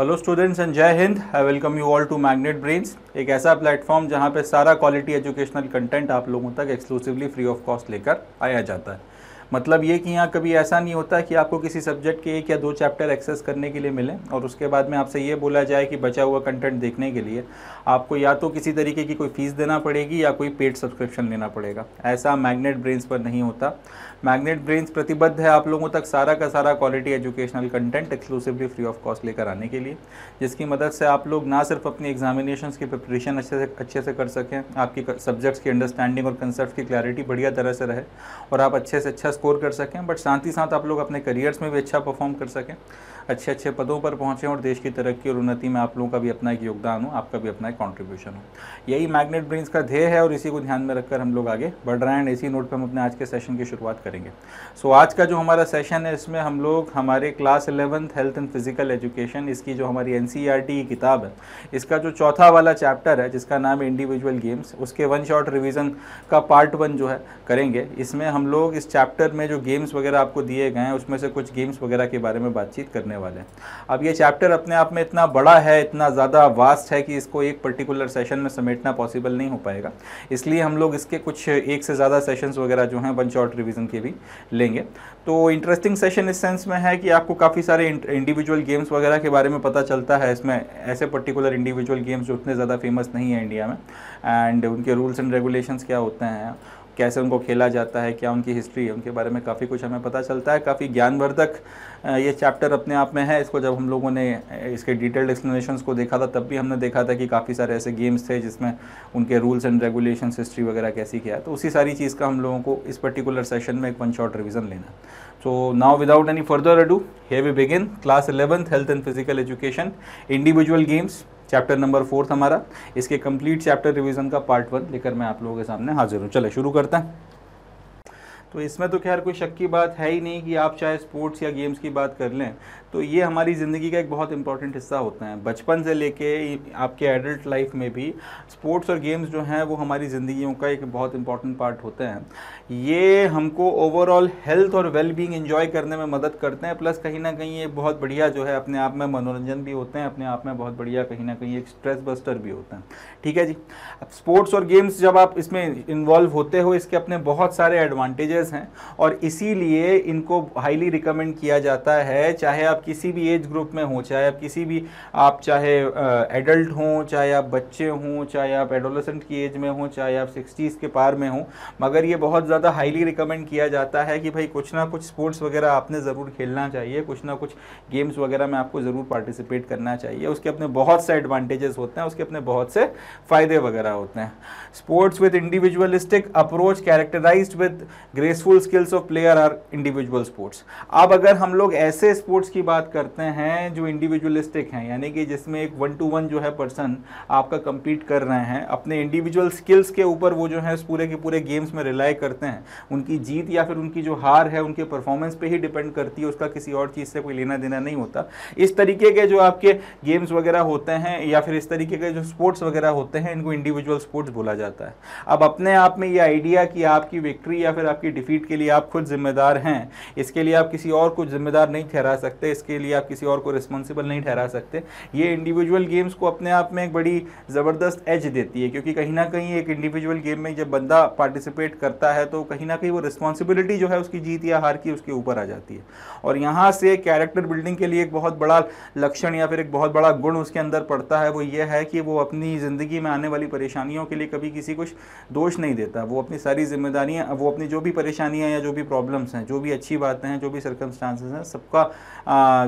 Hello students and जय हिंद I welcome you all to Magnet Brains एक ऐसा प्लेटफॉर्म जहां पे सारा क्वालिटी एजुकेशनल कंटेंट आप लोगों तक एक्सक्लूसिवली फ्री ऑफ कॉस्ट लेकर आया जाता है मतलब ये कि यहाँ कभी ऐसा नहीं होता कि आपको किसी सब्जेक्ट के एक या दो चैप्टर एक्सेस करने के लिए मिले और उसके बाद में आपसे ये बोला जाए कि बचा हुआ कंटेंट देखने के लिए आपको या तो किसी तरीके की कोई फ़ीस देना पड़ेगी या कोई पेड सब्सक्रिप्शन लेना पड़ेगा ऐसा मैग्नेट ब्रेन्स पर नहीं होता मैग्नेट ब्रेन्स प्रतिबद्ध है आप लोगों तक सारा का सारा quality educational content exclusively free of cost लेकर आने के लिए जिसकी मदद से आप लोग ना सिर्फ अपनी एग्जामिनेशन की प्रिपरेशन अच्छे से अच्छे से कर सकें आपकी सब्जेक्ट्स की अंडरस्टैंडिंग और कंसेप्ट की क्लैरिटी बढ़िया तरह से रहे और आप अच्छे से अच्छा स्कोर कर सकें बट साथ ही साथ आप लोग अपने करियर्स में भी अच्छा परफॉर्म कर सकें अच्छे अच्छे पदों पर पहुँचे और देश की तरक्की और उन्नति में आप लोगों का भी अपना एक योगदान हो आपका भी अपना एक कॉन्ट्रीब्यूशन हो यही मैग्नेट ब्रेन्स का ध्येय है और इसी को ध्यान में रखकर हम लोग आगे बढ़ रहे हैं एंड इसी नोट पर हम अपने आज के सेशन की शुरुआत करेंगे सो so, आज का जो हमारा सेशन है इसमें हम लोग हमारे class eleventh health and physical education इसकी जो हमारी एन की e e किताब है इसका जो चौथा वाला चैप्टर है जिसका नाम है इंडिविजुअल गेम्स उसके वन शॉर्ट रिविज़न का पार्ट वन जो है करेंगे इसमें हम लोग इस चैप्टर में जो गेम्स वगैरह आपको दिए गए हैं उसमें से कुछ गेम्स वगैरह के बारे में बातचीत करने करने वाले हैं अब ये चैप्टर अपने आप में इतना बड़ा है इतना ज़्यादा वास्ट है कि इसको एक पर्टिकुलर सेशन में समेटना पॉसिबल नहीं हो पाएगा इसलिए हम लोग इसके कुछ एक से ज़्यादा सेशंस वगैरह जो हैं वन शॉट रिविज़न के भी लेंगे तो इंटरेस्टिंग सेशन इस सेंस में है कि आपको काफ़ी सारे इंडिविजुअल गेम्स वगैरह के बारे में पता चलता है इसमें ऐसे पर्टिकुलर इंडिविजुअल गेम्स जो उतने ज़्यादा फेमस नहीं है इंडिया में एंड उनके रूल्स एंड रेगुलेशंस क्या होते हैं कैसे उनको खेला जाता है क्या उनकी हिस्ट्री है उनके बारे में काफ़ी कुछ हमें पता चलता है काफ़ी ज्ञानवर्धक ये चैप्टर अपने आप में है इसको जब हम लोगों ने इसके डिटेल्ड एक्सप्लेनेशंस को देखा था तब भी हमने देखा था कि काफ़ी सारे ऐसे गेम्स थे जिसमें उनके रूल्स एंड रेगुलेशन हिस्ट्री वगैरह कैसी क्या है तो उसी सारी चीज़ का हम लोगों को इस पर्टिकुलर सेशन में एक वन शॉट रिविज़न लेना so now without any further ado hey we begin class eleventh health and physical education individual games chapter number fourth हमारा इसके कंप्लीट चैप्टर रिवीजन का पार्ट वन लेकर मैं आप लोगों के सामने हाजिर हूँ चले शुरू करता है तो इसमें तो खैर कोई शक की बात है ही नहीं कि आप चाहे स्पोर्ट्स या गेम्स की बात कर लें तो ये हमारी ज़िंदगी का एक बहुत इंपॉर्टेंट हिस्सा होता है बचपन से लेके आपके एडल्ट लाइफ में भी स्पोर्ट्स और गेम्स जो हैं वो हमारी ज़िंदगियों का एक बहुत इंपॉर्टेंट पार्ट होते हैं ये हमको ओवरऑल हेल्थ और वेल बींग इन्जॉय करने में मदद करते हैं प्लस कहीं ना कहीं ये बहुत बढ़िया जो है अपने आप में मनोरंजन भी होते हैं अपने आप में बहुत बढ़िया कहीं ना कहीं एक स्ट्रेस बस्टर भी होते हैं ठीक है जी अब स्पोर्ट्स और गेम्स जब आप इसमें इन्वॉल्व होते हो इसके अपने बहुत सारे एडवांटेजेस हैं और इसीलिए इनको हाईली रिकमेंड किया जाता है चाहे आप आप किसी भी एज ग्रुप में हो चाहे आप किसी भी आप चाहे एडल्ट हो चाहे आप बच्चे हो चाहे आप एडोलसेंट की एज में हो चाहे आप सिक्सटीज़ के पार में हो मगर ये बहुत ज़्यादा हाईली रिकमेंड किया जाता है कि भाई कुछ ना कुछ स्पोर्ट्स वगैरह आपने ज़रूर खेलना चाहिए कुछ ना कुछ गेम्स वगैरह में आपको ज़रूर पार्टिसिपेट करना चाहिए उसके अपने बहुत से एडवांटेजेस होते हैं उसके अपने बहुत से फ़ायदे वगैरह होते हैं sports with individualistic approach characterise with graceful skills of player are individual sports अब अगर हम लोग ऐसे स्पोर्ट्स की बात करते हैं जो इंडिविजुअलिस्टिक हैं यानी कि जिसमें एक वन टू वन जो है पर्सन आपका कंपीट कर रहे हैं अपने इंडिविजुअल स्किल्स के ऊपर वो जो है इस पूरे के पूरे गेम्स में रिलाय करते हैं उनकी जीत या फिर उनकी जो हार है उनके परफॉर्मेंस पे ही डिपेंड करती है उसका किसी और चीज़ से कोई लेना देना नहीं होता इस तरीके के जो आपके गेम्स वगैरह होते हैं या फिर इस तरीके के जो स्पोर्ट्स वगैरह होते हैं इनको इंडिविजुअल स्पोर्ट्स बोला जाता है अब अपने आप में ये आइडिया कि आपकी विक्ट्री या फिर आपकी डिफीट के लिए आप खुद जिम्मेदार हैं इसके लिए आप किसी और को जिम्मेदार नहीं ठहरा सकते इसके के लिए आप किसी और को रिस्पॉन्सिबल नहीं ठहरा सकते ये इंडिविजुअल गेम्स को अपने आप में एक बड़ी ज़बरदस्त एज देती है क्योंकि कहीं ना कहीं एक इंडिविजुअल गेम में जब बंदा पार्टिसिपेट करता है तो कहीं ना कहीं वो रिस्पॉन्सिबिलिटी जो है उसकी जीत या हार की उसके ऊपर आ जाती है और यहाँ से कैरेक्टर बिल्डिंग के लिए एक बहुत बड़ा लक्षण या फिर एक बहुत बड़ा गुण उसके अंदर पड़ता है वो ये है कि वो अपनी ज़िंदगी में आने वाली परेशानियों के लिए कभी किसी को दोष नहीं देता वो अपनी सारी जिम्मेदारियाँ वो अपनी जो भी परेशानियाँ या जो भी प्रॉब्लम्स हैं जो भी अच्छी बातें हैं जो भी सर्कमस्टांसेस हैं सबका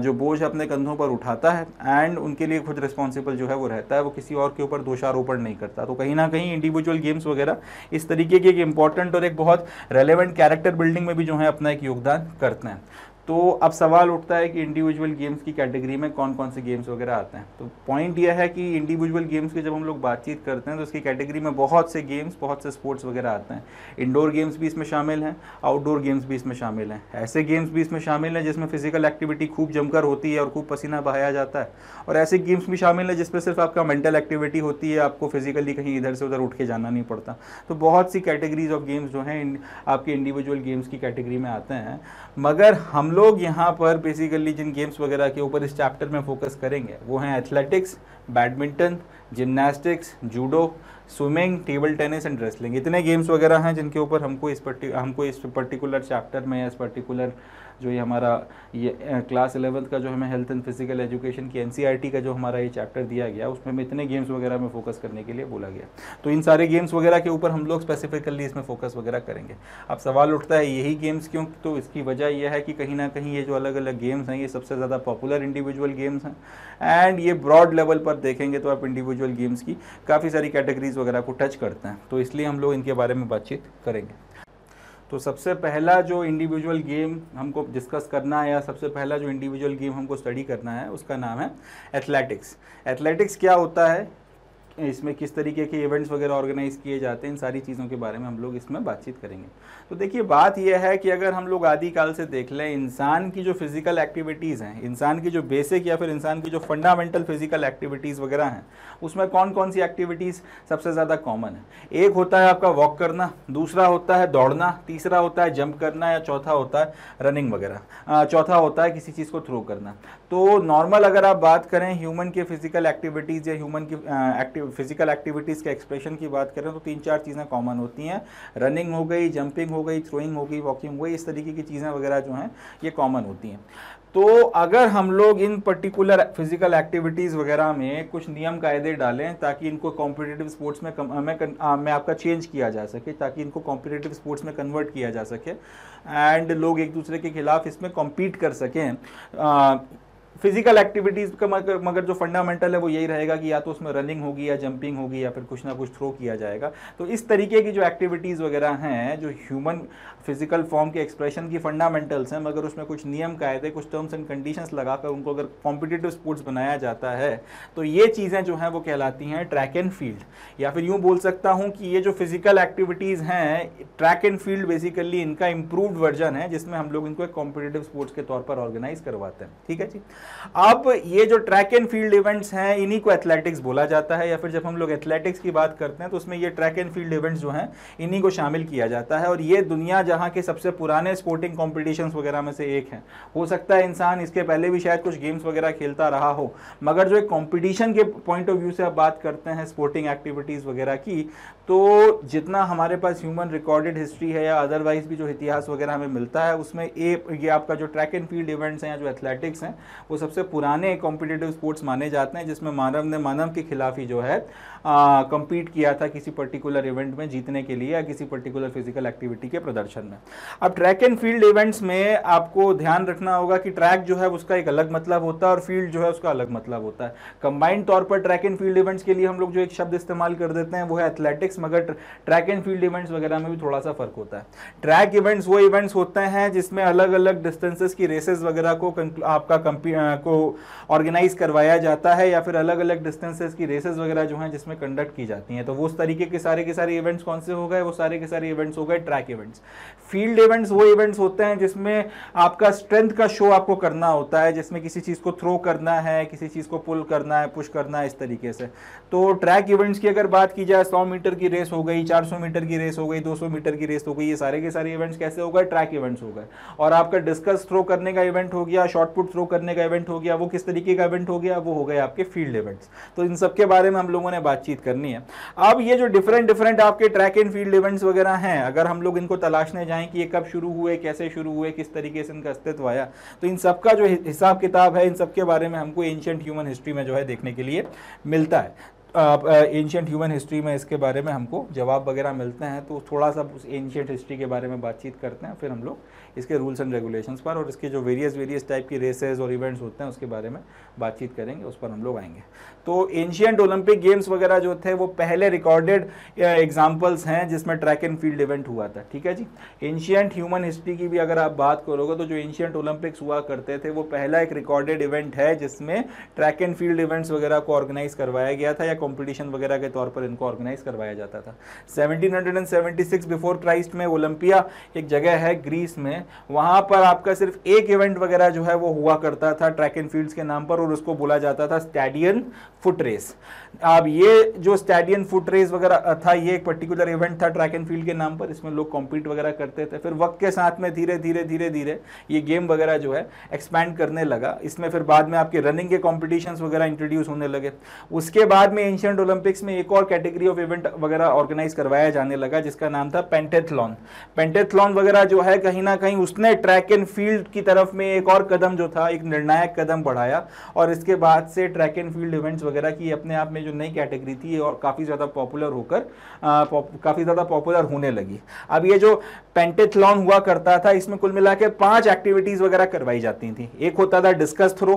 जो बोझ अपने कंधों पर उठाता है एंड उनके लिए खुद रिस्पॉन्सिबल जो है वो रहता है वो किसी और के ऊपर दोषारोपण नहीं करता तो कहीं ना कहीं इंडिविजुअल गेम्स वगैरह इस तरीके की एक इंपॉर्टेंट और एक बहुत रेलिवेंट कैरेक्टर बिल्डिंग में भी जो है अपना एक योगदान करते हैं तो अब सवाल उठता है कि इंडिविजुअल गेम्स की कैटेगरी में कौन कौन से गेम्स वगैरह आते हैं तो पॉइंट यह है कि इंडिविजुअल गेम्स की जब हम लोग बातचीत करते हैं तो उसकी कैटेगरी में बहुत से गेम्स बहुत से स्पोर्ट्स वगैरह आते हैं इंडोर गेम्स भी इसमें शामिल हैं आउटडोर गेम्स भी इसमें शामिल हैं ऐसे गेम्स भी इसमें शामिल हैं जिसमें फिजिकल एक्टिविटी खूब जमकर होती है और खूब पसीना बहाया जाता है और ऐसे गेम्स भी शामिल हैं जिसमें सिर्फ आपका मेंटल एक्टिविटी होती है आपको फिजिकली कहीं इधर से उधर उठ के जाना नहीं पड़ता तो बहुत सी कैटेगरीज ऑफ गेम्स जो हैं आपके इंडिविजुअल गेम्स की कैटेगरी में आते हैं मगर हम लोग यहाँ पर बेसिकली जिन गेम्स वगैरह के ऊपर इस चैप्टर में फोकस करेंगे वो हैं athletics badminton gymnastics judo swimming table tennis and wrestling इतने गेम्स वगैरह हैं जिनके ऊपर हमको इस पर्टि हमको इस पर्टिकुलर चैप्टर में या इस पर्टिकुलर जो ये हमारा ये क्लास एलेवंथ का जो हमें हेल्थ एंड फिजिकल एजुकेशन की एन e का जो हमारा ये चैप्टर दिया गया उसमें हमें इतने गेम्स वगैरह में फोकस करने के लिए बोला गया तो इन सारे गेम्स वगैरह के ऊपर हम लोग स्पेसिफिकली इसमें फोकस वगैरह करेंगे अब सवाल उठता है यही गेम्स क्यों तो इसकी वजह यह है कि कहीं ना कहीं ये जो अलग अलग गेम्स हैं ये सबसे ज़्यादा पॉपुलर इंडिविजुअल गेम्स हैं एंड ये ब्रॉड लेवल पर देखेंगे तो आप इंडिविजुअल गेम्स की काफ़ी सारी कैटेगरीज वगैरह को टच करते हैं तो इसलिए हम लोग इनके बारे में बातचीत करेंगे तो सबसे पहला जो इंडिविजुअल गेम हमको डिस्कस करना है या सबसे पहला जो इंडिविजुअल गेम हमको स्टडी करना है उसका नाम है एथलेटिक्स एथलेटिक्स क्या होता है इसमें किस तरीके के इवेंट्स वगैरह ऑर्गेनाइज किए जाते हैं इन सारी चीज़ों के बारे में हम लोग इसमें बातचीत करेंगे तो देखिए बात यह है कि अगर हम लोग आदिकाल से देख लें इंसान की जो फिज़िकल एक्टिविटीज़ हैं इंसान की जो बेसिक या फिर इंसान की जो फंडामेंटल फिज़िकल एक्टिविटीज़ वगैरह हैं उसमें कौन कौन सी एक्टिविटीज़ सबसे ज़्यादा कॉमन है एक होता है आपका वॉक करना दूसरा होता है दौड़ना तीसरा होता है जंप करना या चौथा होता है रनिंग वगैरह चौथा होता है किसी चीज़ को थ्रो करना तो नॉर्मल अगर आप बात करें ह्यूमन के फिज़िकल एक्टिविटीज़ या ह्यूमन की एक्टिव फिजिकल एक्टिविटीज़ के एक्सप्रेशन की बात करें तो तीन चार चीज़ें कॉमन होती हैं रनिंग हो गई जंपिंग हो गई थ्रोइंग हो गई वॉकिंग हो गई इस तरीके की चीज़ें वगैरह जो हैं ये कॉमन होती हैं तो अगर हम लोग इन पर्टिकुलर फिजिकल एक्टिविटीज़ वगैरह में कुछ नियम कायदे डालें ताकि इनको कॉम्पिटेटिव स्पोर्ट्स में हमें मैं आपका चेंज किया जा सके ताकि इनको कॉम्पिटेटिव स्पोर्ट्स में कन्वर्ट किया जा सके एंड लोग एक दूसरे के खिलाफ इसमें कॉम्पीट कर सकें फिजिकल एक्टिविटीज़ का मगर मगर जो फंडामेंटल है वो यही रहेगा कि या तो उसमें रनिंग होगी या जंपिंग होगी या फिर कुछ ना कुछ थ्रो किया जाएगा तो इस तरीके की जो एक्टिविटीज़ वगैरह हैं जो ह्यूमन फिजिकल फॉर्म के एक्सप्रेशन की फंडामेंटल्स हैं मगर उसमें कुछ नियम कायदे कुछ टर्म्स एंड कंडीशंस लगाकर उनको अगर कॉम्पिटिटिव स्पोर्ट्स बनाया जाता है तो ये चीज़ें जो हैं वो कहलाती हैं ट्रैक एंड फील्ड या फिर यूँ बोल सकता हूँ कि ये जो फिजिकल एक्टिविटीज़ हैं ट्रैक एंड फील्ड बेसिकली इनका इम्प्रूव्ड वर्जन है जिसमें हम लोग इनको एक कॉम्पिटेटिव स्पोर्ट्स के तौर पर ऑर्गेनाइज करवाते हैं ठीक है जी अब ये जो ट्रैक एंड फील्ड इवेंट्स हैं इन्हीं को एथलेटिक्स बोला जाता है या फिर जब हम लोग एथलेटिक्स की बात करते हैं तो उसमें ये ट्रैक एंड फील्ड इवेंट्स जो हैं इन्हीं को शामिल किया जाता है और ये दुनिया जहाँ के सबसे पुराने स्पोर्टिंग कॉम्पिटिशन वगैरह में से एक है हो सकता है इंसान इसके पहले भी शायद कुछ गेम्स वगैरह खेलता रहा हो मगर जो एक कॉम्पिटिशन के पॉइंट ऑफ व्यू से आप बात करते हैं स्पोर्टिंग एक्टिविटीज़ वगैरह की तो जितना हमारे पास ह्यूमन रिकॉर्डेड हिस्ट्री है या अदरवाइज भी जो इतिहास वगैरह हमें मिलता है उसमें ए ये आपका जो ट्रैक एंड फील्ड इवेंट्स हैं या जो एथलेटिक्स हैं वो सबसे पुराने कॉम्पिटेटिव स्पोर्ट्स माने जाते हैं जिसमें मानव ने मानव के खिलाफ ही जो है कंपीट किया था किसी पर्टिकुलर इवेंट में जीतने के लिए या किसी पर्टिकुलर फिजिकल एक्टिविटी के प्रदर्शन में अब ट्रैक एंड फील्ड इवेंट्स में आपको ध्यान रखना होगा कि ट्रैक जो है उसका एक अलग मतलब होता है और फील्ड जो है उसका अलग मतलब होता है कंबाइंड तौर पर ट्रैक एंड फील्ड इवेंट्स के लिए हम लोग जो एक शब्द इस्तेमाल कर देते हैं वो है एथलेटिक्स मगर ट्रैक एंड फील्ड इवेंट्स वगैरह में भी थोड़ा सा फर्क होता है ट्रैक इवेंट्स वो इवेंट्स होते हैं जिसमें अलग अलग डिस्टेंसेस की रेसेस वगैरह को आपका को ऑर्गेनाइज करवाया जाता है या फिर अलग अलग डिस्टेंसेस की रेसेस वगैरह जो हैं जिसमें में कंडक्ट की जाती हैं तो वो उस तरीके के सारे के सारे इवेंट्स कौन से हो गए वो सारे के सारे इवेंट्स हो गए ट्रैक इवेंट्स फील्ड इवेंट्स वो इवेंट्स होते हैं जिसमें आपका स्ट्रेंथ का शो आपको करना होता है जिसमें किसी चीज़ को थ्रो करना है किसी चीज़ को पुल करना है पुश करना है इस तरीके से तो ट्रैक इवेंट्स की अगर बात की जाए सौ मीटर की रेस हो गई चार मीटर की रेस हो गई दो मीटर की रेस हो गई ये सारे के सारे इवेंट्स कैसे हो गए ट्रैक इवेंट्स हो गए और आपका डिस्कस थ्रो करने का इवेंट हो गया शॉर्ट पुट थ्रो करने का इवेंट हो गया वो किस तरीके का इवेंट हो गया वो हो गए आपके फील्ड इवेंट्स तो इन सब के बारे में हम लोगों ने बात बातचीत करनी है अब ये जो डिफरेंट डिफरेंट आपके ट्रैक एंड फील्ड इवेंट्स वगैरह हैं अगर हम लोग इनको तलाशने जाएं कि ये कब शुरू हुए कैसे शुरू हुए किस तरीके से इनका अस्तित्व आया तो इन सब का जो हिसाब किताब है इन सब के बारे में हमको एंशंट ह्यूमन हिस्ट्री में जो है देखने के लिए मिलता है एंशियंट ह्यूमन हिस्ट्री में इसके बारे में हमको जवाब वगैरह मिलते हैं तो थोड़ा सा उस एंशियंट हिस्ट्री के बारे में बातचीत करते हैं फिर हम लोग इसके रूल्स एंड रेगुलेशंस पर और इसके जो वेरियस वेरियस टाइप की रेसेस और इवेंट्स होते हैं उसके बारे में बातचीत करेंगे उस पर हम लोग आएंगे तो एंशियंट ओलंपिक गेम्स वगैरह जो थे वो पहले रिकॉर्डेड एग्जाम्पल्स हैं जिसमें ट्रैक एंड फील्ड इवेंट हुआ था ठीक है जी एंशियंट ह्यूमन हिस्ट्री की भी अगर आप बात करोगे तो जो एंशियंट ओलंपिक्स हुआ करते थे वो पहला एक रिकॉर्डेड इवेंट है जिसमें ट्रैक एंड फील्ड इवेंट्स वगैरह को ऑर्गेनाइज करवाया गया था या कॉम्पिटिशन वगैरह के तौर पर इनको ऑर्गेनाइज करवाया जाता था सेवनटीन बिफोर क्राइस्ट में ओलंपिया एक जगह है ग्रीस में वहाँ पर आपका सिर्फ एक इवेंट वगैरह जो है वो हुआ करता था ट्रैक एंड फील्ड्स के नाम पर और उसको बोला जाता था स्टेडियन फुट रेस अब ये जो स्टेडियन फुट रेस वगैरह था ये एक पर्टिकुलर इवेंट था ट्रैक एंड फील्ड के नाम पर इसमें लोग कॉम्पीट वगैरह करते थे फिर वक्त के साथ में धीरे धीरे धीरे धीरे ये गेम वगैरह जो है एक्सपैंड करने लगा इसमें फिर बाद में आपके रनिंग के कॉम्पिटिशन वगैरह इंट्रोड्यूस होने लगे उसके बाद में एंशियंट ओलंपिक्स में एक और कैटेगरी ऑफ इवेंट वगैरह ऑर्गेनाइज करवाया जाने लगा जिसका नाम था पेंटेथलॉन पेंटेथलॉन वगैरह जो है कहीं ना कहीं उसने ट्रैक एंड फील्ड की तरफ में एक और कदम जो था एक निर्णायक कदम बढ़ाया और इसके बाद से ट्रैक एंड फील्ड इवेंट्स वगैरह की अपने आप में जो नई कैटेगरी थी और काफ़ी ज़्यादा पॉपुलर होकर काफ़ी ज़्यादा पॉपुलर होने लगी अब ये जो पेंटेथलॉन हुआ करता था इसमें कुल मिला के पाँच एक्टिविटीज़ वगैरह करवाई जाती थी एक होता था डिस्कस थ्रो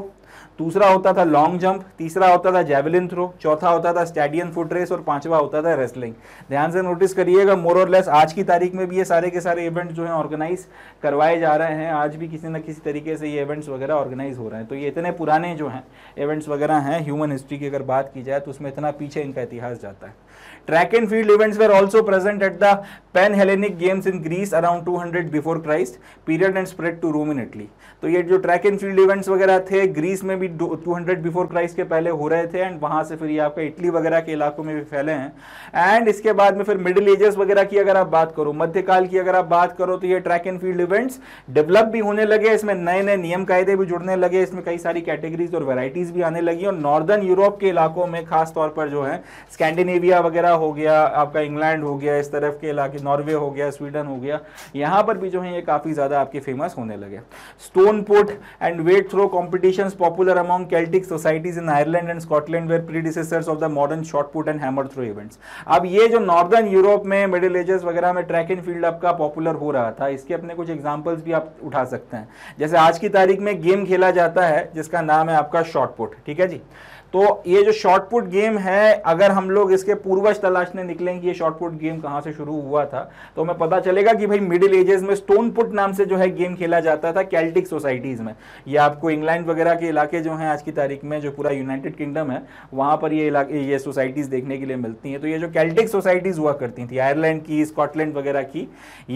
दूसरा होता था लॉन्ग जंप तीसरा होता था जेवलिन थ्रो चौथा होता था स्टेडियम फुट रेस और पांचवा होता था रेसलिंग ध्यान से नोटिस करिएगा मोर और लेस आज की तारीख में भी ये सारे के सारे इवेंट जो हैं ऑर्गेनाइज करवाए जा रहे हैं आज भी किसी न किसी तरीके से ये इवेंट्स वगैरह ऑर्गेनाइज हो रहे हैं तो ये इतने पुराने जो हैं इवेंट्स वगैरह हैं ह्यूमन हिस्ट्री की अगर बात की जाए तो उसमें इतना पीछे इनका इतिहास जाता है track and field events were also present at the Pan-Hellenic Games in Greece around 200 before Christ period and spread to Rome in Italy तो ये जो ट्रैक एंड फील्ड इवेंट्स वगैरह थे ग्रीस में भी 200 बिफोर क्राइस्ट के पहले हो रहे थे एंड वहाँ से फिर ये आपका इटली वगैरह के इलाकों में भी फैले हैं एंड इसके बाद में फिर मिडिल एजेस वगैरह की अगर आप बात करो मध्यकाल की अगर आप बात करो तो ये track and field events develop भी होने लगे इसमें नए नए नियम कायदे भी जुड़ने लगे इसमें कई सारी कैटेगरीज और वेराइटीज़ भी आने लगी और नॉर्दर्न यूरोप के इलाकों में खासतौर पर जो है स्कैंडिनेविया वगैरह कनाडा हो गया आपका इंग्लैंड हो गया इस तरफ के इलाके नॉर्वे हो गया स्वीडन हो गया यहाँ पर भी जो है ये काफ़ी ज़्यादा आपके फेमस होने लगे stone put and weight throw competition popular among Celtic societies in Ireland and Scotland were predecessors of the modern shot put and hammer throw events अब ये जो नॉर्दर्न यूरोप में मिडिल एजेस वगैरह में ट्रैक एंड फील्ड आपका popular हो रहा था इसके अपने कुछ एग्जाम्पल्स भी आप उठा सकते हैं जैसे आज की तारीख में गेम खेला जाता है जिसका नाम है आपका शॉर्ट पुट ठीक है जी तो ये जो शॉर्ट पुट गेम है अगर हम लोग इसके पूर्वज तलाशने निकलेंगे ये शॉर्ट पुट गेम कहाँ से शुरू हुआ था तो हमें पता चलेगा कि भाई मिडिल एजेस में स्टोन पुट नाम से जो है गेम खेला जाता था कैल्टिक सोसाइटीज में ये आपको इंग्लैंड वगैरह के इलाके जो हैं आज की तारीख में जो पूरा यूनाइटेड किंगडम है वहाँ पर ये इलाके ये सोसाइटीज देखने के लिए मिलती हैं तो ये जो कैल्टिक सोसाइटीज हुआ करती थी आयरलैंड की स्कॉटलैंड वगैरह की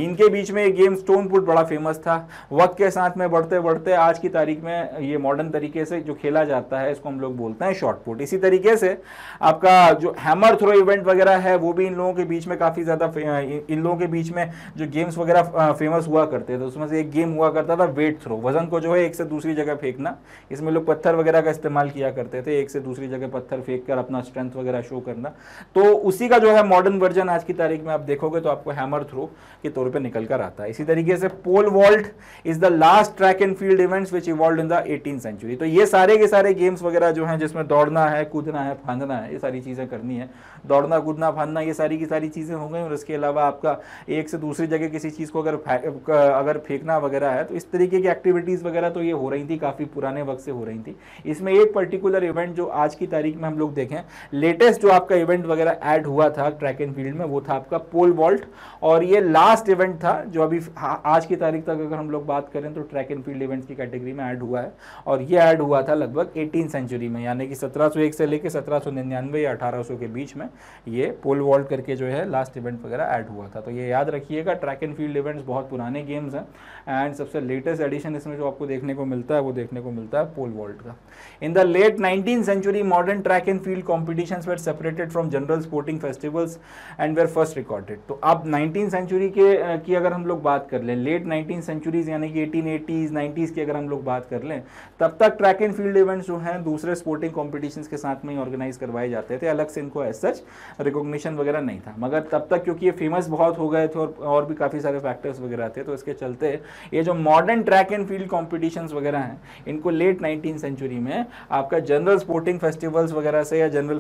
इनके बीच में ये गेम स्टोन पुट बड़ा फेमस था वक्त के साथ में बढ़ते बढ़ते आज की तारीख में ये मॉडर्न तरीके से जो खेला जाता है इसको हम लोग बोलते हैं शॉर्ट पुट इसी तरीके से आपका जो हैमर थ्रो इवेंट वगैरह है वो भी इन लोगों के बीच में काफ़ी ज़्यादा इन लोगों के बीच में जो गेम्स वगैरह फेमस हुआ करते थे उसमें से एक गेम हुआ करता था वेट थ्रो वजन को जो है एक से दूसरी जगह फेंकना इसमें लोग पत्थर वगैरह का इस्तेमाल किया करते थे एक से दूसरी जगह पत्थर फेंक कर अपना स्ट्रेंथ वगैरह शो करना तो उसी का जो है मॉडर्न वर्जन आज की तारीख में आप देखोगे तो आपको हैमर थ्रो के तौर पर निकल कर आता है इसी तरीके से pole vault is the last track and field events which evolve in the eighteen century तो ये सारे के सारे गेम्स वगैरह जो है जिसमें दौड़ना है कूदना है फांदना है ये सारी चीज़ें करनी है दौड़ना गुडना फानना ये सारी की सारी चीज़ें हो गई और इसके अलावा आपका एक से दूसरी जगह किसी चीज़ को अगर अगर फेंकना वगैरह है तो इस तरीके की एक्टिविटीज़ वगैरह तो ये हो रही थी काफ़ी पुराने वक्त से हो रही थी इसमें एक पर्टिकुलर इवेंट जो आज की तारीख में हम लोग देखें लेटेस्ट जो आपका इवेंट वगैरह ऐड हुआ था ट्रैक एंड फील्ड में वो था आपका पोल वॉल्ट और ये लास्ट इवेंट था जो अभी आज की तारीख तक अगर हम लोग बात करें तो ट्रैक एंड फील्ड इवेंट्स की कैटेगरी में ऐड हुआ है और ये ऐड हुआ था लगभग एटीन सेंचुरी में यानी कि सत्रह से लेकर सत्रह या अठारह के बीच में ये ये पोल वॉल्ट करके जो है लास्ट इवेंट वगैरह ऐड हुआ था तो ये याद रखिएगा ट्रैक एंड फील्ड इवेंट्स बहुत पुराने गेम्स हैं एंड सबसे लेटेस्ट एडिशन इसमें जो आपको देखने को मिलता है वो देखने को मिलता है पोल वॉल्ट का in the late nineteen century modern track and field competition were separated from general sporting festivals and were first recorded तो अब नाइनटीन सेंचुरी के की अगर हम लोग बात कर लें लेट नाइनटीन सेंचुरीज यानी कि एटीन एटीज़ नाइन्टीज़ की अगर हम लोग बात कर लें तब तक ट्रैक एंड फील्ड इवेंट्स जो हैं दूसरे स्पोर्टिंग कॉम्पिटिशन के साथ में ही ऑर्गेनाइज करवाए जाते थे अलग से इनको एज सच रिकोगशन वगैरह नहीं था मगर तब तक क्योंकि ये फेमस बहुत हो गए थे और और भी काफ़ी सारे फैक्टर्स वगैरह थे तो इसके चलते ये जो modern track and field competitions वगैरह हैं इनको लेट नाइनटीन सेंचुरी में आपका जनरल स्पोर्टिंग फेस्टिवल्स वगैरह से या जनरल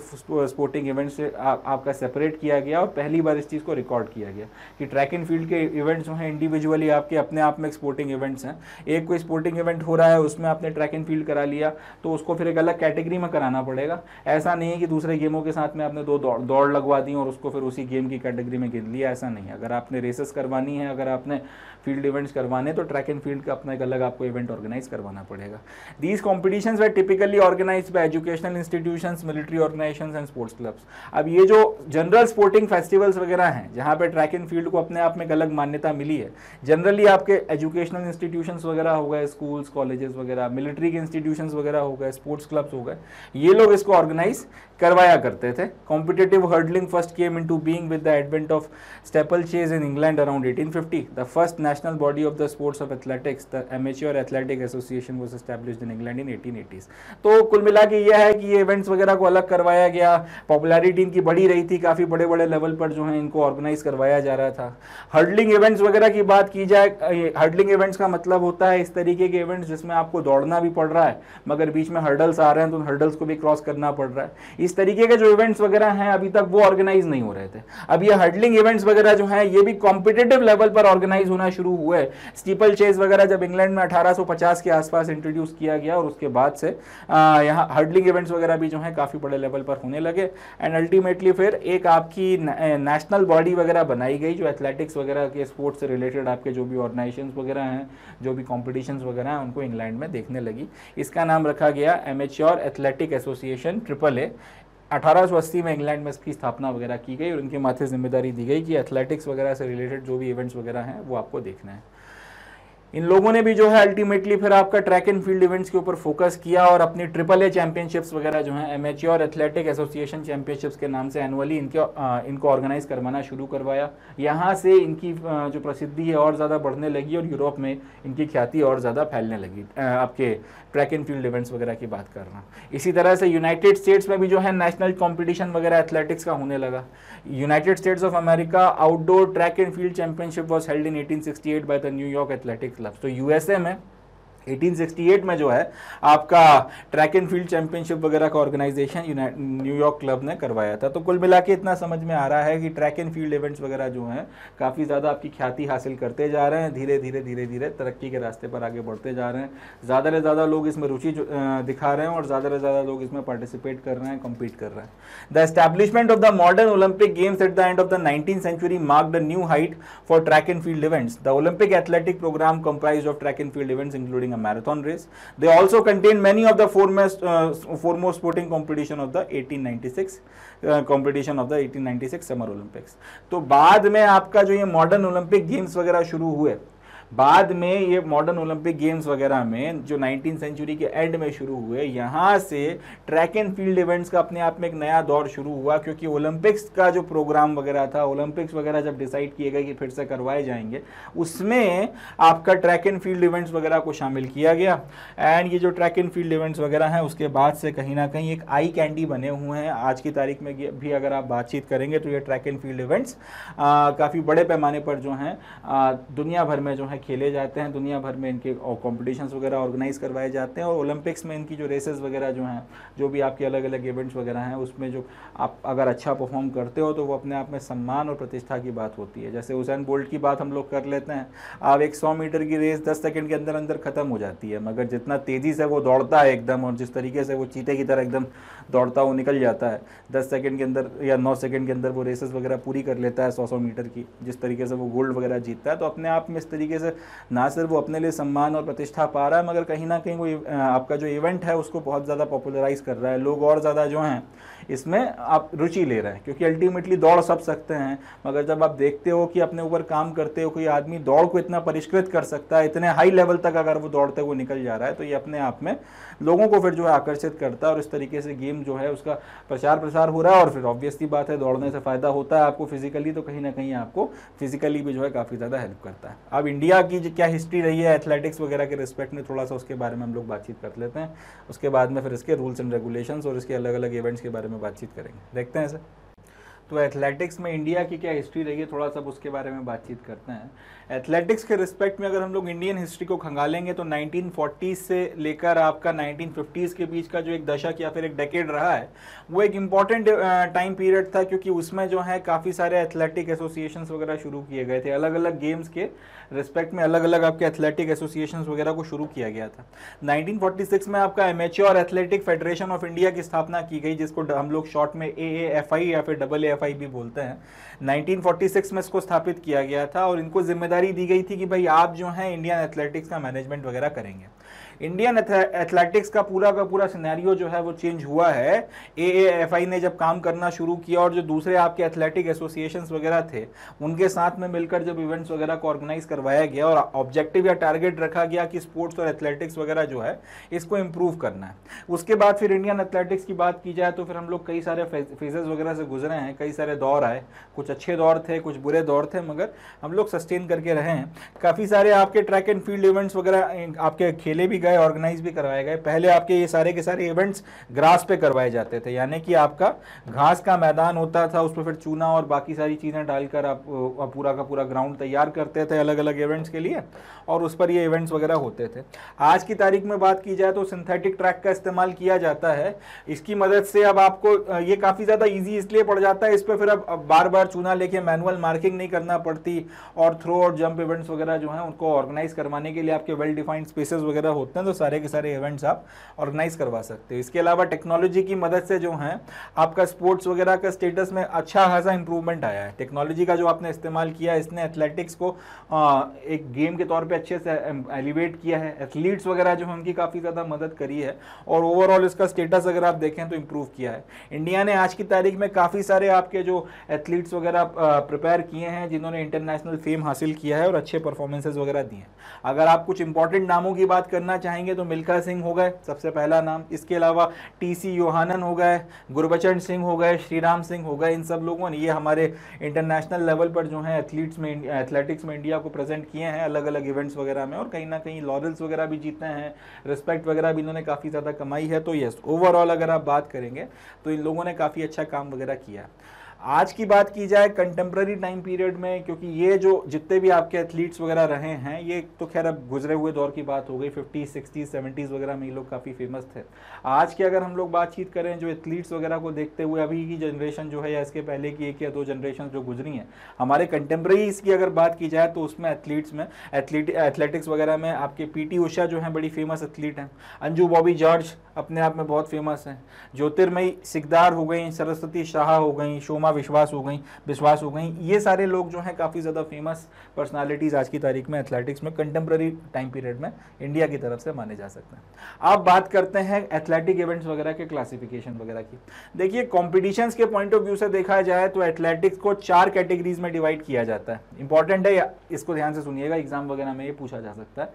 स्पोर्टिंग इवेंट्स से आप, आपका सेपरेट किया गया और पहली बार इस चीज़ को रिकॉर्ड किया गया कि ट्रैक एंड फील्ड के इवेंट्स जो हैं इंडिविजुअली आपके अपने आप में स्पोर्टिंग इवेंट्स हैं एक कोई स्पोर्टिंग इवेंट हो रहा है उसमें आपने ट्रैक एंड फील्ड करा लिया तो उसको फिर एक अलग कैटेगरी में कराना पड़ेगा ऐसा नहीं है कि दूसरे गेमों के साथ में आपने दो दौड़ दौड़ लगवा दी और उसको फिर उसी गेम की कैटेगरी में गिन लिया ऐसा नहीं है अगर आपने रेसेस करवानी है अगर आपने फील्ड इवेंट्स करवाने तो ट्रैक एंड फील्ड का अपना एक अलग आपको इवेंट ऑर्गेनाइज करवाना पड़ेगा these competition they typically organise by educational institution military organisation and sports clubs अब ये जो जनरल स्पोर्टिंग फेस्टिवल्स वगैरह हैं जहाँ पे ट्रैक एंड फील्ड को अपने आप में एक अलग मान्यता मिली है जनरली आपके एजुकेशनल इंस्टीट्यूशन वगैरह हो गए स्कूल्स कॉलेजेस वगैरह मिलिट्री के इंस्टीट्यूशन वगैरह हो गए स्पोर्ट्स क्लब्स हो गए ये लोग इसको ऑर्गेनाइज करवाया करते थे competitive hurdling first came into being with the advent of steeplechase in England around eighteen fifty the first national national body of the sports of athletics, the Amateur athletic association was establish in England in eighteen तो कुल मिला के यह है कि ये events वगैरह को अलग करवाया गया पॉपुलरिटी इनकी बढ़ी रही थी काफ़ी बड़े बड़े लेवल पर जो है इनको ऑर्गेनाइज करवाया जा रहा था हर्डलिंग इवेंट्स वगैरह की बात की जाए हर्डलिंग इवेंट्स का मतलब होता है इस तरीके के इवेंट्स जिसमें आपको दौड़ना भी पड़ रहा है मगर बीच में हर्डल्स आ रहे हैं तो हर्डल्स को भी क्रॉस करना पड़ रहा है इस तरीके के जो इवेंट्स वगैरह हैं अभी तक वो ऑर्गेनाइज नहीं हो रहे थे अब ये हर्डलिंग इवेंट्स वगैरह जो है ये भी कॉम्पिटेटिव लेवल पर ऑर्गेनाइज होना शुरू हुए स्टीपल चेज वगैरह जब इंग्लैंड में 1850 के आसपास इंट्रोड्यूस किया गया और उसके बाद से यहाँ हर्डलिंग इवेंट्स वगैरह भी जो है काफ़ी बड़े लेवल पर होने लगे एंड अल्टीमेटली फिर एक आपकी नेशनल बॉडी वगैरह बनाई गई जो एथलेटिक्स वगैरह के स्पोर्ट्स से रिलेटेड आपके जो भी ऑर्गेनाइजेशन वगैरह हैं जो भी कॉम्पिटिशन वगैरह हैं उनको इंग्लैंड में देखने लगी इसका नाम रखा गया एम एथलेटिक एसोसिएशन ट्रिपल ए 1880 में इंग्लैंड में इसकी स्थापना वगैरह की गई और उनके माथे जिम्मेदारी दी गई कि एथलेटिक्स वगैरह से रिलेटेड जो भी इवेंट्स वगैरह हैं वो आपको देखना है इन लोगों ने भी जो है अल्टीमेटली फिर आपका ट्रैक एंड फील्ड इवेंट्स के ऊपर फोकस किया और अपनी ट्रिपल ए चैंपियनशिप्स वगैरह जो है एम और एथलेटिक एसोसिएशन चैंपियनशिप्स के नाम से एनुअली इनके इनको ऑर्गेनाइज करवाना शुरू करवाया यहाँ से इनकी जो प्रसिद्धि है और ज़्यादा बढ़ने लगी और यूरोप में इनकी ख्याति और ज़्यादा फैलने लगी आपके ट्रैक एंड फील्ड इवेंट्स वगैरह की बात कर रहा हूँ इसी तरह से यूनाइटेड स्टेट्स में भी जो है नेशनल कॉम्पिटिशन वगैरह एथलेटिक्स का होने लगा United States of America outdoor track and field championship was held in at by the New York athletics club तो यूएसए में 1868 में जो है आपका ट्रैक एंड फील्ड चैंपियनशिप वगैरह का ऑर्गेनाइजेशन न्यूयॉर्क क्लब ने करवाया था तो कुल मिला के इतना समझ में आ रहा है कि ट्रैक एंड फील्ड इवेंट्स वगैरह जो हैं काफ़ी ज़्यादा आपकी ख्याति हासिल करते जा रहे हैं धीरे धीरे धीरे धीरे तरक्की के रास्ते पर आगे बढ़ते जा रहे हैं ज़्यादा से ज़्यादा लोग इसमें रुचि दिखा रहे हैं और ज़्यादा से ज़्यादा लोग इसमें पार्टिसिपेट कर रहे हैं कम्पीट कर रहे हैं the establishment of the modern Olympic Games at the end of the nineteen century mark the new height for track and field events the Olympic athletic programme comprise of track and field events including the marathon race. They also contain many of the foremost, uh, foremost sporting competition of the 1896 competition of the 1896 summer Olympics तो बाद में आपका जो ये modern Olympic games वगैरह शुरू हुए बाद में ये मॉडर्न ओलंपिक गेम्स वगैरह में जो नाइनटीन सेंचुरी के एंड में शुरू हुए यहाँ से ट्रैक एंड फील्ड इवेंट्स का अपने आप में एक नया दौर शुरू हुआ क्योंकि ओलंपिक्स का जो प्रोग्राम वगैरह था ओलंपिक्स वगैरह जब डिसाइड किए गए कि फिर से करवाए जाएंगे उसमें आपका ट्रैक एंड फील्ड इवेंट्स वगैरह को शामिल किया गया एंड ये जो ट्रैक एंड फील्ड इवेंट्स वगैरह हैं उसके बाद से कहीं ना कहीं एक आई कैंडी बने हुए हैं आज की तारीख में भी अगर आप बातचीत करेंगे तो ये ट्रैक एंड फील्ड इवेंट्स काफ़ी बड़े पैमाने पर जो हैं दुनिया भर में जो है है खेले जाते हैं दुनिया भर में इनके और कॉम्पिटिशन्स वगैरह ऑर्गेनाइज करवाए जाते हैं और ओलंपिक्स में इनकी जो रेसेस वगैरह जो हैं जो भी आपके अलग अलग इवेंट्स वगैरह हैं उसमें जो आप अगर अच्छा परफॉर्म करते हो तो वो अपने आप में सम्मान और प्रतिष्ठा की बात होती है जैसे हुसैन बोल्ट की बात हम लोग कर लेते हैं आप एक सौ मीटर की रेस दस सेकेंड के अंदर अंदर ख़त्म हो जाती है मगर जितना तेज़ी से वो दौड़ता है एकदम और जिस तरीके से वो चीते की तरह एकदम दौड़ता वो निकल जाता है दस सेकेंड के अंदर या नौ सेकेंड के अंदर वो रेसेस वगैरह पूरी कर लेता है सौ सौ मीटर की जिस तरीके से वो गोल्ड वगैरह जीतता है तो अपने आप में इस तरीके से ना सिर्फ वो अपने लिए सम्मान और प्रतिष्ठा पा रहा है मगर कहीं ना कहीं वो आपका जो इवेंट है उसको बहुत ज़्यादा पॉपुलराइज कर रहा है लोग और ज़्यादा जो हैं इसमें आप रुचि ले रहे हैं क्योंकि अल्टीमेटली दौड़ सब सकते हैं मगर जब आप देखते हो कि अपने ऊपर काम करते हो कोई आदमी दौड़ को इतना परिष्कृत कर सकता है इतने हाई लेवल तक अगर वो दौड़ते हुए निकल जा रहा है तो ये अपने आप में लोगों को फिर जो है आकर्षित करता है और इस तरीके से गेम जो है उसका प्रचार प्रसार हो रहा है और फिर ऑब्वियसली बात है दौड़ने से फ़ायदा होता है आपको फिजिकली तो कहीं ना कहीं आपको फिजिकली भी जो है काफ़ी ज़्यादा हेल्प करता है अब इंडिया की क्या हिस्ट्री रही है एथलेटिक्स वगैरह के रिस्पेक्ट में थोड़ा सा उसके बारे में हम लोग बातचीत कर लेते हैं उसके बाद में फिर इसके रूल्स एंड रेगुलेशन और इसके अलग अलग इवेंट्स के बारे में में बातचीत करेंगे देखते हैं सर तो एथलेटिक्स में इंडिया की क्या हिस्ट्री रही है थोड़ा सा उसके बारे में बातचीत करते हैं एथलेटिक्स के रिस्पेक्ट में अगर हम लोग इंडियन हिस्ट्री को खंगालेंगे तो 1940 से लेकर आपका 1950s के बीच का जो एक दशक या फिर एक डेकेड रहा है वो एक इम्पॉर्टेंट टाइम पीरियड था क्योंकि उसमें जो है काफ़ी सारे एथलेटिक एसोसिएशन वगैरह शुरू किए गए थे अलग अलग गेम्स के रिस्पेक्ट में अलग अलग आपके एथलेटिक एसोसिएशन वगैरह को शुरू किया गया था 1946 में आपका एम और एथलेटिक फेडरेशन ऑफ इंडिया की स्थापना की गई जिसको हम लोग शॉर्ट में ए या फिर डबल ए भी बोलते हैं 1946 में इसको स्थापित किया गया था और इनको जिम्मेदारी दी गई थी कि भाई आप जो हैं इंडियन एथलेटिक्स का मैनेजमेंट वगैरह करेंगे इंडियन एथलेटिक्स का पूरा का पूरा सिनेरियो जो है वो चेंज हुआ है ए ने जब काम करना शुरू किया और जो दूसरे आपके एथलेटिक एसोसिएशन वगैरह थे उनके साथ में मिलकर जब इवेंट्स वगैरह को ऑर्गेनाइज करवाया गया और ऑब्जेक्टिव या टारगेट रखा गया कि स्पोर्ट्स और एथलेटिक्स वगैरह जो है इसको इम्प्रूव करना है उसके बाद फिर इंडियन एथलेटिक्स की बात की जाए तो फिर हम लोग कई सारे फेजेस वगैरह से गुजरे हैं कई सारे दौर आए कुछ अच्छे दौर थे कुछ बुरे दौर थे मगर हम लोग सस्टेन करके रहे हैं काफ़ी सारे आपके ट्रैक एंड फील्ड इवेंट्स वगैरह आपके खेले भी गए ऑर्गेनाइज भी करवाए गए पहले आपके ये सारे के सारे इवेंट्स ग्रास पे करवाए जाते थे यानी कि आपका घास का मैदान होता था उस पर फिर चूना और बाकी सारी चीज़ें डालकर आप पूरा का पूरा ग्राउंड तैयार करते थे अलग अलग इवेंट्स के लिए और उस पर ये इवेंट्स वगैरह होते थे आज की तारीख में बात की जाए तो सिंथेटिक ट्रैक का इस्तेमाल किया जाता है इसकी मदद से अब आपको ये काफ़ी ज़्यादा ईजी इसलिए पड़ जाता है इस पर फिर अब बार बार चूना लेके मैनुअल मार्किंग नहीं करना पड़ती और थ्रो और जंप इवेंट्स वगैरह जो हैं उनको ऑर्गेनाइज करवाने के लिए आपके वेल डिफाइंड स्पेसेस वगैरह होते सकते हैं तो सारे के सारे इवेंट्स आप ऑर्गेनाइज करवा सकते हो इसके अलावा टेक्नोलॉजी की मदद से जो है आपका स्पोर्ट्स वगैरह का स्टेटस में अच्छा खासा इंप्रूवमेंट आया है टेक्नोलॉजी का जो आपने इस्तेमाल किया है इसने एथलेटिक्स को आ, एक गेम के तौर पर अच्छे से एलिवेट किया है एथलीट्स वगैरह जो है उनकी काफ़ी ज़्यादा मदद करी है और ओवरऑल इसका स्टेटस अगर आप देखें तो इम्प्रूव किया है इंडिया ने आज की तारीख में काफ़ी सारे आपके जो एथलीट्स वगैरह प्रिपेयर किए हैं जिन्होंने इंटरनेशनल फेम हासिल किया है और अच्छे परफॉर्मेंसेज वगैरह दिए हैं अगर आप कुछ इंपॉर्टेंट नामों की बात करना चाहेंगे तो मिल्खा सिंह हो गए सबसे पहला नाम इसके अलावा टी सी योहानन हो गए गुरबचन सिंह हो गए श्रीराम सिंह हो गए इन सब लोगों ने ये हमारे इंटरनेशनल लेवल पर जो है एथलीट्स में एथलेटिक्स में इंडिया को प्रेजेंट किए हैं अलग अलग इवेंट्स वगैरह में और कहीं ना कहीं लॉरल्स वगैरह भी जीते हैं रिस्पेक्ट वगैरह भी इन्होंने काफ़ी ज़्यादा कमाई है तो येस ओवरऑल अगर आप बात करेंगे तो इन लोगों ने काफ़ी अच्छा काम वगैरह किया है आज की बात की जाए कंटेम्प्रेरी टाइम पीरियड में क्योंकि ये जो जितने भी आपके एथलीट्स वगैरह रहे हैं ये तो खैर अब गुजरे हुए दौर की बात हो गई फिफ्टी सिक्सटीज सेवेंटीज़ वगैरह में ये लोग काफ़ी फेमस थे आज की अगर हम लोग बातचीत करें जो एथलीट्स वगैरह को देखते हुए अभी की जनरेशन जो है या इसके पहले की एक या दो जनरेशन जो गुजरी हैं हमारे कंटेम्प्रेरीज की अगर बात की जाए तो उसमें एथलीट्स में एथलेटिक्स वगैरह में आपके टी उषा जो हैं बड़ी फेमस एथलीट हैं अंजू बॉबी जॉर्ज अपने आप में बहुत फेमस हैं ज्योतिर्मयी सिकदार हो गई सरस्वती शाह हो गई शोमा उमा विश्वास हो गई विश्वास हो गई ये सारे लोग जो हैं काफ़ी ज़्यादा फेमस पर्सनालिटीज़ आज की तारीख में एथलेटिक्स में कंटेम्प्रेरी टाइम पीरियड में इंडिया की तरफ से माने जा सकते हैं आप बात करते हैं एथलेटिक इवेंट्स वगैरह के क्लासिफिकेशन वगैरह की देखिए कॉम्पिटिशन्स के पॉइंट ऑफ व्यू से देखा जाए तो एथलेटिक्स को चार कैटेगरीज में डिवाइड किया जाता है इंपॉर्टेंट है इसको ध्यान से सुनिएगा एग्जाम वगैरह में ये पूछा जा सकता है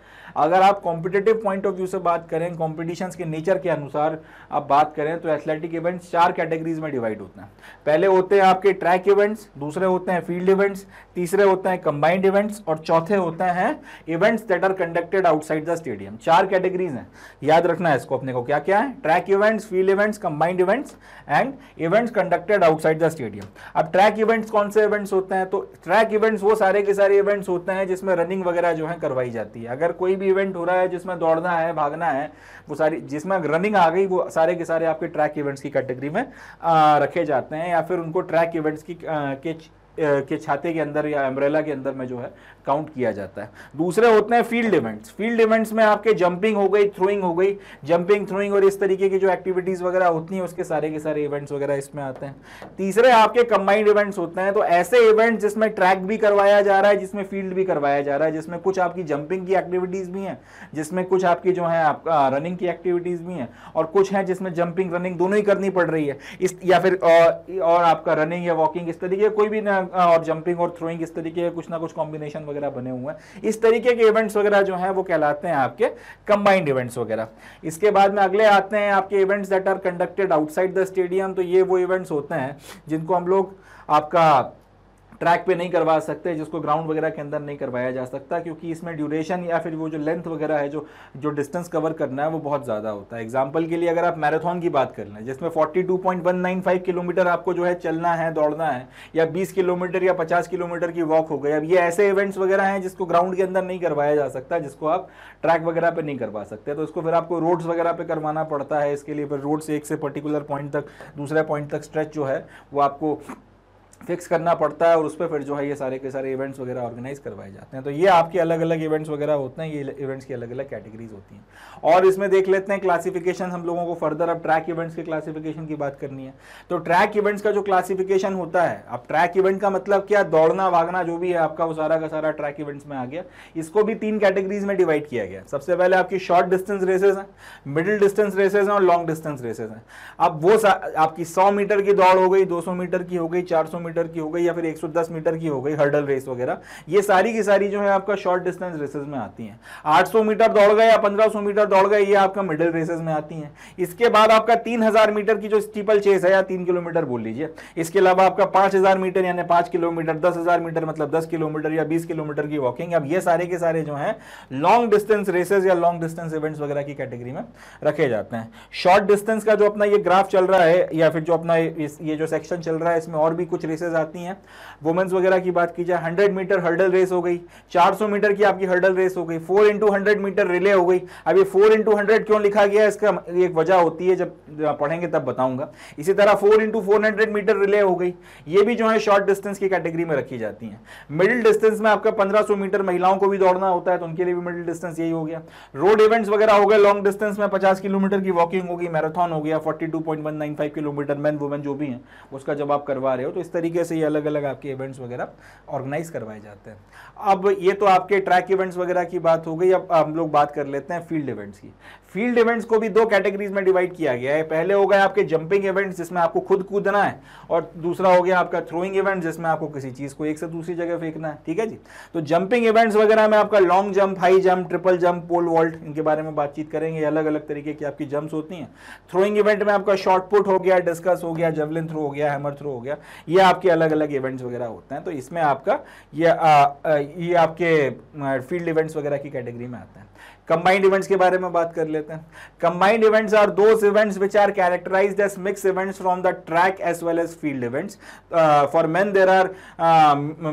अगर आप कॉम्पिटेटिव पॉइंट ऑफ व्यू से बात करें कॉम्पिटिशन के नेचर के अनुसार आप बात करें तो एथलेटिक इवेंट्स चार कैटेगरीज में डिवाइड होते हैं पहले होते हैं आपके ट्रैक इवेंट्स दूसरे होते हैं फील्ड इवेंट्स तीसरे होते हैं कंबाइंड इवेंट्स और चौथे होते हैं events that are conducted outside the stadium चार कैटेगरीज हैं याद रखना है इसको अपने को क्या क्या है track events field events combined events and events conducted outside the stadium अब ट्रैक इवेंट्स कौन से इवेंट्स होते हैं तो ट्रैक इवेंट्स वो सारे के सारे इवेंट्स होते हैं जिसमें रनिंग वगैरह जो है करवाई जाती है अगर कोई भी इवेंट हो रहा है जिसमें दौड़ना है भागना है वो सारी जिसमें रनिंग आ गई वो सारे के सारे आपके ट्रैक इवेंट्स की कैटेगरी में आ, रखे जाते हैं या फिर उनको ट्रैक इवेंट्स की आ, के के छाते के अंदर या एम्ब्रेला के अंदर में जो है काउंट किया जाता है दूसरे होते हैं फील्ड इवेंट्स फील्ड इवेंट्स में आपके जंपिंग हो गई थ्रोइंग हो गई जंपिंग थ्रोइंग और इस तरीके की जो एक्टिविटीज़ वगैरह होती हैं उसके सारे के सारे इवेंट्स वगैरह इसमें आते हैं तीसरे आपके कंबाइंड इवेंट्स होते हैं तो ऐसे इवेंट जिसमें ट्रैक भी करवाया जा रहा है जिसमें फील्ड भी करवाया जा रहा है जिसमें कुछ आपकी जंपिंग की एक्टिविटीज़ भी हैं जिसमें कुछ आपकी जो है आपका रनिंग की एक्टिविटीज़ भी हैं और कुछ हैं जिसमें जंपिंग रनिंग दोनों ही करनी पड़ रही है इस या फिर और, और आपका रनिंग या वॉकिंग इस तरीके कोई भी ना और जंपिंग और थ्रोइंग इस तरीके कुछ ना कुछ कॉम्बिनेशन वगैरह बने हुए हैं इस तरीके के इवेंट्स वगैरह जो हैं वो कहलाते हैं आपके कंबाइंड इवेंट्स वगैरह इसके बाद में अगले आते हैं आपके events that are conducted outside the stadium तो ये वो इवेंट्स होते हैं जिनको हम लोग आपका ट्रैक पे नहीं करवा सकते जिसको ग्राउंड वगैरह के अंदर नहीं करवाया जा सकता क्योंकि इसमें ड्यूरेशन या फिर वो जो लेंथ वगैरह है जो जो डिस्टेंस कवर करना है वो बहुत ज़्यादा होता है एग्जाम्पल के लिए अगर आप मैराथन की बात कर लें जिसमें फोर्टी किलोमीटर आपको जो है चलना है दौड़ना है या बीस किलोमीटर या पचास किलोमीटर की वॉक हो गई अब ये ऐसे इवेंट्स वगैरह हैं जिसको ग्राउंड के अंदर नहीं करवाया जा सकता जिसको आप ट्रैक वगैरह पर नहीं करवा सकते तो इसको फिर आपको रोड्स वगैरह पर करवाना पड़ता है इसके लिए फिर रोड से एक से पर्टिकुलर पॉइंट तक दूसरे पॉइंट तक स्ट्रेच जो है वो आपको फिक्स करना पड़ता है और उस पर फिर जो है ये सारे के सारे इवेंट्स वगैरह ऑर्गेनाइज करवाए जाते हैं तो ये आपके अलग अलग इवेंट्स वगैरह होते हैं ये इवेंट्स की अलग अलग कैटेगरीज होती हैं और इसमें देख लेते हैं क्लासिफिकेशन हम लोगों को फर्दर अब ट्रैक इवेंट्स के क्लासिफिकेशन की बात करनी है तो ट्रैक इवेंट्स का जो क्लासिफिकेशन होता है अब ट्रैक इवेंट का मतलब क्या दौड़ना भागना जो भी है आपका वो सारा का सारा ट्रैक इवेंट्स में आ गया इसको भी तीन कैटेगरीज में डिवाइड किया गया सबसे पहले आपकी शॉर्ट डिस्टेंस रेसेज हैं मिडिल डिस्टेंस रेसेज हैं और लॉन्ग डिस्टेंस रेसेज हैं अब वो आपकी सौ मीटर की दौड़ हो गई दो मीटर की हो गई चार मीटर मीटर की हो गई या फिर 110 मीटर की हो गई हर्डल रेस वगैरह ये सारी की सारी जो है आपका शॉर्ट डिस्टेंस रेसेस में आती हैं 800 मीटर दौड़ गए या 1500 मीटर दौड़ गए ये आपका मिडिल रेसेस में आती हैं इसके बाद आपका 3000 मीटर की जो स्टीपल चेस है या तीन किलोमीटर बोल लीजिए इसके अलावा आपका पांच मीटर यानी पांच किलोमीटर दस मीटर मतलब दस किलोमीटर या बीस किलोमीटर की वॉकिंग अब ये सारे के सारे जो है लॉन्ग डिस्टेंस रेसेज या लॉन्ग डिस्टेंस इवेंट्स वगैरह की कैटेगरी में रखे जाते हैं शॉर्ट डिस्टेंस का जो अपना ये ग्राफ चल रहा है या फिर जो अपना ये जो सेक्शन चल रहा है इसमें और भी कुछ रेसेस रेसेस आती हैं वुमेंस वगैरह की बात की जाए हंड्रेड मीटर हर्डल रेस हो गई चार सौ मीटर की आपकी हर्डल रेस हो गई four into hundred metre relay हो गई अब ये फोर इंटू हंड्रेड क्यों लिखा गया इसका एक वजह होती है जब पढ़ेंगे तब बताऊंगा इसी तरह four into four hundred metre relay हो गई ये भी जो है शॉर्ट डिस्टेंस की कैटेगरी में रखी जाती है मिडिल डिस्टेंस में आपका पंद्रह सौ मीटर महिलाओं को भी दौड़ना होता है तो उनके लिए भी मिडिल डिस्टेंस यही हो गया रोड इवेंट्स वगैरह हो गए लॉन्ग डिस्टेंस में पचास किलोमीटर की वॉकिंग हो गई मैराथन हो गया फोर्टी किलोमीटर मैन वुमेन जो भी है उसका जब आप करवा रहे हो तो इस तरीके तरीके से ये अलग अलग आपके इवेंट्स वगैरह ऑर्गेनाइज करवाए जाते हैं अब ये तो आपके ट्रैक इवेंट्स वगैरह की बात हो गई अब हम लोग बात कर लेते हैं फील्ड इवेंट्स की फील्ड इवेंट्स को भी दो कैटेगरीज में डिवाइड किया गया है पहले हो गए आपके जंपिंग इवेंट्स जिसमें आपको खुद कूदना है और दूसरा हो गया आपका थ्रोइंग इवेंट जिसमें आपको किसी चीज़ को एक से दूसरी जगह फेंकना है ठीक है जी तो जंपिंग इवेंट्स वगैरह में आपका long jump high jump triple jump pole vault इनके बारे में बातचीत करेंगे अलग अलग तरीके की आपकी जंप्स होती हैं थ्रोइंग इवेंट में आपका शॉर्ट पुट हो गया डिस्कस हो गया जेवलिन थ्रो हो गया हैमर थ्रो हो गया ये आपके अलग अलग इवेंट्स वगैरह होते हैं तो इसमें आपका ये ये आपके फील्ड इवेंट्स वगैरह की कैटेगरी में आता है कंबाइंड इवेंट्स के बारे में बात कर लेते हैं कंबाइंड इवेंट्स आर दो events which are characterised as mix events from the track as well as field events for men there are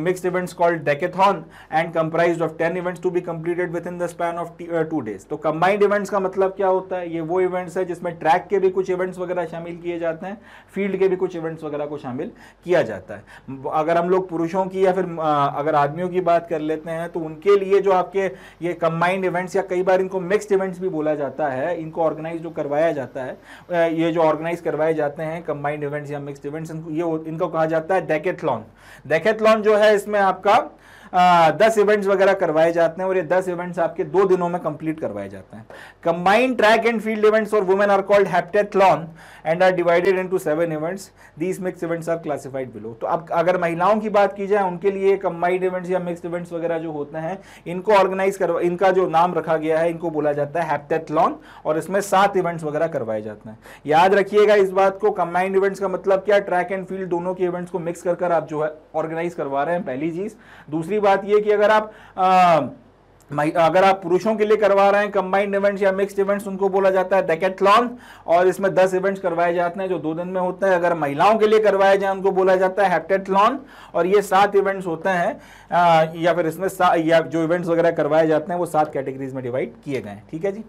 mixed events called decathlon and comprise of ten events to be completed with in the span of two days तो combined events का मतलब क्या होता है ये वो events है जिसमें ट्रैक के भी कुछ इवेंट्स वगैरह शामिल किए जाते हैं फील्ड के भी कुछ इवेंट्स वगैरह को शामिल किया जाता है अगर हम लोग पुरुषों की या फिर अगर आदमियों की बात कर लेते हैं तो उनके लिए जो आपके ये कंबाइंड इवेंट्स या कई बार इनको मिक्सड इवेंट्स भी बोला जाता है इनको ऑर्गेनाइज जो करवाया जाता है ये जो ऑर्गेनाइज करवाए जाते हैं कंबाइंड इवेंट्स या मिक्सड इवेंट्स ये इनको कहा जाता है डेकेथलॉन डेकेथलॉन जो है इसमें आपका दस इवेंट्स वगैरह करवाए जाते हैं और ये दस इवेंट्स आपके दो दिनों में कंप्लीट करवाए जाते हैं combined track and field events और women are called heptathlon and are divided to seven events these mix events are classified below तो अब अगर महिलाओं की बात की जाए उनके लिए कंबाइंड इवेंट्स या मिक्स इवेंट्स वगैरह जो होते हैं इनको ऑर्गेनाइज करवा इनका जो नाम रखा गया है इनको बोला जाता है हैप्टेथलॉन और इसमें सात इवेंट्स वगैरह करवाए जाते हैं याद रखिएगा इस बात को कंबाइंड इवेंट्स का मतलब क्या ट्रैक एंड फील्ड दोनों के इवेंट्स को मिक्स कर आप जो है ऑर्गेनाइज करवा रहे हैं पहली चीज दूसरी दूसरी बात यह कि अगर आप आ, अगर आप पुरुषों के लिए करवा रहे हैं कंबाइंड इवेंट्स या मिक्स्ड इवेंट्स उनको बोला जाता है डेकेटलॉन और इसमें दस इवेंट्स करवाए जाते हैं जो दो दिन में होते हैं अगर महिलाओं के लिए करवाए जाए उनको बोला जाता है हेप्टेटलॉन और ये सात इवेंट्स होते हैं या फिर इसमें या जो इवेंट्स वगैरह करवाए जाते हैं वो सात कैटेगरीज में डिवाइड किए गए ठीक है जी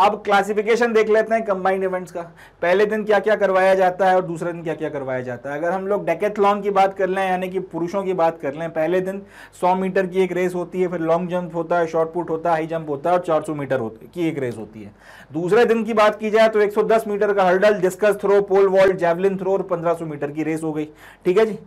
अब क्लासिफिकेशन देख लेते हैं कंबाइंड इवेंट्स का पहले दिन क्या क्या करवाया जाता है और दूसरे दिन क्या क्या करवाया जाता है अगर हम लोग डेकेथलॉन की बात कर लें यानी कि पुरुषों की बात कर लें पहले दिन सौ मीटर की एक रेस होती है फिर लॉन्ग जंप होता है शॉर्ट पुट होता है हाई जंप होता है और चार मीटर की एक रेस होती है दूसरे दिन की बात की जाए तो एक मीटर का hurdle discus throw pole vault javelin throw और पंद्रह मीटर की रेस हो गई ठीक है जी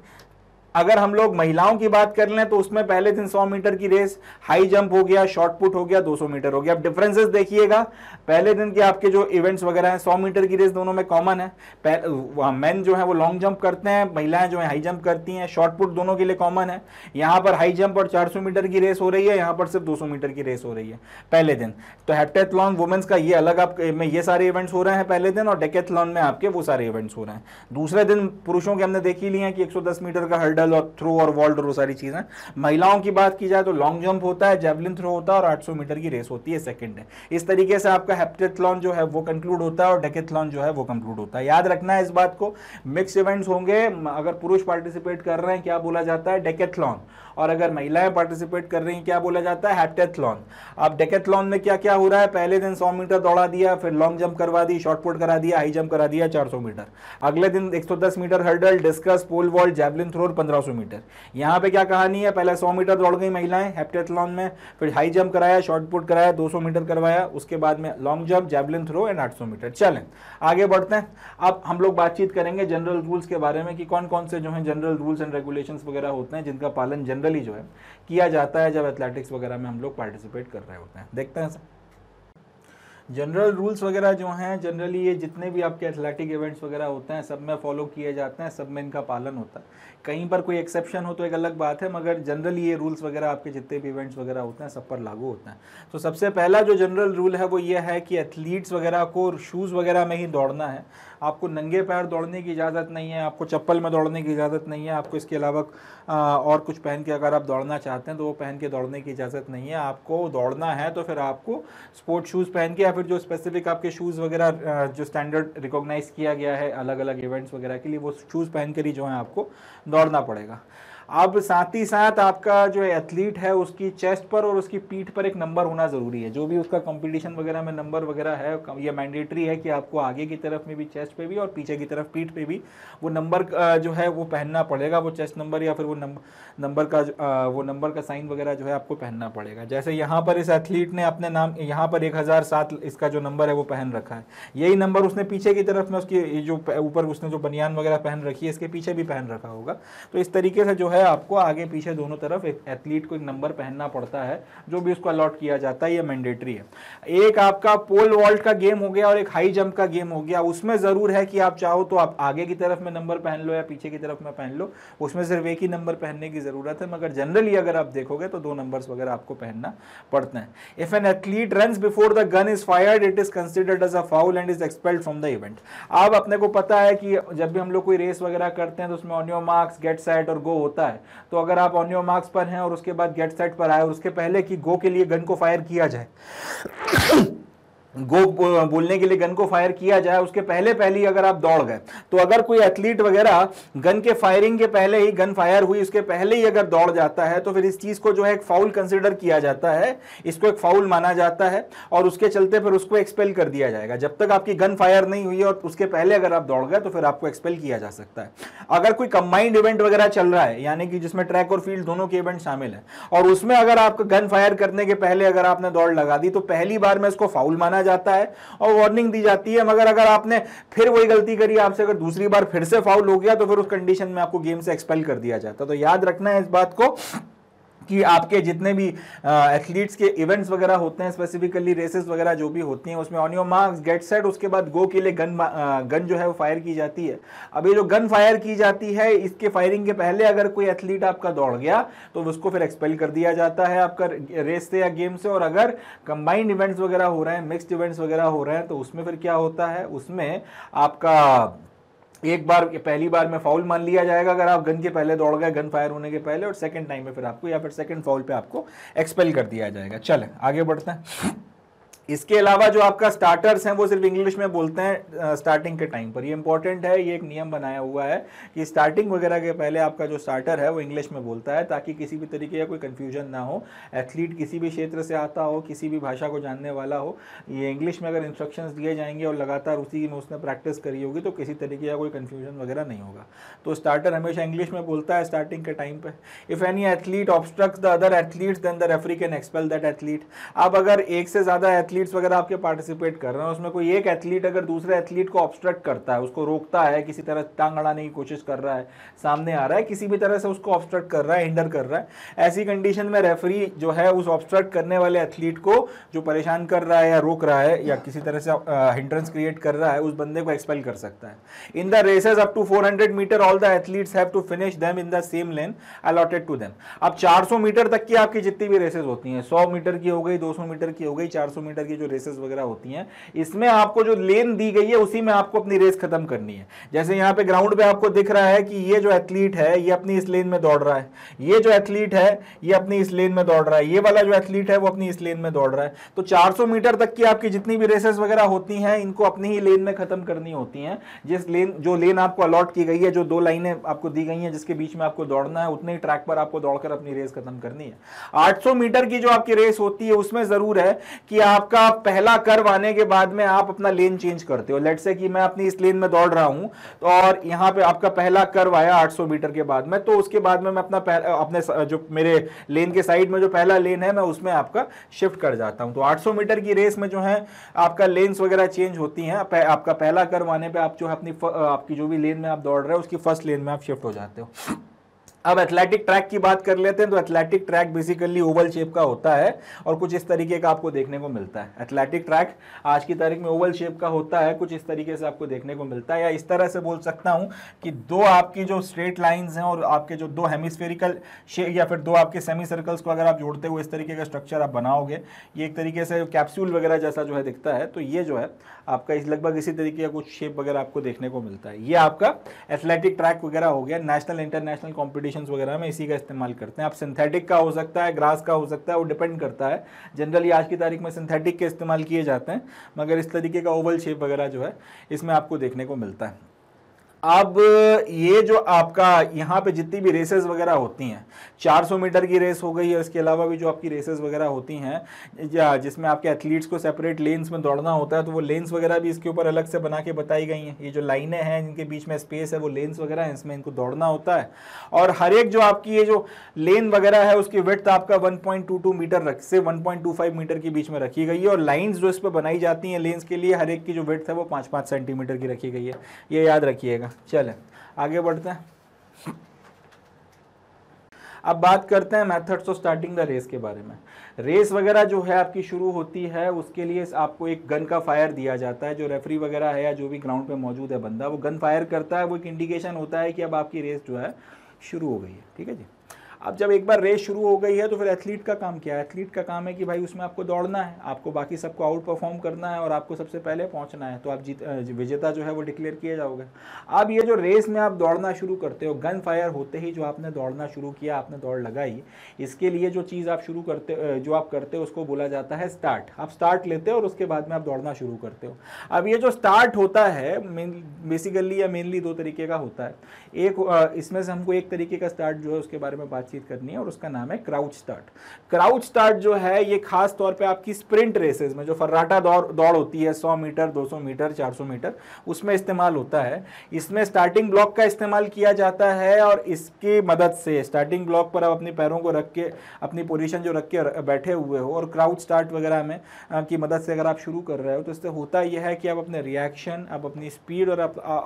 अगर हम लोग महिलाओं की बात कर लें तो उसमें पहले दिन 100 मीटर की रेस हाई जंप हो गया शॉर्ट पुट हो गया 200 मीटर हो गया अब डिफरेंसेस देखिएगा पहले दिन के आपके जो इवेंट्स वगैरह हैं 100 मीटर की रेस दोनों में कॉमन है मेन जो है वो लॉन्ग जंप करते हैं महिलाएं जो है हाई जंप करती हैं शॉर्ट पुट दोनों के लिए कॉमन है यहाँ पर हाई जंप और चार मीटर की रेस हो रही है यहाँ पर सिर्फ दो मीटर की रेस हो रही है पहले दिन तो हेप्टेथलॉन वुमेंस का ये अलग आप में ये सारे इवेंट्स हो रहे हैं पहले दिन और डेकेथलॉन में आपके वो सारे इवेंट्स हो रहे हैं दूसरे दिन पुरुषों के हमने देख ही लिए हैं कि एक मीटर का हर्डल हर्डल और थ्रो और वॉल्ड और वो सारी चीज़ें महिलाओं की बात की जाए तो लॉन्ग जंप होता है जेवलिन थ्रो होता है और 800 मीटर की रेस होती है सेकेंड है इस तरीके से आपका हेप्टेथलॉन जो है वो कंक्लूड होता है और डेकेथलॉन जो है वो कंक्लूड होता है याद रखना है इस बात को मिक्स इवेंट्स होंगे अगर पुरुष पार्टिसिपेट कर रहे हैं क्या बोला जाता है डेकेथलॉन और अगर महिलाएं पार्टिसिपेट कर रही हैं क्या बोला जाता है हैप्टेथलॉन अब डेकेथलॉन में क्या क्या हो रहा है पहले दिन सौ मीटर दौड़ा दिया फिर लॉन्ग जंप करवा दी शॉर्ट पुट करा दिया हाई जंप करा दिया चार मीटर अगले दिन एक metre hurdle discus pole vault javelin throw पंद्रह मीटर यहाँ पे क्या कहानी है पहले सौ मीटर दौड़ गई महिलाएं हैप्टेथलॉन में फिर हाई जंप कराया शॉर्ट पुट कराया दो मीटर करवाया उसके बाद में long jump javelin throw and आठ मीटर चलें आगे बढ़ते हैं अब हम लोग बातचीत करेंगे जनरल रूल्स के बारे में कि कौन कौन से जो है जनरल रूल्स एंड रेगुलेशंस वगैरह होते हैं जिनका पालन जनरल जनरली जो है किया जाता है जब एथलेटिक्स वगैरह में हम लोग पार्टिसिपेट कर रहे होते हैं देखते हैं सर जनरल रूल्स वगैरह जो हैं जनरली ये जितने भी आपके एथलेटिक इवेंट्स वगैरह होते हैं सब में फॉलो किए जाते हैं सब में इनका पालन होता है कहीं पर कोई एक्सेप्शन हो तो एक अलग बात है मगर जनरली ये रूल्स वगैरह आपके जितने भी इवेंट्स वगैरह होते हैं सब पर लागू होते हैं तो सबसे पहला जो जनरल रूल है वो ये है कि एथलीट्स वगैरह को शूज़ वगैरह में ही दौड़ना है आपको नंगे पैर दौड़ने की इजाज़त नहीं है आपको चप्पल में दौड़ने की इजाज़त नहीं है आपको इसके अलावा और कुछ पहन के अगर आप दौड़ना चाहते हैं तो वो पहन के दौड़ने की इजाज़त नहीं है आपको दौड़ना है तो फिर आपको स्पोर्ट्स शूज़ पहन के फिर जो स्पेसिफिक आपके शूज़ वगैरह जो स्टैंडर्ड रिकॉग्नाइज किया गया है अलग अलग इवेंट्स वगैरह के लिए वो शूज़ पहन कर ही जो है आपको दौड़ना पड़ेगा अब साथ ही साथ आपका जो है एथलीट है उसकी चेस्ट पर और उसकी पीठ पर एक नंबर होना ज़रूरी है जो भी उसका कंपटीशन वगैरह में नंबर वगैरह है ये मैंडेटरी है कि आपको आगे की तरफ में भी चेस्ट पे भी और पीछे की तरफ पीठ पे भी वो नंबर जो है वो पहनना पड़ेगा वो चेस्ट नंबर या फिर वो नंबर का वो नंबर का साइन वगैरह जो है आपको पहनना पड़ेगा जैसे यहाँ पर इस एथलीट ने अपने नाम यहाँ पर एक इसका जो नंबर है वो पहन रखा है यही नंबर उसने पीछे की तरफ में उसकी जो ऊपर उसने जो बनियान वगैरह पहन रखी है इसके पीछे भी पहन रखा होगा तो इस तरीके से जो है है आपको आगे पीछे दोनों तरफ एक एथलीट को एक नंबर पहनना पड़ता है जो भी उसको अलॉट किया जाता है ये मैंडेटरी है एक आपका पोल वॉल्ट का गेम हो गया और एक हाई जंप का गेम हो गया उसमें ज़रूर है कि आप चाहो तो आप आगे की तरफ में नंबर पहन लो या पीछे की तरफ में पहन लो उसमें सिर्फ एक ही नंबर पहनने की ज़रूरत है मगर जनरली अगर आप देखोगे तो दो नंबर वगैरह आपको पहनना पड़ते हैं if an athlete run before the gun is fired it is considered as a foul and is expelled from the event अब अपने को पता है कि जब भी हम लोग कोई रेस वगैरह करते हैं तो उसमें on your marks get set और गो होता होता है तो अगर आप ऑन योर मार्क्स पर हैं और उसके बाद गेट सेट पर आए और उसके पहले कि गो के लिए गन को फायर किया जाए गो बोलने के लिए गन को फायर किया जाए उसके पहले पहले ही अगर आप दौड़ गए तो अगर कोई एथलीट वगैरह गन के फायरिंग के पहले ही गन फायर हुई उसके पहले ही अगर दौड़ जाता है तो फिर इस चीज़ को जो है एक फाउल कंसिडर किया जाता है इसको एक फाउल माना जाता है और उसके चलते फिर उसको एक्सपेल कर दिया जाएगा जब तक आपकी गन फायर नहीं हुई और उसके पहले अगर आप दौड़ गए तो फिर आपको एक्सपेल किया जा सकता है अगर कोई कंबाइंड इवेंट वगैरह चल रहा है यानी कि जिसमें ट्रैक और फील्ड दोनों के इवेंट शामिल है और उसमें अगर आपको गन फायर करने के पहले अगर आपने दौड़ लगा दी तो पहली बार में इसको फाउल माना जाता है और वार्निंग दी जाती है मगर अगर आपने फिर वही गलती करी आपसे अगर दूसरी बार फिर से फाउल हो गया तो फिर उस कंडीशन में आपको गेम से एक्सपेल कर दिया जाता तो याद रखना है इस बात को कि आपके जितने भी एथलीट्स के इवेंट्स वगैरह होते हैं स्पेसिफिकली रेसेस वगैरह जो भी होती हैं उसमें on your marks get set उसके बाद गो के लिए गन आ, गन जो है वो फायर की जाती है अब ये जो गन फायर की जाती है इसके फायरिंग के पहले अगर कोई एथलीट आपका दौड़ गया तो उसको फिर एक्सपेल कर दिया जाता है आपका रेस से या गेम से और अगर कंबाइंड इवेंट्स वगैरह हो रहे हैं मिक्सड इवेंट्स वगैरह हो रहे हैं तो उसमें फिर क्या होता है उसमें आपका एक बार पहली बार में फाउल मान लिया जाएगा अगर आप गन के पहले दौड़ गए गन फायर होने के पहले और सेकंड टाइम में फिर आपको या फिर सेकंड फाउल पे आपको एक्सपेल कर दिया जाएगा चलें आगे बढ़ते हैं इसके अलावा जो आपका स्टार्टर्स हैं वो सिर्फ इंग्लिश में बोलते हैं स्टार्टिंग के टाइम पर ये इंपॉर्टेंट है ये एक नियम बनाया हुआ है कि स्टार्टिंग वगैरह के पहले आपका जो स्टार्टर है वो इंग्लिश में बोलता है ताकि किसी भी तरीके का कोई कन्फ्यूजन ना हो एथलीट किसी भी क्षेत्र से आता हो किसी भी भाषा को जानने वाला हो ये इंग्लिश में अगर इंस्ट्रक्शंस दिए जाएंगे और लगातार उसी में उसने प्रैक्टिस करी होगी तो किसी तरीके का कोई कन्फ्यूजन वगैरह नहीं होगा तो स्टार्टर हमेशा इंग्लिश में बोलता है स्टार्टिंग के टाइम पर if any athlete obstruct the other athlete then the referee can expel that athlete अब अगर एक से ज़्यादा एथलीट एथलीट्स वगैरह आपके पार्टिसिपेट कर रहे हैं उसमें कोई एक एथलीट अगर दूसरे एथलीट को ऑब्स्ट्रक्ट करता है उसको रोकता है किसी तरह टांग अड़ाने की कोशिश कर रहा है सामने आ रहा है किसी भी तरह से उसको ऑब्स्ट्रक्ट कर रहा है हिंडर कर रहा है ऐसी कंडीशन में रेफरी जो है उस ऑब्स्ट्रक्ट करने वाले एथलीट को जो परेशान कर रहा है या रोक रहा है या किसी तरह से हिंड्रेंस क्रिएट कर रहा है उस बंदे को एक्सपेल कर सकता है in the races up to 400 metre all the athletes have to finish them in the same lane allotted to them अब 400 मीटर तक की आपकी जितनी भी रेसेज होती हैं 100 मीटर की हो गई 200 मीटर की हो गई 400 मीटर वगैरह की जो रेसेस वगैरह होती हैं इसमें आपको जो लेन दी गई है उसी में आपको अपनी रेस खत्म करनी है जैसे यहाँ पे ग्राउंड पे आपको दिख रहा है कि ये जो एथलीट है ये अपनी इस लेन में दौड़ रहा है ये जो एथलीट है ये अपनी इस लेन में दौड़ रहा है ये वाला जो एथलीट है वो अपनी इस लेन में दौड़ रहा है तो चार मीटर तक की आपकी जितनी भी रेसेस वगैरह होती हैं इनको अपनी ही लेन में खत्म करनी होती हैं जिस लेन जो लेन आपको अलॉट की गई है जो दो लाइनें आपको दी गई हैं जिसके बीच में आपको दौड़ना है उतने ही ट्रैक पर आपको दौड़कर अपनी रेस खत्म करनी है 800 मीटर की जो आपकी रेस होती है उसमें जरूर है कि आपका आपका पहला कर्व आने के बाद में आप अपना लेन चेंज करते हो लेट से कि मैं अपनी इस लेन में दौड़ रहा हूं तो और यहां पे आपका पहला कर्व आया 800 मीटर के बाद में तो उसके बाद में मैं अपना अपने जो मेरे लेन के साइड में जो पहला लेन है मैं उसमें आपका शिफ्ट कर जाता हूं तो 800 मीटर की रेस में जो है आपका लेंस वगैरह चेंज होती हैं आपका पहला कर्व आने पर आप जो है अपनी आपकी जो भी लेन में आप दौड़ रहे हो उसकी फर्स्ट लेन में आप शिफ्ट हो जाते हो अब एथलेटिक ट्रैक की बात कर लेते हैं तो athletic track basically oval shape का होता है और कुछ इस तरीके का आपको देखने को मिलता है एथलेटिक ट्रैक आज की तारीख में ओवल शेप का होता है कुछ इस तरीके से आपको देखने को मिलता है या इस तरह से बोल सकता हूँ कि दो आपकी जो स्ट्रेट लाइन्स हैं और आपके जो दो हेमिस्फेरिकल शेप या फिर दो आपके सेमी सर्कल्स को अगर आप जोड़ते हुए इस तरीके का स्ट्रक्चर आप बनाओगे ये एक तरीके से कैप्सूल वगैरह जैसा जो है दिखता है तो ये जो है आपका इस लगभग इसी तरीके का कुछ शेप वगैरह आपको देखने को मिलता है ये आपका एथलेटिक ट्रैक वगैरह हो गया नेशनल इंटरनेशनल कॉम्पिटिशन एप्लीकेशंस वगैरह में इसी का इस्तेमाल करते हैं आप सिंथेटिक का हो सकता है ग्रास का हो सकता है वो डिपेंड करता है जनरली आज की तारीख में सिंथेटिक के इस्तेमाल किए जाते हैं मगर इस तरीके का ओवल शेप वगैरह जो है इसमें आपको देखने को मिलता है अब ये जो आपका यहाँ पे जितनी भी रेसेस वगैरह होती हैं 400 मीटर की रेस हो गई है इसके अलावा भी जो आपकी रेसेस वगैरह होती हैं या जिसमें आपके एथलीट्स को सेपरेट लेन्स में दौड़ना होता है तो वो लेंस वगैरह भी इसके ऊपर अलग से बना के बताई गई हैं ये जो लाइनें हैं जिनके बीच में स्पेस है वो लेंस वगैरह हैं इसमें इनको दौड़ना होता है और हर एक जो आपकी ये जो लेन वगैरह है उसकी वेथ आपका वन मीटर रख से वन मीटर के बीच में रखी गई है और लाइन्स जो इस पर बनाई जाती हैं लेंस के लिए हर एक की जो वेथ है वो पाँच पाँच सेंटीमीटर की रखी गई है ये याद रखिएगा चले आगे बढ़ते हैं अब बात करते हैं methods of starting the race के बारे में रेस वगैरह जो है आपकी शुरू होती है उसके लिए आपको एक गन का फायर दिया जाता है जो रेफरी वगैरह है या जो भी ग्राउंड पे मौजूद है बंदा वो गन फायर करता है वो एक इंडिकेशन होता है कि अब आपकी रेस जो है शुरू हो गई है ठीक है जी अब जब एक बार रेस शुरू हो गई है तो फिर एथलीट का काम क्या है एथलीट का काम है कि भाई उसमें आपको दौड़ना है आपको बाकी सबको आउट परफॉर्म करना है और आपको सबसे पहले पहुंचना है तो आप जीत विजेता जो है वो डिक्लेयर किया जाओगे अब ये जो रेस में आप दौड़ना शुरू करते हो गन फायर होते ही जो आपने दौड़ना शुरू किया आपने दौड़ लगाई इसके लिए जो चीज़ आप शुरू करते जो आप करते हो उसको बोला जाता है स्टार्ट आप स्टार्ट लेते हो और उसके बाद में आप दौड़ना शुरू करते हो अब ये जो स्टार्ट होता है बेसिकली या मेनली दो तरीके का होता है एक इसमें से हमको एक तरीके का स्टार्ट जो है उसके बारे में बातचीत बातचीत करनी है और उसका नाम है क्राउच स्टार्ट क्राउच स्टार्ट जो है ये खास तौर पे आपकी स्प्रिंट रेसेस में जो फर्राटा दौड़ दौड़ होती है 100 मीटर 200 मीटर 400 मीटर उसमें इस्तेमाल होता है इसमें स्टार्टिंग ब्लॉक का इस्तेमाल किया जाता है और इसकी मदद से स्टार्टिंग ब्लॉक पर आप अपने पैरों को रख के अपनी पोजिशन जो रख के बैठे हुए हो और क्राउच स्टार्ट वगैरह में की मदद से अगर आप शुरू कर रहे हो तो इससे होता यह है कि आप अपने रिएक्शन आप अपनी स्पीड और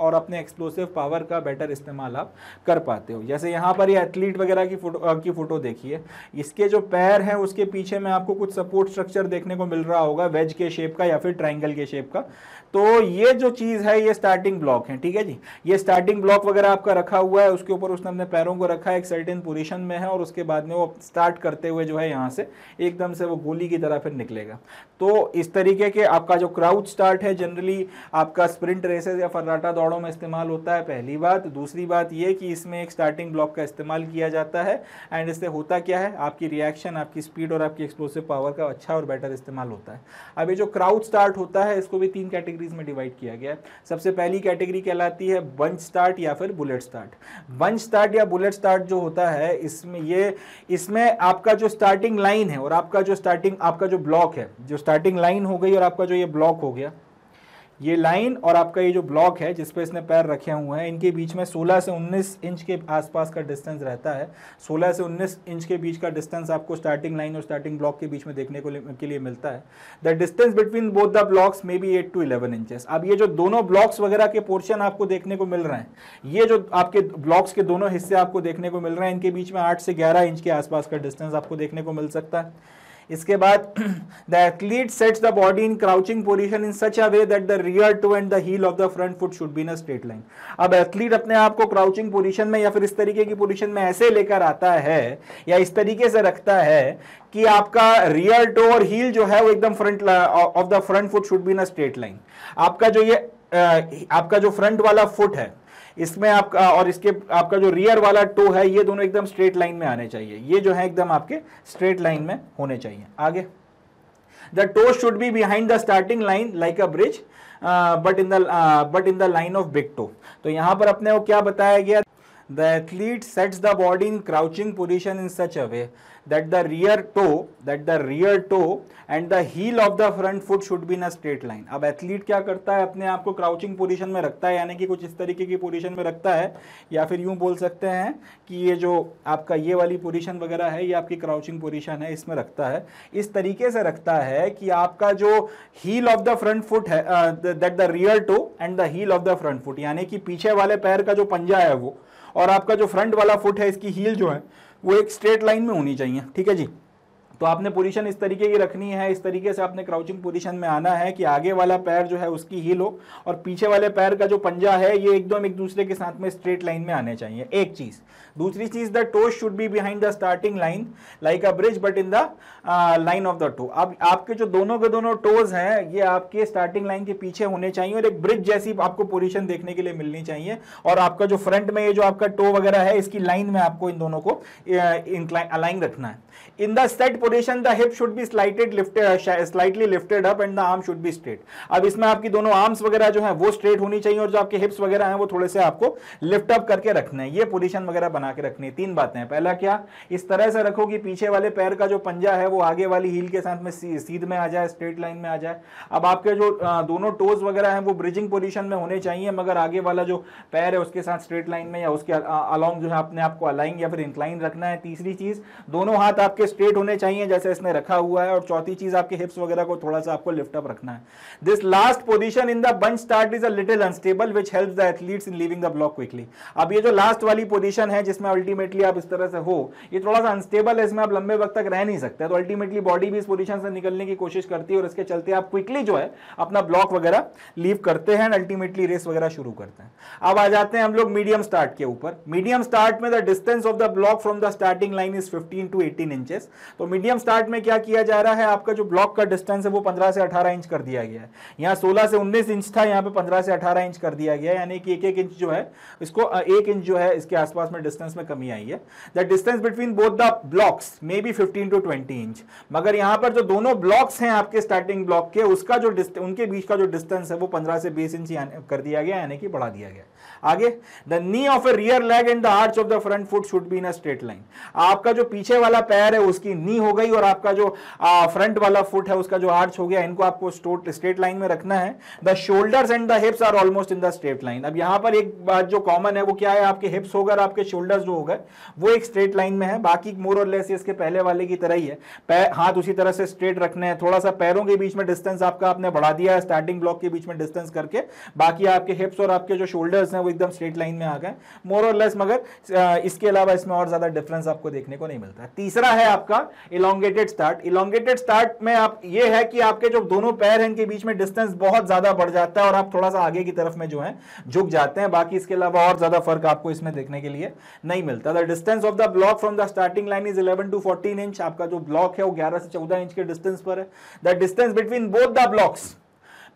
और अपने एक्सप्लोसिव पावर का बेटर इस्तेमाल आप कर पाते हो जैसे यहाँ पर ये एथलीट वगैरह की फोटो की फ़ोटो देखिए इसके जो पैर हैं उसके पीछे में आपको कुछ सपोर्ट स्ट्रक्चर देखने को मिल रहा होगा वेज के शेप का या फिर ट्राइंगल के शेप का तो ये जो चीज है ये स्टार्टिंग ब्लॉक है ठीक है जी ये स्टार्टिंग ब्लॉक वगैरह आपका रखा हुआ है उसके ऊपर उसने अपने पैरों को रखा है एक सर्टेन पोजिशन में है और उसके बाद में वो स्टार्ट करते हुए जो है यहाँ से एकदम से वो गोली की तरह फिर निकलेगा तो इस तरीके के आपका जो क्राउच स्टार्ट है जनरली आपका स्प्रिंट रेसेस या फर्राटा दौड़ों में इस्तेमाल होता है पहली बात दूसरी बात ये कि इसमें एक स्टार्टिंग ब्लॉक का इस्तेमाल किया जाता है एंड इससे होता क्या है आपकी रिएक्शन आपकी स्पीड और आपकी एक्सप्लोसिव पावर का अच्छा और बेटर इस्तेमाल होता है अब ये जो क्राउच स्टार्ट होता है इसको भी तीन कैटेगरी कैटेगरीज में डिवाइड किया गया है सबसे पहली कैटेगरी कहलाती है बंच स्टार्ट या फिर बुलेट स्टार्ट बंच स्टार्ट या बुलेट स्टार्ट जो होता है इसमें ये इसमें आपका जो स्टार्टिंग लाइन है और आपका जो स्टार्टिंग आपका जो ब्लॉक है जो स्टार्टिंग लाइन हो गई और आपका जो ये ब्लॉक हो गया ये लाइन और आपका ये जो ब्लॉक है जिस पे इसने पैर रखे हुए हैं इनके बीच में 16 से 19 इंच के आसपास का डिस्टेंस रहता है 16 से 19 इंच के बीच का डिस्टेंस आपको स्टार्टिंग लाइन और स्टार्टिंग ब्लॉक के बीच में देखने को के लिए मिलता है the distance between both the blocks may be eight to eleven inches अब ये जो दोनों ब्लॉक्स वगैरह के पोर्शन आपको देखने को मिल रहे हैं ये जो आपके ब्लॉक्स के दोनों हिस्से आपको देखने को मिल रहे हैं इनके बीच में आठ से ग्यारह इंच के आसपास का डिस्टेंस आपको देखने को मिल सकता है इसके बाद the athlete sets the body in crouching position in such a way that the rear toe and the heel of the front foot should be in straight line अब एथलीट अपने आप को क्राउचिंग पोजिशन में या फिर इस तरीके की पोजिशन में ऐसे लेकर आता है या इस तरीके से रखता है कि आपका रियर टो और हील जो है वो एकदम front of the front foot should be in straight line आपका जो ये आपका जो फ्रंट वाला फुट है इसमें आपका और इसके आपका जो रियर वाला टो है ये दोनों एकदम स्ट्रेट लाइन में आने चाहिए ये जो है एकदम आपके स्ट्रेट लाइन में होने चाहिए आगे the toe should be behind the starting line like a bridge but in the but in the line of big toe तो यहां पर अपने को क्या बताया गया the athlete sets the body in crouching position in such a way that the rear toe that the rear toe and the heel of the front foot should be in a straight line अब athlete क्या करता है अपने आप को crouching position में रखता है यानी कि कुछ इस तरीके की पोजीशन में रखता है या फिर यूं बोल सकते हैं कि ये जो आपका ये वाली पोजीशन वगैरह है ये आपकी क्राउचिंग पोजीशन है इसमें रखता है इस तरीके से रखता है कि आपका जो heel of the front foot है that the rear toe and the heel of the front foot यानी कि पीछे वाले पैर का जो पंजा है वो और आपका जो फ्रंट वाला फुट है इसकी हील जो है वो एक स्ट्रेट लाइन में होनी चाहिए ठीक है जी तो आपने पोजीशन इस तरीके की रखनी है इस तरीके से आपने क्राउचिंग पोजीशन में आना है कि आगे वाला पैर जो है उसकी हील हो और पीछे वाले पैर का जो पंजा है ये एकदम एक दूसरे के साथ में स्ट्रेट लाइन में आने चाहिए एक चीज़ दूसरी चीज the toe should be behind the starting line like a bridge but in the line of the toe अब आपके जो दोनों के दोनों टोज हैं ये आपके स्टार्टिंग लाइन के पीछे होने चाहिए और एक ब्रिज जैसी आपको पोजिशन देखने के लिए मिलनी चाहिए और आपका जो फ्रंट में ये जो आपका टो वगैरह है इसकी लाइन में आपको इन दोनों को अलाइन uh, रखना है in the set position the hip should be slighted lifted uh, slightly lifted up and the arm should be straight अब इसमें आपकी दोनों आर्म्स वगैरह जो है वो स्ट्रेट होनी चाहिए और जो आपके हिप्स वगैरह हैं वो थोड़े से आपको लिफ्ट करके रखना है ये पोजीशन वगैरह बना के रखनी है तीन बातें हैं पहला क्या इस तरह से रखो कि पीछे वाले पैर का जो पंजा है वो आगे वाली हील के साथ में सीध में आ जाए स्ट्रेट लाइन में आ जाए अब आपके जो दोनों टोज वगैरह हैं वो ब्रिजिंग पोजिशन में होने चाहिए मगर आगे वाला जो पैर है उसके साथ स्ट्रेट लाइन में या उसके अलॉन्ग जो है अपने आपको अलाइन या फिर इंक्लाइन रखना है तीसरी चीज दोनों हाथ आपके स्ट्रेट होने चाहिए जैसे इसने रखा हुआ है और चौथी चीज आपके हिप्स वगैरह को थोड़ा सा आपको लिफ्टअप रखना है this last position in the bunch start is a little unstable which help the athletes in leaving the block quickly अब ये जो लास्ट वाली पोजिशन है जिसमें अल्टीमेटली आप इस तरह से हो ये थोड़ा सा अनस्टेबल है इसमें आप लंबे वक्त तक रह नहीं सकते तो अल्टीमेटली बॉडी भी इस पोजिशन से निकलने की कोशिश करती है और इसके चलते आप क्विकली जो है अपना ब्लॉक वगैरह लीव करते हैं अल्टीमेटली रेस वगैरह शुरू करते हैं अब आ जाते हैं हम लोग मीडियम स्टार्ट के ऊपर मीडियम स्टार्ट में the distance of the block from the starting line is 15 to 18 inch inches तो मीडियम स्टार्ट में क्या किया जा रहा है आपका जो ब्लॉक का डिस्टेंस है वो पंद्रह से अठारह इंच कर दिया गया है यहाँ सोलह से उन्नीस इंच था यहाँ पे पंद्रह से अठारह इंच कर दिया गया यानी कि एक एक इंच जो है इसको एक इंच जो है इसके आसपास में डिस्टेंस में कमी आई है the distance between both the blocks may be fifteen to twenty inch मगर यहाँ पर जो दोनों ब्लॉक्स हैं आपके स्टार्टिंग ब्लॉक के उसका जो उनके बीच का जो डिस्टेंस है वो पंद्रह से बीस इंच कर दिया गया यानी कि बढ़ा दिया गया आगे the knee of a rear leg and the arch of the front foot should be in a straight line आपका जो पीछे वाला पैर है उसकी नी हो गई और आपका जो फ्रंट वाला फुट है उसका जो आर्च हो गया इनको आपको स्ट्रेट लाइन में रखना है the shoulders and the hips are almost in the straight line अब यहां पर एक बात जो कॉमन है वो क्या है आपके हिप्स हो गए आपके शोल्डर्स जो हो गए वो एक स्ट्रेट लाइन में है बाकी मोर और लेस इसके पहले वाले की तरह ही है हाथ उसी तरह से स्ट्रेट रखने हैं थोड़ा सा पैरों के बीच में डिस्टेंस आपका आपने बढ़ा दिया है स्टार्टिंग ब्लॉक के बीच में डिस्टेंस करके बाकी आपके हिप्स और आपके जो शोल्डर्स कलर्स हैं वो एकदम स्ट्रेट लाइन में आ गए मोर और लेस मगर इसके अलावा इसमें और ज़्यादा डिफरेंस आपको देखने को नहीं मिलता तीसरा है आपका इलांगेटेड स्टार्ट इलांगेटेड स्टार्ट में आप ये है कि आपके जो दोनों पैर हैं इनके बीच में डिस्टेंस बहुत ज़्यादा बढ़ जाता है और आप थोड़ा सा आगे की तरफ में जो है झुक जाते हैं बाकी इसके अलावा और ज़्यादा फर्क आपको इसमें देखने के लिए नहीं मिलता the distance of the block from the starting line is eleven to fourteen inch आपका जो ब्लॉक है वो ग्यारह से चौदह इंच के डिस्टेंस पर है the distance between both the blocks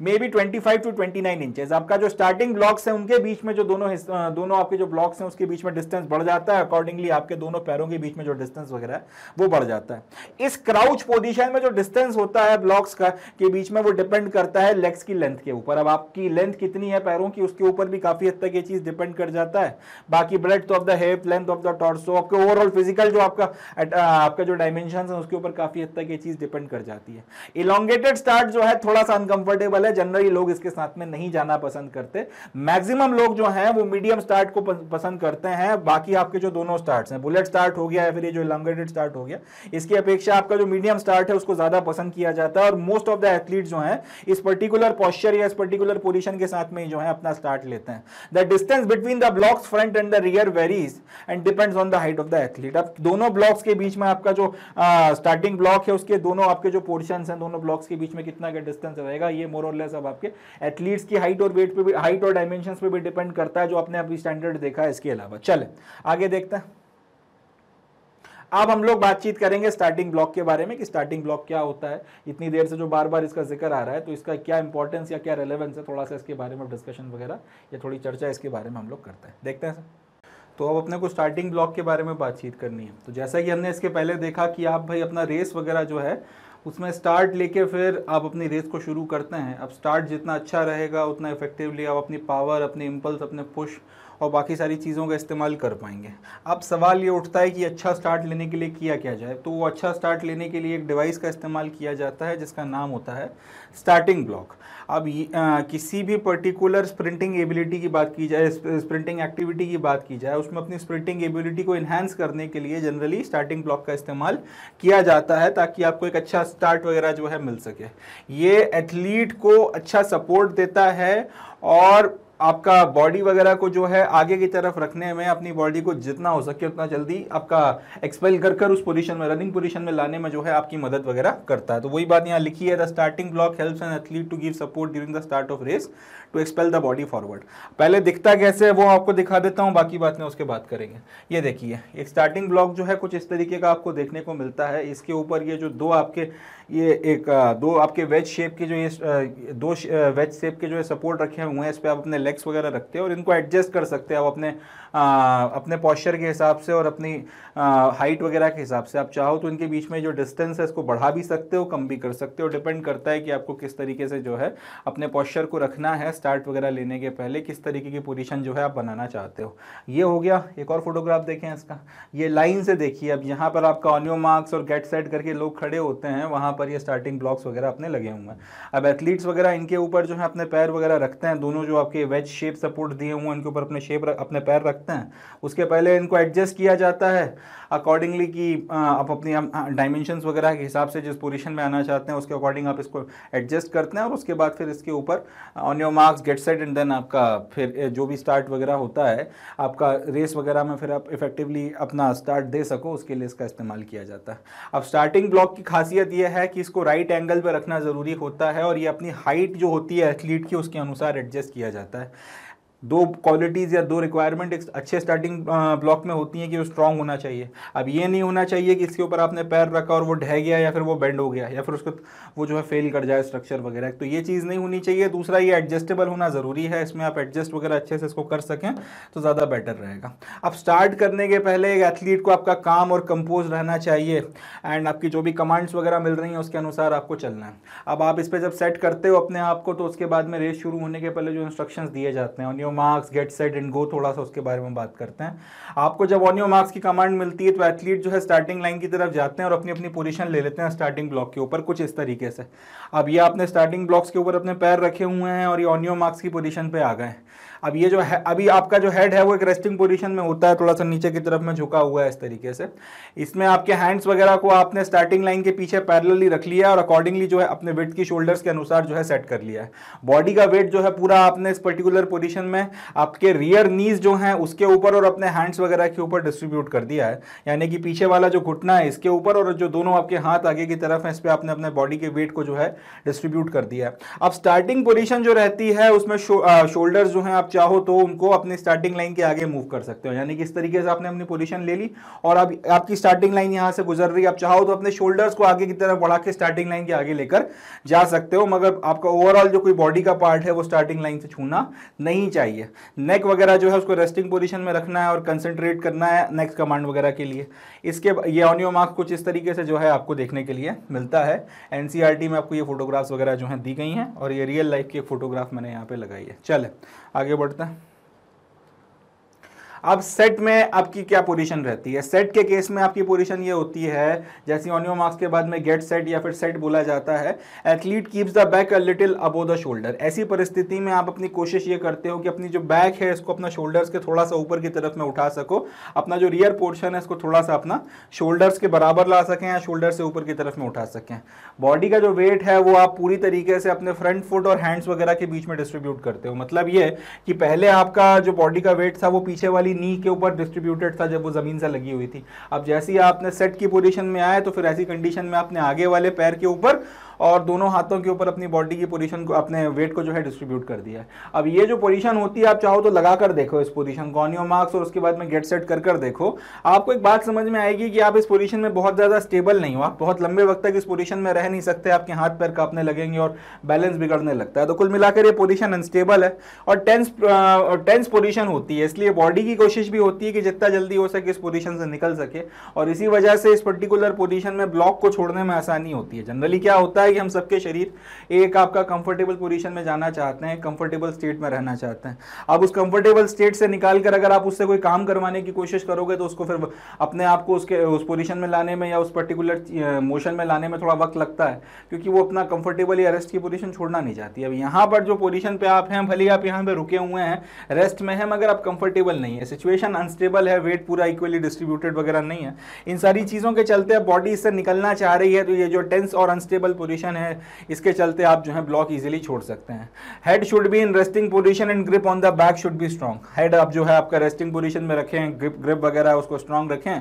may be five to nine inches आपका जो स्टार्टिंग ब्लॉक्स है उनके बीच में जो दोनों दोनों आपके जो ब्लॉक्स हैं उसके बीच में डिस्टेंस बढ़ जाता है अकॉर्डिंगली आपके दोनों पैरों के बीच में जो डिस्टेंस वगैरह है वो बढ़ जाता है इस क्राउच पोजिशन में जो डिस्टेंस होता है ब्लॉक्स का के बीच में वो डिपेंड करता है लेग्स की लेंथ के ऊपर अब आपकी लेंथ कितनी है पैरों की उसके ऊपर भी काफी हद तक ये चीज डिपेंड कर जाता है बाकी breadth of the hip length of the torso आपके ओवरऑल फिजिकल जो आपका आपका जो डायमेंशन है उसके ऊपर काफी हद तक ये चीज डिपेंड कर जाती है इलांगेटेड स्टार्ट जो है थोड़ा सा अनकंफर्टेबल है है जनरली लोग इसके साथ में नहीं जाना पसंद करते मैक्सिमम लोग जो हैं वो मीडियम स्टार्ट को पसंद करते हैं बाकी आपके जो दोनों स्टार्ट हैं बुलेट स्टार्ट हो गया या फिर ये जो लॉन्गेटेड स्टार्ट हो गया इसकी अपेक्षा आपका जो मीडियम स्टार्ट है उसको ज्यादा पसंद किया जाता है और मोस्ट ऑफ द एथलीट जो है इस पर्टिकुलर पॉस्चर या इस पर्टिकुलर पोजिशन के साथ में जो है अपना स्टार्ट लेते हैं the distance between the blocks front and the rear varies and depends on the height of the athlete अब दोनों ब्लॉक्स के बीच में आपका जो स्टार्टिंग ब्लॉक है उसके दोनों आपके जो पोर्शन है दोनों ब्लॉक्स के बीच में कितना का डिस्टेंस रहेगा ये मोर मोरलेस अब आपके एथलीट्स की हाइट और वेट पे भी हाइट और डायमेंशन पे भी डिपेंड करता है जो आपने अभी स्टैंडर्ड देखा है इसके अलावा चले आगे देखते हैं अब हम लोग बातचीत करेंगे स्टार्टिंग ब्लॉक के बारे में कि स्टार्टिंग ब्लॉक क्या होता है इतनी देर से जो बार बार इसका जिक्र आ रहा है तो इसका क्या इंपॉर्टेंस या क्या रेलेवेंस है थोड़ा सा इसके बारे में डिस्कशन वगैरह या थोड़ी चर्चा इसके बारे में हम लोग करते हैं देखते हैं सर तो अब अपने को स्टार्टिंग ब्लॉक के बारे में बातचीत करनी है तो जैसा कि हमने इसके पहले देखा कि आप भाई अपना रेस वगैरह जो है उसमें स्टार्ट लेके फिर आप अपनी रेस को शुरू करते हैं अब स्टार्ट जितना अच्छा रहेगा उतना इफेक्टिवली आप अपनी पावर अपने इम्पल्स अपने पुश और बाकी सारी चीज़ों का इस्तेमाल कर पाएंगे अब सवाल ये उठता है कि अच्छा स्टार्ट लेने के लिए किया क्या जाए तो वो अच्छा स्टार्ट लेने के लिए एक डिवाइस का इस्तेमाल किया जाता है जिसका नाम होता है स्टार्टिंग ब्लॉक अब आ, किसी भी पर्टिकुलर स्प्रिंटिंग एबिलिटी की बात की जाए स्प्रिंटिंग एक्टिविटी की बात की जाए उसमें अपनी स्प्रिंटिंग एबिलिटी को इन्हेंस करने के लिए जनरली स्टार्टिंग ब्लॉक का इस्तेमाल किया जाता है ताकि आपको एक अच्छा स्टार्ट वगैरह जो है मिल सके ये एथलीट को अच्छा सपोर्ट देता है और आपका बॉडी वगैरह को जो है आगे की तरफ रखने में अपनी बॉडी को जितना हो सके उतना जल्दी आपका एक्सपेल कर कर उस पोजीशन में रनिंग पोजीशन में लाने में जो है आपकी मदद वगैरह करता है तो वही बात यहाँ लिखी है the starting block help an athlete to give support during the start of race to expel the body forward पहले दिखता कैसे है वो आपको दिखा देता हूँ बाकी बातें उसके बाद करेंगे ये देखिए एक स्टार्टिंग ब्लॉक जो है कुछ इस तरीके का आपको देखने को मिलता है इसके ऊपर ये जो दो आपके ये एक दो आपके वेज शेप के जो ये दो वेज शेप के जो है सपोर्ट रखे हुए हैं इस पर आप अपने लेग्स वगैरह रखते हैं और इनको एडजस्ट कर सकते हैं आप अपने आ, अपने पॉस्चर के हिसाब से और अपनी हाइट वगैरह के हिसाब से आप चाहो तो इनके बीच में जो डिस्टेंस है इसको बढ़ा भी सकते हो कम भी कर सकते हो डिपेंड करता है कि आपको किस तरीके से जो है अपने पॉस्चर को रखना है स्टार्ट वगैरह लेने के पहले किस तरीके की पोजिशन जो है आप बनाना चाहते हो ये हो गया एक और फोटोग्राफ देखें इसका ये लाइन से देखिए अब यहाँ पर आपका ऑनियो मार्क्स और गेट सेट करके लोग खड़े होते हैं वहाँ पर ये स्टार्टिंग ब्लॉक्स वगैरह अपने लगे हुए हैं अब एथलीट्स वगैरह इनके ऊपर जो है अपने पैर वगैरह रखते हैं दोनों जो आपके वेज शेप सपोर्ट दिए हुए हैं इनके ऊपर अपने शेप अपने पैर रखते हैं उसके पहले इनको एडजस्ट किया जाता है अकॉर्डिंगली कि आप अपनी डायमेंशन वगैरह के हिसाब से जिस पोजिशन में आना चाहते हैं उसके अकॉर्डिंग आप इसको एडजस्ट करते हैं और उसके बाद फिर इसके ऊपर on your marks get set and then आपका फिर जो भी स्टार्ट वगैरह होता है आपका रेस वगैरह में फिर आप इफेक्टिवली अपना स्टार्ट दे सको उसके लिए इसका इस्तेमाल किया जाता है अब स्टार्टिंग ब्लॉक की खासियत यह है कि इसको राइट एंगल पर रखना ज़रूरी होता है और ये अपनी हाइट जो होती है एथलीट की उसके अनुसार एडजस्ट किया जाता है दो क्वालिटीज़ या दो रिक्वायरमेंट एक अच्छे स्टार्टिंग ब्लॉक में होती हैं कि वो स्ट्रांग होना चाहिए अब ये नहीं होना चाहिए कि इसके ऊपर आपने पैर रखा और वो ढह गया या फिर वो बेंड हो गया या फिर उसको वो जो है फेल कर जाए स्ट्रक्चर वगैरह तो ये चीज़ नहीं होनी चाहिए दूसरा ये एडजस्टेबल होना ज़रूरी है इसमें आप एडजस्ट वगैरह अच्छे से इसको कर सकें तो ज़्यादा बेटर रहेगा अब स्टार्ट करने के पहले एक एथलीट को आपका काम और कंपोज रहना चाहिए एंड आपकी जो भी कमांड्स वगैरह मिल रही हैं उसके अनुसार आपको चलना है अब आप इस पर जब सेट करते हो अपने आप को तो उसके बाद में रेस शुरू होने के पहले जो इंस्ट्रक्शन दिए जाते हैं और marks get set and go थोड़ा सा उसके बारे में बात करते हैं आपको जब ऑन ऑनियो मार्क्स की कमांड मिलती है तो एथलीट जो है स्टार्टिंग लाइन की तरफ जाते हैं और अपनी अपनी पोजिशन ले लेते हैं स्टार्टिंग ब्लॉक के ऊपर कुछ इस तरीके से अब ये आपने स्टार्टिंग ब्लॉक्स के ऊपर अपने पैर रखे हुए हैं और ये ऑन ऑनियो मार्क्स की पोजिशन पर आ गए हैं अब ये जो है अभी आपका जो हेड है वो एक रेस्टिंग पोजिशन में होता है थोड़ा सा नीचे की तरफ में झुका हुआ है इस तरीके से इसमें आपके हैंड्स वगैरह को आपने स्टार्टिंग लाइन के पीछे पैरेलली रख लिया और अकॉर्डिंगली जो है अपने वेट की शोल्डर्स के अनुसार जो है सेट कर लिया है बॉडी का वेट जो है पूरा आपने इस पर्टिकुलर पोजिशन में आपके रियर नीज जो है उसके ऊपर और अपने हैंड्स वगैरह के ऊपर डिस्ट्रीब्यूट कर दिया है यानी कि पीछे वाला जो घुटना है इसके ऊपर और जो दोनों आपके हाथ आगे की तरफ है इस पर आपने अपने बॉडी के वेट को जो है डिस्ट्रीब्यूट कर दिया है अब स्टार्टिंग पोजिशन जो रहती है उसमें शोल्डर्स जो है आप चाहो तो उनको अपने स्टार्टिंग लाइन के आगे मूव कर सकते हो यानी कि इस तरीके से आपने अपनी पोजीशन ले ली और अब आप, आपकी स्टार्टिंग लाइन यहाँ से गुजर रही है आप चाहो तो अपने शोल्डर्स को आगे की तरफ बढ़ा के स्टार्टिंग लाइन के आगे लेकर जा सकते हो मगर आपका ओवरऑल जो कोई बॉडी का पार्ट है वो स्टार्टिंग लाइन से छूना नहीं चाहिए नेक वगैरह जो है उसको रेस्टिंग पोजिशन में रखना है और कंसेंट्रेट करना है नेक्स्ट कमांड वगैरह के लिए इसके ये ऑनियो मार्क्स कुछ इस तरीके से जो है आपको देखने के लिए मिलता है एनसीआरटी e में आपको ये फोटोग्राफ्स वगैरह जो हैं दी गई हैं और ये रियल लाइफ की एक फोटोग्राफ मैंने यहाँ पे लगाई है चले आगे बढ़ते हैं अब सेट में आपकी क्या पोजीशन रहती है सेट के केस में आपकी पोजीशन ये होती है जैसे ऑनियो मार्क्स के बाद में गेट सेट या फिर सेट बोला जाता है athlete keeps the back a little above the shoulder ऐसी परिस्थिति में आप अपनी कोशिश ये करते हो कि अपनी जो बैक है इसको अपना शोल्डर्स के थोड़ा सा ऊपर की तरफ में उठा सको अपना जो रियर पोर्शन है इसको थोड़ा सा अपना शोल्डर्स के बराबर ला सकें या शोल्डर से ऊपर की तरफ में उठा सकें बॉडी का जो वेट है वो आप पूरी तरीके से अपने फ्रंट फुट और हैंड्स वगैरह के बीच में डिस्ट्रीब्यूट करते हो मतलब ये कि पहले आपका जो बॉडी का वेट था वो पीछे वाली पूरी नी के ऊपर डिस्ट्रीब्यूटेड था जब वो ज़मीन से लगी हुई थी अब जैसे ही आपने सेट की पोजिशन में आए तो फिर ऐसी कंडीशन में आपने आगे वाले पैर के ऊपर और दोनों हाथों के ऊपर अपनी बॉडी की पोजीशन को अपने वेट को जो है डिस्ट्रीब्यूट कर दिया है अब ये जो पोजीशन होती है आप चाहो तो लगा कर देखो इस पोजीशन ऑन मार्क्स और उसके बाद में गेट सेट कर कर देखो आपको एक बात समझ में आएगी कि आप इस पोजीशन में बहुत ज़्यादा स्टेबल नहीं हो आप बहुत लंबे वक्त तक इस पोजीशन में रह नहीं सकते आपके हाथ पैर कांपने लगेंगे और बैलेंस बिगड़ने लगता है तो कुल मिलाकर ये पोजीशन अनस्टेबल है और टेंस टेंस पोजिशन होती है इसलिए बॉडी की कोशिश भी होती है कि जितना जल्दी हो सके इस पोजीशन से निकल सके और इसी वजह से इस पर्टिकुलर पोजिशन में ब्लॉक को छोड़ने में आसानी होती है जनरली क्या होता है पता है कि हम सबके शरीर एक आपका कंफर्टेबल पोजीशन में जाना चाहते हैं कंफर्टेबल स्टेट में रहना चाहते हैं अब उस कंफर्टेबल स्टेट से निकाल कर अगर आप उससे कोई काम करवाने की कोशिश करोगे तो उसको फिर अपने आप को उसके उस पोजिशन में लाने में या उस पर्टिकुलर मोशन में लाने में थोड़ा वक्त लगता है क्योंकि वो अपना कंफर्टेबल या रेस्ट की पोजिशन छोड़ना नहीं चाहती अब यहाँ पर जो पोजिशन पर आप हैं भले आप यहाँ पर रुके हुए हैं रेस्ट में हैं मगर आप कंफर्टेबल नहीं है सिचुएशन अनस्टेबल है वेट पूरा इक्वली डिस्ट्रीब्यूटेड वगैरह नहीं है इन सारी चीज़ों के चलते बॉडी इससे निकलना चाह रही है तो ये जो टेंस और अनस्टेबल पोजिशन पोजीशन है इसके चलते आप जो है ब्लॉक इजीली छोड़ सकते हैं head should be in resting position and grip on the back should be strong head आप जो है आपका रेस्टिंग पोजिशन में रखें ग्रिप ग्रिप वगैरह उसको स्ट्रांग रखें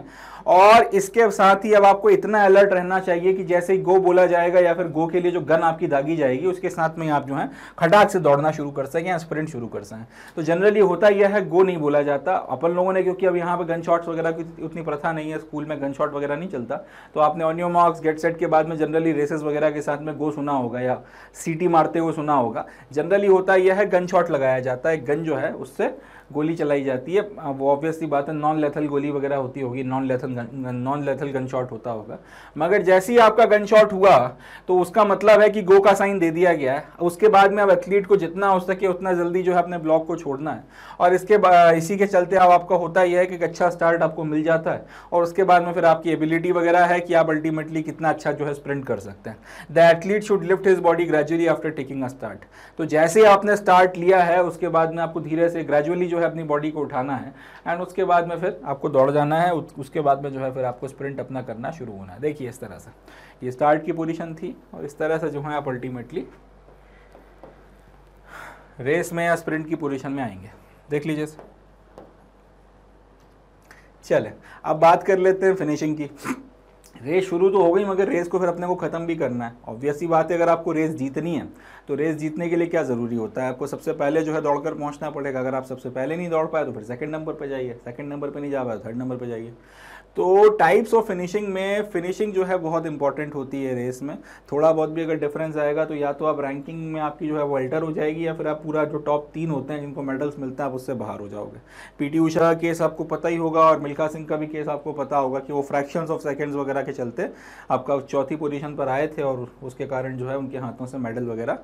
और इसके साथ ही अब आपको इतना अलर्ट रहना चाहिए कि जैसे ही गो बोला जाएगा या फिर गो के लिए जो गन आपकी दागी जाएगी उसके साथ में आप जो है खटाक से दौड़ना शुरू कर सकें स्प्रिंट शुरू कर सकें तो जनरली होता यह है गो नहीं बोला जाता अपन लोगों ने क्योंकि अब यहाँ पर गन शॉट्स वगैरह की उतनी प्रथा नहीं है स्कूल में गन शॉट वगैरह नहीं चलता तो आपने ऑनियो मार्क्स गेट सेट के बाद में जनरली रेसेस वगैरह के साथ में गो सुना होगा या सीटी मारते हुए सुना होगा जनरली होता यह है गन शॉट लगाया जाता है गन जो है उससे गोली चलाई जाती है हाँ, वो ऑब्वियसली बात है नॉन लेथल गोली वगैरह होती होगी non lethal non lethal gun shot होता होगा मगर जैसे ही आपका गन शॉट हुआ तो उसका मतलब है कि गो का साइन दे दिया गया है उसके बाद में अब एथलीट को जितना हो सके उतना जल्दी जो है अपने ब्लॉक को छोड़ना है और इसके इसी के चलते अब आपका होता यह है कि अच्छा स्टार्ट आपको मिल जाता है और उसके बाद में फिर आपकी एबिलिटी वगैरह है कि आप अल्टीमेटली कितना अच्छा जो है स्प्रिंट कर सकते हैं the athlete should lift his body gradually after taking a start तो जैसे आपने स्टार्ट लिया है उसके बाद में आपको धीरे से ग्रेजुअली जो है अपनी बॉडी को उठाना है एंड उसके बाद में फिर आपको दौड़ जाना है उसके बाद में जो है फिर आपको स्प्रिंट अपना करना शुरू होना है देखिए इस तरह से ये स्टार्ट की पोजिशन थी और इस तरह से जो है आप अल्टीमेटली रेस में या स्प्रिंट की पोजिशन में आएंगे देख लीजिए चले अब बात कर लेते हैं फिनिशिंग की रेस शुरू तो हो गई मगर रेस को फिर अपने को ख़त्म भी करना है ऑब्वियसली बात है अगर आपको रेस जीतनी है तो रेस जीतने के लिए क्या ज़रूरी होता है आपको सबसे पहले जो है दौड़कर पहुंचना पड़ेगा अगर आप सबसे पहले नहीं दौड़ पाए तो फिर सेकंड नंबर पर जाइए सेकंड नंबर पर नहीं जा पाए थर्ड नंबर पर जाइए तो टाइप्स ऑफ फिनिशिंग में फिनिशिंग जो है बहुत इंपॉर्टेंट होती है रेस में थोड़ा बहुत भी अगर डिफरेंस आएगा तो या तो आप रैंकिंग में आपकी जो है वो अल्टर हो जाएगी या फिर आप पूरा जो टॉप तीन होते हैं जिनको मेडल्स मिलते हैं आप उससे बाहर हो जाओगे पीटी ऊषा का केस आपको पता ही होगा और मिल्खा सिंह का भी केस आपको पता होगा कि वो फ्रैक्शंस ऑफ सेकेंड्स वगैरह के चलते आपका चौथी पोजिशन पर आए थे और उसके कारण जो है उनके हाथों से मेडल वगैरह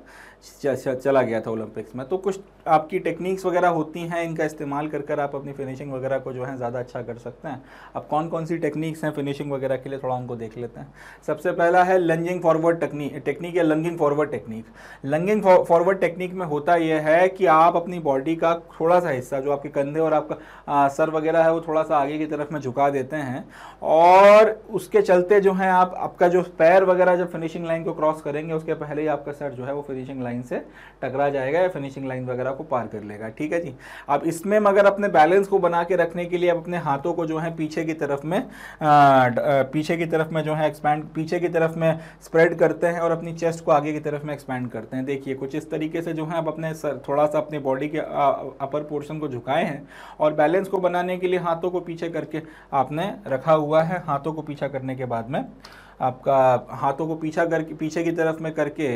चला गया था ओलंपिक्स में तो कुछ आपकी टेक्निक्स वगैरह होती हैं इनका इस्तेमाल कर आप अपनी फिनिशिंग वगैरह को जो है ज़्यादा अच्छा कर सकते हैं अब कौन कौन कौन सी टेक्निक्स हैं फिनिशिंग वगैरह के लिए थोड़ा उनको देख लेते हैं सबसे पहला है लंजिंग फॉरवर्ड टेक्निक टेक्निक या lunging forward technique lunging forward technique में होता यह है कि आप अपनी बॉडी का थोड़ा सा हिस्सा जो आपके कंधे और आपका आ, सर वगैरह है वो थोड़ा सा आगे की तरफ में झुका देते हैं और उसके चलते जो है आप आपका जो पैर वगैरह जब फिनिशिंग लाइन को क्रॉस करेंगे उसके पहले ही आपका सर जो है वो फिनिशिंग लाइन से टकरा जाएगा या फिनिशिंग लाइन वगैरह को पार कर लेगा ठीक है जी अब इसमें मगर अपने बैलेंस को बना के रखने के लिए आप अपने हाथों को जो है पीछे की तरफ में पीछे की तरफ में जो है एक्सपैंड पीछे की तरफ में स्प्रेड करते हैं और अपनी चेस्ट को आगे की तरफ में एक्सपैंड करते हैं देखिए कुछ इस तरीके से जो है आप अपने सर थोड़ा सा अपने बॉडी के अपर पोर्शन को झुकाए हैं और बैलेंस को बनाने के लिए हाथों को पीछे करके आपने रखा हुआ है हाथों को पीछा करने के बाद में आपका हाथों को पीछा करके पीछे की तरफ में करके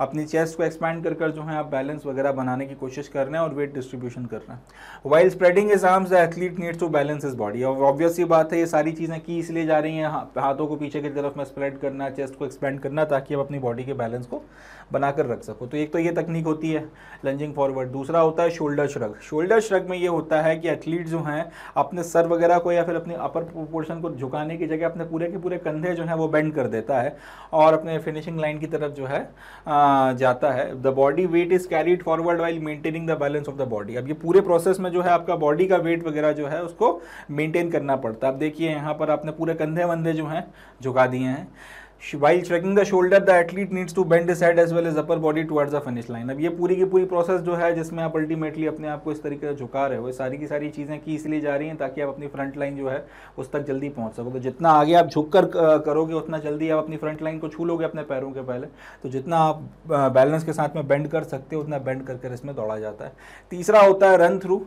अपनी चेस्ट को एक्सपैंड कर कर जो है आप बैलेंस वगैरह बनाने की कोशिश कर रहे हैं और वेट डिस्ट्रीब्यूशन कर रहे हैं while spreading his arms athlete needs to balance his body और ये बात है ये सारी चीज़ें की इसलिए जा रही हैं हाथों को पीछे की तरफ में स्प्रेड करना चेस्ट को एक्सपेंड करना ताकि आप अपनी बॉडी के बैलेंस को बनाकर रख सको तो एक तो ये तकनीक होती है लंजिंग फॉरवर्ड दूसरा होता है शोल्डर श्रग शोल्डर श्रग में ये होता है कि एथलीट जो हैं अपने सर वगैरह को या फिर अपने अपर प्रोपोर्शन को झुकाने की जगह अपने पूरे के पूरे कंधे जो हैं वो बेंड कर देता है और अपने फिनिशिंग लाइन की तरफ जो है आ, जाता है the body weight is carried forward while maintaining the balance of the body अब ये पूरे प्रोसेस में जो है आपका बॉडी का वेट वगैरह जो है उसको मेंटेन करना पड़ता है अब देखिए यहाँ पर आपने पूरे कंधे वंधे जो हैं झुका दिए हैं while shrugging the shoulder the athlete needs to bend his head as well as upper body towards the finish line अब ये पूरी की पूरी प्रोसेस जो है जिसमें आप अल्टीमेटली अपने आप को इस तरीके से झुका रहे हो ये सारी की सारी चीज़ें की इसलिए जा रही हैं ताकि आप अपनी फ्रंट लाइन जो है उस तक जल्दी पहुंच सको तो जितना आगे आप झुक कर करोगे उतना जल्दी आप अपनी फ्रंट लाइन को छू लोगे अपने पैरों के पहले तो जितना आप बैलेंस के साथ में बेंड कर सकते हो उतना बेंड करके इसमें दौड़ा जाता है तीसरा होता है रन थ्रू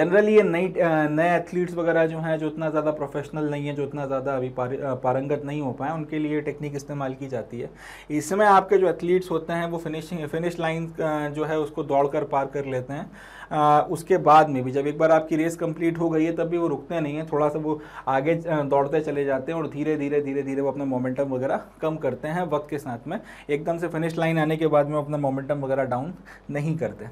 जनरली ये नई नए एथलीट्स वगैरह जो है जो इतना ज़्यादा प्रोफेशनल नहीं है जो इतना ज़्यादा अभी पारंगत नहीं हो पाए उनके लिए टेक्निक इस्तेमाल की जाती है इसमें आपके जो एथलीट्स होते हैं वो फिनिशिंग फिनिश लाइन जो है उसको दौड़ कर पार कर लेते हैं आ, उसके बाद में भी जब एक बार आपकी रेस कंप्लीट हो गई है तब भी वो रुकते नहीं हैं थोड़ा सा वो आगे दौड़ते चले जाते हैं और धीरे धीरे धीरे धीरे वो अपना मोमेंटम वगैरह कम करते हैं वक्त के साथ में एकदम से फिनिश लाइन आने के बाद में अपना मोमेंटम वगैरह डाउन नहीं करते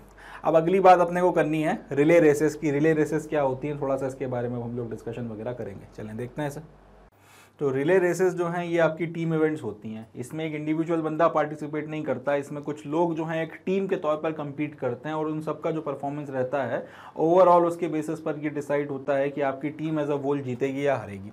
अब अगली बात अपने को करनी है रिले रेसेस की रिले रेसेस क्या होती हैं थोड़ा सा इसके बारे में हम लोग डिस्कशन वगैरह करेंगे चलें देखते हैं सर तो रिले रेसेस जो हैं ये आपकी टीम इवेंट्स होती हैं इसमें एक इंडिविजुअल बंदा पार्टिसिपेट नहीं करता इसमें कुछ लोग जो हैं एक टीम के तौर पर कम्पीट करते हैं और उन सबका जो परफॉर्मेंस रहता है ओवरऑल उसके बेसिस पर ये डिसाइड होता है कि आपकी टीम एज अ वोल जीतेगी या हारेगी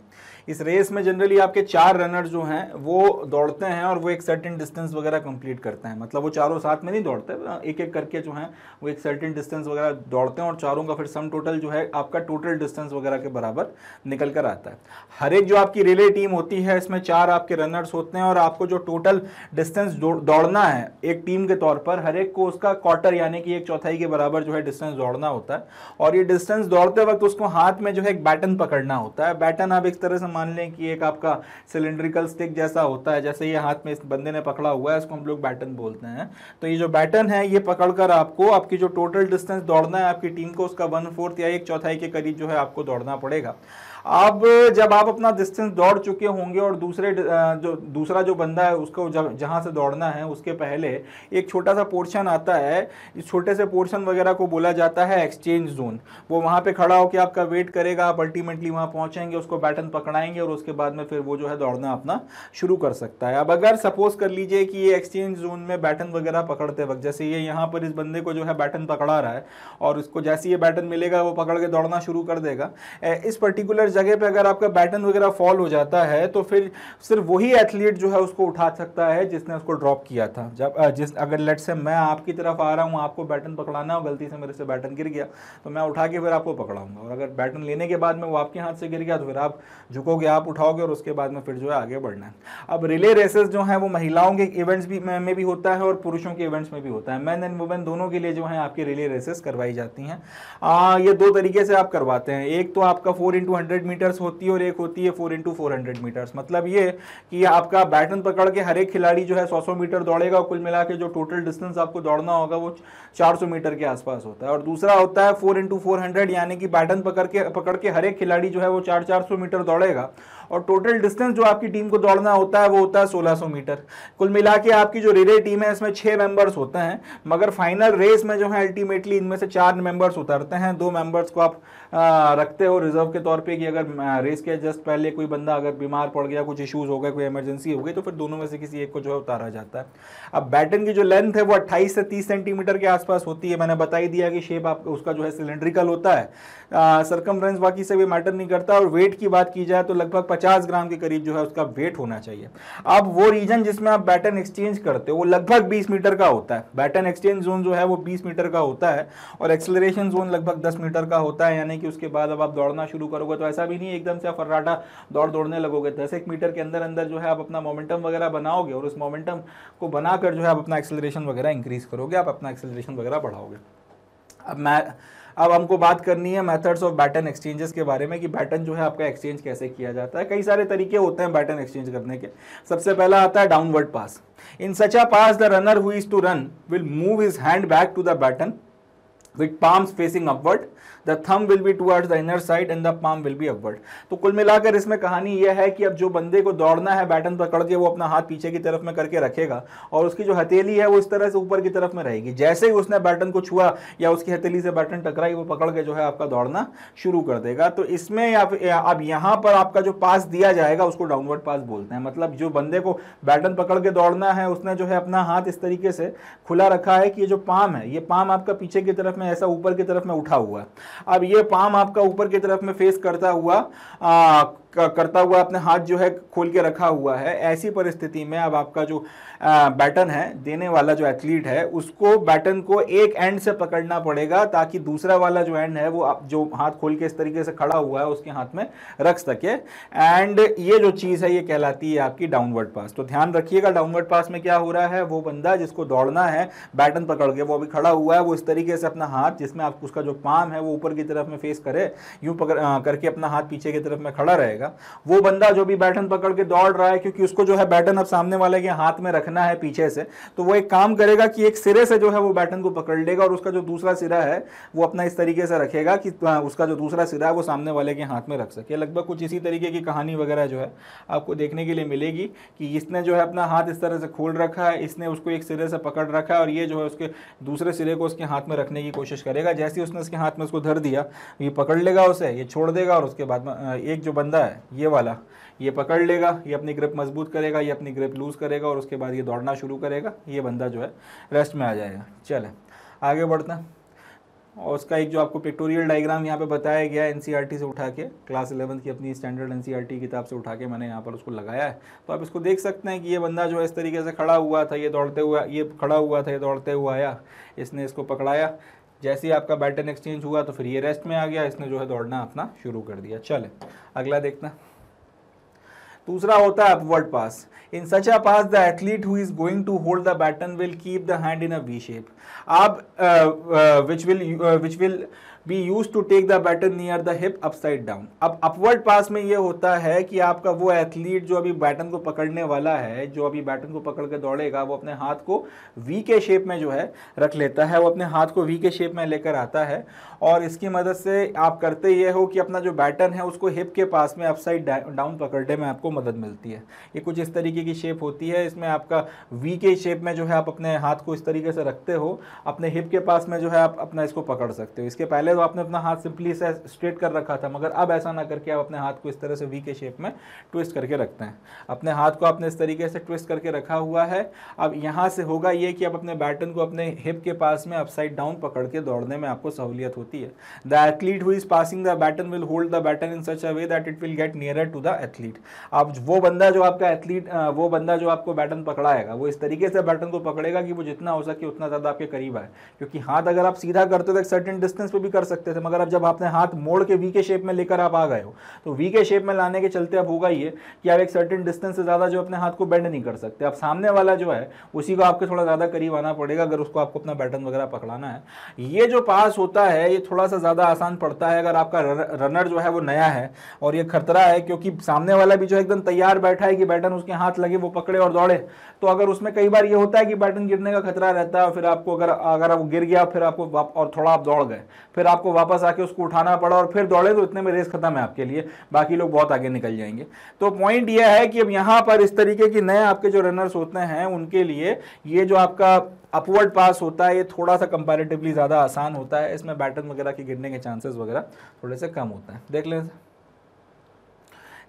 इस रेस में जनरली आपके चार रनर जो हैं वो दौड़ते हैं और वो एक सर्टेन डिस्टेंस वगैरह कंप्लीट करते हैं मतलब वो चारों साथ में नहीं दौड़ते एक एक करके जो हैं वो एक सर्टेन डिस्टेंस वगैरह दौड़ते हैं और चारों का फिर सम टोटल जो है आपका टोटल डिस्टेंस वगैरह के बराबर निकल कर आता है हर एक जो आपकी रिले टीम होती है इसमें चार आपके रनर्स होते हैं और आपको जो टोटल डिस्टेंस दौड़ना है एक टीम के तौर पर हर एक को उसका क्वार्टर यानी कि एक चौथाई के बराबर जो है डिस्टेंस दौड़ना होता है और ये डिस्टेंस दौड़ते वक्त उसको हाथ में जो है एक बैटन पकड़ना होता है बैटन आप एक तरह से मान लें कि एक आपका सिलेंड्रिकल स्टिक जैसा होता है जैसे ये हाथ में इस बंदे ने पकड़ा हुआ है इसको हम लोग बैटन बोलते हैं तो ये जो बैटन है ये पकड़कर आपको आपकी जो टोटल डिस्टेंस दौड़ना है आपकी टीम को उसका वन फोर्थ या एक चौथाई के करीब जो है आपको दौड़ना पड़ेगा अब जब आप अपना डिस्टेंस दौड़ चुके होंगे और दूसरे जो दूसरा जो बंदा है उसको जब जहाँ से दौड़ना है उसके पहले एक छोटा सा पोर्शन आता है इस छोटे से पोर्शन वगैरह को बोला जाता है एक्सचेंज जोन वो वहाँ पे खड़ा होकर आपका वेट करेगा आप अल्टीमेटली वहाँ पहुँचेंगे उसको बैटन पकड़ाएंगे और उसके बाद में फिर वो जो है दौड़ना अपना शुरू कर सकता है अब अगर सपोज कर लीजिए कि ये एक्सचेंज जोन में बैटन वगैरह पकड़ते वक्त जैसे ये यहाँ पर इस बंदे को जो है बैटन पकड़ा रहा है और उसको जैसे ये बैटन मिलेगा वो पकड़ के दौड़ना शुरू कर देगा इस पर्टिकुलर जगह पे अगर आपका बैटन वगैरह फॉल हो जाता है तो फिर सिर्फ वही एथलीट जो है उसको उठा सकता है जिसने उसको ड्रॉप किया था जब जिस अगर लेट से मैं आपकी तरफ आ रहा हूँ आपको बैटन पकड़ाना हो गलती से मेरे से बैटन गिर गया तो मैं उठा के फिर आपको पकड़ाऊंगा और अगर बैटन लेने के बाद में वो आपके हाथ से गिर गया तो फिर आप झुकोगे आप उठाओगे और उसके बाद में फिर जो है आगे बढ़ना है अब रिले रेसेस जो है वो महिलाओं के इवेंट्स भी में भी होता है और पुरुषों के इवेंट्स में भी होता है मैन एंड वुमेन दोनों के लिए जो है आपकी रिले रेसेस करवाई जाती हैं ये दो तरीके से आप करवाते हैं एक तो आपका four into hundred hundred metres होती है और एक होती है four into four hundred metres मतलब ये कि आपका बैटन पकड़ के हर एक खिलाड़ी जो है सौ सौ मीटर दौड़ेगा कुल मिला के जो टोटल डिस्टेंस आपको दौड़ना होगा वो चार सौ मीटर के आसपास होता है और दूसरा होता है फोर इंटू फोर हंड्रेड यानी कि बैटन पकड़ के पकड़ के हर एक खिलाड़ी जो है वो चार चार सौ मीटर दौड़ेगा और टोटल डिस्टेंस जो आपकी टीम को दौड़ना होता है वो होता है 1600 मीटर कुल मिला के आपकी जो रिले टीम है इसमें छह मेंबर्स होते हैं मगर फाइनल रेस में जो है अल्टीमेटली इनमें से चार मेंबर्स उतरते हैं दो मेंबर्स को आप रखते हो रिजर्व के तौर पे कि अगर रेस के जस्ट पहले कोई बंदा अगर बीमार पड़ गया कुछ इशूज़ हो गए कोई इमरजेंसी हो गई तो फिर दोनों में से किसी एक को जो है उतारा जाता है अब बैटन की जो लेंथ है वो अट्ठाईस से तीस सेंटीमीटर के आसपास होती है मैंने बताई दिया कि शेप आप उसका जो है सिलेंड्रिकल होता है सरकम बाकी से भी मैटर नहीं करता और वेट की बात की जाए तो लगभग पचास ग्राम के करीब जो है उसका वेट होना चाहिए अब वो रीजन जिसमें आप बैटन एक्सचेंज करते हो वो लगभग बीस मीटर का होता है बैटन एक्सचेंज जोन जो है वो बीस मीटर का होता है और एक्सलरेशन जोन लगभग दस मीटर का होता है यानी नहीं कि उसके बाद अब आप दौड़ना शुरू करोगे तो ऐसा भी नहीं एकदम से आप फर्राटा दौड़ दौड़ने लगोगे दस एक मीटर के अंदर अंदर जो है आप अपना मोमेंटम वगैरह बनाओगे और उस मोमेंटम को बनाकर जो है आप अपना एक्सेलरेशन वगैरह इंक्रीज़ करोगे आप अपना एक्सेलरेशन वगैरह बढ़ाओगे अब मैं अब हमको बात करनी है मेथड्स ऑफ बैटन एक्सचेंजेस के बारे में कि बैटन जो है आपका एक्सचेंज कैसे किया जाता है कई सारे तरीके होते हैं बैटन एक्सचेंज करने के सबसे पहला आता है downward pass in such a pass the runner who is to run will move his hand back to the baton with palms facing upward the thumb will be towards the inner side and the palm will be upward तो कुल मिलाकर इसमें कहानी यह है कि अब जो बंदे को दौड़ना है बैटन पकड़ के वो अपना हाथ पीछे की तरफ में करके रखेगा और उसकी जो हथेली है वो इस तरह से ऊपर की तरफ में रहेगी जैसे ही उसने बैटन को छुआ या उसकी हथेली से बैटन टकराई वो पकड़ के जो है आपका दौड़ना शुरू कर देगा तो इसमें अब यहाँ पर आपका जो पास दिया जाएगा उसको डाउनवर्ड पास बोलते हैं मतलब जो बंदे को बैटन पकड़ के दौड़ना है उसने जो है अपना हाथ इस तरीके से खुला रखा है कि ये जो पाम है ये पाम आपका पीछे की तरफ में ऐसा ऊपर की तरफ में उठा हुआ है अब ये पाम आपका ऊपर की तरफ में फेस करता हुआ करता हुआ अपने हाथ जो है खोल के रखा हुआ है ऐसी परिस्थिति में अब आपका जो बैटन है देने वाला जो एथलीट है उसको बैटन को एक एंड से पकड़ना पड़ेगा ताकि दूसरा वाला जो एंड है वो आप जो हाथ खोल के इस तरीके से खड़ा हुआ है उसके हाथ में रख सके एंड ये जो चीज़ है ये कहलाती है आपकी डाउनवर्ड पास तो ध्यान रखिएगा डाउनवर्ड पास में क्या हो रहा है वो बंदा जिसको दौड़ना है बैटन पकड़ के वो अभी खड़ा हुआ है वो इस तरीके से अपना हाथ जिसमें आप उसका जो पाम है वो ऊपर की तरफ में फेस करे यूँ पकड़ करके अपना हाथ पीछे की तरफ में खड़ा रहेगा जाएगा वो बंदा जो भी बैटन पकड़ के दौड़ रहा है क्योंकि उसको जो है बैटन अब सामने वाले के हाथ में रखना है पीछे से तो वो एक काम करेगा कि एक सिरे से जो है वो बैटन को पकड़ लेगा और उसका जो दूसरा सिरा है वो अपना इस तरीके से रखेगा कि उसका जो दूसरा सिरा है वो सामने वाले के हाथ में रख सके लगभग कुछ इसी तरीके की कहानी वगैरह जो है आपको देखने के लिए मिलेगी कि इसने जो है अपना हाथ इस तरह से खोल रखा है इसने उसको एक सिरे से पकड़ रखा है और ये जो है उसके दूसरे सिरे को उसके हाथ में रखने की कोशिश करेगा जैसे ही उसने उसके हाथ में उसको धर दिया ये पकड़ लेगा उसे ये छोड़ देगा और उसके बाद में एक जो बंदा है है ये वाला ये पकड़ लेगा ये अपनी ग्रिप मजबूत करेगा ये अपनी ग्रिप लूज़ करेगा और उसके बाद ये दौड़ना शुरू करेगा ये बंदा जो है रेस्ट में आ जाएगा चले आगे बढ़ते हैं और उसका एक जो आपको पिक्टोरियल डायग्राम यहाँ पे बताया गया है एन e से उठा के क्लास इलेवंथ की अपनी स्टैंडर्ड एन e किताब से उठा के मैंने यहाँ पर उसको लगाया है तो आप इसको देख सकते हैं कि ये बंदा जो है इस तरीके से खड़ा हुआ था ये दौड़ते हुआ ये खड़ा हुआ था ये दौड़ते हुआ आया इसने इसको पकड़ाया जैसे ही आपका बैटन एक्सचेंज हुआ तो फिर ये रेस्ट में आ गया इसने जो है दौड़ना अपना शुरू कर दिया चले अगला देखना दूसरा होता है upward pass in such a pass the athlete who is going to hold the baton will keep the hand in a V shape आप which will which will be use to take the baton near the hip upside down अब upward pass में यह होता है कि आपका वो athlete जो अभी बैटन को पकड़ने वाला है जो अभी बैटन को पकड़ के दौड़ेगा वो अपने हाथ को वी के शेप में जो है रख लेता है वो अपने हाथ को वी के शेप में लेकर आता है और इसकी मदद से आप करते ये हो कि अपना जो बैटन है उसको हिप के पास में अपसाइड डाउन पकड़ने में आपको मदद मिलती है ये कुछ इस तरीके की शेप होती है इसमें आपका वी के शेप में जो है आप अपने हाथ को इस तरीके से रखते हो अपने हिप के पास में जो है आप अपना इसको पकड़ सकते हो इसके पहले तो आपने अपना हाथ सिंपली से स्ट्रेट कर रखा था मगर अब ऐसा ना करके आप अपने हाथ को इस तरह से वी के शेप में ट्विस्ट करके रखते हैं अपने हाथ को आपने इस तरीके से ट्विस्ट करके रखा हुआ है अब यहाँ से होगा ये कि आप अपने बैटन को अपने हिप के पास में अपसाइड डाउन पकड़ के दौड़ने में आपको सहूलियत होती है the athlete who is passing the baton will hold the baton in such a way that it will get nearer to the athlete आप वो बंदा जो आपका एथलीट वो बंदा जो आपको बैटन पकड़ाएगा वो इस तरीके से बैटन को पकड़ेगा कि वो जितना हो सके उतना ज़्यादा आपके करीब आए क्योंकि हाथ अगर आप सीधा करते हो तो एक सर्टन डिस्टेंस पर भी कर सकते थे मगर अब जब आपने हाथ मोड़ के वी के शेप में लेकर आप आ गए हो तो वी के शेप में लाने के चलते अब होगा ये कि आप एक सर्टेन डिस्टेंस से ज़्यादा जो अपने हाथ को बेंड नहीं कर सकते अब सामने वाला जो है उसी को आपके थोड़ा ज़्यादा करीब आना पड़ेगा अगर उसको आपको अपना बैटन वगैरह पकड़ाना है ये जो पास होता है ये थोड़ा सा ज़्यादा आसान पड़ता है अगर आपका रनर जो है वो नया है और ये खतरा है क्योंकि सामने वाला भी जो एकदम तैयार बैठा है कि बैटन उसके हाथ लगे वो पकड़े और दौड़े तो अगर उसमें कई बार ये होता है कि बैटन गिरने का खतरा रहता है फिर आपको अगर अगर वो गिर गया फिर आपको और थोड़ा आप दौड़ गए फिर आपको वापस आके उसको उठाना पड़ा और फिर दौड़े तो इतने में रेस खत्म है आपके लिए बाकी लोग बहुत आगे निकल जाएंगे तो पॉइंट यह है कि अब यहाँ पर इस तरीके के नए आपके जो रनर्स होते हैं उनके लिए ये जो आपका अपवर्ड पास होता है ये थोड़ा सा कंपेरेटिवली ज़्यादा आसान होता है इसमें बैटन वगैरह के गिरने के चांसेस वगैरह थोड़े से कम होते हैं देख लें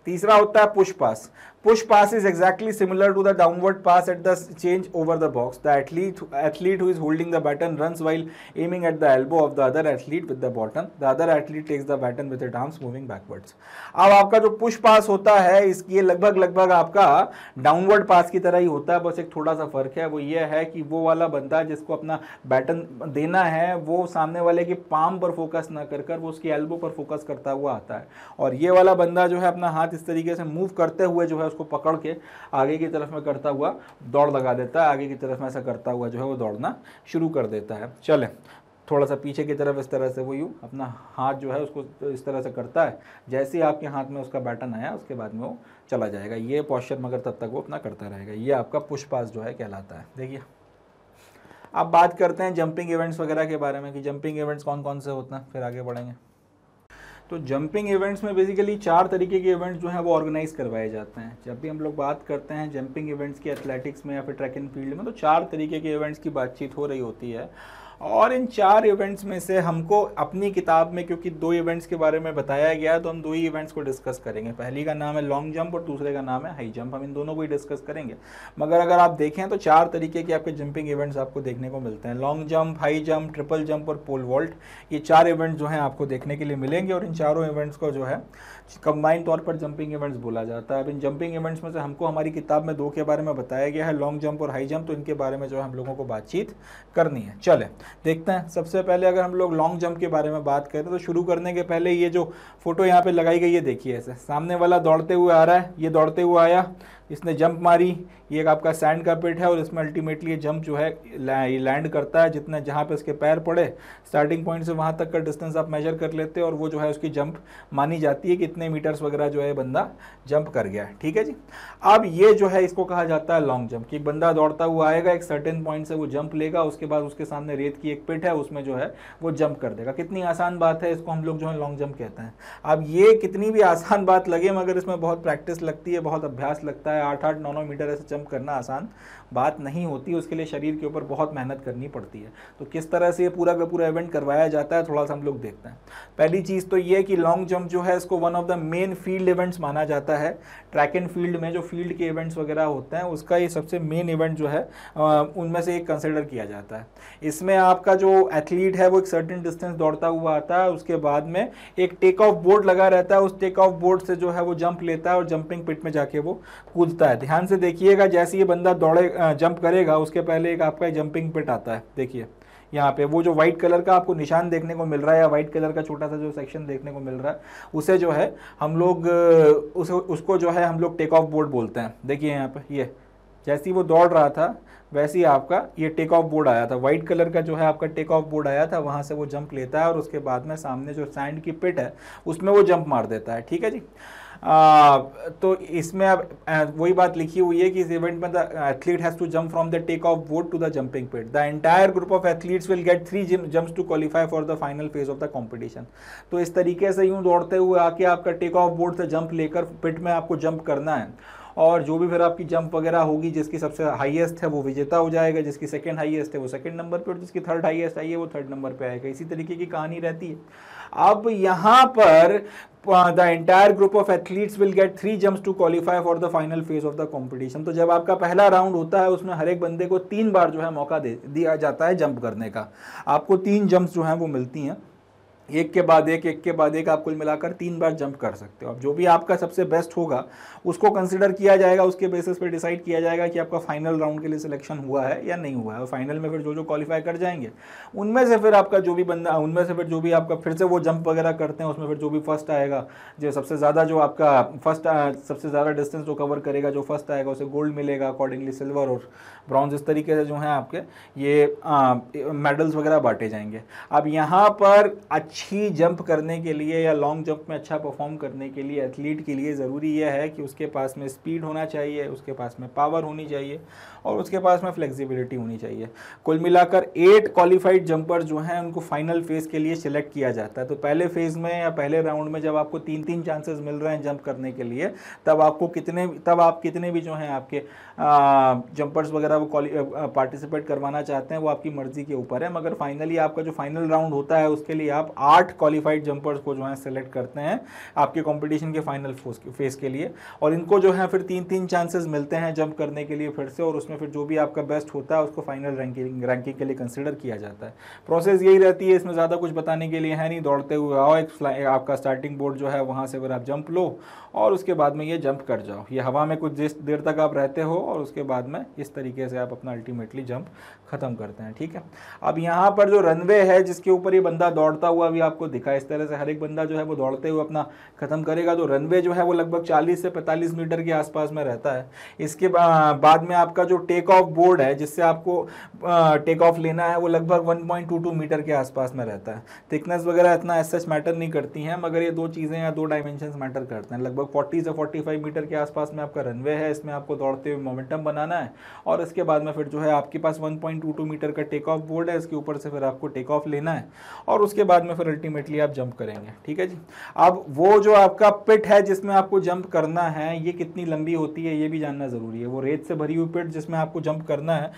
तीसरा होता है push pass push pass is exactly similar to the downward pass at the change over the box. The athlete, athlete who is holding the baton runs while aiming at the elbow of the other athlete with the baton The other athlete takes the baton with his arms moving backwards. ab aapka jo push pass hota hai iski ye lagbhag lagbhag aapka downward pass ki tarah hi hota hai bas ek thoda sa fark hai wo ye hai ki wo wala banda jisko apna baton dena hai wo samne wale ke palm par focus na kar kar wo उसकी elbow par focus karta hua aata hai aur ye wala banda jo hai apna haath is tarike se move karte hue jo hai उसको पकड़ के आगे की तरफ में करता हुआ दौड़ लगा देता है आगे की तरफ में ऐसा करता हुआ जो है वो दौड़ना शुरू कर देता है चले थोड़ा सा पीछे की तरफ इस तरह से वो यूँ अपना हाथ जो है उसको इस तरह से करता है जैसे ही आपके हाथ में उसका बैटन आया उसके बाद में वो चला जाएगा ये पॉस्चर मगर तब तक वो अपना करता रहेगा ये आपका पुश पास जो है कहलाता है देखिए अब बात करते हैं जंपिंग इवेंट्स वगैरह के बारे में कि जंपिंग इवेंट्स कौन कौन से होते हैं फिर आगे बढ़ेंगे तो जंपिंग इवेंट्स में बेसिकली चार तरीके के इवेंट्स जो हैं वो ऑर्गेनाइज करवाए जाते हैं जब भी हम लोग बात करते हैं जंपिंग इवेंट्स की एथलेटिक्स में या फिर ट्रैक एंड फील्ड में तो चार तरीके के इवेंट्स की बातचीत हो रही होती है और इन चार इवेंट्स में से हमको अपनी किताब में क्योंकि दो इवेंट्स के बारे में बताया गया है तो हम दो ही इवेंट्स को डिस्कस करेंगे पहली का नाम है लॉन्ग जंप और दूसरे का नाम है हाई जंप हम इन दोनों को ही डिस्कस करेंगे मगर अगर आप देखें तो चार तरीके के आपके जंपिंग इवेंट्स आपको देखने को मिलते हैं long jump high jump triple jump और पोल वॉल्ट ये चार इवेंट्स जो हैं आपको देखने के लिए मिलेंगे और इन चारों इवेंट्स को जो है कंबाइन तौर पर जंपिंग इवेंट्स बोला जाता है अब इन जंपिंग इवेंट्स में से हमको हमारी किताब में दो के बारे में बताया गया है लॉन्ग जंप और हाई जंप तो इनके बारे में जो है हम लोगों को बातचीत करनी है चले देखते हैं सबसे पहले अगर हम लोग लॉन्ग जंप के बारे में बात करें तो शुरू करने के पहले ये जो फोटो यहाँ पे लगाई गई है देखिए ऐसे सामने वाला दौड़ते हुए आ रहा है ये दौड़ते हुए आया इसने जंप मारी ये एक आपका सैंड का पिट है और इसमें अल्टीमेटली ये जंप जो है ये लैंड करता है जितना जहाँ पे इसके पैर पड़े स्टार्टिंग पॉइंट से वहाँ तक का डिस्टेंस आप मेजर कर लेते हैं और वो जो है उसकी जंप मानी जाती है कि इतने मीटर्स वगैरह जो है बंदा जंप कर गया ठीक है जी अब ये जो है इसको कहा जाता है लॉन्ग जंप कि बंदा दौड़ता हुआ आएगा एक सर्टेन पॉइंट से वो जंप लेगा उसके बाद उसके सामने रेत की एक पिट है उसमें जो है वो जंप कर देगा कितनी आसान बात है इसको हम लोग जो है लॉन्ग जंप कहते हैं अब ये कितनी भी आसान बात लगे मगर इसमें बहुत प्रैक्टिस लगती है बहुत अभ्यास लगता है है आठ आठ नौ नौ मीटर ऐसे जंप करना आसान बात नहीं होती उसके लिए शरीर के ऊपर बहुत मेहनत करनी पड़ती है तो किस तरह से ये पूरा का पूरा इवेंट करवाया जाता है थोड़ा सा हम लोग देखते हैं पहली चीज़ तो ये कि लॉन्ग जंप जो है इसको one of the main field events माना जाता है ट्रैक एंड फील्ड में जो फील्ड के इवेंट्स वगैरह होते हैं उसका ये सबसे मेन इवेंट जो है उनमें से एक कंसिडर किया जाता है इसमें आपका जो एथलीट है वो एक सर्टन डिस्टेंस दौड़ता हुआ आता है उसके बाद में एक टेक ऑफ बोर्ड लगा रहता है उस टेक ऑफ बोर्ड से जो है वो जंप लेता है और जंपिंग पिट में जाके वो कूदता है ध्यान से देखिएगा जैसे ये बंदा दौड़े जंप करेगा उसके पहले एक आपका जंपिंग पिट आता है देखिए यहाँ पे वो जो व्हाइट कलर का आपको निशान देखने को मिल रहा है या व्हाइट कलर का छोटा सा जो सेक्शन देखने को मिल रहा है उसे जो है हम लोग उस, उसको जो है हम लोग टेक ऑफ बोर्ड बोलते हैं देखिए यहाँ पे ये जैसी वो दौड़ रहा था वैसे ही आपका ये टेक ऑफ बोर्ड आया था वाइट कलर का जो है आपका टेक ऑफ बोर्ड आया था वहाँ से वो जंप लेता है और उसके बाद में सामने जो सैंड की पिट है उसमें वो जंप मार देता है ठीक है जी तो इसमें अब वही बात लिखी हुई है कि इस इवेंट में the athlete has to jump from the take off वोट to the jumping pit the entire group of athletes will get three jumps to qualify for the final phase of the competition तो इस तरीके से यूं दौड़ते हुए आके आपका टेक ऑफ बोर्ड से जंप लेकर पिट में आपको जंप करना है और जो भी फिर आपकी जंप वगैरह होगी जिसकी सबसे हाईएस्ट है वो विजेता हो जाएगा जिसकी सेकंड हाईएस्ट है वो सेकंड नंबर पे और जिसकी थर्ड हाईएस्ट आई है वो थर्ड नंबर पे आएगा इसी तरीके की कहानी रहती है अब यहाँ पर the entire group of athletes will get three jumps to qualify for the final phase of the competition तो जब आपका पहला राउंड होता है उसमें हर एक बंदे को तीन बार जो है मौका दे दिया जाता है जंप करने का आपको तीन जंप्स जो है वो मिलती हैं एक के बाद एक एक के बाद एक आप कुल मिलाकर तीन बार जंप कर सकते हो अब जो भी आपका सबसे बेस्ट होगा उसको कंसिडर किया जाएगा उसके बेसिस पर डिसाइड किया जाएगा कि आपका फाइनल राउंड के लिए सिलेक्शन हुआ है या नहीं हुआ है और फाइनल में फिर जो जो क्वालिफाई कर जाएंगे उनमें से फिर आपका जो भी बंदा उनमें से फिर जो भी आपका फिर से वो जंप वगैरह करते हैं उसमें फिर जो भी फर्स्ट आएगा जो सबसे ज़्यादा जो आपका फर्स्ट सबसे ज़्यादा डिस्टेंस जो कवर करेगा जो फर्स्ट आएगा उसे गोल्ड मिलेगा अकॉर्डिंगली सिल्वर और ब्रॉन्ज इस तरीके से जो हैं आपके ये मेडल्स वगैरह बांटे जाएंगे अब यहाँ पर अच्छा अच्छी जंप करने के लिए या लॉन्ग जंप में अच्छा परफॉर्म करने के लिए एथलीट के लिए ज़रूरी यह है कि उसके पास में स्पीड होना चाहिए उसके पास में पावर होनी चाहिए और उसके पास में फ्लेक्सिबिलिटी होनी चाहिए कुल मिलाकर एट क्वालिफाइड जंपर जो हैं उनको फाइनल फेज़ के लिए सिलेक्ट किया जाता है तो पहले फेज़ में या पहले राउंड में जब आपको तीन तीन चांसेस मिल रहे हैं जंप करने के लिए तब आपको कितने तब आप कितने भी जो हैं आपके जंपर्स वगैरह वो पार्टिसिपेट करवाना चाहते हैं वो आपकी मर्ज़ी के ऊपर है मगर फाइनली आपका जो फाइनल राउंड होता है उसके लिए आप आठ क्वालिफाइड जंपर्स को जो है सेलेक्ट करते हैं आपके कॉम्पिटिशन के फाइनल फेज़ के लिए और इनको जो है फिर तीन तीन चांसेस मिलते हैं जंप करने के लिए फिर से और उसमें उसमें फिर जो भी आपका बेस्ट होता है उसको फाइनल रैंकिंग रैंकिंग के लिए कंसिडर किया जाता है प्रोसेस यही रहती है इसमें ज़्यादा कुछ बताने के लिए है नहीं दौड़ते हुए आओ एक आपका स्टार्टिंग बोर्ड जो है वहाँ से अगर आप जंप लो और उसके बाद में ये जंप कर जाओ ये हवा में कुछ जिस देर तक आप रहते हो और उसके बाद में इस तरीके से आप अपना अल्टीमेटली जंप ख़त्म करते हैं ठीक है अब यहाँ पर जो रनवे है जिसके ऊपर ये बंदा दौड़ता हुआ भी आपको दिखा इस तरह से हर एक बंदा जो है वो दौड़ते हुए अपना ख़त्म करेगा तो रनवे जो है वो लगभग चालीस से पैंतालीस मीटर के आसपास में रहता है इसके बाद में आपका जो टेक ऑफ बोर्ड है जिससे आपको टेक ऑफ लेना है वो लगभग वन मीटर के आसपास में रहता है थिकनेस वगैरह इतना एस मैटर नहीं करती हैं मगर ये दो चीज़ें या दो डायमेंशन मैटर करते हैं लगभग लगभग 40 से 45 मीटर के आसपास में आपका रनवे है इसमें आपको दौड़ते हुए मोमेंटम बनाना है और इसके बाद में फिर जो है आपके पास 1.22 मीटर का टेक ऑफ बोर्ड है इसके ऊपर से फिर आपको टेक ऑफ लेना है और उसके बाद में फिर अल्टीमेटली आप जंप करेंगे ठीक है जी अब वो जो आपका पिट है जिसमें आपको जंप करना है ये कितनी लंबी होती है ये भी जानना ज़रूरी है वो रेत से भरी हुई पिट जिसमें आपको जंप करना है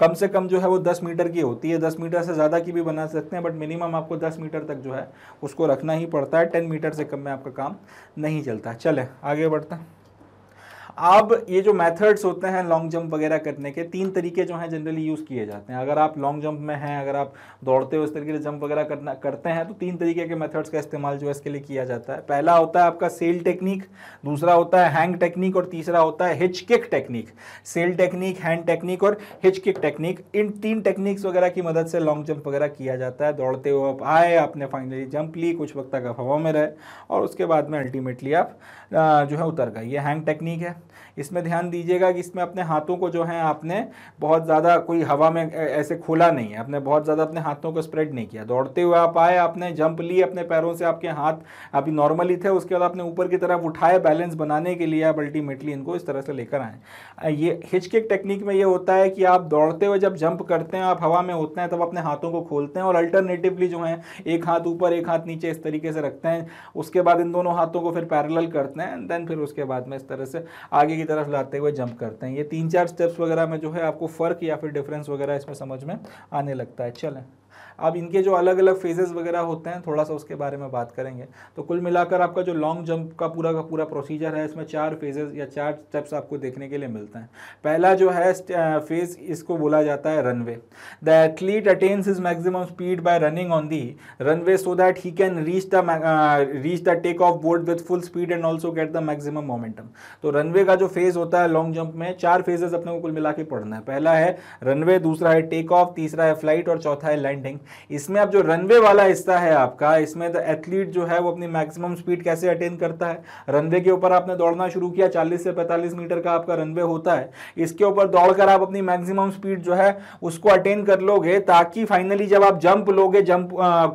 कम से कम जो है वो दस मीटर की होती है दस मीटर से ज़्यादा की भी बना सकते हैं बट मिनिमम आपको दस मीटर तक जो है उसको रखना ही पड़ता है टेन मीटर से कम में आपका काम नहीं चलता चले चले आगे बढ़ते हैं अब ये जो मेथड्स होते हैं लॉन्ग जंप वगैरह करने के तीन तरीके जो हैं जनरली यूज़ किए जाते हैं अगर आप लॉन्ग जंप में हैं अगर आप दौड़ते हो इस तरीके से जंप वगैरह करना करते हैं तो तीन तरीके के मेथड्स का इस्तेमाल जो है इसके लिए किया जाता है पहला होता है आपका सेल टेक्निक दूसरा होता है हैंग टेक्निक और तीसरा होता है hitch kick technique sail technique hand technique और हिच किक टेक्निक इन तीन टेक्निक्स वगैरह की मदद से लॉन्ग जंप वगैरह किया जाता है दौड़ते हुए आप आए आपने फाइनली जंप ली कुछ वक्त तक आप हवा में रहे और उसके बाद में अल्टीमेटली आप जो है उतर गई ये हैंग टेक्निक है इसमें ध्यान दीजिएगा कि इसमें अपने हाथों को जो है आपने बहुत ज़्यादा कोई हवा में ऐसे खोला नहीं है आपने बहुत ज़्यादा अपने हाथों को स्प्रेड नहीं किया दौड़ते हुए आप आए आपने जंप ली अपने पैरों से आपके हाथ अभी नॉर्मली थे उसके बाद आपने ऊपर की तरफ उठाए बैलेंस बनाने के लिए आप अल्टीमेटली इनको इस तरह से लेकर आएँ ये हिचकिक टेक्निक में ये होता है कि आप दौड़ते हुए जब जंप करते हैं आप हवा में होते हैं तब अपने हाथों को खोलते हैं और अल्टरनेटिवली जो है एक हाथ ऊपर एक हाथ नीचे इस तरीके से रखते हैं उसके बाद इन दोनों हाथों को फिर पैरल करते हैं देन फिर उसके बाद में इस तरह से आगे की तरफ लाते हुए जंप करते हैं ये तीन चार स्टेप्स वगैरह में जो है आपको फ़र्क या फिर डिफरेंस वगैरह इसमें समझ में आने लगता है चलें अब इनके जो अलग अलग फेजेस वगैरह होते हैं थोड़ा सा उसके बारे में बात करेंगे तो कुल मिलाकर आपका जो लॉन्ग जंप का पूरा का पूरा प्रोसीजर है इसमें चार फेजेस या चार स्टेप्स आपको देखने के लिए मिलते हैं पहला जो है फेज इसको बोला जाता है runway the athlete attains his maximum speed by running on the runway so that he can reach the reach the take off board with full speed and also get the maximum momentum तो runway का जो phase होता है long jump में चार phases अपने को कुल मिला के पढ़ना है पहला है रनवे दूसरा है टेक ऑफ तीसरा है फ्लाइट और चौथा है लैंडिंग इसमें आप जो रनवे वाला हिस्सा है आपका इसमें तो एथलीट जो है वो अपनी मैक्सिमम स्पीड कैसे अटेन करता है रनवे के ऊपर आपने दौड़ना शुरू किया चालीस से पैंतालीस मीटर का आपका रनवे होता है इसके ऊपर दौड़कर आप अपनी मैक्सिमम स्पीड जो है उसको अटेन कर लोगे ताकि फाइनली जब आप जंप लोगे जंप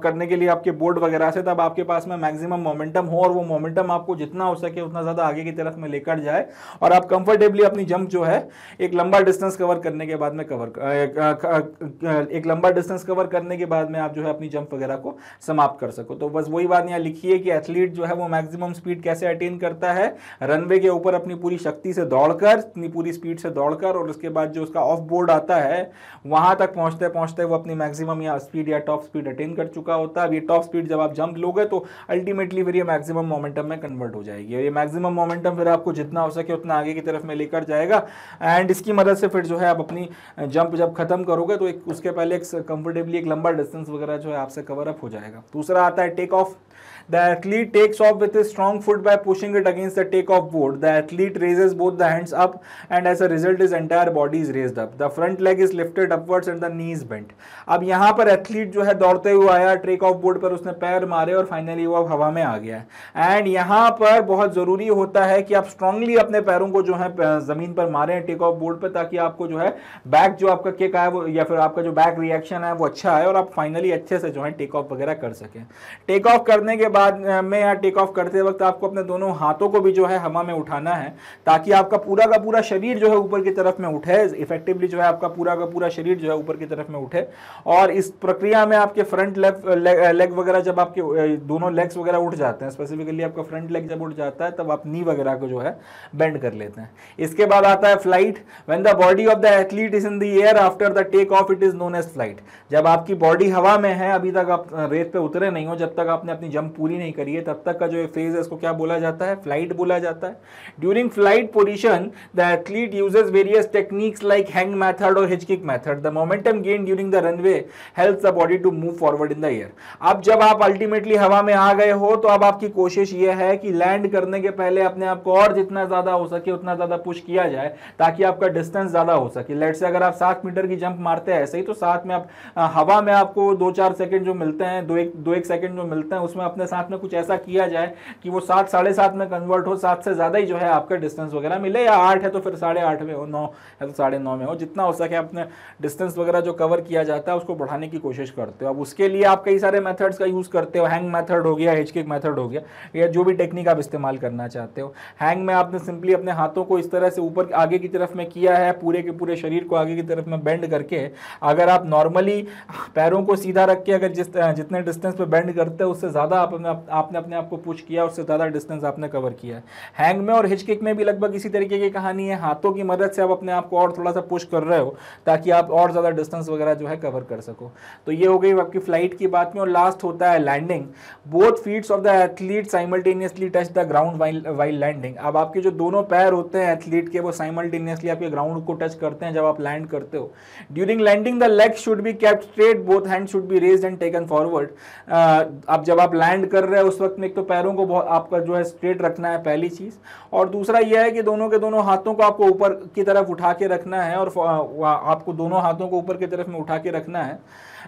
करने के लिए आपके बोर्ड वगैरह से तब आपके पास में मैक्सिमम मोमेंटम हो और वो मोमेंटम आपको जितना हो सके उतना ज़्यादा आगे की तरफ में लेकर जाए और आप कंफर्टेबली अपनी जंप जो है एक लंबा डिस्टेंस कवर करने के बाद में कवर एक लंबा डिस्टेंस कवर करने के बाद में आप जो है अपनी जंप वगैरह को समाप्त कर सको तो बस वही बात यहाँ लिखी है कि एथलीट जो है वो मैक्सिमम स्पीड कैसे अटेन करता है रनवे के ऊपर अपनी पूरी शक्ति से दौड़कर अपनी पूरी स्पीड से दौड़कर और उसके बाद जो उसका ऑफ बोर्ड आता है वहां तक पहुंचते पहुंचते वो अपनी मैक्सिमम या स्पीड या टॉप स्पीड अटेन कर चुका होता है अब ये टॉप स्पीड जब आप जंप लोगे तो अल्टीमेटली फिर ये मैक्सिमम मोमेंटम में कन्वर्ट हो जाएगी और ये मैक्सिमम मोमेंटम फिर आपको जितना हो सके उतना आगे की तरफ में लेकर जाएगा एंड इसकी मदद से फिर जो है आप अपनी जंप जब खत्म करोगे तो एक उसके पहले एक कंफर्टेबली एक लंबा डिस्टेंस वगैरह जो है आपसे कवर अप हो जाएगा दूसरा आता है take off The athlete takes off with his strong foot by pushing it against the takeoff board. The athlete raises both the hands up and as a result his entire body is raised up. The front leg is lifted upwards and the knee is bent. अब यहाँ पर athlete जो है दौड़ते हुए आया track of board पर उसने पैर मारे और फाइनली वो अब हवा में आ गया एंड यहाँ पर बहुत ज़रूरी होता है कि आप स्ट्रांगली अपने पैरों को जो है ज़मीन पर मारें टेक ऑफ बोर्ड पर ताकि आपको जो है बैक जो आपका किक आए वो या फिर आपका जो बैक रिएक्शन है वो अच्छा आए और आप फाइनली अच्छे से जो है टेक ऑफ वगैरह कर सकें टेक ऑफ करने के बाद बाद में या टेक ऑफ करते वक्त आपको अपने दोनों हाथों को भी जो है हवा में उठाना है ताकि आपका पूरा का पूरा शरीर जो है ऊपर की तरफ में उठे इफेक्टिवली जो है आपका पूरा का पूरा शरीर जो है ऊपर की तरफ में उठे और इस प्रक्रिया में आपके फ्रंट लेग लेग वगैरह जब आपके दोनों लेग्स वगैरह उठ जाते हैं स्पेसिफिकली आपका फ्रंट लेग जब उठ जाता है तब आप नी वगैरह को जो है बेंड कर लेते हैं इसके बाद आता है flight when the body of the athlete is in the air after the take off it is known as flight जब आपकी बॉडी हवा में है अभी तक आप रेत पे उतरे नहीं हो जब तक आपने अपनी जंप पूरी नहीं करी है तब तक का जो ये फेज है इसको क्या बोला जाता है फ्लाइट बोला जाता है during flight position the athlete uses various techniques like hang method और hitch kick method the momentum gain during the runway help the body to move forward in the air अब जब आप अल्टीमेटली हवा में आ गए हो तो अब आपकी कोशिश यह है कि लैंड करने के पहले अपने आप को और जितना ज्यादा हो सके उतना ज्यादा पुश किया जाए ताकि आपका डिस्टेंस ज्यादा हो सके लेट से अगर आप सात मीटर की जंप मारते हैं ऐसे ही तो साथ में आप हवा में आपको दो चार सेकंड जो मिलते हैं दो एक दो एक सेकंड जो मिलते हैं उसमें अपने साथ में कुछ ऐसा किया जाए कि वो सात साढ़े सात में कन्वर्ट हो सात से ज़्यादा ही जो है आपका डिस्टेंस वगैरह मिले या आठ है तो फिर साढ़े आठ में हो नौ है तो साढ़े नौ में हो जितना हो सके अपने डिस्टेंस वगैरह जो कवर किया जाता है उसको बढ़ाने की कोशिश करते हो अब उसके लिए आप कई सारे मेथड्स का यूज़ करते हो हैंग मैथड हो गया हिचकिक मैथड हो गया या जो भी टेक्निक आप इस्तेमाल करना चाहते हो हैंग में आपने सिंपली अपने हाथों को इस तरह से ऊपर आगे की तरफ में किया है पूरे के पूरे शरीर को आगे की तरफ में बेंड करके अगर आप नॉर्मली पैरों को सीधा रख के अगर जिस जितने डिस्टेंस पे बेंड करते हो उससे ज़्यादा आप आपने आपने अपने आप को पुश किया उससे ज़्यादा डिस्टेंस आपने कवर किया हैंग में और हिचकिक में भी लगभग इसी तरीके की कहानी है हाथों की मदद से आप अपने आप को और थोड़ा सा पुश कर रहे हो ताकि आप और ज़्यादा डिस्टेंस वगैरह जो है कवर कर सको तो ये हो गई आपकी फ्लाइट की बात में और लास्ट होता है landing both feets of the athlete simultaneously touch the ground while landing अब आपके जो दोनों पैर होते हैं एथलीट के वो साइमल्टेनियसली आपके ग्राउंड को टच करते हैं जब आप लैंड करते हो during landing the leg should be kept straight both hand should be raise and taken forward अब जब आप लैंड कर रहे हैं उस वक्त में एक तो पैरों को बहुत आपका जो है स्ट्रेट रखना है पहली चीज़ और दूसरा यह है कि दोनों के दोनों हाथों को आपको ऊपर की तरफ उठा के रखना है और आपको दोनों हाथों को ऊपर की तरफ में उठा के रखना है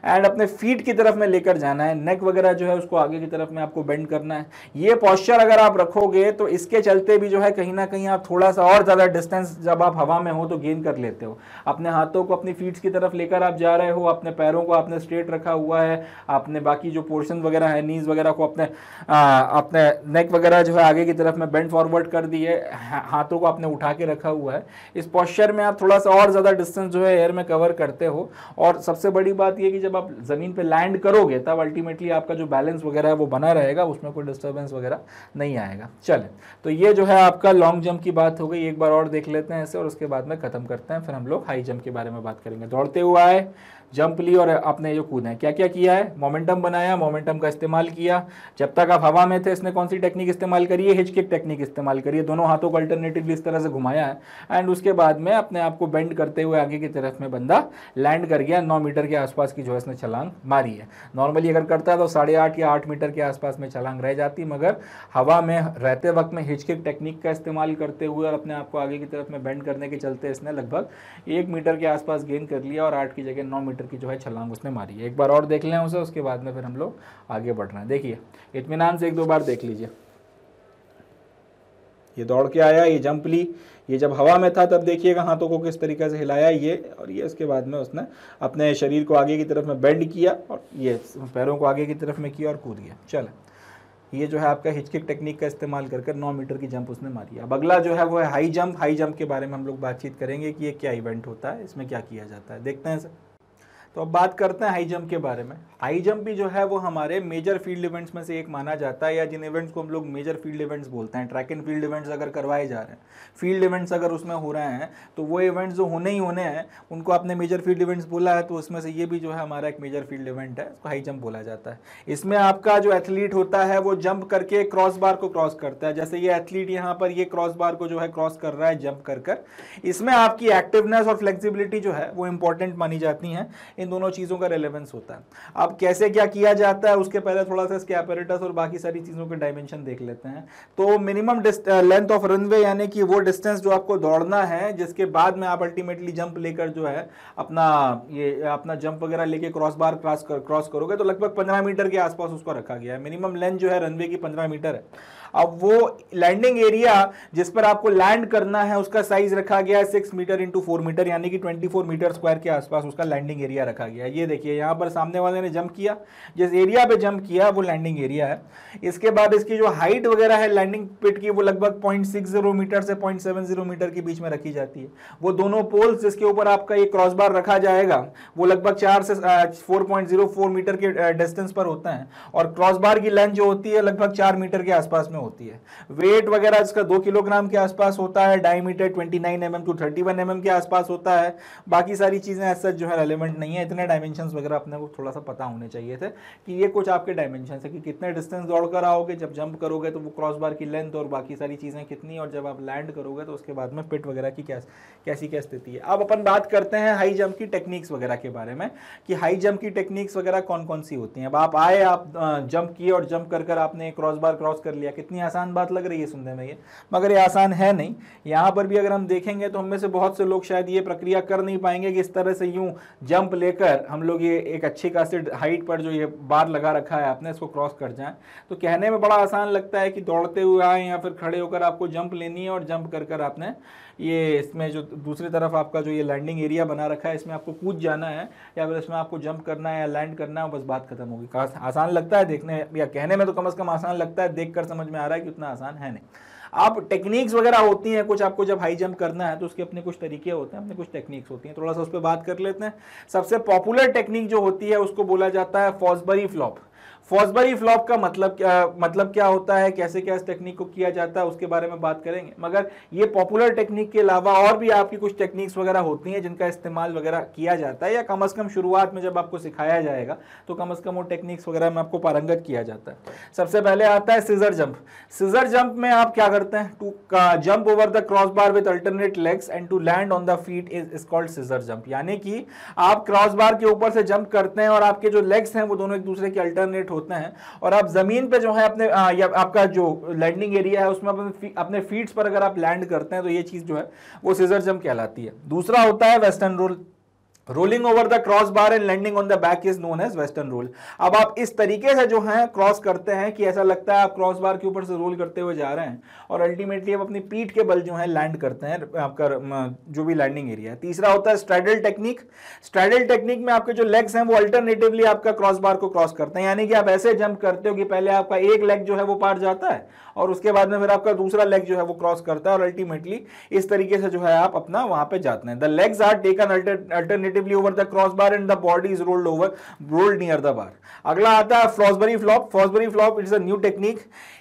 एंड अपने फीट की तरफ में लेकर जाना है नेक वगैरह जो है उसको आगे की तरफ में आपको बेंड करना है ये पॉस्चर अगर आप रखोगे तो इसके चलते भी जो है कहीं ना कहीं आप थोड़ा सा और ज़्यादा डिस्टेंस जब आप हवा में हो तो गेन कर लेते हो अपने हाथों को अपनी फीट्स की तरफ लेकर आप जा रहे हो अपने पैरों को आपने स्ट्रेट रखा हुआ है आपने बाकी जो पोर्शन वगैरह है नीज वगैरह को अपने आ, अपने नेक वगैरह जो है आगे की तरफ में बेंड फॉरवर्ड कर दिए हाथों को आपने उठा के रखा हुआ है इस पॉस्चर में आप थोड़ा सा और ज़्यादा डिस्टेंस जो है एयर में कवर करते हो और सबसे बड़ी बात यह कि जब जब आप ज़मीन पे लैंड करोगे तब अल्टीमेटली आपका जो बैलेंस वगैरह है वो बना रहेगा उसमें कोई डिस्टर्बेंस वगैरह नहीं आएगा चले तो ये जो है आपका लॉन्ग जंप की बात हो गई एक बार और देख लेते हैं ऐसे और उसके बाद में ख़त्म करते हैं फिर हम लोग हाई जंप के बारे में बात करेंगे दौड़ते हुए आए जंप ली और आपने जो कूदा है क्या क्या किया है मोमेंटम बनाया मोमेंटम का इस्तेमाल किया जब तक आप हवा में थे इसने कौन सी टेक्निक इस्तेमाल करी है हिचकिक टेक्निक इस्तेमाल करी है दोनों हाथों को अल्टरनेटिवली इस तरह से घुमाया है एंड उसके बाद में अपने आप को बेंड करते हुए आगे की तरफ में बंदा लैंड कर गया नौ मीटर के आसपास की जो है इसने छलांग मारी है नॉर्मली अगर करता है तो साढ़े आठ या आठ मीटर के आसपास में छलांग रह जाती मगर हवा में रहते वक्त में हिचकिक टेक्निक का इस्तेमाल करते हुए और अपने आप को आगे की तरफ में बेंड करने के चलते इसने लगभग एक मीटर के आसपास गेन कर लिया और आठ की जगह नौ मीटर मीटर की जो है छलांग उसने मारी है एक बार और देख लें उसे उसके बाद में फिर हम लोग आगे बढ़ रहे हैं देखिए इतमान से एक दो बार देख लीजिए ये दौड़ के आया ये जंप ली ये जब हवा में था तब देखिएगा हाथों को किस तरीके से हिलाया ये और ये उसके बाद में उसने अपने शरीर को आगे की तरफ में बेंड किया और ये पैरों को आगे की तरफ में किया और कूद गया चलो ये जो है आपका हिचकिक टेक्निक का इस्तेमाल करके कर नौ मीटर की जंप उसने मारी अब अगला जो है वो है हाई जंप हाई जंप के बारे में हम लोग बातचीत करेंगे कि ये क्या इवेंट होता है इसमें क्या किया जाता है देखते हैं सर तो अब बात करते हैं हाई जंप के बारे में हाई जंप भी जो है वो हमारे मेजर फील्ड इवेंट्स में से एक माना जाता है या जिन इवेंट्स को हम लोग मेजर फील्ड इवेंट्स बोलते हैं ट्रैक एंड फील्ड इवेंट्स अगर करवाए जा रहे हैं फील्ड इवेंट्स अगर उसमें हो रहे हैं तो वो इवेंट्स जो होने ही होने हैं उनको आपने मेजर फील्ड इवेंट्स बोला है तो उसमें से ये भी जो है हमारा एक मेजर फील्ड इवेंट है उसको हाई जंप बोला जाता है इसमें आपका जो एथलीट होता है वो जंप करके क्रॉस बार को क्रॉस करता है जैसे ये एथलीट यहाँ पर ये क्रॉस बार को जो है क्रॉस कर रहा है जंप कर कर इसमें आपकी एक्टिवनेस और फ्लेक्सिबिलिटी जो है वो इंपॉर्टेंट मानी जाती है इन दोनों चीज़ों का रेलिवेंस होता है अब कैसे क्या किया जाता है उसके पहले थोड़ा सा इसके एपरेटस और बाकी सारी चीज़ों के डायमेंशन देख लेते हैं तो मिनिमम लेंथ ऑफ रनवे यानी कि वो डिस्टेंस जो आपको दौड़ना है जिसके बाद में आप अल्टीमेटली जंप लेकर जो है अपना ये अपना जंप वगैरह लेके क्रॉस बार क्रॉस कर, क्रॉस करोगे तो लगभग पंद्रह मीटर के आसपास उसको रखा गया है मिनिमम लेंथ जो है रनवे की पंद्रह मीटर है अब वो लैंडिंग एरिया जिस पर आपको लैंड करना है उसका साइज रखा गया है six metre into four metre यानी कि ट्वेंटी फोर मीटर स्क्वायर के आसपास उसका लैंडिंग एरिया रखा गया है ये देखिए यहाँ पर सामने वाले ने जंप किया जिस एरिया पे जंप किया वो लैंडिंग एरिया है इसके बाद इसकी जो हाइट वगैरह है लैंडिंग पिट की वो लगभग पॉइंट सिक्स जीरो मीटर से पॉइंट सेवन जीरो मीटर के बीच में रखी जाती है वो दोनों पोल्स जिसके ऊपर आपका ये क्रॉस बार रखा जाएगा वो लगभग चार से four point zero four metre के डिस्टेंस पर होता है और क्रॉस बार की लेंथ जो होती है लगभग चार मीटर के आसपास में होती है वेट वगैरह इसका दो किलोग्राम के आसपास होता है diameter 29 nine M to thirty one mm के आसपास होता है बाकी सारी चीज़ें ऐसा जो है रेलिवेंट नहीं है इतने डायमेंशन वगैरह अपने को थोड़ा सा पता होने चाहिए थे कि ये कुछ आपके डायमेंशन है कि कितने डिस्टेंस दौड़ कर आओगे जब जंप करोगे तो वो क्रॉस बार की लेंथ और बाकी सारी चीज़ें कितनी और जब आप लैंड करोगे तो उसके बाद में पिट वगैरह की कैसी क्या स्थिति है अब अपन बात करते हैं हाई जंप की टेक्निक्स वगैरह के बारे में कि हाई जंप की टेक्निक्स वगैरह कौन कौन सी होती हैं अब आप आए आप जंप किए और जंप कर कर आपने क्रॉस बार क्रॉस कर लिया कितने कितनी आसान बात लग रही है सुनने में ये मगर ये आसान है नहीं यहाँ पर भी अगर हम देखेंगे तो हम में से बहुत से लोग शायद ये प्रक्रिया कर नहीं पाएंगे कि इस तरह से यूँ जंप लेकर हम लोग ये एक अच्छी खासी हाइट पर जो ये बार लगा रखा है आपने इसको क्रॉस कर जाए तो कहने में बड़ा आसान लगता है कि दौड़ते हुए आए या फिर खड़े होकर आपको जंप लेनी है और जंप कर कर आपने ये इसमें जो दूसरी तरफ आपका जो ये लैंडिंग एरिया बना रखा है इसमें आपको कूद जाना है या फिर इसमें आपको जंप करना है या लैंड करना है बस बात खत्म होगी आसान लगता है देखने या कहने में तो कम अज़ कम आसान लगता है देख कर समझ में आ रहा है कि उतना आसान है नहीं आप टेक्निक्स वगैरह होती हैं कुछ आपको जब हाई जंप करना है तो उसके अपने कुछ तरीके होते हैं अपने कुछ टेक्निक्स होती हैं थोड़ा सा उस पर बात कर लेते हैं सबसे पॉपुलर टेक्निक जो होती है उसको बोला जाता है फॉसबरी फ्लॉप फोजबरी फ्लॉप का मतलब क्या मतलब क्या होता है कैसे क्या इस टेक्निक को किया जाता है उसके बारे में बात करेंगे मगर ये पॉपुलर टेक्निक के अलावा और भी आपकी कुछ टेक्निक्स वगैरह होती हैं जिनका इस्तेमाल वगैरह किया जाता है या कम अज़ कम शुरुआत में जब आपको सिखाया जाएगा तो कम अज़ कम वो टेक्निक्स वगैरह में आपको पारंगत किया जाता है सबसे पहले आता है सीजर जंप सीजर जंप में आप क्या करते हैं to jump over the cross bar with alternate legs and to land on the feet is is called scissor jump यानी कि आप क्रॉस बार के ऊपर से जंप करते हैं और आपके जो लेग्स हैं वो दोनों एक दूसरे के अल्टरनेट होते हैं और आप ज़मीन पे जो है अपने आ, या आपका जो लैंडिंग एरिया है उसमें अपने अपने फीट्स पर अगर आप लैंड करते हैं तो ये चीज़ जो है वो सीजर जम कहलाती है दूसरा होता है western roll rolling over the cross bar and landing on the back is known as western roll अब आप इस तरीके से जो है क्रॉस करते हैं कि ऐसा लगता है आप क्रॉस बार के ऊपर से रोल करते हुए जा रहे हैं और अल्टीमेटली आप अपनी पीठ के बल जो है लैंड करते हैं आपका जो भी लैंडिंग एरिया है तीसरा होता है स्ट्रेडल टेक्निक स्ट्रेडल टेक्निक में आपके जो लेग्स हैं वो अल्टरनेटिवली आपका क्रॉस बार को क्रॉस करते हैं यानी कि आप ऐसे जंप करते हो कि पहले आपका एक लेग जो है वो पार जाता है और उसके बाद में फिर आपका दूसरा लेग जो है वो क्रॉस करता है और अल्टीमेटली इस तरीके से जो है आप अपना वहां पर जाते हैं the legs are taken alternative over the cross bar and the body is rolled over rolled near the bar अगला आता है Fosbury flop Fosbury flop it's a new technique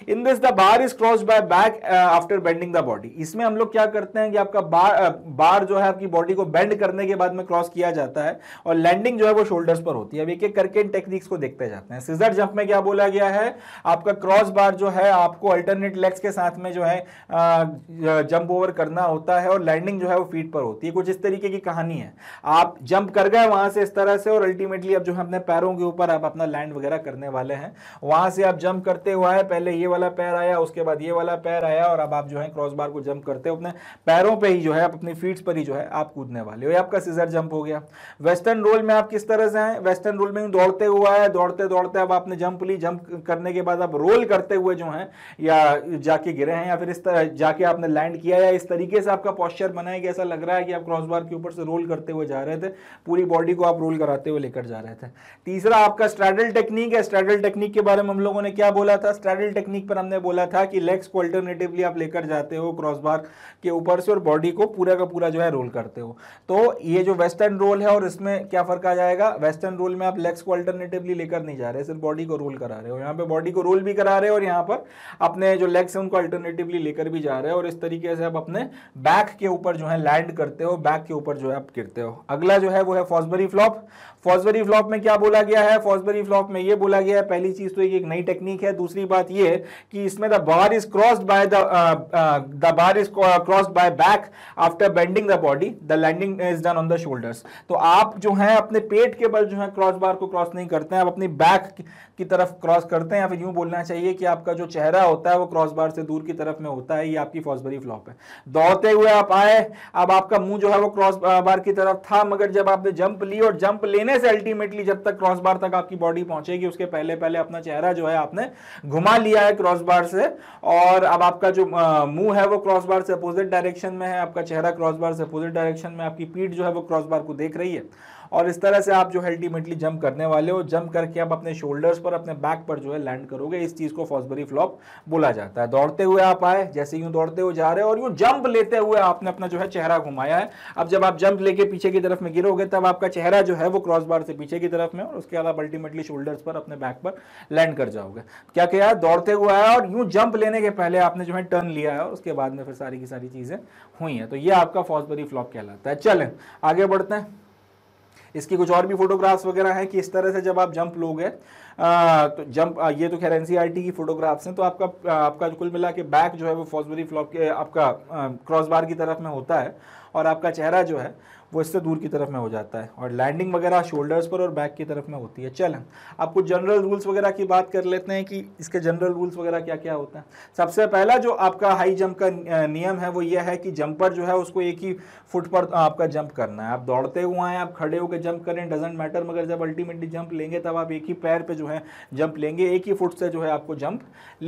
in this the bar is cross by back after bending the body इसमें हम लोग क्या करते हैं कि आपका बार बार uh, जो है आपकी बॉडी को बेंड करने के बाद में क्रॉस किया जाता है और लैंडिंग जो है वो शोल्डर्स पर होती है अब एक एक करके इन टेक्निक्स को देखते जाते हैं सीजर जंप में क्या बोला गया है आपका क्रॉस बार जो है आपको अल्टरनेट लेग्स के साथ में जो है uh, जंप ओवर करना होता है और लैंडिंग जो है वो फीट पर होती है कुछ इस तरीके की कहानी है आप जंप कर गए वहां से इस तरह से और अल्टीमेटली अब जो है अपने पैरों के ऊपर आप अपना लैंड वगैरह करने वाले हैं वहां से आप जंप करते हुए है पहले ये वाला पैर आया उसके बाद ये वाला पैर आया और अब आप जो है क्रॉस बार को जंप करते हो अपने पैरों पर ही जो है आप अपनी फीट्स पर ही जो है आप कूदने वाले हो आपका सीजर जंप हो गया वेस्टर्न रोल में आप किस तरह से हैं वेस्टर्न रोल में दौड़ते हुए है दौड़ते दौड़ते अब आपने जंप ली जंप करने के बाद आप रोल करते हुए जो है या जाके गिरे हैं या फिर इस तरह जाके आपने लैंड किया या इस तरीके से आपका पॉस्चर बना है कि ऐसा लग रहा है कि आप क्रॉस बार के ऊपर से रोल करते हुए जा रहे थे पूरी बॉडी को आप रोल कराते हुए लेकर जा रहे थे तीसरा आपका स्ट्रैडल टेक्निक है स्ट्रैडल टेक्निक के बारे में हम लोगों ने क्या बोला था स्ट्रैडल टेक्निक पर हमने बोला था कि लेग्स को अल्टरनेटिवली आप लेकर जाते हो क्रॉस बार के ऊपर से और बॉडी को पूरा का पूरा जो है रोल करते हो तो ये जो वेस्टर्न रोल है और इसमें क्या फर्क आ जाएगा वेस्टर्न रोल में आप लेग्स को अल्टरनेटिवली लेकर नहीं जा रहे सिर्फ बॉडी को रोल करा रहे हो यहाँ पे बॉडी को रोल भी करा रहे हो और यहाँ पर अपने जो लेग्स हैं उनको अल्टरनेटिवली लेकर भी जा रहे हो और इस तरीके से आप अपने बैक के ऊपर जो है लैंड करते हो बैक के ऊपर जो है आप गिरते हो अगला जो है वो है फॉजबरी फ्लॉप फॉजबरी फ्लॉप में क्या बोला गया है फॉजबरी फ्लॉप में ये बोला गया है पहली चीज तो ये एक नई टेक्निक है दूसरी बात ये कि इसमें the bar is crossed by the bar is crossed by back after bending the body the landing is done on the shoulders तो आप जो है अपने पेट के बल जो है क्रॉस बार को क्रॉस नहीं करते हैं आप अपनी बैक की तरफ क्रॉस करते हैं या फिर यूं बोलना चाहिए कि आपका जो चेहरा होता है वो क्रॉस बार से दूर की तरफ में होता है ये आपकी फॉजबरी फ्लॉप है दौड़ते हुए आप आए अब आपका मुंह जो है वो क्रॉस बार uh, की तरफ था मगर जब आपने जंप ली और जंप लेने से अल्टीमेटली जब तक क्रॉस बार तक आपकी बॉडी पहुंचेगी उसके पहले पहले अपना चेहरा जो है आपने घुमा लिया है क्रॉस बार से और अब आपका जो मुंह है वो क्रॉस बार से अपोजिट डायरेक्शन में है आपका चेहरा क्रॉस बार से अपोजिट डायरेक्शन में आपकी पीठ जो है वो क्रॉस बार को देख रही है और इस तरह से आप जो है अल्टीमेटली जंप करने वाले हो जंप करके आप अपने शोल्डर्स पर अपने बैक पर जो है लैंड करोगे इस चीज़ को फॉसबरी फ्लॉप बोला जाता है दौड़ते हुए आप आए जैसे यूं दौड़ते हुए जा रहे हो और यूं जंप लेते हुए आपने अपना जो है चेहरा घुमाया है अब जब आप जंप लेके पीछे की तरफ में गिरोगे तब आपका चेहरा जो है वो क्रॉस बार से पीछे की तरफ में और उसके बाद आप अल्टीमेटली शोल्डर्स पर अपने बैक पर लैंड कर जाओगे क्या क्या है दौड़ते हुए आया और यूं जंप लेने के पहले आपने जो है टर्न लिया है और उसके बाद में फिर सारी की सारी चीज़ें हुई है तो ये आपका फॉसबरी फ्लॉप कहलाता है चलें आगे बढ़ते हैं इसकी कुछ और भी फोटोग्राफ्स वगैरह हैं कि इस तरह से जब आप जंप लोगे तो जंप ये तो खैर एन e की फोटोग्राफ्स हैं तो आपका आपका कुल मिला के बैक जो है वो फॉजबरी फ्लॉप के आपका क्रॉसबार की तरफ में होता है और आपका चेहरा जो है वो इससे दूर की तरफ में हो जाता है और लैंडिंग वगैरह शोल्डर्स पर और बैक की तरफ में होती है चलें आप कुछ जनरल रूल्स वगैरह की बात कर लेते हैं कि इसके जनरल रूल्स वगैरह क्या क्या होता है सबसे पहला जो आपका हाई जंप का नियम है वो ये है कि जंपर जो है उसको एक ही फुट पर आपका जंप करना है आप दौड़ते हुए हैं आप खड़े होकर जंप करें डजेंट मैटर मगर जब अल्टीमेटली जंप लेंगे तब आप एक ही पैर पर जो है जंप लेंगे एक ही फुट से जो है आपको जंप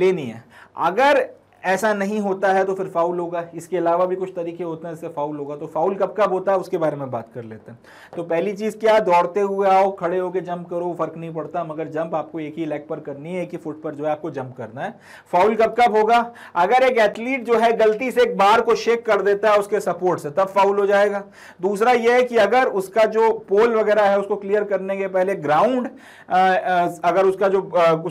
लेनी है अगर ऐसा नहीं होता है तो फिर फाउल होगा इसके अलावा भी कुछ तरीके होते हैं जिससे फाउल होगा तो फाउल कब कब होता है उसके बारे में बात कर लेते हैं तो पहली चीज़ क्या दौड़ते हुए आओ खड़े होकर जंप करो फर्क नहीं पड़ता मगर जंप आपको एक ही लेग पर करनी है एक ही फुट पर जो है आपको जंप करना है फाउल कब कब होगा अगर एक एथलीट जो है गलती से एक बार को शेक कर देता है उसके सपोर्ट से तब फाउल हो जाएगा दूसरा यह है कि अगर उसका जो पोल वगैरह है उसको क्लियर करने के पहले ग्राउंड अगर उसका जो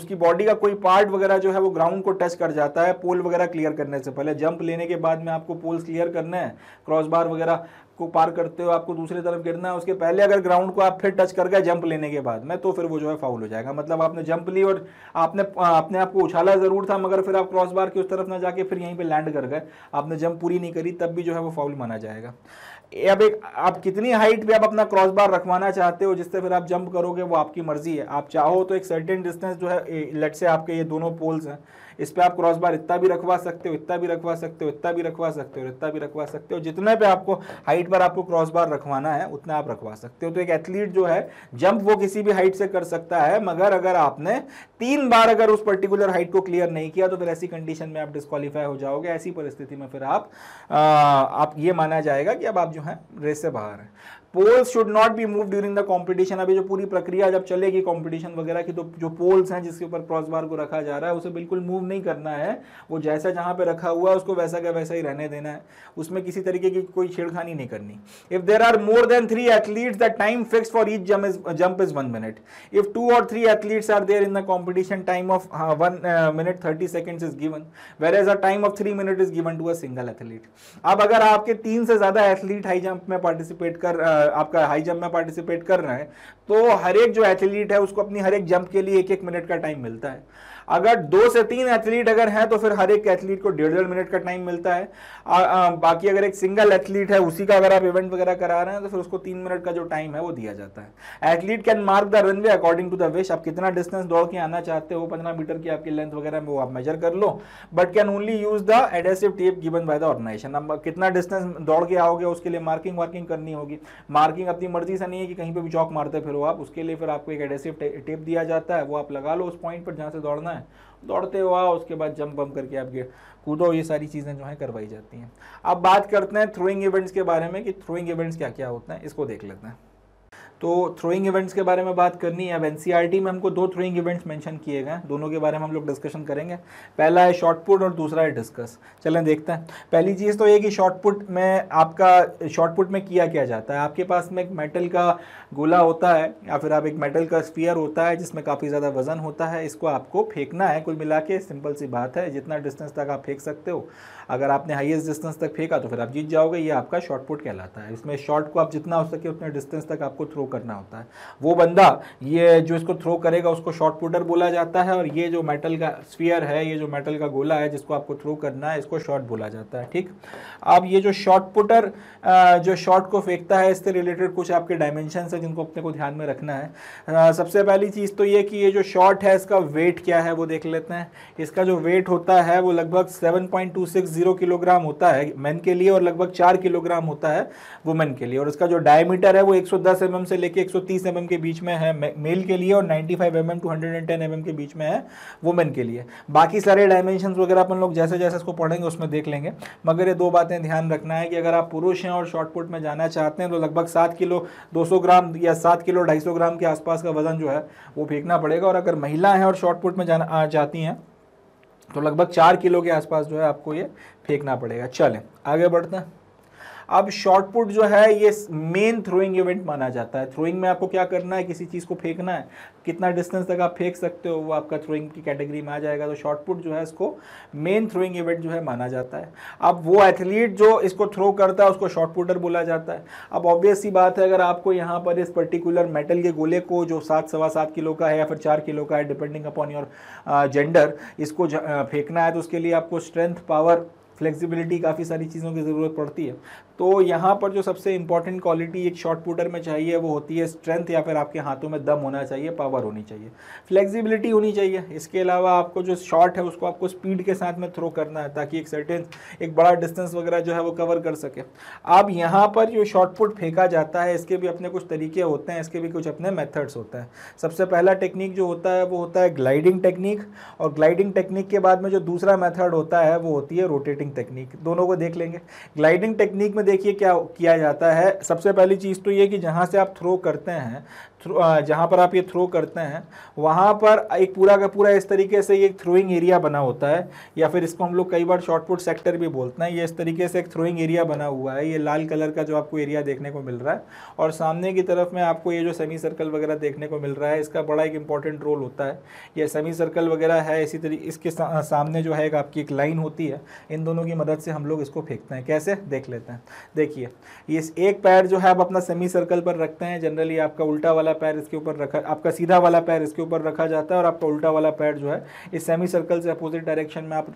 उसकी बॉडी का कोई पार्ट वगैरह जो है वो ग्राउंड को टच कर जाता है पोल वगैरह वगैरह क्लियर करने से पहले जंप लेने के बाद में आपको पोल्स क्लियर करना है क्रॉस बार वगैरह को पार करते हो आपको दूसरी तरफ गिरना है उसके पहले अगर ग्राउंड को आप फिर टच कर गए जंप लेने के बाद में तो फिर वो जो है फाउल हो जाएगा मतलब आपने जंप ली और आपने अपने आपको उछाला ज़रूर था मगर फिर आप क्रॉस बार की उस तरफ ना जाके फिर यहीं पर लैंड कर गए आपने जंप पूरी नहीं करी तब भी जो है वो फाउल माना जाएगा अब एक आप कितनी हाइट पे आप अपना क्रॉस बार रखवाना चाहते हो जिससे फिर आप जंप करोगे वो आपकी मर्जी है आप चाहो तो एक सर्टेन डिस्टेंस जो है लेट से आपके ये दोनों पोल्स हैं इस पर आप क्रॉस बार इतना भी रखवा सकते हो इतना भी रखवा सकते हो इतना भी रखवा सकते हो इतना भी रखवा सकते हो जितने पे आपको हाइट पर आपको क्रॉस बार रखवाना है उतना आप रखवा सकते हो तो एक एथलीट जो है जंप वो किसी भी हाइट से कर सकता है मगर अगर आपने तीन बार अगर उस पर्टिकुलर हाइट को क्लियर नहीं किया तो फिर ऐसी कंडीशन में आप डिस्कालीफाई हो जाओगे ऐसी परिस्थिति में फिर आप, आ, आप ये माना जाएगा कि अब आप जो है रेस से बाहर हैं poles should not be move during the competition अभी जो पूरी प्रक्रिया जब चलेगी कंपटीशन वगैरह की तो जो पोल्स हैं जिसके ऊपर क्रॉस बार को रखा जा रहा है उसे बिल्कुल मूव नहीं करना है वो जैसा जहां पे रखा हुआ है उसको वैसा का वैसा ही रहने देना है उसमें किसी तरीके की कोई छेड़खानी नहीं करनी if there are more than three athletes the time fix for each jump is jump is one minute if two or three athletes are there in the competition time of one minute thirty second is given whereas a time of three minute is given to a single athlete अब अगर आपके तीन से ज्यादा athlete high jump में participate कर uh, आपका high jump में पार्टिसिपेट कर रहे हैं तो हर एक जो एथलीट है उसको अपनी हर एक जंप के लिए एक एक मिनट का टाइम मिलता है अगर दो से तीन एथलीट अगर हैं तो फिर हर एक एथलीट को डेढ़ डेढ़ मिनट का टाइम मिलता है आ, आ, बाकी अगर एक सिंगल एथलीट है उसी का अगर आप इवेंट वगैरह करा रहे हैं तो फिर उसको तीन मिनट का जो टाइम है वो दिया जाता है athlete can mark the runway according to the wish आप कितना डिस्टेंस दौड़ के आना चाहते हो पंद्रह मीटर की आपकी लेंथ वगैरह में वो आप मेजर कर लो but can only use the adhesive tape given by the organisation अब कितना डिस्टेंस दौड़ के आओगे उसके लिए मार्किंग वार्किंग करनी होगी मार्किंग अपनी मर्जी से नहीं है कि कहीं पर भी चौक मारते फिर आप उसके लिए फिर आपको एक एडेसिव टेप दिया जाता है वो आप लगा लो उस पॉइंट पर जहाँ से दौड़ना है है दौड़ते हुआ उसके बाद जंप वम्प करके आप कूदो ये सारी चीज़ें जो हैं करवाई जाती हैं अब बात करते हैं थ्रोइंग इवेंट्स के बारे में कि थ्रोइंग इवेंट्स क्या क्या होते हैं इसको देख लेते हैं तो थ्रोइंग इवेंट्स के बारे में बात करनी है अब एन e में हमको दो थ्रोइंग इवेंट्स मेंशन किए गए दोनों के बारे में हम लोग डिस्कशन करेंगे पहला है शॉर्टपुट और दूसरा है डिस्कस चलें देखते हैं पहली चीज़ तो ये कि शॉर्टपुट में आपका शॉर्टपुट में किया क्या जाता है आपके पास में एक मेटल का गोला होता है या फिर आप एक मेटल का स्पीयर होता है जिसमें काफ़ी ज़्यादा वजन होता है इसको आपको फेंकना है कुल मिला के सिंपल सी बात है जितना डिस्टेंस तक आप फेंक सकते हो अगर आपने हाईएस्ट डिस्टेंस तक फेंका तो फिर आप जीत जाओगे ये आपका शॉर्ट पुट कहलाता है इसमें शॉर्ट को आप जितना हो सके उतने डिस्टेंस तक आपको थ्रो करना होता है वो बंदा ये जो इसको थ्रो करेगा उसको शॉर्ट पुटर बोला जाता है और ये जो मेटल का स्पीयर है ये जो मेटल का गोला है जिसको आपको थ्रो करना है इसको शॉर्ट बोला जाता है ठीक अब ये जो शॉर्ट पुटर जो शॉर्ट को फेंकता है इससे रिलेटेड कुछ आपके डायमेंशन है जिनको अपने को ध्यान में रखना है सबसे पहली चीज़ तो ये कि ये जो शॉर्ट है इसका वेट क्या है वो देख लेते हैं इसका जो वेट होता है वो लगभग seven point two six zero kilogram होता है मेन के लिए और लगभग चार किलोग्राम होता है वुमेन के लिए और उसका जो डायमीटर है वो 110 सौ mm से लेके 130 सौ mm के बीच में है मेल के लिए और 95 फाइव एम टू 110 एम के बीच में है वुमेन के लिए बाकी सारे डायमेंशन वगैरह अपन लोग जैसे जैसे इसको पढ़ेंगे उसमें देख लेंगे मगर ये दो बातें ध्यान रखना है कि अगर आप पुरुष हैं और शॉर्टपुट में जाना चाहते हैं तो लगभग सात किलो दो ग्राम या सात किलो ढाई ग्राम के आसपास का वजन जो है वो फेंकना पड़ेगा और अगर महिला हैं और शॉर्टपुट में जाना चाहती हैं तो लगभग चार किलो के आसपास जो है आपको ये फेंकना पड़ेगा चलें आगे बढ़ते हैं अब शॉर्ट पुट जो है ये मेन थ्रोइंग इवेंट माना जाता है थ्रोइंग में आपको क्या करना है किसी चीज़ को फेंकना है कितना डिस्टेंस तक आप फेंक सकते हो वो आपका थ्रोइंग की कैटेगरी में आ जाएगा तो शॉर्ट पुट जो है इसको मेन थ्रोइंग इवेंट जो है माना जाता है अब वो एथलीट जो इसको थ्रो करता है उसको शॉर्ट पुटर बोला जाता है अब ऑब्वियस सी बात है अगर आपको यहाँ पर इस पर्टिकुलर मेटल के गोले को जो सात सवा सात किलो का है या फिर चार किलो का है डिपेंडिंग अपॉन योर जेंडर इसको uh, फेंकना है तो उसके लिए आपको स्ट्रेंथ पावर फ्लेक्सिबिलिटी काफ़ी सारी चीज़ों की ज़रूरत पड़ती है तो यहाँ पर जो सबसे इंपॉर्टेंट क्वालिटी एक शॉर्ट पुटर में चाहिए वो होती है स्ट्रेंथ या फिर आपके हाथों में दम होना चाहिए पावर होनी चाहिए फ्लेक्सिबिलिटी होनी चाहिए इसके अलावा आपको जो शॉट है उसको आपको स्पीड के साथ में थ्रो करना है ताकि एक सर्टेन एक बड़ा डिस्टेंस वगैरह जो है वो कवर कर सके अब यहाँ पर जो शॉर्ट पुट फेंका जाता है इसके भी अपने कुछ तरीके होते हैं इसके भी कुछ अपने मेथड्स होते हैं सबसे पहला टेक्निक जो होता है वो होता है ग्लाइडिंग टेक्निक और ग्लाइडिंग टेक्निक के बाद में जो दूसरा मेथड होता है वो होती है रोटेटिंग टेक्निक दोनों को देख लेंगे ग्लाइडिंग टेक्निक में देखिए क्या किया जाता है सबसे पहली चीज़ तो ये कि जहाँ से आप थ्रो करते हैं जहाँ पर आप ये थ्रो करते हैं वहाँ पर एक पूरा का पूरा इस तरीके से ये एक थ्रोइंग एरिया बना होता है या फिर इसको हम लोग कई बार शॉर्टपुट सेक्टर भी बोलते हैं ये इस तरीके से एक थ्रोइंग एरिया बना हुआ है ये लाल कलर का जो आपको एरिया देखने को मिल रहा है और सामने की तरफ में आपको ये जो सेमी सर्कल वगैरह देखने को मिल रहा है इसका बड़ा एक इंपॉर्टेंट रोल होता है ये सेमी सर्कल वगैरह है इसी तरीके इसके सामने जो है एक आपकी एक लाइन होती है इन दोनों की मदद से हम लोग इसको फेंकते हैं कैसे देख लेते हैं देखिए इस एक पैर जो है आप अपना सेमी सर्कल पर रखते हैं जनरली आपका उल्टा वाला वाला पैर इसके ऊपर रखा आपका सीधा वाला पैर इसके ऊपर रखा जाता है और आपका उल्टा वाला पैर जो है इस सेमी सर्कल से अपोजिट डायरेक्शन में आप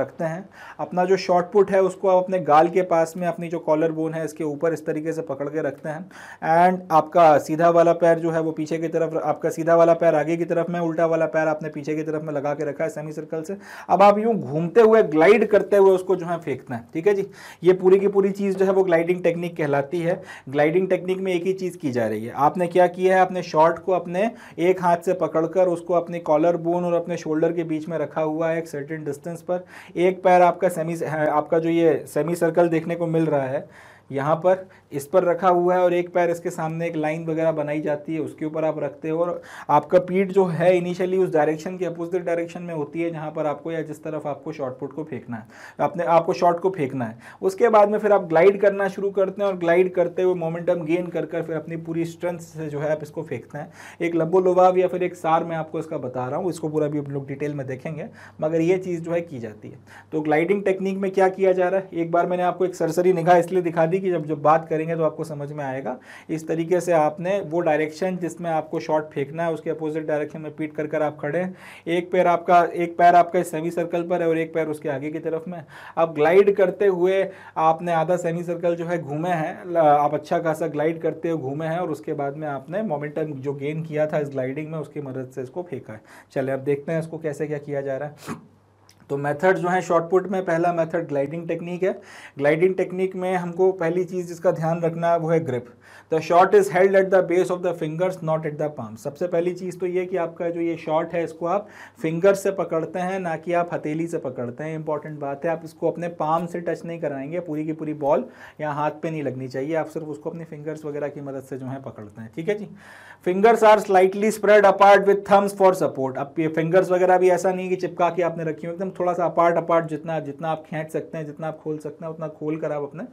रखते हैं अपना जो शॉर्ट पुट है उसको आप अपने गाल के पास में अपनी जो कॉलर बोन है इसके ऊपर इस तरीके से पकड़ के रखते हैं एंड आपका सीधा वाला पैर जो है वो पीछे की तरफ आपका सीधा वाला पैर आगे की तरफ में उल्टा वाला पैर आपने पीछे की तरफ में लगा के रखा है सेमी सर्कल से अब आप यूँ घूमते हुए ग्लाइड करते हुए उसको जो है फेंकते हैं ठीक है जी ये पूरी की पूरी चीज़ जो है वो ग्लाइडिंग टेक्निक कहलाती है ग्लाइडिंग टेक्निक में एक ही चीज़ की जा रही है आपने क्या किया है है अपने शॉर्ट को अपने एक हाथ से पकड़कर उसको अपनी कॉलर बोन और अपने शोल्डर के बीच में रखा हुआ है एक सर्टेन डिस्टेंस पर एक पैर आपका सेमी आपका जो ये सेमी सर्कल देखने को मिल रहा है यहाँ पर इस पर रखा हुआ है और एक पैर इसके सामने एक लाइन वगैरह बनाई जाती है उसके ऊपर आप रखते हो और आपका पीठ जो है इनिशियली उस डायरेक्शन के अपोजिट डायरेक्शन में होती है जहाँ पर आपको या जिस तरफ आपको शॉर्ट पुट को फेंकना है अपने आपको शॉर्ट को फेंकना है उसके बाद में फिर आप ग्लाइड करना शुरू करते हैं और ग्लाइड करते हुए मोमेंटम गेन कर कर फिर अपनी पूरी स्ट्रेंथ से जो है आप इसको फेंकते हैं एक लब्बो लुभाव या फिर एक सार मैं आपको इसका बता रहा हूँ इसको पूरा भी हम लोग डिटेल में देखेंगे मगर ये चीज़ जो है की जाती है तो ग्लाइडिंग टेक्निक में क्या किया जा रहा है एक बार मैंने आपको एक सरसरी निगाह इसलिए दिखा दी आज़ादी की जब जब बात करेंगे तो आपको समझ में आएगा इस तरीके से आपने वो डायरेक्शन जिसमें आपको शॉट फेंकना है उसके अपोजिट डायरेक्शन में पीट कर कर आप खड़े हैं एक पैर आपका एक पैर आपका सेमी सर्कल पर है और एक पैर उसके आगे की तरफ में अब ग्लाइड करते हुए आपने आधा सेमी सर्कल जो है घूमे हैं आप अच्छा खासा ग्लाइड करते हुए घूमे हैं और उसके बाद में आपने मोमेंटम जो गेन किया था इस ग्लाइडिंग में उसकी मदद से इसको फेंका है चले अब देखते हैं इसको कैसे क्या किया जा रहा है तो मेथड जो है शॉर्टपुट में पहला मेथड ग्लाइडिंग टेक्निक है ग्लाइडिंग टेक्निक में हमको पहली चीज़ जिसका ध्यान रखना है वो है grip the shot is held at the base of the fingers not at the palm सबसे पहली चीज़ तो ये कि आपका जो ये शॉट है इसको आप फिंगर्स से पकड़ते हैं ना कि आप हथेली से पकड़ते हैं इंपॉर्टेंट बात है आप इसको अपने पाम से टच नहीं कराएंगे पूरी की पूरी बॉल या हाथ पे नहीं लगनी चाहिए आप सिर्फ उसको अपने फिंगर्स वगैरह की मदद से जो है पकड़ते हैं ठीक है जी fingers are slightly spread apart with thumbs for support अब ये फिंगर्स वगैरह भी ऐसा नहीं कि चिपका के आपने रखी हो एकदम थोड़ा सा अपार्ट अपार्ट जितना जितना आप खींच सकते हैं जितना आप खोल सकते हैं उतना खोल कर आप अपने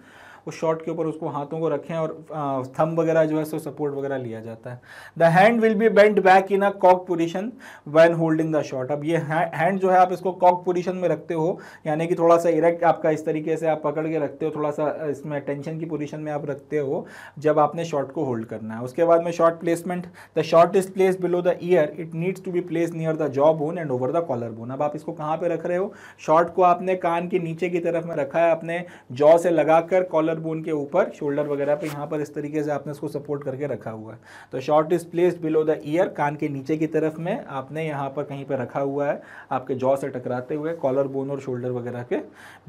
उस शॉट के ऊपर उसको हाथों को रखें और थम वगैरह जो है सो सपोर्ट वगैरह लिया जाता है the hand will be bend back in a cock position when holding the shot अब ये हैंड जो है आप इसको कॉक पोजिशन में रखते हो यानी कि थोड़ा सा इरेक्ट आपका इस तरीके से आप पकड़ के रखते हो थोड़ा सा इसमें टेंशन की पोजिशन में आप रखते हो जब आपने शॉट को होल्ड करना है उसके बाद में shot placement the shot is place below the ear it needs to be place near the jaw bone and over the collar bone अब आप इसको कहाँ पे रख रहे हो शॉर्ट को आपने कान के नीचे की तरफ में रखा है अपने जॉ से लगाकर कॉलर शोल्डर बोन के ऊपर शोल्डर वगैरह पे यहाँ पर इस तरीके से आपने इसको सपोर्ट करके रखा हुआ है तो shot is placed below the ear कान के नीचे की तरफ में आपने यहाँ पर कहीं पर रखा हुआ है आपके जॉ से टकराते हुए कॉलर बोन और शोल्डर वगैरह के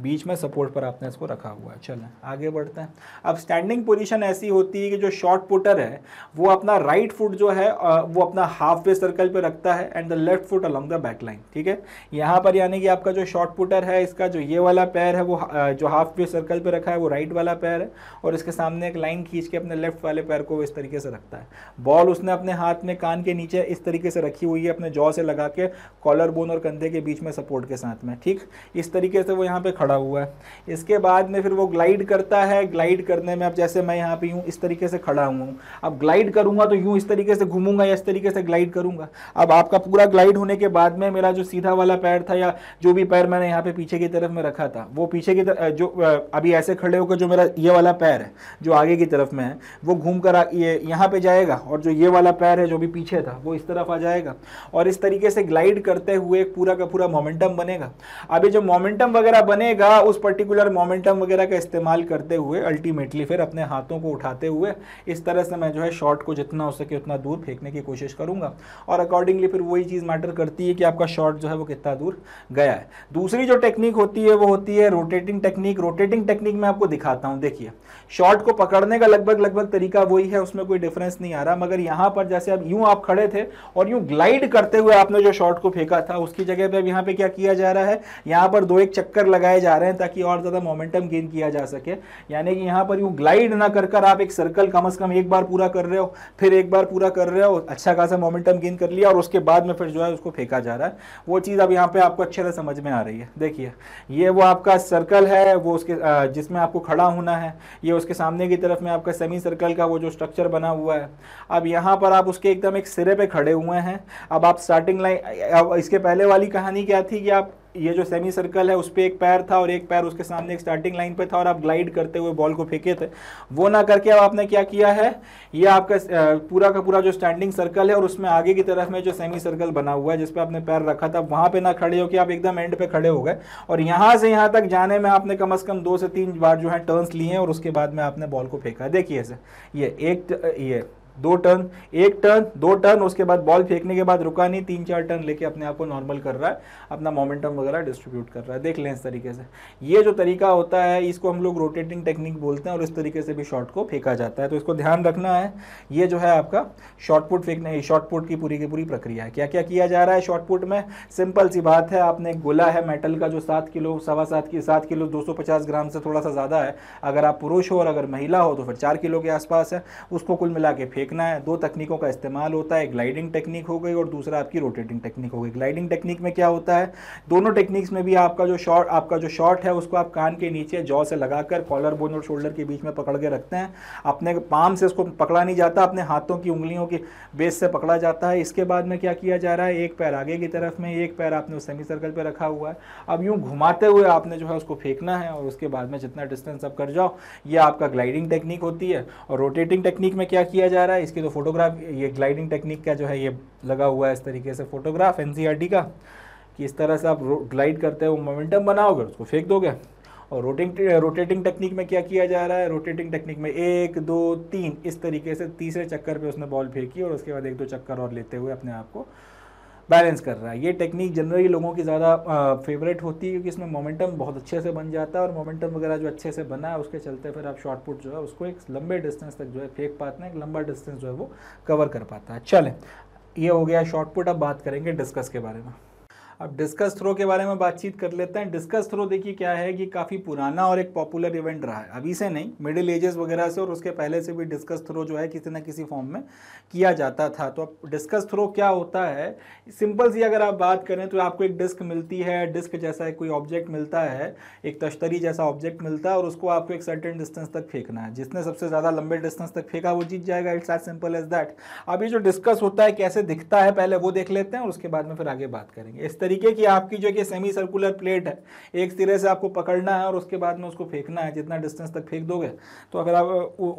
बीच में सपोर्ट पर आपने इसको रखा हुआ है चलें आगे बढ़ते हैं अब स्टैंडिंग पोजिशन ऐसी होती है कि जो शॉर्ट पुटर है वो अपना राइट right फुट जो है वो अपना हाफ वे सर्कल पर रखता है and the left foot along the back line ठीक है यहाँ पर यानी कि आपका जो शॉर्ट पुटर है इसका जो ये वाला पैर है वो जो हाफ वे सर्कल पर रखा है वो राइट right वाला पैर है और इसके सामने एक लाइन खींच के अपने लेफ्ट वाले पैर को इस तरीके से रखता है बॉल उसने अपने हाथ में कान के नीचे इस तरीके से रखी हुई है अपने जॉ से लगा के कॉलर बोन और कंधे के बीच में सपोर्ट के साथ में ठीक इस तरीके से वो यहाँ पर खड़ा हुआ है इसके बाद में फिर वो ग्लाइड करता है ग्लाइड करने में अब जैसे मैं यहाँ पर हूँ इस तरीके से खड़ा हूँ अब ग्लाइड करूँगा तो यूँ इस तरीके से घूमूंगा या इस तरीके से ग्लाइड करूँगा अब आपका पूरा ग्लाइड होने के बाद में मेरा जो सीधा वाला पैर था या जो भी पैर मैंने यहाँ पे पीछे की तरफ में रखा था वो पीछे की तरफ जो अभी ऐसे खड़े होकर जो मेरा ये वाला पैर है जो आगे की तरफ में है वो घूम कर ये यहाँ पे जाएगा और जो ये वाला पैर है जो भी पीछे था वो इस तरफ आ जाएगा और इस तरीके से ग्लाइड करते हुए एक पूरा का पूरा मोमेंटम बनेगा अभी जो मोमेंटम वगैरह बनेगा उस पर्टिकुलर मोमेंटम वगैरह का इस्तेमाल करते हुए अल्टीमेटली फिर अपने हाथों को उठाते हुए इस तरह से मैं जो है शॉर्ट को जितना हो सके उतना दूर फेंकने की कोशिश करूँगा और अकॉर्डिंगली फिर वही चीज़ मैटर करती है कि आपका शॉर्ट जो है वो कितना दूर गया है दूसरी जो टेक्निक होती है वो होती है रोटेटिंग टेक्निक रोटेटिंग टेक्निक मैं आपको दिखाता हूँ देखिए शॉट को पकड़ने का लगभग लगभग तरीका वही है उसमें कोई डिफरेंस नहीं आ रहा मगर यहां पर जैसे अब यूं आप खड़े थे और यूं ग्लाइड करते हुए आपने जो शॉट को फेंका था उसकी जगह पर अब यहां पे क्या किया जा रहा है यहां पर दो एक चक्कर लगाए जा रहे हैं ताकि और ज़्यादा मोमेंटम गेन किया जा सके यानी कि यहां पर यूं ग्लाइड ना कर कर आप एक सर्कल कम अज़ कम एक बार पूरा कर रहे हो फिर एक बार पूरा कर रहे हो अच्छा खासा मोमेंटम गेन कर लिया और उसके बाद में फिर जो है उसको फेंका जा रहा है वो चीज़ अब यहाँ पर आपको अच्छे से समझ में आ रही है देखिए ये वो आपका सर्कल है वो उसके जिसमें आपको खड़ा होना है ये उसके सामने की तरफ में आपका सेमी सर्कल का वो जो स्ट्रक्चर बना हुआ है अब यहाँ पर आप उसके एकदम एक सिरे पे खड़े हुए हैं अब आप स्टार्टिंग लाइन इसके पहले वाली कहानी क्या थी कि आप ये जो सेमी सर्कल है उस पर एक पैर था और एक पैर उसके सामने एक स्टार्टिंग लाइन पे था और आप ग्लाइड करते हुए बॉल को फेंके थे वो ना करके अब आपने क्या किया है ये आपका पूरा का पूरा जो स्टैंडिंग सर्कल है और उसमें आगे की तरफ में जो सेमी सर्कल बना हुआ है जिसपे आपने पैर रखा था वहां पर ना खड़े होकर आप एकदम एंड पे खड़े हो गए और यहां से यहां तक जाने में आपने कम अज़ कम दो से तीन बार जो है टर्न्स लिए और उसके बाद में आपने बॉल को फेंका देखिए सर ये एक ये दो टर्न एक टर्न दो टर्न उसके बाद बॉल फेंकने के बाद रुका नहीं तीन चार टर्न लेके अपने आप को नॉर्मल कर रहा है अपना मोमेंटम वगैरह डिस्ट्रीब्यूट कर रहा है देख लें इस तरीके से ये जो तरीका होता है इसको हम लोग रोटेटिंग टेक्निक बोलते हैं और इस तरीके से भी शॉट को फेंका जाता है तो इसको ध्यान रखना है ये जो है आपका शॉर्ट पुट फेंकने शॉर्ट पुट की पूरी की पूरी प्रक्रिया है क्या क्या किया जा रहा है शॉर्ट पुट में सिंपल सी बात है आपने एक गोला है मेटल का जो सात किलो सवा सात की सात किलो पचास ग्राम से थोड़ा सा ज़्यादा है अगर आप पुरुष हो और अगर महिला हो तो फिर चार किलो के आसपास है उसको कुल मिला के फेंक देखना है दो तकनीकों का इस्तेमाल होता है ग्लाइडिंग टेक्निक हो गई और दूसरा आपकी रोटेटिंग टेक्निक हो गई ग्लाइडिंग टेक्निक में क्या होता है दोनों टेक्निक्स में भी आपका जो शॉर्ट आपका जो शॉर्ट है उसको आप कान के नीचे जॉ से लगाकर कॉलर बोन और शोल्डर के बीच में पकड़ के रखते हैं अपने पाम से उसको पकड़ा नहीं जाता अपने हाथों की उंगलियों के बेस से पकड़ा जाता है इसके बाद में क्या किया जा रहा है एक पैर आगे की तरफ में एक पैर आपने उस सेमी सर्कल पर रखा हुआ है अब यूँ घुमाते हुए आपने जो है उसको फेंकना है और उसके बाद में जितना डिस्टेंस अब कर जाओ ये आपका ग्लाइडिंग टेक्निक होती है और रोटेटिंग टेक्निक में क्या किया जा रहा है है इसकी जो फोटोग्राफ ये ग्लाइडिंग टेक्निक का जो है ये लगा हुआ है इस तरीके से फोटोग्राफ एन e का कि इस तरह से आप ग्लाइड करते हो मोमेंटम बनाओगे उसको फेंक दोगे और रोटिंग रोटेटिंग टेक्निक में क्या किया जा रहा है रोटेटिंग टेक्निक में एक दो तीन इस तरीके से तीसरे चक्कर पे उसने बॉल फेंकी और उसके बाद एक दो चक्कर और लेते हुए अपने आप को बैलेंस कर रहा है ये टेक्निक जनरली लोगों की ज़्यादा फेवरेट होती है क्योंकि इसमें मोमेंटम बहुत अच्छे से बन जाता है और मोमेंटम वगैरह जो अच्छे से बना है उसके चलते फिर आप शॉर्ट पुट जो है उसको एक लंबे डिस्टेंस तक जो है फेंक पाते हैं एक लंबा डिस्टेंस जो है वो कवर कर पाता है चलें ये हो गया शॉर्ट पुट अब बात करेंगे डिस्कस के बारे में अब डिस्कस थ्रो के बारे में बातचीत कर लेते हैं डिस्कस थ्रो देखिए क्या है कि काफ़ी पुराना और एक पॉपुलर इवेंट रहा है अभी से नहीं मिडिल एजेस वगैरह से और उसके पहले से भी डिस्कस थ्रो जो है किसी ना किसी फॉर्म में किया जाता था तो अब डिस्कस थ्रो क्या होता है सिंपल सी अगर आप बात करें तो आपको एक डिस्क मिलती है डिस्क जैसा कोई ऑब्जेक्ट मिलता है एक तश्तरी जैसा ऑब्जेक्ट मिलता है और उसको आपको एक सर्टन डिस्टेंस तक फेंकना है जिसने सबसे ज़्यादा लंबे डिस्टेंस तक फेंका वो जीत जाएगा it's as simple as that अभी जो डिस्कस होता है कैसे दिखता है पहले वो देख लेते हैं और उसके बाद में फिर आगे बात करेंगे इस तरीके की आपकी जो कि सेमी सर्कुलर प्लेट है एक सिरे से आपको पकड़ना है और उसके बाद में उसको फेंकना है जितना डिस्टेंस तक फेंक दोगे तो अगर आप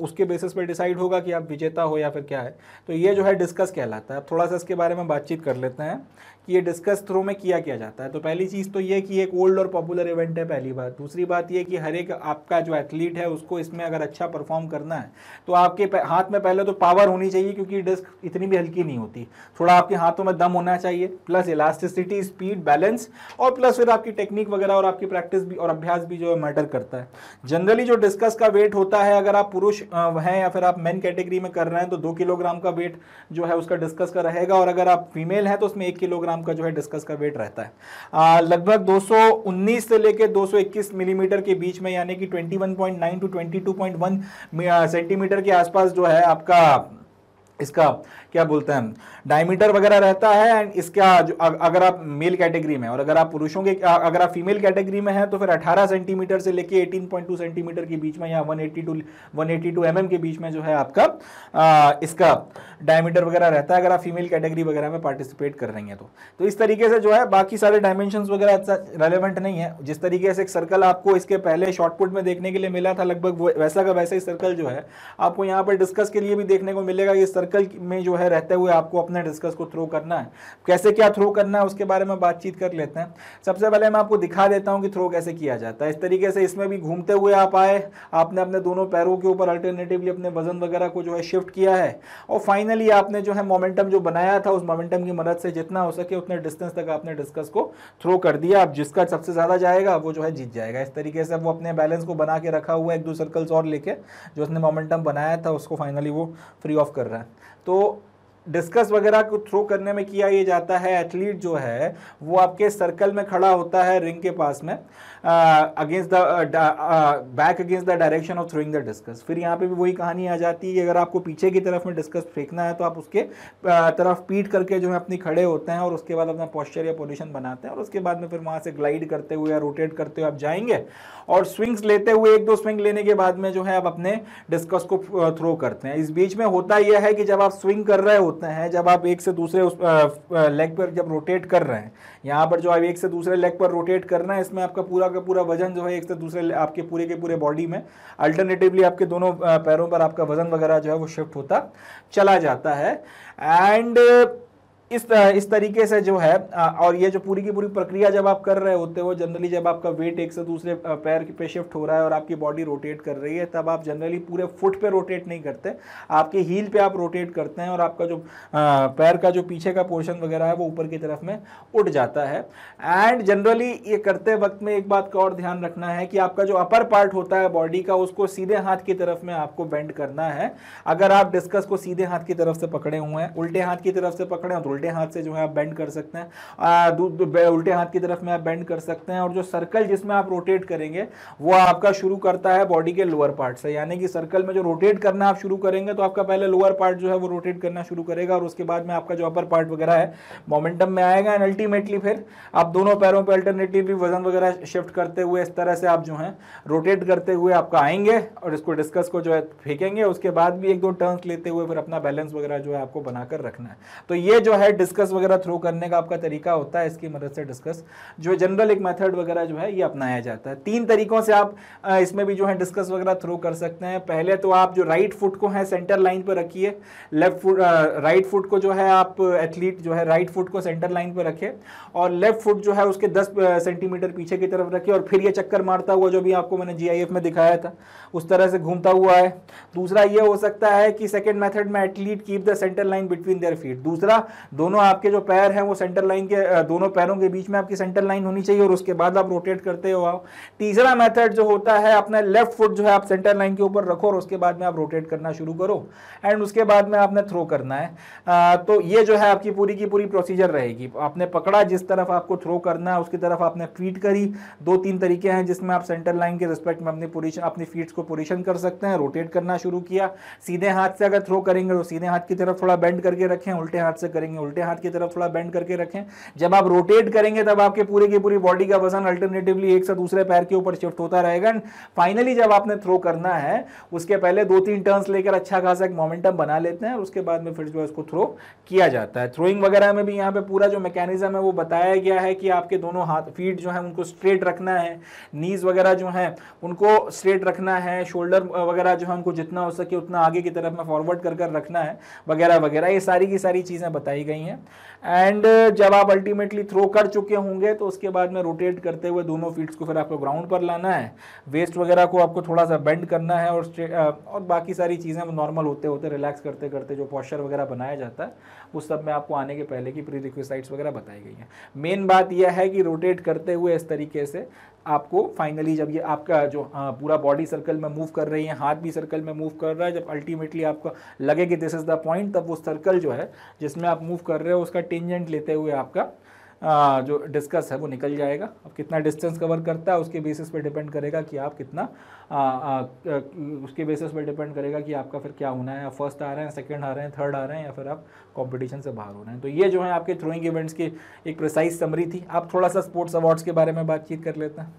उसके बेसिस पर डिसाइड होगा कि आप विजेता हो या फिर क्या है तो ये जो है डिस्कस कहलाता है थोड़ा सा इसके बारे में बातचीत कर लेते हैं कि ये डिस्कस थ्रो में किया किया जाता है तो पहली चीज़ तो ये कि एक ओल्ड और पॉपुलर इवेंट है पहली बात दूसरी बात ये कि हर एक आपका जो एथलीट है उसको इसमें अगर अच्छा परफॉर्म करना है तो आपके हाथ में पहले तो पावर होनी चाहिए क्योंकि डिस्क इतनी भी हल्की नहीं होती थोड़ा आपके हाथों में दम होना चाहिए प्लस इलास्टिसिटी स्पीड बैलेंस और प्लस फिर आपकी टेक्निक वगैरह और आपकी प्रैक्टिस भी और अभ्यास भी जो है मैटर करता है जनरली जो डिस्कस का वेट होता है अगर आप पुरुष हैं या फिर आप मेन कैटेगरी में कर रहे हैं तो दो किलोग्राम का वेट जो है उसका डिस्कस का रहेगा और अगर आप फीमेल हैं तो उसमें एक किलोग्राम ग्राम का जो है डिस्कस का वेट रहता है लगभग 219 से लेकर 221 मिलीमीटर के बीच में यानी कि 21.9 टू 22.1 सेंटीमीटर के आसपास जो है आपका इसका क्या बोलते हैं डायमीटर वगैरह रहता है एंड इसका जो अगर आप मेल कैटेगरी में और अगर आप पुरुषों के अगर आप फीमेल कैटेगरी में हैं तो फिर 18 सेंटीमीटर से लेके 18.2 सेंटीमीटर के बीच में या एट्टी टू 182 एम के बीच में जो है आपका आ, इसका डायमीटर वगैरह रहता है अगर आप फीमेल कैटेगरी वगैरह में पार्टिसिपेट कर रही हैं तो तो इस तरीके से जो है बाकी सारे डायमेंशन वगैरह रेलिवेंट नहीं है जिस तरीके से एक सर्कल आपको इसके पहले शॉर्टपुट में देखने के लिए मिला था लगभग वैसा का वैसा ही सर्कल जो है आपको यहाँ पर डिस्कस के लिए भी देखने को मिलेगा कि सर्कल में जो है रहते हुए आपको अपने डिस्कस को थ्रो करना है कैसे क्या थ्रो करना है उसके बारे में बातचीत कर लेते हैं सबसे पहले मैं आपको दिखा देता हूँ कि थ्रो कैसे किया जाता है इस तरीके से इसमें भी घूमते हुए आप आए आपने अपने दोनों पैरों के ऊपर अल्टरनेटिवली अपने वजन वगैरह को जो है शिफ्ट किया है और फाइनली आपने जो है मोमेंटम जो बनाया था उस मोमेंटम की मदद से जितना हो सके उतने डिस्टेंस तक आपने डिस्कस को थ्रो कर दिया आप जिसका सबसे ज़्यादा जाएगा वो जो है जीत जाएगा इस तरीके से वो अपने बैलेंस को बना के रखा हुआ है एक दो सर्कल्स और लेके जो उसने मोमेंटम बनाया था उसको फाइनली वो फ्री ऑफ कर रहा है तो डिस्कस वगैरह को थ्रो करने में किया ये जाता है एथलीट जो है वो आपके सर्कल में खड़ा होता है रिंग के पास में against the back against the direction of throwing the discus फिर यहाँ पे भी वही कहानी आ जाती है अगर आपको पीछे की तरफ में डिस्कस फेंकना है तो आप उसके uh, तरफ पीट करके जो है अपनी खड़े होते हैं और उसके बाद अपना पॉस्चर या पोजिशन बनाते हैं और उसके बाद में फिर वहाँ से ग्लाइड करते हुए या रोटेट करते हुए आप जाएंगे और स्विंग्स लेते हुए एक दो स्विंग लेने के बाद में जो है आप अपने डिस्कस को थ्रो uh, करते हैं इस बीच में होता यह है कि जब आप स्विंग कर रहे होते हैं जब आप एक से दूसरे उस लेग uh, पर जब रोटेट कर रहे हैं यहाँ पर जो आप एक से दूसरे लेग पर रोटेट करना है इसमें आपका पूरा का पूरा वजन जो है एक से दूसरे आपके पूरे के पूरे बॉडी में अल्टरनेटिवली आपके दोनों पैरों पर आपका वजन वगैरह जो है वो शिफ्ट होता चला जाता है एंड इस इस तरीके से जो है और ये जो पूरी की पूरी प्रक्रिया जब आप कर रहे होते हो जनरली जब आपका वेट एक से दूसरे पैर पे शिफ्ट हो रहा है और आपकी बॉडी रोटेट कर रही है तब आप जनरली पूरे फुट पे रोटेट नहीं करते आपके हील पे आप रोटेट करते हैं और आपका जो पैर का जो पीछे का पोर्शन वगैरह है वो ऊपर की तरफ में उठ जाता है एंड जनरली ये करते वक्त में एक बात का और ध्यान रखना है कि आपका जो अपर पार्ट होता है बॉडी का उसको सीधे हाथ की तरफ में आपको बेंड करना है अगर आप डिस्कस को सीधे हाथ की तरफ से पकड़े हुए हैं उल्टे हाथ की तरफ से पकड़े हैं तो उल्टे हाथ से जो है आप बेंड कर सकते हैं उल्टे हाथ की तरफ में आप बेंड कर सकते हैं और जो सर्कल जिसमें आप रोटेट करेंगे वो आपका शुरू करता है बॉडी के लोअर पार्ट से यानी कि सर्कल में जो रोटेट करना आप शुरू करेंगे तो आपका पहले लोअर पार्ट जो है वो रोटेट करना शुरू करेगा और उसके बाद में आपका जो अपर पार्ट वगैरह है मोमेंटम में आएगा एंड अल्टीमेटली फिर आप दोनों पैरों पर अल्टरनेटिवली वजन वगैरह शिफ्ट करते हुए इस तरह से आप जो है रोटेट करते हुए आपका आएंगे और इसको डिस्कस को जो है फेंकेंगे उसके बाद भी एक दो टर्न लेते हुए फिर अपना बैलेंस वगैरह जो है आपको बनाकर रखना है तो ये जो है है डिस्कस वगैरह थ्रो करने का आपका तरीका होता है इसकी मदद से डिस्कस जो जनरल एक मेथड वगैरह जो है ये अपनाया जाता है तीन तरीकों से आप इसमें भी जो है डिस्कस वगैरह थ्रो कर सकते हैं पहले तो आप जो राइट फुट को है सेंटर लाइन पर रखिए लेफ्ट फुट राइट फुट को जो है आप एथलीट जो है राइट फुट को सेंटर लाइन पर रखे और लेफ्ट फुट जो है उसके दस सेंटीमीटर पीछे की तरफ रखिए और फिर ये चक्कर मारता हुआ जो भी आपको मैंने जी में दिखाया था उस तरह से घूमता हुआ है दूसरा ये हो सकता है कि सेकेंड मैथड में athlete keep the centre line between their feet दूसरा दोनों आपके जो पैर हैं वो सेंटर लाइन के दोनों पैरों के बीच में आपकी सेंटर लाइन होनी चाहिए और उसके बाद आप रोटेट करते हो आओ तीसरा मेथड जो होता है अपना लेफ्ट फुट जो है आप सेंटर लाइन के ऊपर रखो और उसके बाद में आप रोटेट करना शुरू करो एंड उसके बाद में आपने थ्रो करना है आ, तो ये जो है आपकी पूरी की पूरी प्रोसीजर रहेगी आपने पकड़ा जिस तरफ आपको थ्रो करना है उसकी तरफ आपने फीट करी दो तीन तरीके हैं जिसमें आप सेंटर लाइन के रिस्पेक्ट में अपनी पोजिशन अपनी फीट्स को पोजिशन कर सकते हैं रोटेट करना शुरू किया सीधे हाथ से अगर थ्रो करेंगे तो सीधे हाथ की तरफ थोड़ा बेंड करके रखें उल्टे हाथ से करेंगे उल्टे हाथ की तरफ थोड़ा बेंड करके रखें जब आप रोटेट करेंगे तब आपके पूरे की पूरी बॉडी का वजन अल्टरनेटिवली एक से दूसरे पैर के ऊपर शिफ्ट होता रहेगा एंड फाइनली जब आपने थ्रो करना है उसके पहले दो तीन टर्न्स लेकर अच्छा खासा एक मोमेंटम बना लेते हैं और उसके बाद में फिर जो है उसको थ्रो किया जाता है थ्रोइंग वगैरह में भी यहाँ पे पूरा जो मैकेनिज्म है वो बताया गया है कि आपके दोनों हाथ फीट जो है उनको स्ट्रेट रखना है नीज वगैरह जो है उनको स्ट्रेट रखना है शोल्डर वगैरह जो है उनको जितना हो सके उतना आगे की तरफ में फॉरवर्ड कर कर रखना है वगैरह वगैरह ये सारी की सारी चीज़ें बताई गई गई हैं एंड जब आप अल्टीमेटली थ्रो कर चुके होंगे तो उसके बाद में रोटेट करते हुए दोनों फील्ड्स को फिर आपको ग्राउंड पर लाना है वेस्ट वगैरह को आपको थोड़ा सा बेंड करना है और uh, और बाकी सारी चीज़ें नॉर्मल होते होते रिलैक्स करते करते जो पॉस्चर वगैरह बनाया जाता है उस सब में आपको आने के पहले की प्री रिक्वेसाइट्स वगैरह बताई गई हैं मेन बात यह है कि रोटेट करते हुए इस तरीके से आपको फाइनली जब ये आपका जो हाँ, पूरा बॉडी सर्कल में मूव कर रही है हाथ भी सर्कल में मूव कर रहा है जब अल्टीमेटली आपको लगे कि दिस इज़ द पॉइंट तब वो सर्कल जो है जिसमें आप मूव कर रहे हो उसका टेंजेंट लेते हुए आपका जो डिस्कस है वो निकल जाएगा अब कितना डिस्टेंस कवर करता है उसके बेसिस पे डिपेंड करेगा कि आप कितना आ, आ, उसके बेसिस पे डिपेंड करेगा कि आपका फिर क्या होना है फर्स्ट आ रहे हैं सेकेंड आ रहे हैं थर्ड आ रहे हैं या फिर आप कॉम्पिटिशन से बाहर हो रहे हैं तो ये जो है आपके थ्रोइंग इवेंट्स की एक प्रिसाइज समरी थी आप थोड़ा सा स्पोर्ट्स अवार्ड्स के बारे में बातचीत कर लेते हैं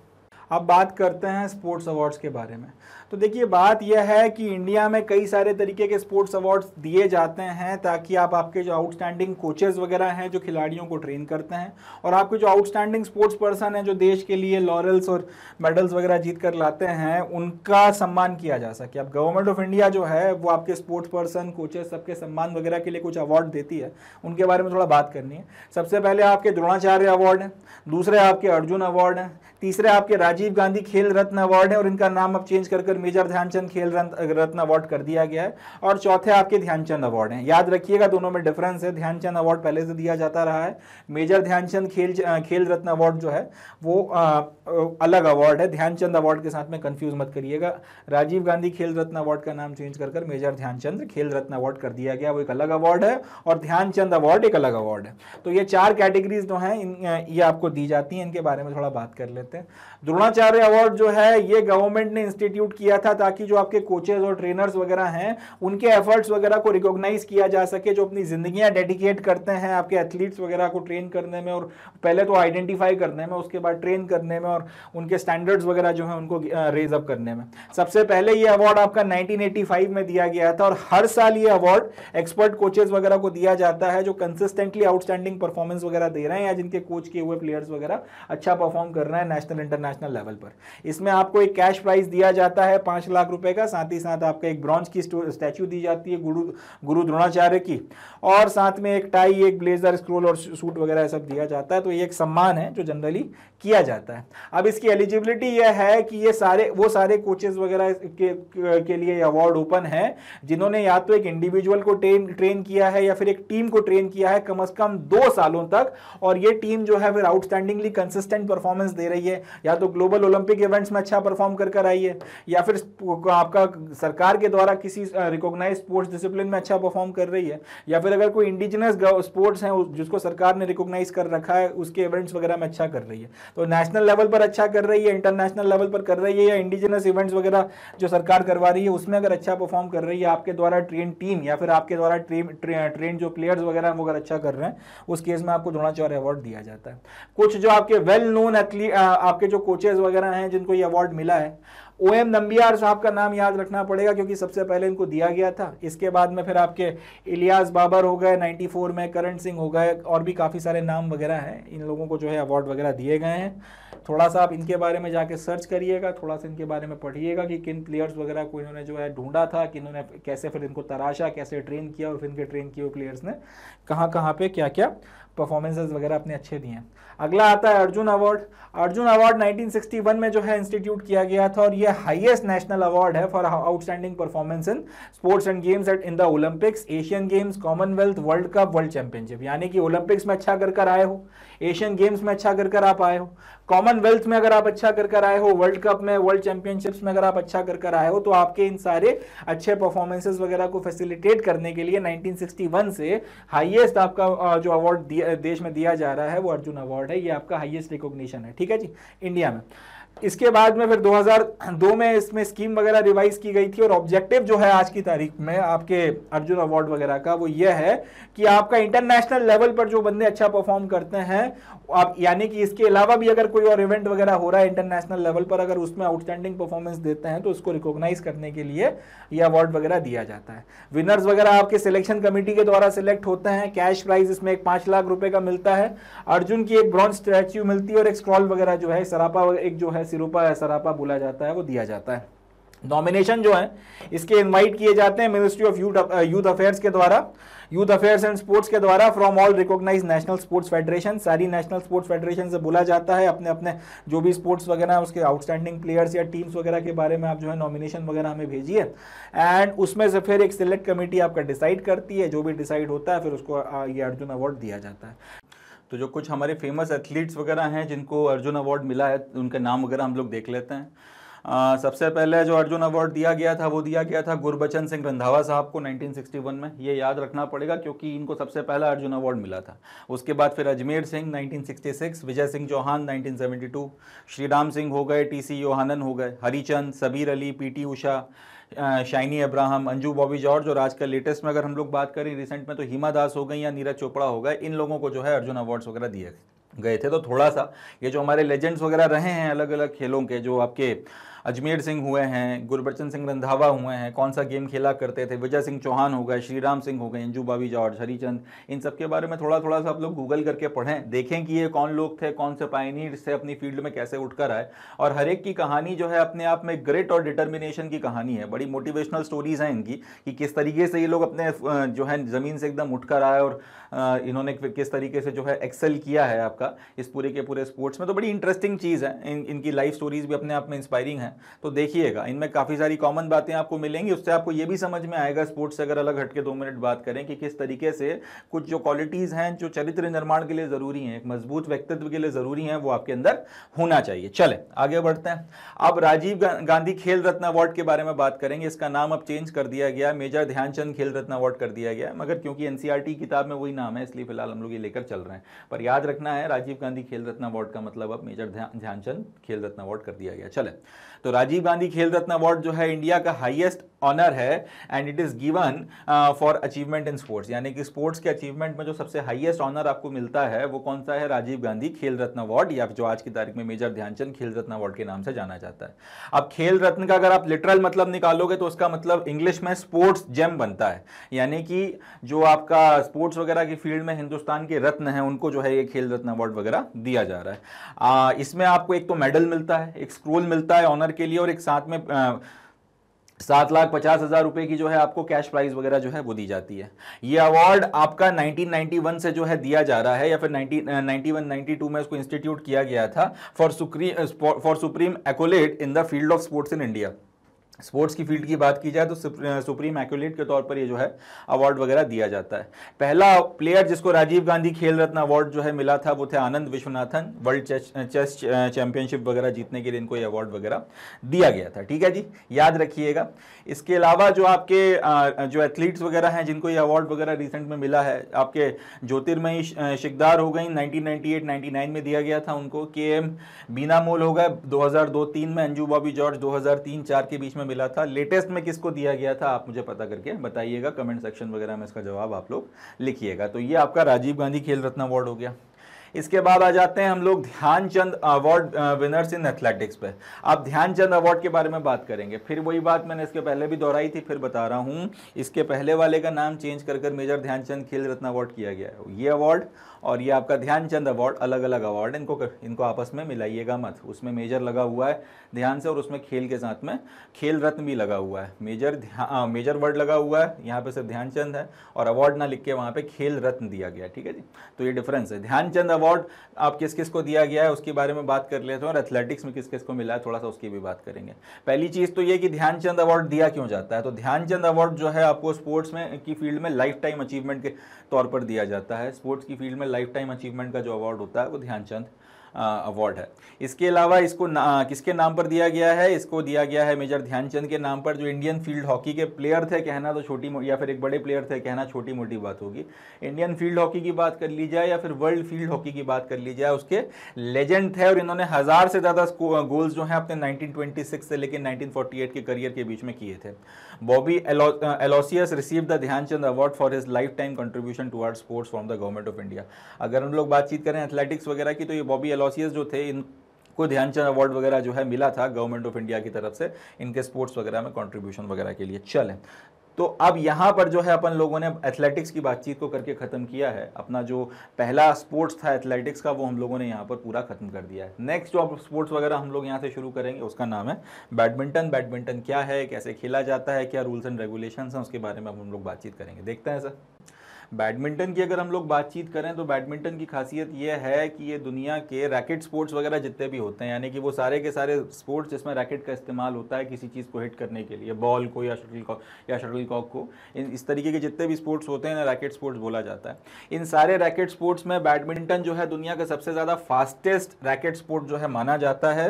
अब बात करते हैं स्पोर्ट्स अवार्ड्स के बारे में तो देखिए बात यह है कि इंडिया में कई सारे तरीके के स्पोर्ट्स अवार्ड्स दिए जाते हैं ताकि आप आपके जो आउटस्टैंडिंग कोचेज वगैरह हैं जो खिलाड़ियों को ट्रेन करते हैं और आपके जो आउटस्टैंडिंग स्पोर्ट्स पर्सन हैं जो देश के लिए लॉरल्स और मेडल्स वगैरह जीत कर लाते हैं उनका सम्मान किया जा सके अब गवर्नमेंट ऑफ इंडिया जो है वो आपके स्पोर्ट्स पर्सन कोचेज सबके सम्मान वगैरह के लिए कुछ अवार्ड देती है उनके बारे में थोड़ा बात करनी है सबसे पहले आपके द्रोणाचार्य अवार्ड हैं दूसरे आपके अर्जुन अवार्ड हैं तीसरे आपके राजीव गांधी खेल रत्न अवार्ड है और इनका नाम अब चेंज कर मेजर ध्यानचंद खेल रत्न अवार्ड कर दिया गया है और चौथे आपके ध्यानचंद अवार्ड हैं याद रखिएगा दोनों में डिफरेंस है ध्यानचंद अवार्ड पहले से दिया जाता रहा है मेजर ध्यानचंद खेल खेल रत्न अवार्ड जो है वो अलग अवार्ड है ध्यानचंद अवार्ड के साथ में कंफ्यूज मत करिएगा राजीव गांधी खेल रत्न अवार्ड का नाम चेंज कर कर मेजर ध्यानचंद खेल रत्न अवार्ड कर दिया गया वो एक अलग अवार्ड है और ध्यानचंद अवार्ड एक अलग अवार्ड है तो ये चार कैटेगरीज जो हैं ये आपको दी जाती हैं इनके बारे में थोड़ा बात कर लेते सकते हैं द्रोणाचार्य अवार्ड जो है ये गवर्नमेंट ने इंस्टीट्यूट किया था ताकि जो आपके कोचेज और ट्रेनर्स वगैरह हैं उनके एफर्ट्स वगैरह को रिकॉग्नाइज किया जा सके जो अपनी जिंदगियां डेडिकेट करते हैं आपके एथलीट्स वगैरह को ट्रेन करने में और पहले तो आइडेंटिफाई करने में उसके बाद ट्रेन करने में और उनके स्टैंडर्ड्स वगैरह जो है उनको रेज अप करने में सबसे पहले ये अवार्ड आपका नाइनटीन में दिया गया था और हर साल ये अवार्ड एक्सपर्ट कोचेज वगैरह को दिया जाता है जो कंसिस्टेंटली आउटस्टैंडिंग परफॉर्मेंस वगैरह दे रहे हैं या जिनके कोच किए हुए प्लेयर्स वगैरह अच्छा परफॉर्म कर रहे हैं नेशनल इंटरनेशनल इंटरनेशनल लेवल पर इसमें आपको एक कैश प्राइज दिया जाता है पाँच लाख रुपए का साथ ही साथ आपका एक ब्रॉन्ज की स्टैचू दी जाती है गुरु गुरु द्रोणाचार्य की और साथ में एक टाई एक ब्लेजर स्क्रोल और सूट वगैरह सब दिया जाता है तो ये एक सम्मान है जो जनरली किया जाता है अब इसकी एलिजिबिलिटी यह है कि ये सारे वो सारे कोचेज वगैरह के, के लिए अवार्ड ओपन है जिन्होंने या तो एक इंडिविजुअल को ट्रेन ट्रेन किया है या फिर एक टीम को ट्रेन किया है कम से कम दो सालों तक और ये टीम जो है फिर आउटस्टैंडिंगली कंसिस्टेंट परफॉर्मेंस दे रही है या तो ग्लोबल ओलंपिक इवेंट्स में अच्छा परफॉर्म कर कर आई है या फिर आपका सरकार के द्वारा किसी रिकोगनाइज स्पोर्ट्स डिसिप्लिन में अच्छा परफॉर्म कर रही है या फिर अगर कोई इंडिजिनस स्पोर्ट्स हैं जिसको सरकार ने रिकोगनाइज कर रखा है उसके इवेंट्स वगैरह में अच्छा कर रही है तो नेशनल लेवल पर अच्छा कर रही है इंटरनेशनल लेवल पर कर रही है या इंडिजिनस इवेंट्स वगैरह जो सरकार करवा रही है उसमें अगर अच्छा परफॉर्म कर रही है आपके द्वारा ट्रेन टीम या फिर आपके द्वारा ट्रेन जो प्लेयर्स वगैरह वो अगर अच्छा कर रहे हैं उस केस में आपको द्रोणाचार्य अवार्ड दिया जाता है कुछ जो आपके वेल नोन एथलीट आपके जो कोचेज वगैरह हैं जिनको ये अवार्ड मिला है ओ एम नंबियार साहब का नाम याद रखना पड़ेगा क्योंकि सबसे पहले इनको दिया गया था इसके बाद में फिर आपके इलियास बाबर हो गए 94 में करण सिंह हो गए और भी काफ़ी सारे नाम वगैरह हैं इन लोगों को जो है अवार्ड वगैरह दिए गए हैं थोड़ा सा आप इनके बारे में जाके सर्च करिएगा थोड़ा सा इनके बारे में पढ़िएगा कि किन प्लेयर्स वगैरह को इन्होंने जो है ढूंढा था कि इन्होंने कैसे फिर इनको तराशा कैसे ट्रेन किया और फिर इनके ट्रेन किए हुए प्लेयर्स ने कहाँ कहाँ पर क्या क्या परफॉर्मेंसेज वगैरह अपने अच्छे दिए हैं अगला आता है अर्जुन अवार्ड अर्जुन अवार्ड 1961 में जो है इंस्टीट्यूट किया गया था और ये हाईएस्ट नेशनल अवार्ड है for outstanding performance in sports and games at in the Olympics Asian games Commonwealth World Cup world championship यानी कि ओलंपिक्स में अच्छा कर कर आए हो एशियन गेम्स में अच्छा कर कर आप आए हो कॉमनवेल्थ में अगर आप अच्छा कर कर आए हो वर्ल्ड कप में वर्ल्ड चैंपियनशिप्स में अगर आप अच्छा कर कर आए हो तो आपके इन सारे अच्छे परफॉर्मेंसेज वगैरह को फैसिलिटेट करने के लिए 1961 से हाईएस्ट आपका जो अवार्ड देश में दिया जा रहा है वो अर्जुन अवार्ड है ये आपका हाइएस्ट रिकॉग्निशन है ठीक है जी इंडिया में इसके बाद में फिर 2002 में इसमें स्कीम वगैरह रिवाइज की गई थी और ऑब्जेक्टिव जो है आज की तारीख में आपके अर्जुन अवार्ड वगैरह का वो ये है कि आपका इंटरनेशनल लेवल पर जो बंदे अच्छा परफॉर्म करते हैं आप यानी कि इसके अलावा भी अगर कोई और इवेंट वगैरह हो रहा है इंटरनेशनल लेवल पर अगर उसमें आउटस्टैंडिंग परफॉर्मेंस देते हैं तो उसको रिकॉग्नाइज करने के लिए ये अवार्ड वगैरह दिया जाता है विनर्स वगैरह आपके सिलेक्शन कमेटी के द्वारा सिलेक्ट होते हैं कैश प्राइज इसमें एक पाँच लाख रुपए का मिलता है अर्जुन की एक ब्रॉन्ज स्टैच्यू मिलती है और एक स्क्रॉल वगैरह जो है सरापा एक जो है सिरोपा सरापा बोला जाता है वो दिया जाता है नॉमिनेशन जो है इसके इनवाइट किए जाते हैं ministry of youth youth affairs के द्वारा यूथ अफेयर्स एंड स्पोर्ट्स के द्वारा from all recognize national sports federation सारी नेशनल स्पोर्ट्स फेडरेशन से बोला जाता है अपने अपने जो भी स्पोर्ट्स वगैरह उसके आउटस्टैंडिंग प्लेयर्स या टीम्स वगैरह के बारे में आप जो है नॉमिनेशन वगैरह हमें भेजिए एंड उसमें से फिर एक सिलेक्ट कमेटी आपका डिसाइड करती है जो भी डिसाइड होता है फिर उसको ये अर्जुन अवार्ड दिया जाता है तो जो कुछ हमारे फेमस एथलीट्स वगैरह हैं जिनको अर्जुन अवार्ड मिला है उनका नाम वगैरह हम लोग देख लेते हैं आ, सबसे पहले जो अर्जुन अवार्ड दिया गया था वो दिया गया था गुरबचन सिंह रंधावा साहब को 1961 में ये याद रखना पड़ेगा क्योंकि इनको सबसे पहला अर्जुन अवार्ड मिला था उसके बाद फिर अजमेर सिंह 1966 विजय सिंह चौहान 1972 श्रीराम सिंह हो गए टी सी योहानन हो गए हरिचंद सबीर अली पी उषा शाइनी अब्राहम अंजू बॉबी जॉर्ज और आज का लेटेस्ट में अगर हम लोग बात करें रिसेंट में तो हिमा दास हो गई या नीरज चोपड़ा हो गए इन लोगों को जो है अर्जुन अवार्ड्स वगैरह दिए गए थे तो थोड़ा सा ये जो हमारे लेजेंड्स वगैरह रहे हैं अलग अलग खेलों के जो आपके अजमेर सिंह हुए हैं गुरबचन सिंह रंधावा हुए हैं कौन सा गेम खेला करते थे विजय सिंह चौहान हो गए श्रीराम सिंह हो गए इंजू बाबी जॉर्ज हरीचंद इन सब के बारे में थोड़ा थोड़ा सा आप लोग गूगल करके पढ़ें देखें कि ये कौन लोग थे कौन से पाइनियर से अपनी फील्ड में कैसे उठकर आए और हर एक की कहानी जो है अपने आप में ग्रेट और डिटर्मिनेशन की कहानी है बड़ी मोटिवेशनल स्टोरीज हैं इनकी कि किस तरीके से ये लोग अपने जो है ज़मीन से एकदम उठकर आए और इन्होंने किस तरीके से जो है एक्सेल किया है आपका इस पूरे के पूरे स्पोर्ट्स में तो बड़ी इंटरेस्टिंग चीज़ है इन, इनकी लाइफ स्टोरीज भी अपने आप में इंस्पायरिंग है हैं तो देखिएगा इनमें काफ़ी सारी कॉमन बातें आपको मिलेंगी उससे आपको ये भी समझ में आएगा स्पोर्ट्स से अगर अलग हटके दो मिनट बात करें कि किस तरीके से कुछ जो क्वालिटीज़ हैं जो चरित्र निर्माण के लिए ज़रूरी हैं एक मजबूत व्यक्तित्व के लिए ज़रूरी हैं वो आपके अंदर होना चाहिए चले आगे बढ़ते हैं अब राजीव गांधी खेल रत्न अवार्ड के बारे में बात करेंगे इसका नाम अब चेंज कर दिया गया मेजर ध्यानचंद खेल रत्न अवार्ड कर दिया गया मगर क्योंकि एन e किताब में वही नाम है इसलिए फिलहाल हम लोग ये लेकर चल रहे हैं पर याद रखना है राजीव गांधी खेल रत्न अवार्ड का मतलब अब मेजर ध्यानचंद खेल रत्न अवार्ड कर दिया गया चले तो राजीव गांधी खेल रत्न अवार्ड जो है इंडिया का हाईएस्ट ऑनर है and it is given for achievement in sports यानी कि स्पोर्ट्स के अचीवमेंट में जो सबसे हाईएस्ट ऑनर आपको मिलता है वो कौन सा है राजीव गांधी खेल रत्न अवार्ड या जो आज की तारीख में मेजर ध्यानचंद खेल रत्न अवार्ड के नाम से जाना जाता है अब खेल रत्न का अगर आप लिटरल मतलब निकालोगे तो उसका मतलब इंग्लिश में स्पोर्ट्स जेम बनता है यानी कि जो आपका स्पोर्ट्स वगैरह की फील्ड में हिंदुस्तान के रत्न हैं उनको जो है ये खेल रत्न अवार्ड वगैरह दिया जा रहा है इसमें आपको एक तो मेडल मिलता है एक स्क्रोल मिलता है ऑनर के लिए और एक साथ में आ, सात लाख पचास हज़ार रुपये की जो है आपको कैश प्राइज वगैरह जो है वो दी जाती है ये अवार्ड आपका 1991 से जो है दिया जा रहा है या फिर 1991 92 में इसको इंस्टीट्यूट किया गया था for supreme for supreme accolade in the field of sports in India sports की फील्ड की बात की जाए तो सुप्रीम एक्यूलेट के तौर पर ये जो है अवार्ड वगैरह दिया जाता है पहला प्लेयर जिसको राजीव गांधी खेल रत्न अवार्ड जो है मिला था वो थे Anand Viswanathan world chess championship वगैरह जीतने के लिए इनको ये अवार्ड वगैरह दिया गया था ठीक है जी याद रखिएगा इसके अलावा जो आपके जो एथलीट्स वगैरह हैं जिनको ये अवार्ड वगैरह रिसेंट में मिला है आपके ज्योतिर्मयी शिकदार हो गई नाइनटीन नाइनटी में दिया गया था उनको के एम बीना मोल हो गए दो हज़ार में अंजू बॉबी जॉर्ज 2003-4 के बीच में मिला था लेटेस्ट में किसको दिया गया था आप मुझे पता करके बताइएगा कमेंट सेक्शन वगैरह में इसका जवाब आप लोग लिखिएगा तो ये आपका राजीव गांधी खेल रत्न अवार्ड हो गया इसके बाद आ जाते हैं हम लोग Dhyan Chand award winners in athletics पे आप ध्यानचंद अवार्ड के बारे में बात करेंगे फिर वही बात मैंने इसके पहले भी दोहराई थी फिर बता रहा हूँ इसके पहले वाले का नाम चेंज कर कर मेजर ध्यानचंद खेल रत्न अवार्ड किया गया है ये अवार्ड और ये आपका ध्यानचंद अवार्ड अलग अलग अवार्ड इनको इनको आपस में मिलाइएगा मत उसमें मेजर लगा हुआ है ध्यान से और उसमें खेल के साथ में खेल रत्न भी लगा हुआ है मेजर आ, मेजर वर्ड लगा हुआ है यहाँ पे सिर्फ ध्यानचंद है और अवार्ड ना लिख के वहाँ पे खेल रत्न दिया गया ठीक है जी तो ये डिफरेंस है ध्यानचंद अवार्ड आप किस किस को दिया गया है उसके बारे में बात कर लेते हैं और एथलेटिक्स में किस किस को मिला है थोड़ा सा उसकी भी बात करेंगे पहली चीज़ तो ये कि ध्यानचंद अवार्ड दिया क्यों जाता है तो ध्यानचंद अवार्ड जो है आपको स्पोर्ट्स में की फील्ड में लाइफ टाइम अचीवमेंट के तौर पर दिया जाता है स्पोर्ट्स की फील्ड में में लाइफ टाइम अचीवमेंट का जो अवार्ड होता है वो ध्यानचंद अवार्ड है इसके अलावा इसको ना, किसके नाम पर दिया गया है इसको दिया गया है मेजर ध्यानचंद के नाम पर जो इंडियन फील्ड हॉकी के प्लेयर थे कहना तो छोटी या फिर एक बड़े प्लेयर थे कहना छोटी मोटी बात होगी इंडियन फील्ड हॉकी की बात कर ली जाए या फिर वर्ल्ड फील्ड हॉकी की बात कर ली जाए उसके लेजेंड थे और इन्होंने हज़ार से ज़्यादा गोल्स जो हैं अपने नाइनटीन से लेकर नाइनटीन के करियर के बीच में किए थे Bobby Aloysius receive the Dhyan Chand award for his life time contribution toward sports from the government of India अगर हम लोग बातचीत करें एथलेटिक्स वगैरह की तो ये बॉबी एलोसियस जो थे इन को ध्यानचंद अवार्ड वगैरह जो है मिला था गवर्नमेंट ऑफ इंडिया की तरफ से इनके स्पोर्ट्स वगैरह में कंट्रीब्यूशन वगैरह के लिए चलें तो अब यहाँ पर जो है अपन लोगों ने एथलेटिक्स की बातचीत को करके ख़त्म किया है अपना जो पहला स्पोर्ट्स था एथलेटिक्स का वो हम लोगों ने यहाँ पर पूरा ख़त्म कर दिया है नेक्स्ट जो स्पोर्ट्स वगैरह हम लोग यहाँ से शुरू करेंगे उसका नाम है बैडमिंटन बैडमिंटन क्या है कैसे खेला जाता है क्या रूल्स एंड रेगुलेशन हैं उसके बारे में हम लोग बातचीत करेंगे देखते हैं सर बैडमिंटन की अगर हम लोग बातचीत करें तो बैडमिंटन की खासियत यह है कि ये दुनिया के रैकेट स्पोर्ट्स वगैरह जितने भी होते हैं यानी कि वो सारे के सारे स्पोर्ट्स जिसमें रैकेट का इस्तेमाल होता है किसी चीज़ को हिट करने के लिए बॉल को या शटल कॉक या शटल कॉक को इस तरीके के जितने भी स्पोर्ट्स होते हैं ना रैकेट स्पोर्ट्स बोला जाता है इन सारे रैकेट स्पोर्ट्स में बैडमिंटन जो है दुनिया का सबसे ज़्यादा फास्टेस्ट रैकेट स्पोर्ट जो है माना जाता है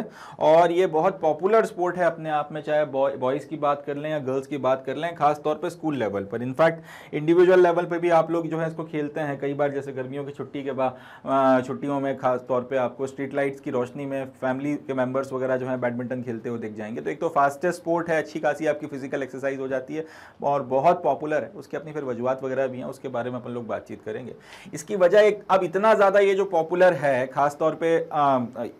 और ये बहुत पॉपुलर स्पोर्ट है अपने आप में चाहे बॉयज़ की बात कर लें या गर्ल्स की बात कर लें खासतौर पर स्कूल लेवल पर इनफैक्ट इंडिविजुअल लेवल पर भी आप आप लोग जो है इसको खेलते हैं कई बार जैसे गर्मियों की छुट्टी के बाद छुट्टियों में खास तौर पे आपको स्ट्रीट लाइट्स की रोशनी में फैमिली के मेंबर्स वगैरह जो है बैडमिंटन खेलते हुए दिख जाएंगे तो एक तो फास्टेस्ट स्पोर्ट है अच्छी खासी आपकी फिजिकल एक्सरसाइज हो जाती है और बहुत पॉपुलर है उसकी अपनी फिर वजूहत वगैरह भी हैं उसके बारे में अपन लोग बातचीत करेंगे इसकी वजह एक अब इतना ज़्यादा ये जो पॉपुलर है खासतौर पर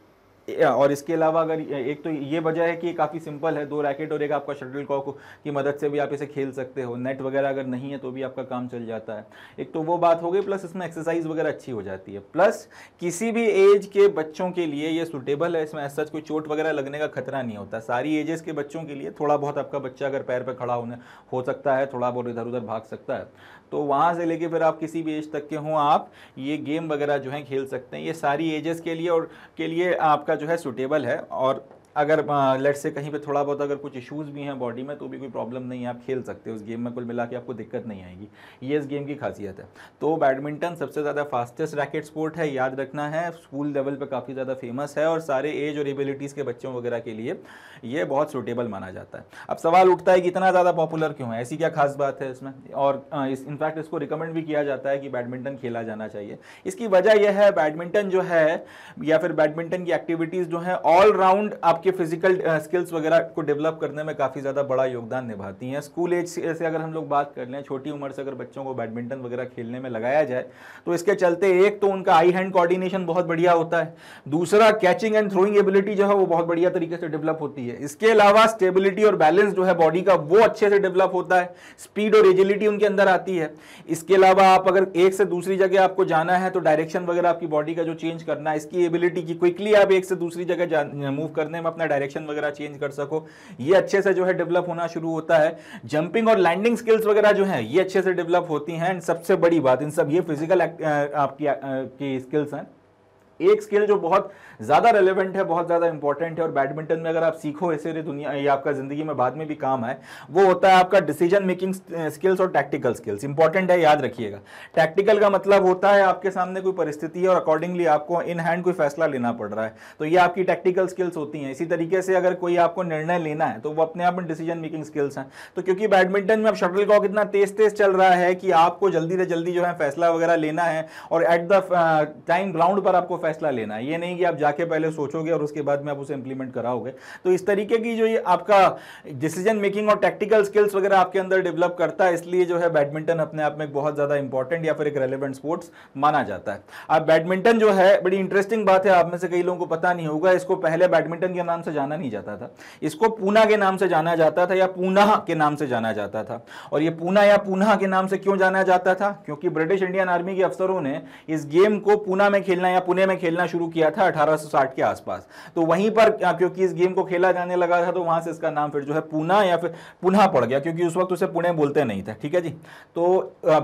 और इसके अलावा अगर एक तो ये वजह है कि काफ़ी सिंपल है दो रैकेट और एक आपका शटल कॉक की मदद से भी आप इसे खेल सकते हो नेट वगैरह अगर नहीं है तो भी आपका काम चल जाता है एक तो वो बात हो गई प्लस इसमें एक्सरसाइज वगैरह अच्छी हो जाती है प्लस किसी भी एज के बच्चों के लिए ये सूटेबल है इसमें सच कोई चोट वगैरह लगने का खतरा नहीं होता सारी एजेस के बच्चों के लिए थोड़ा बहुत आपका बच्चा अगर पैर पर खड़ा होने हो सकता है थोड़ा बहुत इधर उधर भाग सकता है तो वहाँ से लेके फिर आप किसी भी एज तक के हों आप ये गेम वगैरह जो है खेल सकते हैं ये सारी एजेस के लिए और के लिए आपका जो है सुटेबल है और अगर लेट से कहीं पे थोड़ा बहुत अगर कुछ इश्यूज़ भी हैं बॉडी में तो भी कोई प्रॉब्लम नहीं है आप खेल सकते हो उस गेम में कुल मिला के आपको दिक्कत नहीं आएगी ये इस गेम की खासियत है तो बैडमिंटन सबसे ज़्यादा फास्टेस्ट रैकेट स्पोर्ट है याद रखना है स्कूल लेवल पर काफ़ी ज़्यादा फेमस है और सारे एज और एबिलिटीज़ के बच्चों वगैरह के लिए ये बहुत सूटेबल माना जाता है अब सवाल उठता है कि इतना ज़्यादा पॉपुलर क्यों है ऐसी क्या खास बात है इसमें और इस इनफैक्ट इसको रिकमेंड भी किया जाता है कि बैडमिंटन खेला जाना चाहिए इसकी वजह यह है बैडमिंटन जो है या फिर बैडमिंटन की एक्टिविटीज़ जो है ऑल राउंड आपके आपके फिजिकल स्किल्स uh, वगैरह को डेवलप करने में काफ़ी ज़्यादा बड़ा योगदान निभाती हैं स्कूल एज से अगर हम लोग बात कर लें छोटी उम्र से अगर बच्चों को बैडमिंटन वगैरह खेलने में लगाया जाए तो इसके चलते एक तो उनका आई हैंड कोऑर्डिनेशन बहुत बढ़िया होता है दूसरा कैचिंग एंड थ्रोइंग एबिलिटी जो है वो बहुत बढ़िया तरीके से डेवलप होती है इसके अलावा स्टेबिलिटी और बैलेंस जो है बॉडी का वो अच्छे से डेवलप होता है स्पीड और एजिलिटी उनके अंदर आती है इसके अलावा आप अगर एक से दूसरी जगह आपको जाना है तो डायरेक्शन वगैरह आपकी बॉडी का जो चेंज करना है इसकी एबिलिटी की क्विकली आप एक से दूसरी जगह मूव करने में अपना डायरेक्शन वगैरह चेंज कर सको ये अच्छे से जो है डेवलप होना शुरू होता है जंपिंग और लैंडिंग स्किल्स वगैरह जो है ये अच्छे से डेवलप होती हैं एंड सबसे बड़ी बात इन सब ये फिजिकल आपकी, आपकी स्किल्स हैं एक स्किल जो बहुत ज़्यादा रेलिवेंट है बहुत ज़्यादा इंपॉर्टेंट है और बैडमिंटन में अगर आप सीखो ऐसे दुनिया ये आपका ज़िंदगी में बाद में भी काम है वो होता है आपका डिसीजन मेकिंग स्किल्स और टैक्टिकल स्किल्स इंपॉर्टेंट है याद रखिएगा टैक्टिकल का मतलब होता है आपके सामने कोई परिस्थिति है और अकॉर्डिंगली आपको इन हैंड कोई फैसला लेना पड़ रहा है तो ये आपकी टैक्टिकल स्किल्स होती हैं इसी तरीके से अगर कोई आपको निर्णय लेना है तो वो अपने आप में डिसीजन मेकिंग स्किल्स हैं तो क्योंकि बैडमिंटन में अब शटल कॉक इतना तेज तेज चल रहा है कि आपको जल्दी से जल्दी जो है फैसला वगैरह लेना है और एट द टाइम ग्राउंड पर आपको फैसला लेना है ये नहीं कि आप जाके पहले सोचोगे और उसके बाद में आप उसे इंप्लीमेंट कराओगे तो इस तरीके की जो ये आपका डिसीजन मेकिंग और टेक्टिकल स्किल्स वगैरह आपके अंदर डेवलप करता है इसलिए जो है बैडमिंटन अपने आप में बहुत ज़्यादा इंपॉर्टेंट या फिर एक रेलिवेंट स्पोर्ट्स माना जाता है अब बैडमिंटन जो है बड़ी इंटरेस्टिंग बात है आप में से कई लोगों को पता नहीं होगा इसको पहले बैडमिंटन के नाम से जाना नहीं जाता था इसको पूना के नाम से जाना जाता था या पूना के नाम से जाना जाता था और ये पूना या पूना के नाम से क्यों जाना जाता था क्योंकि ब्रिटिश इंडियन आर्मी के अफसरों ने इस गेम को पूना में खेलना या पुणे में खेलना शुरू किया था 1860 के आसपास तो वहीं पर क्योंकि इस गेम को खेला जाने लगा था तो वहां से इसका नाम फिर जो है पूना या फिर पुनः पड़ गया क्योंकि उस वक्त उसे पुणे बोलते नहीं था ठीक है जी तो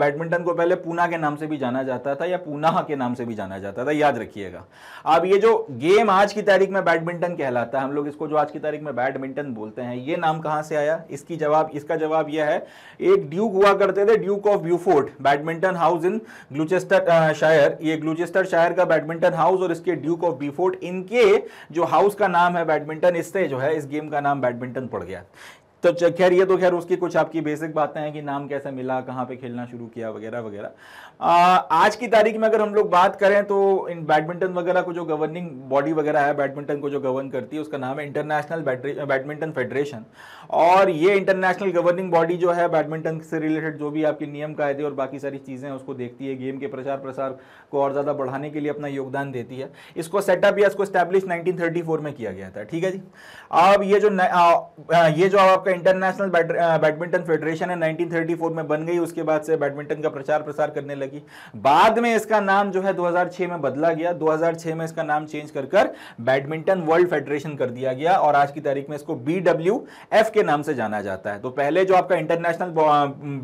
बैडमिंटन को पहले पूना के नाम से भी जाना जाता था या पूना के नाम से भी जाना जाता था याद रखिएगा अब ये जो गेम आज की तारीख में बैडमिंटन कहलाता है हम लोग इसको जो आज की तारीख में बैडमिंटन बोलते हैं ये नाम कहाँ से आया इसकी जवाब इसका जवाब यह है एक ड्यूक हुआ करते थे duke of Beaufort badminton house in Gloucestershire ये ग्लूचेस्टर शायर का बैडमिंटन हाउस हाउस और इसके ड्यूक ऑफ बीफोर्ट इनके जो हाउस का नाम है बैडमिंटन इससे जो है इस गेम का नाम बैडमिंटन पड़ गया तो खैर ये तो खैर उसकी कुछ आपकी बेसिक बातें हैं कि नाम कैसे मिला कहाँ पे खेलना शुरू किया वगैरह वगैरह आज की तारीख में अगर हम लोग बात करें तो इन बैडमिंटन वगैरह को जो गवर्निंग बॉडी वगैरह है बैडमिंटन को जो गवर्न करती है उसका नाम है इंटरनेशनल बैडमिंटन फेडरेशन और ये इंटरनेशनल गवर्निंग बॉडी जो है बैडमिंटन से रिलेटेड जो भी आपके नियम कायदे और बाकी सारी चीज़ें हैं उसको देखती है गेम के प्रचार प्रसार को और ज़्यादा बढ़ाने के लिए अपना योगदान देती है इसको सेटअप या इसको स्टैब्लिश नाइनटीन में किया गया था ठीक है जी अब ये जो ये जो आपका इंटरनेशनल बैडमिंटन फेडरेशन है नाइनटीन में बन गई उसके बाद से बैडमिंटन का प्रचार प्रसार करने लगी बाद में इसका नाम जो है 2006 में बदला गया 2006 में इसका नाम चेंज कर कर बैडमिंटन वर्ल्ड फेडरेशन कर दिया गया और आज की तारीख में इसको बी डब्ल्यू एफ के नाम से जाना जाता है तो पहले जो आपका इंटरनेशनल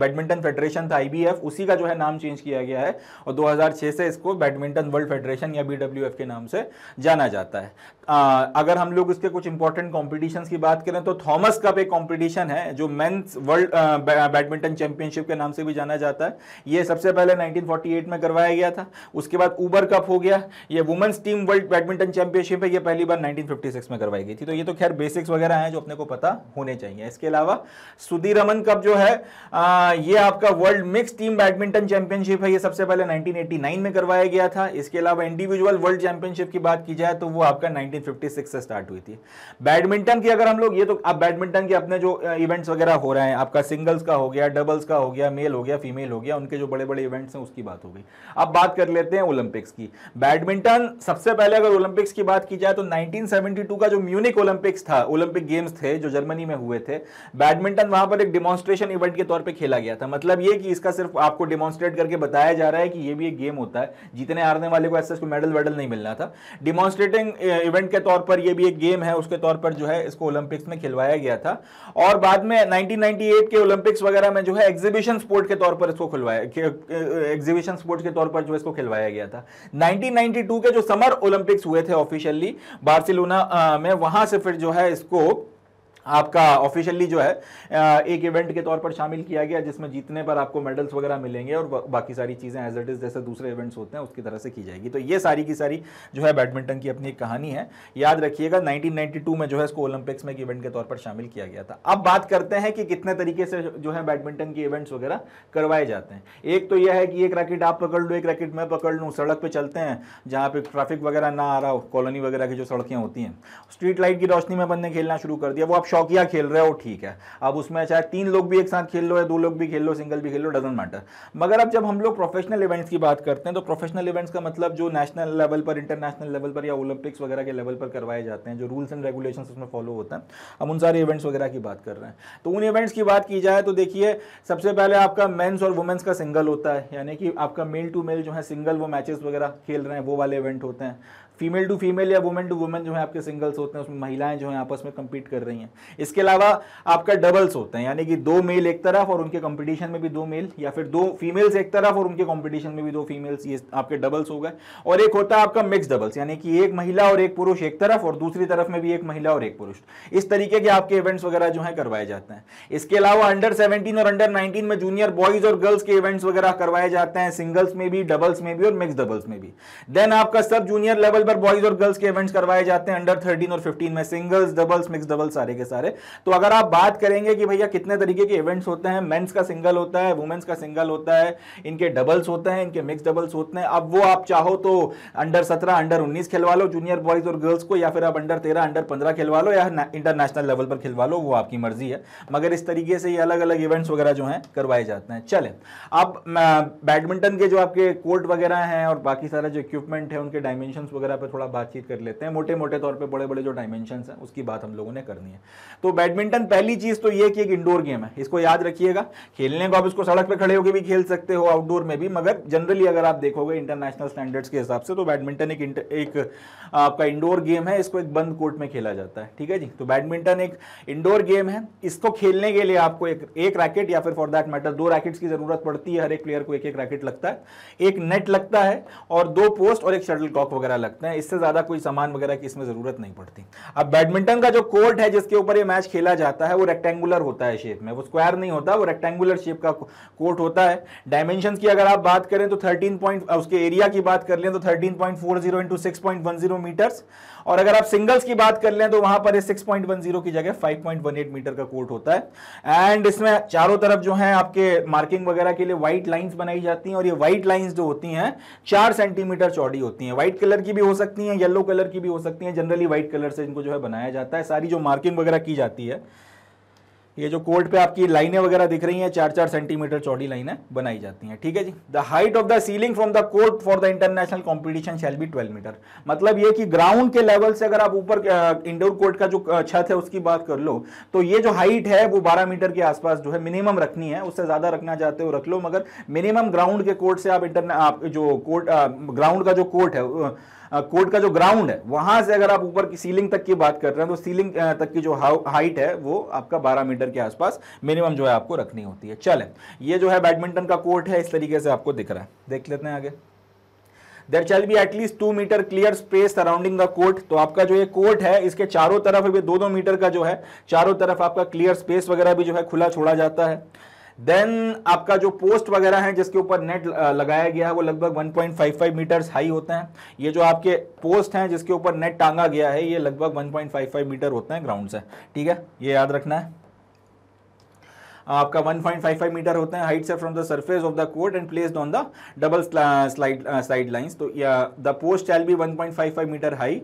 बैडमिंटन फेडरेशन था आई उसी का जो है नाम चेंज किया गया है और दो से इसको बैडमिंटन वर्ल्ड फेडरेशन या बी के नाम से जाना जाता है आ, अगर हम लोग इसके कुछ इंपॉर्टेंट कॉम्पिटिशन की बात करें तो थॉमस कप एक कॉम्पिटिशन है जो मेन्स वर्ल्ड बैडमिंटन चैंपियनशिप के नाम से भी जाना जाता है ये सबसे पहले 1948 में करवाया गया था उसके बाद ऊबर कप हो गया ये women's team world badminton championship है ये पहली बार 1956 में करवाई गई थी तो ये तो खैर बेसिक्स वगैरह हैं जो अपने को पता होने चाहिए इसके अलावा सुधीर रमन कप जो है आ, ये आपका world mix team badminton championship है ये सबसे पहले नाइनटीन में करवाया गया था इसके अलावा इंडिविजुअल वर्ल्ड चैंपियनशिप की बात की जाए तो वो आपका नाइनटीन से स्टार्ट हुई थी बैडमिंटन की अगर हम लोग ये तो आप बैडमिंटन के अपने जो इवेंट्स वगैरह हो रहे हैं आपका सिंगल्स का हो गया डबल्स का हो गया मेल हो गया फीमेल हो गया उनके जो बड़े बड़े इवेंट्स हैं उसकी बात हो गई अब बात कर लेते हैं ओलंपिक्स की बैडमिंटन सबसे पहले अगर ओलंपिक्स की बात की जाए तो 1972 का जो म्यूनिक ओलंपिक्स था ओलंपिक गेम्स थे जो जर्मनी में हुए थे बैडमिंटन वहां पर एक डिमॉन्स्ट्रेशन इवेंट के तौर पर खेला गया था मतलब ये कि इसका सिर्फ आपको डिमॉन्स्ट्रेट करके बताया जा रहा है कि ये भी एक गेम होता है जितने हारने वाले को ऐसा मेडल वेडल नहीं मिलना था डिमॉन्स्ट्रेटिंग इवेंट के तौर पर यह भी एक गेम है उसके तौर पर जो है इसको ओलंपिक्स में खिलवाया गया था और बाद में 1998 के ओलंपिक्स वगैरह में जो है एग्जीबिशन स्पोर्ट के तौर पर इसको खुलवाया एग्जीबिशन स्पोर्ट्स के तौर पर जो इसको खिलवाया गया था 1992 के जो समर ओलंपिक्स हुए थे ऑफिशियली बार्सिलोना में वहां से फिर जो है इसको आपका ऑफिशियली जो है एक इवेंट के तौर पर शामिल किया गया जिसमें जीतने पर आपको मेडल्स वगैरह मिलेंगे और बाकी सारी चीज़ें एज इट इज़ जैसे दूसरे इवेंट्स होते हैं उसकी तरह से की जाएगी तो ये सारी की सारी जो है बैडमिंटन की अपनी एक कहानी है याद रखिएगा 1992 में जो है इसको ओलंपिक्स में एक इवेंट के तौर पर शामिल किया गया था अब बात करते हैं कि कितने तरीके से जो है बैडमिंटन के इवेंट्स वगैरह करवाए जाते हैं एक तो यह है कि एक रैकेट आप पकड़ लो एक रैकेट मैं पकड़ लूँ सड़क पर चलते हैं जहाँ पर ट्रैफिक वगैरह ना आ रहा हो कॉलोनी वगैरह की जो सड़कें होती हैं स्ट्रीट लाइट की रोशनी में बंद ने खेलना शुरू कर दिया वो आप शौकिया खेल रहे हो ठीक है अब उसमें चाहे तीन लोग भी एक साथ खेल लो या दो लोग भी खेल लो सिंगल भी खेल लो डजेंट मैटर मगर अब जब हम लोग प्रोफेशनल इवेंट्स की बात करते हैं तो प्रोफेशनल इवेंट्स का मतलब जो नेशनल लेवल पर इंटरनेशनल लेवल पर या ओलंपिक्स वगैरह के लेवल पर करवाए जाते हैं जो रूल्स एंड रेगुलेशन उसमें फॉलो होते हैं हम उन सारे इवेंट्स वगैरह की बात कर रहे हैं तो उन इवेंट्स की बात की जाए तो देखिए सबसे पहले आपका मेन्स और वुमेन्स का सिंगल होता है यानी कि आपका मेल टू मेल जो है सिंगल वो मैचेस वगैरह खेल रहे हैं वो वाले इवेंट होते हैं फीमेल टू फीमेल या वुमेन टू वुमेन जो है आपके सिंगल्स होते हैं उसमें महिलाएं जो है आपस में कंपीट कर रही हैं इसके अलावा आपका डबल्स होते हैं यानी कि दो मेल एक तरफ और उनके कंपटीशन में भी दो मेल या फिर दो फीमेल्स एक तरफ और उनके कंपटीशन में भी दो फीमेल्स ये आपके डबल्स हो गए और एक होता है आपका मिक्स डबल्स यानी कि एक महिला और एक पुरुष एक तरफ और दूसरी तरफ में भी एक महिला और एक पुरुष इस तरीके के आपके इवेंट्स वगैरह जो है करवाए जाते हैं इसके अलावा अंडर सेवनटीन और अंडर नाइनटीन में जूनियर बॉयज और गर्ल्स के इवेंट्स वगैरह करवाए जाते हैं सिंगल्स में भी डबल्स में भी और मिक्स डबल्स में भी देन आपका सब जूनियर लेवल पर बॉयज और गर्ल्स के इवेंट्स करवाए जाते हैं अंडर थर्टीन और फिफ्टीन में सिंगल्स डबल्स मिक्स डबल्स सारे के सारे तो अगर आप बात करेंगे कि भैया कितने तरीके के इवेंट्स होते हैं मेन्स का सिंगल होता है वुमेन्स का सिंगल होता है इनके डबल्स होते हैं इनके मिक्स डबल्स होते हैं अब वो आप चाहो तो अंडर सत्रह अंडर उन्नीस खिलवा लो जूनियर बॉयज और गर्ल्स को या फिर आप अंडर तेरह अंडर पंद्रह खिलवा लो या इंटरनेशनल लेवल पर खिलवा लो वो आपकी मर्जी है मगर इस तरीके से ये अलग अलग इवेंट्स वगैरह जो हैं करवाए जाते हैं चले अब बैडमिंटन के जो आपके कोर्ट वगैरह हैं और बाकी सारा जो इक्विपमेंट है उनके डायमेंशन वगैरह पर थोड़ा बातचीत कर लेते हैं मोटे मोटे तौर पर बड़े बड़े जो डायमेंशन हैं उसकी बात हम लोगों ने करनी है तो बैडमिंटन पहली चीज़ तो ये कि एक इंडोर गेम है इसको याद रखिएगा खेलने को आप इसको सड़क पर खड़े होकर भी खेल सकते हो आउटडोर में भी मगर जनरली अगर आप देखोगे इंटरनेशनल स्टैंडर्ड्स के हिसाब से तो बैडमिंटन एक एक आपका इंडोर गेम है इसको एक बंद कोर्ट में खेला जाता है ठीक है जी तो बैडमिंटन एक इंडोर गेम है इसको खेलने के लिए आपको एक एक रैकेट या फिर फॉर दैट मैटर दो रैकेट्स की जरूरत पड़ती है हर एक प्लेयर को एक एक रैकेट लगता है एक नेट लगता है और दो पोस्ट और एक शटल कॉक वगैरह लगता है सकते हैं इससे ज़्यादा कोई सामान वगैरह की इसमें ज़रूरत नहीं पड़ती अब बैडमिंटन का जो कोर्ट है जिसके ऊपर ये मैच खेला जाता है वो रेक्टेंगुलर होता है शेप में वो स्क्वायर नहीं होता वो रेक्टेंगुलर शेप का कोर्ट होता है डायमेंशन की अगर आप बात करें तो थर्टीन पॉइंट उसके एरिया की बात कर लें तो thirteen point four zero into six point one zero metres और अगर आप सिंगल्स की बात कर लें तो वहां पर सिक्स पॉइंट वन जीरो की जगह five point one eight metre का कोर्ट होता है एंड इसमें चारों तरफ जो है आपके मार्किंग वगैरह के लिए व्हाइट लाइन्स बनाई जाती हैं और ये व्हाइट लाइन्स जो होती हैं चार सेंटीमीटर चौड़ी होती हैं व्हाइट कलर की भी हो सकती हैं येलो कलर की भी हो सकती हैं जनरली व्हाइट कलर से इनको जो है बनाया जाता है सारी जो मार्किंग वगैरह की जाती है ये जो कोर्ट पे आपकी लाइनें वगैरह दिख रही हैं चार चार सेंटीमीटर चौड़ी लाइनें बनाई जाती हैं ठीक है जी the height of the ceiling from the court for the international competition shall be twelve metre मतलब ये कि ग्राउंड के लेवल से अगर आप ऊपर इंडोर कोर्ट का जो छत है उसकी बात कर लो तो ये जो हाइट है वो बारह मीटर के आसपास जो है मिनिमम रखनी है उससे ज़्यादा रखना चाहते हो रख लो मगर मिनिमम ग्राउंड के कोर्ट से आप इंटरने जो कोर्ट ग्राउंड का जो कोर्ट है कोर्ट का जो ग्राउंड है वहां से अगर आप ऊपर की सीलिंग तक की बात कर रहे हैं तो सीलिंग तक की जो हाइट है वो आपका बारह मीटर के आसपास मिनिमम जो है आपको रखनी होती है चले ये जो है बैडमिंटन का कोर्ट है इस तरीके से आपको दिख रहा है देख लेते हैं आगे there shall be at least two metre clear space surrounding the court तो आपका जो ये कोर्ट है इसके चारों तरफ अभी दो दो मीटर का जो है चारों तरफ आपका क्लियर स्पेस वगैरह भी जो है खुला छोड़ा जाता है देन आपका जो पोस्ट वगैरह है जिसके ऊपर नेट लगाया गया है वो लगभग 1.55 मीटर्स हाई होते हैं ये जो आपके पोस्ट हैं जिसके ऊपर नेट टांगा गया है ये लगभग 1.55 मीटर होते हैं ग्राउंड से ठीक है ये याद रखना है आपका 1.55 मीटर होते हैं हाइट से from the surface of the court and placed on the double slide side lines तो the post shall be 1.55 metre high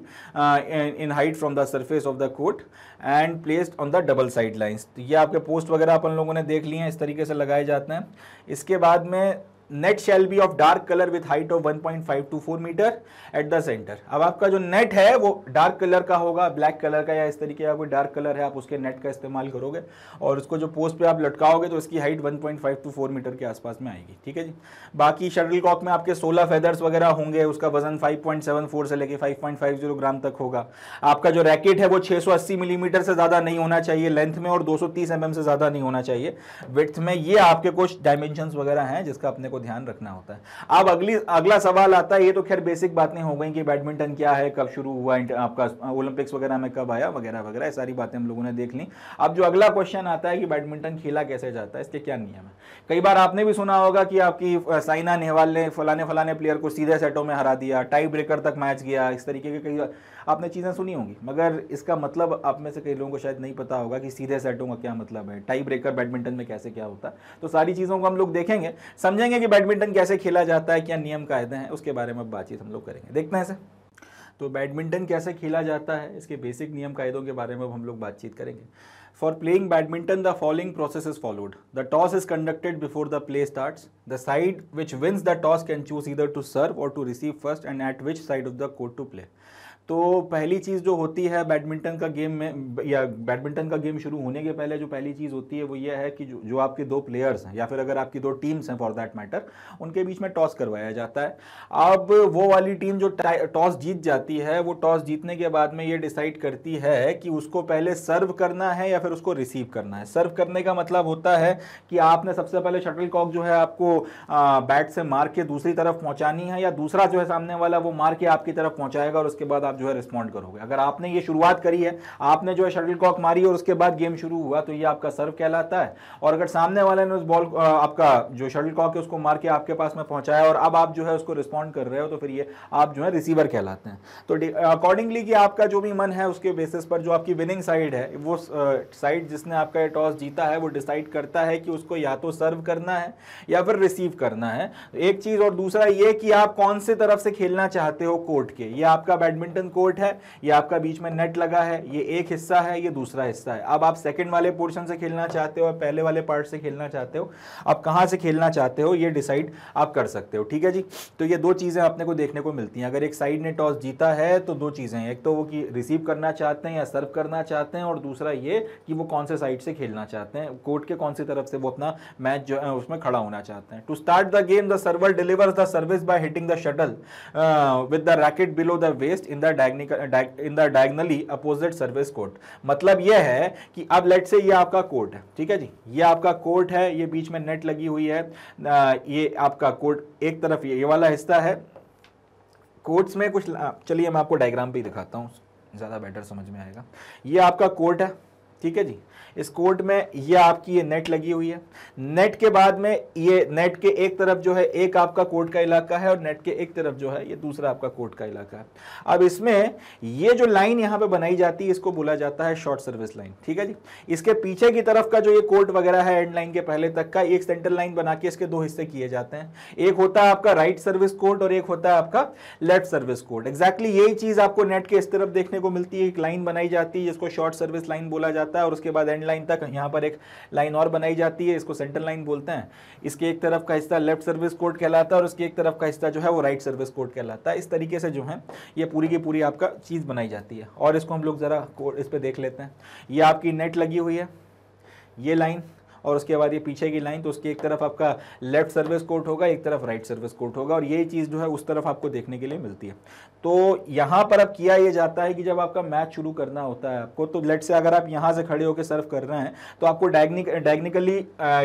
in height from the surface of the court and placed on the double side lines तो ये आपके post वगैरह अपन लोगों ने देख लिए हैं इस तरीके से लगाए जाते हैं इसके बाद में net shall be of dark colour with height of four metre at the centre अब आपका जो नेट है वो डार्क कलर का होगा ब्लैक कलर का या इस तरीके का कोई डार्क कलर है आप उसके नेट का इस्तेमाल करोगे और उसको जो पोस्ट पे आप लटकाओगे तो इसकी हाइट टू फोर मीटर के आसपास में आएगी ठीक है जी बाकी शटल कॉक में आपके सोलह फेदर्स वगैरह होंगे उसका वजन 5.74 से लेके 5.50 ग्राम तक होगा आपका जो रैकेट है वो अस्सी मिलीमीटर mm से ज़्यादा नहीं होना चाहिए लेंथ में और तीस एम mm से ज़्यादा नहीं होना चाहिए विथ में ये आपके कुछ डायमेंशन वगैरह हैं जिसका अपने को को ध्यान रखना होता है अब अगली अगला सवाल आता है ये तो खैर बेसिक बातें हो गई कि बैडमिंटन क्या है कब शुरू हुआ आपका ओलंपिक्स वगैरह में कब आया वगैरह वगैरह सारी बातें हम लोगों ने देख ली अब जो अगला क्वेश्चन आता है कि बैडमिंटन खेला कैसे जाता है इसके क्या नियम है कई बार आपने भी सुना होगा कि आपकी साइना नेहवाल ने फलाने फलाने प्लेयर को सीधे सेटों में हरा दिया टाई ब्रेकर तक मैच गया इस तरीके के कई आपने चीज़ें सुनी होंगी मगर इसका मतलब आप में से कई लोगों को शायद नहीं पता होगा कि सीधे सेटों का क्या मतलब है टाई ब्रेकर बैडमिंटन में कैसे क्या होता है तो सारी चीज़ों को हम लोग देखेंगे समझेंगे कि बैडमिंटन कैसे खेला जाता है क्या नियम कायदे हैं उसके बारे में बातचीत हम लोग करेंगे देखते हैं ऐसे तो बैडमिंटन कैसे खेला जाता है इसके बेसिक नियम कायदों के बारे में अब हम लोग बातचीत करेंगे for playing badminton the following process is followed the toss is conducted before the play start the side which wins the toss can choose either to serve और to receive first and at which side of the court to play तो पहली चीज़ जो होती है badminton का game में या badminton का गेम शुरू होने के पहले जो पहली चीज़ होती है वो ये है कि जो, जो आपके दो प्लेयर्स हैं या फिर अगर आपकी दो टीम्स हैं फॉर दैट मैटर उनके बीच में टॉस करवाया जाता है अब वो वाली टीम जो टॉस जीत जाती है वो टॉस जीतने के बाद में ये डिसाइड करती है कि उसको पहले सर्व करना है या फिर उसको रिसीव करना है सर्व करने का मतलब होता है कि आपने सबसे पहले शटल कॉक जो है आपको बैट से मार के दूसरी तरफ पहुँचानी है या दूसरा जो है सामने वाला वो मार के आपकी तरफ पहुँचाएगा और उसके बाद आप आप जो है रिस्पॉन्ड करोगे अगर आपने ये शुरुआत करी है आपने जो है शटल कॉक मारी और उसके बाद गेम शुरू हुआ तो ये आपका सर्व कहलाता है और अगर सामने वाले ने उस बॉल आपका जो शटल कॉक है उसको मार के आपके पास में पहुंचाया और अब आप जो है उसको रिस्पॉन्ड कर रहे हो तो फिर ये आप जो है रिसीवर कहलाते हैं तो अकॉर्डिंगली कि आपका जो भी मन है उसके बेसिस पर जो आपकी विनिंग साइड है वो साइड जिसने आपका ये टॉस जीता है वो डिसाइड करता है कि उसको या तो सर्व करना है या फिर रिसीव करना है एक चीज़ और दूसरा ये कि आप कौन से तरफ से खेलना चाहते हो कोर्ट के ये आपका बैडमिंटन पोर्शन कोर्ट है ये आपका बीच में नेट लगा है ये एक हिस्सा है ये दूसरा हिस्सा है अब आप सेकेंड वाले पोर्शन से खेलना चाहते हो पहले वाले पार्ट से खेलना चाहते हो आप कहाँ से खेलना चाहते हो ये डिसाइड आप कर सकते हो ठीक है जी तो ये दो चीज़ें अपने को देखने को मिलती हैं अगर एक साइड ने टॉस जीता है तो दो चीज़ें एक तो वो कि रिसीव करना चाहते हैं या सर्व करना चाहते हैं और दूसरा ये कि वो कौन से साइड से खेलना चाहते हैं कोर्ट के कौन सी तरफ से वो अपना मैच जो है उसमें खड़ा होना चाहते हैं to start the game the server deliver the service by hitting the shuttle with the racket below the waist in the diagonal in the diagonally opposite service court मतलब यह है कि अब लेट से ये आपका कोर्ट है ठीक है जी ये आपका कोर्ट है ये बीच में नेट लगी हुई है ये आपका कोर्ट एक तरफ ये, ये वाला हिस्सा है कोर्ट्स में कुछ चलिए मैं आपको डायग्राम भी दिखाता हूँ ज़्यादा बेटर समझ में आएगा ये आपका कोर्ट है ठीक है जी इस कोर्ट में ये आपकी ये नेट लगी हुई है नेट के बाद में ये नेट के एक तरफ जो है एक आपका कोर्ट का इलाका है और नेट के एक तरफ जो है ये दूसरा आपका कोर्ट का इलाका है अब इसमें ये जो लाइन यहाँ पे बनाई जाती है इसको बोला जाता है शॉर्ट सर्विस लाइन ठीक है जी इसके पीछे की तरफ का जो ये कोर्ट वगैरह है एंड लाइन के पहले तक का एक सेंटर लाइन बना के इसके दो हिस्से किए जाते हैं एक होता है आपका राइट सर्विस कोर्ट और एक होता है आपका लेफ्ट सर्विस कोर्ट एग्जैक्टली यही चीज आपको नेट के इस तरफ देखने को मिलती है एक लाइन बनाई जाती है जिसको शॉर्ट सर्विस लाइन बोला जाता है जाता है और उसके बाद एंड लाइन तक यहाँ पर एक लाइन और बनाई जाती है इसको सेंटर लाइन बोलते हैं इसके एक तरफ का हिस्सा लेफ्ट सर्विस कोर्ट कहलाता है और इसके एक तरफ का हिस्सा जो है वो राइट सर्विस कोर्ट कहलाता है इस तरीके से जो है ये पूरी की पूरी आपका चीज़ बनाई जाती है और इसको हम लोग ज़रा इस पर देख लेते हैं ये आपकी नेट लगी हुई है ये लाइन और उसके बाद ये पीछे की लाइन तो उसकी एक तरफ आपका लेफ्ट सर्विस कोर्ट होगा एक तरफ राइट सर्विस कोर्ट होगा और ये चीज़ जो है उस तरफ आपको देखने के लिए मिलती है तो यहां पर अब किया ये जाता है कि जब आपका मैच शुरू करना होता है आपको तो लेट से अगर आप यहाँ से खड़े होकर सर्व कर रहे हैं तो आपको डायग्निक डायग्निकली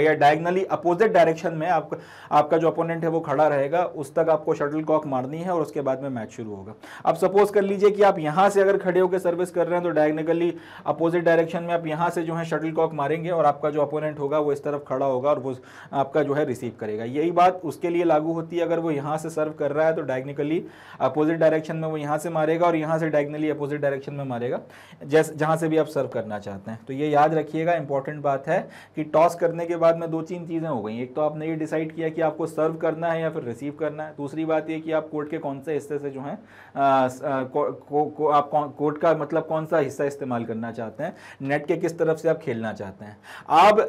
या डायग्नली अपोजिट डायरेक्शन में आप, आपका जो अपोनेंट है वो खड़ा रहेगा उस तक आपको शटल कॉक मारनी है और उसके बाद में मैच शुरू होगा अब सपोज कर लीजिए कि आप यहाँ से अगर खड़े होकर सर्विस कर रहे हैं तो डायग्निकली अपोजिट डायरेक्शन में आप यहाँ से जो है शटल कॉक मारेंगे और आपका जो अपोनेंट होगा होगा वो इस तरफ खड़ा होगा और वो आपका जो है रिसीव करेगा यही बात उसके लिए लागू होती है अगर वो यहाँ से सर्व कर रहा है तो डायग्निकली अपोजिट डायरेक्शन में वो यहाँ से मारेगा और यहाँ से डायग्नली अपोजिट डायरेक्शन में मारेगा जैसे जहाँ से भी आप सर्व करना चाहते हैं तो ये याद रखिएगा इंपॉर्टेंट बात है कि टॉस करने के बाद में दो तीन चीज़ें हो गई एक तो आपने ये डिसाइड किया कि आपको सर्व करना है या फिर रिसीव करना है दूसरी बात ये कि आप कोर्ट के कौन से हिस्से से जो है आप कोर्ट का मतलब कौन सा हिस्सा इस्तेमाल करना चाहते हैं नेट के किस तरफ से आप खेलना चाहते हैं आप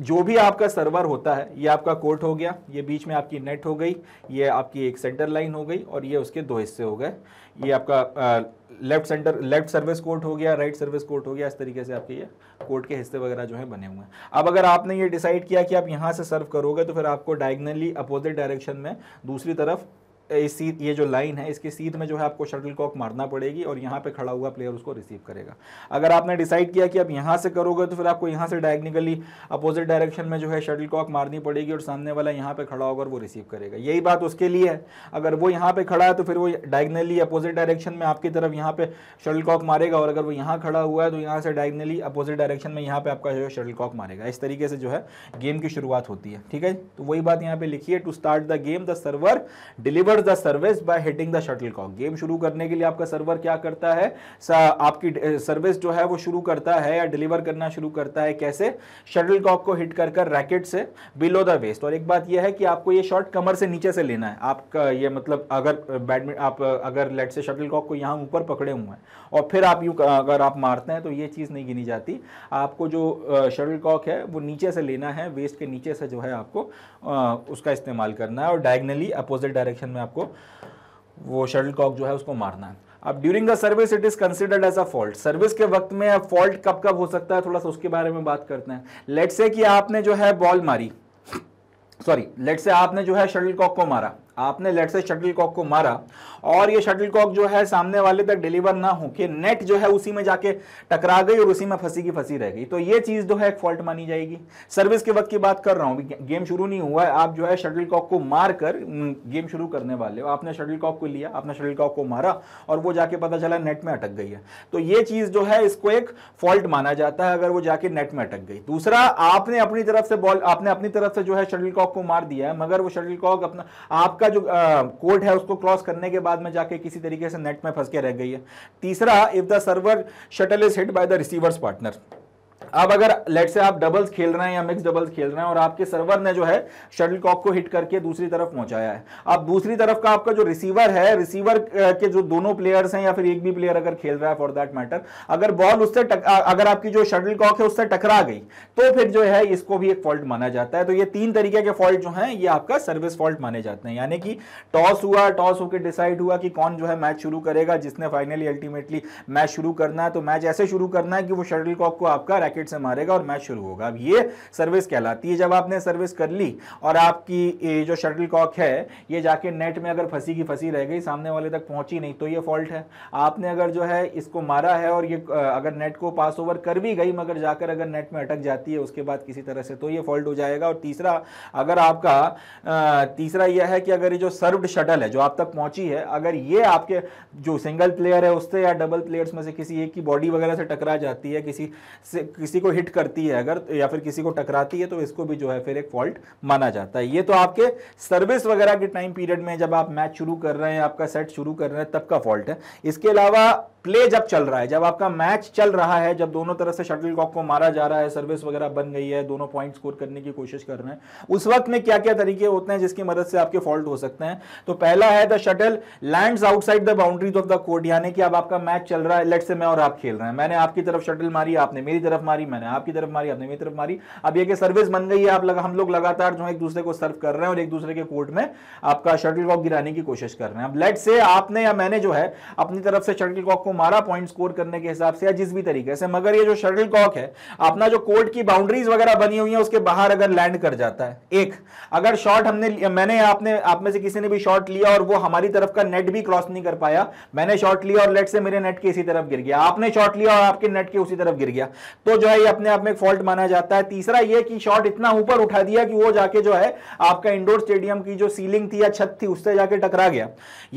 जो भी आपका सर्वर होता है ये आपका कोर्ट हो गया ये बीच में आपकी नेट हो गई ये आपकी एक सेंटर लाइन हो गई और ये उसके दो हिस्से हो गए ये आपका left centre left service court हो गया राइट सर्विस कोर्ट हो गया इस तरीके से आपके ये कोर्ट के हिस्से वगैरह जो है बने हुए हैं अब अगर आपने ये डिसाइड किया कि आप यहाँ से सर्व करोगे तो फिर आपको डायगनली अपोजिट डायरेक्शन में दूसरी तरफ इसी ये जो लाइन है इसके सीध में जो है आपको शटल कॉक मारना पड़ेगी और यहाँ पे खड़ा हुआ प्लेयर उसको रिसीव करेगा अगर आपने डिसाइड किया कि आप यहाँ से करोगे तो फिर आपको यहाँ से डायग्निकली अपोजिट डायरेक्शन में जो है शटल कॉक मारनी पड़ेगी और सामने वाला यहाँ पे खड़ा होगा और वो रिसीव करेगा यही बात उसके लिए है अगर वो यहाँ पर खड़ा है तो फिर वो डायग्नली अपोजिट डायरेक्शन में आपकी तरफ यहाँ पर शटल कॉक मारेगा और अगर वो यहाँ खड़ा हुआ है तो यहाँ से डायग्नली अपोजिट डायरेक्शन में यहाँ पर आपका जो है शटल कॉक मारेगा इस तरीके से जो है गेम की शुरुआत होती है ठीक है तो वही बात यहाँ पे लिखी है to start the game the server deliver the service by hitting the shuttle cock game शुरू करने के लिए आपका सर्वर क्या करता है आपकी सर्विस जो है वो शुरू करता है या डिलीवर करना शुरू करता है कैसे शटल कॉक को हिट कर कर रैकेट से बिलो द वेस्ट और एक बात यह है कि आपको ये शॉट कमर से नीचे से लेना है आपका ये मतलब अगर बैडमिंट आप अगर लेट से शटल कॉक को यहाँ ऊपर पकड़े हुए हैं और फिर आप यूँ अगर आप मारते हैं तो ये चीज़ नहीं गिनी जाती आपको जो शटल कॉक है वो नीचे से लेना है वेस्ट के नीचे से जो है आपको उसका इस्तेमाल करना है और डायगनली अपोजिट डायरेक्शन में आपको वो शटल कॉक जो है उसको मारना है अब during the service it is considered as a fault सर्विस के वक्त में अब फॉल्ट कब कब हो सकता है थोड़ा सा उसके बारे में बात करते हैं लेट से कि आपने जो है बॉल मारी सॉरी लेट से आपने जो है शटल कॉक को मारा आपने लेट से शटल कॉक को मारा और ये कॉक जो है सामने वाले तक डिलीवर ना होके नेट जो है उसी में जाके टकरा गई और उसी में फंसी की फंसी रह गई तो ये चीज जो है एक फॉल्ट मानी जाएगी सर्विस के वक्त की बात कर रहा हूं गेम शुरू नहीं हुआ है आप जो है शटलकॉक को मार कर गेम शुरू करने वाले हो आपने कॉक को लिया आपने कॉक को मारा और वो जाके पता चला नेट में अटक गई है तो ये चीज जो है इसको एक फॉल्ट माना जाता है अगर वो जाके नेट में अटक गई दूसरा आपने अपनी तरफ से बॉल आपने अपनी तरफ से जो है शटलकॉक को मार दिया है मगर वो शटल कॉक अपना आपका जो कोर्ट है उसको क्रॉस करने के बाद बाद में जाके किसी तरीके से नेट में फंस के रह गई है तीसरा if the server shuttle is hit by the receiver's partner अब अगर लेट से आप डबल्स खेल रहे हैं या मिक्स डबल्स खेल रहे हैं और आपके सर्वर ने जो है शटल कॉक को हिट करके दूसरी तरफ पहुंचाया है अब दूसरी तरफ का आपका जो रिसीवर है रिसीवर के जो दोनों प्लेयर्स हैं या फिर एक भी प्लेयर अगर खेल रहा है फॉर दैट मैटर अगर बॉल उससे टक, अगर आपकी जो शटल कॉक है उससे टकरा गई तो फिर जो है इसको भी एक फॉल्ट माना जाता है तो ये तीन तरीके के फॉल्ट जो है ये आपका सर्विस फॉल्ट माने जाते हैं यानी कि टॉस हुआ टॉस होकर डिसाइड हुआ कि कौन जो है मैच शुरू करेगा जिसने फाइनली अल्टीमेटली मैच शुरू करना है तो मैच ऐसे शुरू करना है कि वो शटल कॉक को आपका रैकेट मार्केट से मारेगा और मैच शुरू होगा अब ये सर्विस कहलाती है जब आपने सर्विस कर ली और आपकी जो शटल कॉक है ये जाके नेट में अगर फंसी की फंसी रह गई सामने वाले तक पहुंची नहीं तो ये फॉल्ट है आपने अगर जो है इसको मारा है और ये अगर नेट को पास ओवर कर भी गई मगर जाकर अगर नेट में अटक जाती है उसके बाद किसी तरह से तो ये फॉल्ट हो जाएगा और तीसरा अगर आपका तीसरा यह है कि अगर ये जो सर्व्ड शटल है जो आप तक पहुंची है अगर ये आपके जो सिंगल प्लेयर है उससे या डबल प्लेयर्स में से किसी एक की बॉडी वगैरह से टकरा जाती है किसी से किसी किसी को हिट करती है अगर या फिर किसी को टकराती है तो इसको भी जो है फिर एक फॉल्ट माना जाता है ये तो आपके सर्विस वगैरह के टाइम पीरियड में जब आप मैच शुरू कर रहे हैं आपका सेट शुरू कर रहे हैं तब का फॉल्ट है इसके अलावा प्ले जब चल रहा है जब आपका मैच चल रहा है जब दोनों तरफ से शटल कॉक को मारा जा रहा है सर्विस वगैरह बन गई है दोनों पॉइंट स्कोर करने की कोशिश कर रहे हैं उस वक्त में क्या क्या तरीके होते हैं जिसकी मदद से आपके फॉल्ट हो सकते हैं तो पहला है the shuttle land outside the boundaries of the court यानी कि अब आपका मैच चल रहा है लेट से मैं और आप खेल रहे हैं मैंने आपकी तरफ शटल मारी आपने मेरी तरफ मारी मैंने आपकी तरफ मारी आपने मेरी तरफ मारी अब ये सर्विस बन गई है आप लगा हम लोग लगातार जो एक दूसरे को सर्व कर रहे हैं और एक दूसरे के कोर्ट में आपका शटल कॉक गिराने की कोशिश कर रहे हैं अब लेट से आपने या मैंने जो है अपनी तरफ से शटल कॉक को मारा पॉइंट स्कोर करने के हिसाब से या जिस भी तरीके से मगर ये जो शटल कॉक है अपना जो कोर्ट की बाउंड्रीज वगैरह बनी हुई है उसके बाहर अगर लैंड कर जाता है एक अगर शॉट हमने मैंने आपने आप में से किसी ने भी शॉट लिया और वो हमारी तरफ का नेट भी क्रॉस नहीं कर पाया मैंने शॉट लिया और लेट से मेरे नेट के इसी तरफ गिर गया आपने शॉट लिया और आपके नेट के उसी तरफ गिर गया तो जो है ये अपने आप में फॉल्ट माना जाता है तीसरा ये कि शॉट इतना ऊपर उठा दिया कि वो जाके जो है आपका इंडोर स्टेडियम की जो सीलिंग थी या छत थी उससे जाके टकरा गया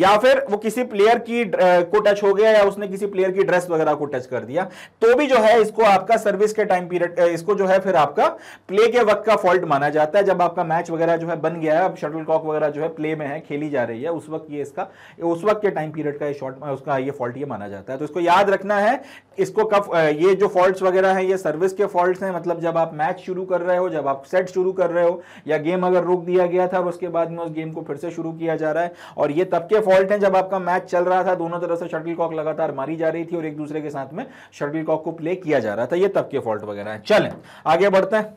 या फिर वो किसी प्लेयर की को टच हो गया या उसने आपने किसी प्लेयर की ड्रेस वगैरह को टच कर दिया तो भी जो है इसको आपका सर्विस के टाइम पीरियड इसको जो है फिर आपका प्ले के वक्त का फॉल्ट माना जाता है जब आपका मैच वगैरह जो है बन गया है अब शटल कॉक वगैरह जो है प्ले में है खेली जा रही है उस वक्त ये इसका उस वक्त के टाइम पीरियड का ये शॉर्ट उसका ये फॉल्ट ये माना जाता है तो इसको याद रखना है इसको कब ये जो फॉल्ट्स वगैरह हैं ये सर्विस के फॉल्ट्स हैं मतलब जब आप मैच शुरू कर रहे हो जब आप सेट शुरू कर रहे हो या गेम अगर रोक दिया गया था और उसके बाद में उस गेम को फिर से शुरू किया जा रहा है और ये तब के फॉल्ट हैं जब आपका मैच चल रहा था दोनों तरफ से शटल कॉक लगातार मारी जा रही थी और एक दूसरे के साथ में शटल कॉक को प्ले किया जा रहा था ये तब के फॉल्ट वगैरह है चलें आगे बढ़ते हैं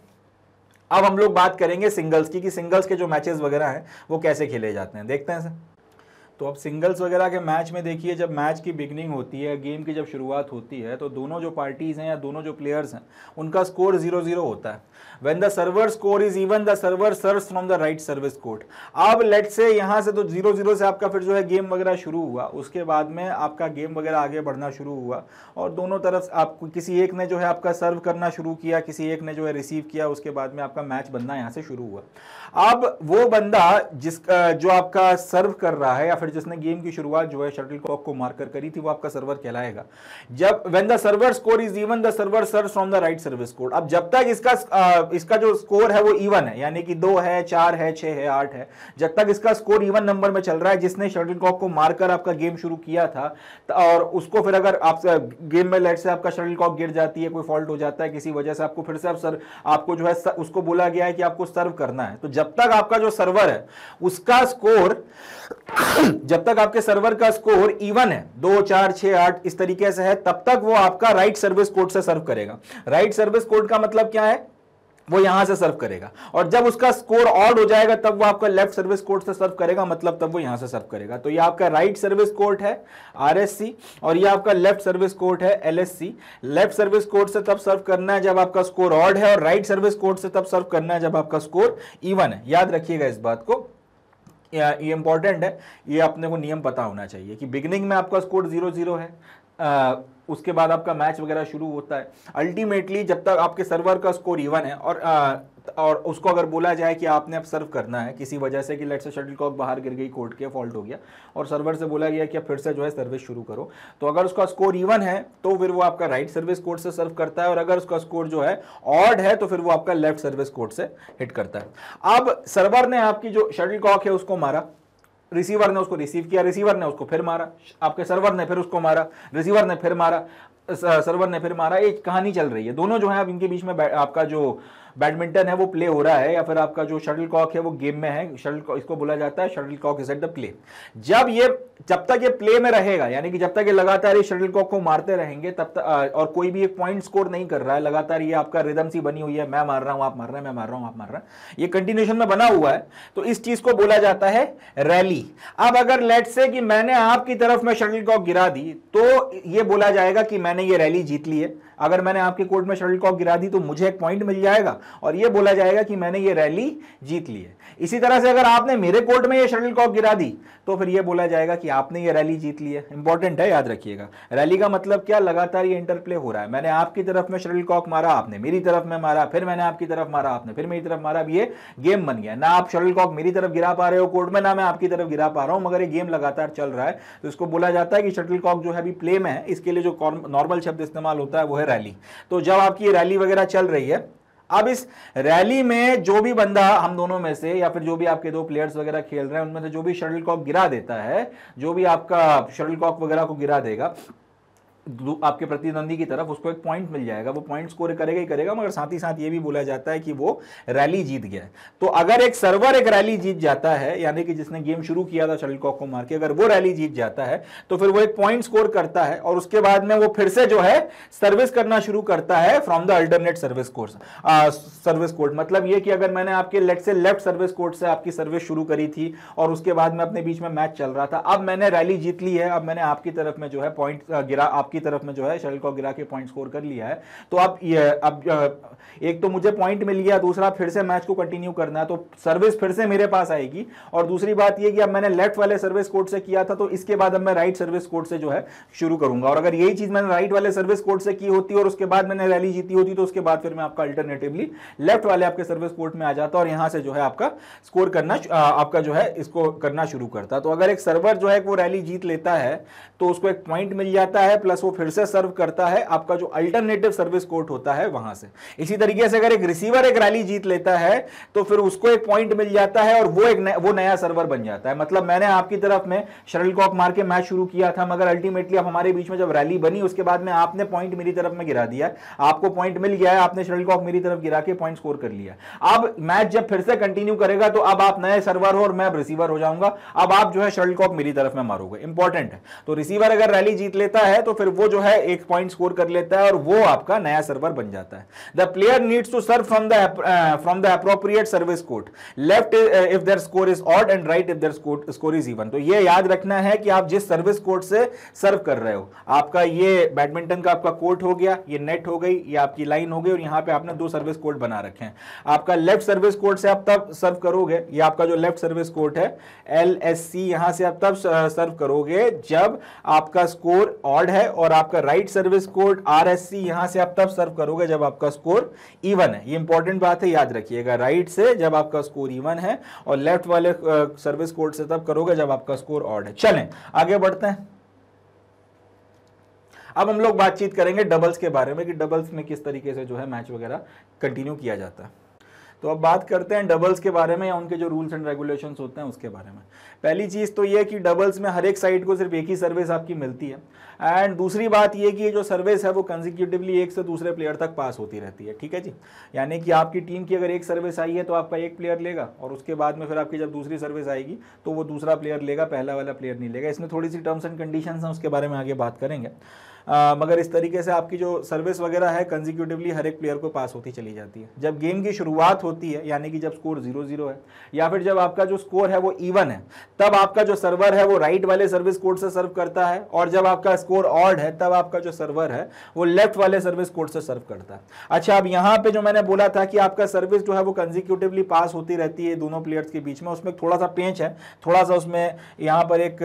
अब हम लोग बात करेंगे सिंगल्स की कि सिंगल्स के जो मैचेस वगैरह हैं वो कैसे खेले जाते हैं देखते हैं सर तो अब सिंगल्स वगैरह के मैच में देखिए जब मैच की बिगनिंग होती है गेम की जब शुरुआत होती है तो दोनों जो पार्टीज़ हैं या दोनों जो प्लेयर्स हैं उनका स्कोर ज़ीरो ज़ीरो होता है when the server score is even the server serves from the right service code अब let's say यहाँ से तो जीरो जीरो से आपका फिर जो है गेम वगैरह शुरू हुआ उसके बाद में आपका गेम वगैरह आगे बढ़ना शुरू हुआ और दोनों तरफ आपको किसी एक ने जो है आपका सर्व करना शुरू किया किसी एक ने जो है रिसीव किया उसके बाद में आपका मैच बनना यहाँ से शुरू हुआ अब वो बंदा जिस जो आपका सर्व कर रहा है या फिर जिसने गेम की शुरुआत जो है शटल कॉक को मारकर करी थी वो आपका सर्वर कहलाएगा जब when the server score is even the server serve from the right service court अब जब तक इसका इसका जो स्कोर है वो इवन है यानी कि दो है चार है छह है आठ है जब तक इसका स्कोर इवन नंबर में चल रहा है जिसने शटल कॉक को मारकर आपका गेम शुरू किया था और उसको फिर अगर आप गेम में लेट से आपका शटल कॉक गिर जाती है कोई फॉल्ट हो जाता है किसी वजह से आपको फिर से आप सर आपको जो है स, उसको बोला गया है कि आपको सर्व करना है तो जब तक आपका जो सर्वर है उसका स्कोर जब तक आपके सर्वर का स्कोर इवन है दो चार छह आठ इस तरीके से है तब तक वो आपका राइट सर्विस कोड से सर्व करेगा राइट सर्विस कोड का मतलब क्या है वो यहां से सर्व करेगा और जब उसका स्कोर ऑड हो जाएगा तब वो आपका लेफ्ट सर्विस कोर्ट से सर्व करेगा मतलब तब वो यहां से सर्व करेगा तो ये आपका राइट सर्विस कोर्ट है आरएससी और ये आपका लेफ्ट सर्विस कोर्ट है एलएससी लेफ्ट सर्विस कोर्ट से तब सर्व करना है जब आपका स्कोर ऑड है और राइट सर्विस कोर्ट से तब सर्व करना है जब आपका स्कोर इवन है याद रखिएगा इस बात को ये इंपॉर्टेंट है ये अपने को नियम पता होना चाहिए कि बिगनिंग में आपका स्कोर जीरो जीरो है आ, उसके बाद आपका मैच वगैरह शुरू होता है अल्टीमेटली जब तक आपके सर्वर का स्कोर इवन है और आ, और उसको अगर बोला जाए कि आपने अब सर्व करना है किसी वजह से कि लेट्स से शटल कॉक बाहर गिर गई कोर्ट के फॉल्ट हो गया और सर्वर से बोला गया कि अब फिर से जो है सर्विस शुरू करो तो अगर उसका स्कोर इवन है तो फिर वो आपका राइट सर्विस कोर्ट से सर्व करता है और अगर उसका स्कोर जो है ऑड है तो फिर वो आपका लेफ्ट सर्विस कोर्ट से हिट करता है अब सर्वर ने आपकी जो शटल कॉक है उसको मारा रिसीवर ने उसको रिसीव किया रिसीवर ने उसको फिर मारा आपके सर्वर ने फिर उसको मारा रिसीवर ने फिर मारा सर्वर ने फिर मारा एक कहानी चल रही है दोनों जो है अब इनके बीच में आपका जो बैडमिंटन है वो प्ले हो रहा है या फिर आपका जो शटल कॉक है वो गेम में है शटल इसको बोला जाता है shuttle cock is at the play जब ये जब तक ये प्ले में रहेगा यानी कि जब तक ये लगातार ये शटल कॉक को मारते रहेंगे तब तक और कोई भी एक पॉइंट स्कोर नहीं कर रहा है लगातार ये आपका रिदम सी बनी हुई है मैं मार रहा हूं आप मार रहे हैं मैं मार रहा हूं आप मार रहा हैं ये कंटिन्यूशन में बना हुआ है तो इस चीज को बोला जाता है रैली अब अगर लेट से कि मैंने आपकी तरफ में शटल कॉक गिरा दी तो ये बोला जाएगा कि मैंने ये रैली जीत ली है अगर मैंने आपके कोर्ट में शटल कॉक गिरा दी तो मुझे एक पॉइंट मिल जाएगा और यह बोला जाएगा कि मैंने ये रैली जीत ली है इसी तरह से अगर आपने मेरे कोर्ट में ये शटल कॉक गिरा दी तो फिर ये बोला जाएगा कि आपने ये रैली जीत ली है इंपॉर्टेंट है याद रखिएगा रैली का मतलब क्या लगातार ये इंटरप्ले हो रहा है मैंने आपकी तरफ में शटल कॉक मारा आपने मेरी तरफ में मारा फिर मैंने आपकी तरफ मारा आपने फिर मेरी तरफ मारा अब ये गेम बन गया ना आप शटल कॉक मेरी तरफ गिरा पा रहे हो कोर्ट में ना मैं आपकी तरफ गिरा पा रहा हूं मगर ये गेम लगातार चल रहा है तो इसको बोला जाता है कि शटल कॉक जो है अभी प्ले में है इसके लिए जो नॉर्मल शब्द इस्तेमाल होता है वो है रैली तो जब आपकी ये रैली वगैरह चल रही है अब इस रैली में जो भी बंदा हम दोनों में से या फिर जो भी आपके दो प्लेयर्स वगैरह खेल रहे हैं उनमें से जो भी शटल कॉक गिरा देता है जो भी आपका शटल कॉक वगैरह को गिरा देगा आपके प्रतिद्वंदी की तरफ उसको एक पॉइंट मिल जाएगा वो पॉइंट स्कोर करेगा ही करेगा मगर साथ ही साथ ये भी बोला जाता है कि वो रैली जीत गया तो अगर एक सर्वर एक रैली जीत जाता है यानी कि जिसने गेम शुरू किया था शटल कॉक को मार के अगर वो रैली जीत जाता है तो फिर वो एक पॉइंट स्कोर करता है और उसके बाद में वो फिर से जो है सर्विस करना शुरू करता है from the alternate service courts service court मतलब ये कि अगर मैंने आपके लेट से लेफ्ट सर्विस कोर्ट से आपकी सर्विस शुरू करी थी और उसके बाद में अपने बीच में मैच चल रहा था अब मैंने रैली जीत ली है अब मैंने आपकी तरफ में जो है पॉइंट गिरा आपकी की तरफ में जो है शटल कॉक गिरा के पॉइंट स्कोर कर लिया है तो अब ये अब एक तो मुझे पॉइंट मिल गया दूसरा फिर से मैच को कंटिन्यू करना है तो सर्विस फिर से मेरे पास आएगी और दूसरी बात यह कि अब मैंने लेफ्ट वाले सर्विस कोर्ट से किया था तो इसके बाद अब मैं राइट सर्विस कोर्ट से जो है शुरू करूंगा और अगर यही चीज मैंने राइट वाले सर्विस कोर्ट से की होती और उसके बाद मैंने रैली जीती होती तो उसके बाद फिर मैं आपका अल्टरनेटिवली लेफ्ट वाले आपके सर्विस कोर्ट में आ जाता और यहां से जो है आपका स्कोर करना आपका जो है इसको करना शुरू करता तो अगर एक सर्वर जो है वो रैली जीत लेता है तो उसको एक पॉइंट मिल जाता है प्लस वो फिर से सर्व करता है आपका जो अल्टरनेटिव सर्विस कोर्ट होता है वहां से इसी तरीके से अगर एक रिसीवर एक रैली जीत लेता है तो फिर उसको एक पॉइंट मिल जाता है और वो एक न, वो नया सर्वर बन जाता है मतलब मैंने आपकी तरफ में शरल कॉक मार के मैच शुरू किया था मगर अल्टीमेटली अब हमारे बीच में जब रैली बनी उसके बाद में आपने पॉइंट मेरी तरफ में गिरा दिया आपको पॉइंट मिल गया है आपने शरल कॉक मेरी तरफ गिरा के पॉइंट स्कोर कर लिया अब मैच जब फिर से कंटिन्यू करेगा तो अब आप नए सर्वर हो और मैं रिसीवर हो जाऊंगा अब आप जो है शरल कॉक मेरी तरफ में मारोगे इंपॉर्टेंट है तो रिसीवर अगर रैली जीत लेता है तो फिर वो जो है एक पॉइंट स्कोर कर लेता है और वो आपका नया सर्वर बन जाता है the player needs to serve from the from the appropriate service court left if their score is odd and right if their score is even तो ये याद रखना है कि आप जिस सर्विस कोर्ट से सर्व कर रहे हो आपका ये बैडमिंटन का आपका कोर्ट हो गया ये नेट हो गई ये आपकी लाइन हो गई और यहाँ पे आपने दो सर्विस कोर्ट बना रखे हैं आपका लेफ्ट सर्विस कोर्ट से आप तब सर्व करोगे ये आपका जो लेफ्ट सर्विस कोर्ट है एल एस सी यहाँ से आप तब सर्व uh, करोगे जब आपका स्कोर ऑड है और आपका right service court R S C यहां से आप तब सर्व करोगे जब आपका स्कोर इवन है ये इंपॉर्टेंट बात है याद रखिएगा राइट से जब आपका स्कोर इवन है और लेफ्ट वाले सर्विस कोड से तब करोगे जब आपका स्कोर ऑड है चलें आगे बढ़ते हैं अब हम लोग बातचीत करेंगे डबल्स के बारे में कि डबल्स में किस तरीके से जो है मैच वगैरह कंटिन्यू किया जाता है तो अब बात करते हैं डबल्स के बारे में या उनके जो रूल्स एंड रेगुलेशन होते हैं उसके बारे में पहली चीज़ तो ये कि डबल्स में हर एक साइड को सिर्फ एक ही सर्विस आपकी मिलती है एंड दूसरी बात ये कि ये जो सर्विस है वो कंजिक्यूटिवली एक से दूसरे प्लेयर तक पास होती रहती है ठीक है जी यानी कि आपकी टीम की अगर एक सर्विस आई है तो आपका एक प्लेयर लेगा और उसके बाद में फिर आपकी जब दूसरी सर्विस आएगी तो वो दूसरा प्लेयर लेगा पहला वाला प्लेयर नहीं लेगा इसमें थोड़ी सी टर्म्स एंड कंडीशन हैं उसके बारे में आगे बात करेंगे आ, मगर इस तरीके से आपकी जो सर्विस वगैरह है कंजिक्यूटिवली हर एक प्लेयर को पास होती चली जाती है जब गेम की शुरुआत होती है यानी कि जब स्कोर जीरो जीरो है या फिर जब आपका जो स्कोर है वो इवन है तब आपका जो सर्वर है वो राइट वाले सर्विस कोर्ट से सर्व करता है और जब आपका स्कोर ऑर्ड है तब आपका जो सर्वर है वो लेफ्ट वाले सर्विस कोर्ट से सर्व करता है अच्छा अब यहाँ पे जो मैंने बोला था कि आपका सर्विस जो है वो कंजिक्यूटिवली पास होती रहती है दोनों प्लेयर्स के बीच में उसमें थोड़ा सा पेंच है थोड़ा सा उसमें यहाँ पर एक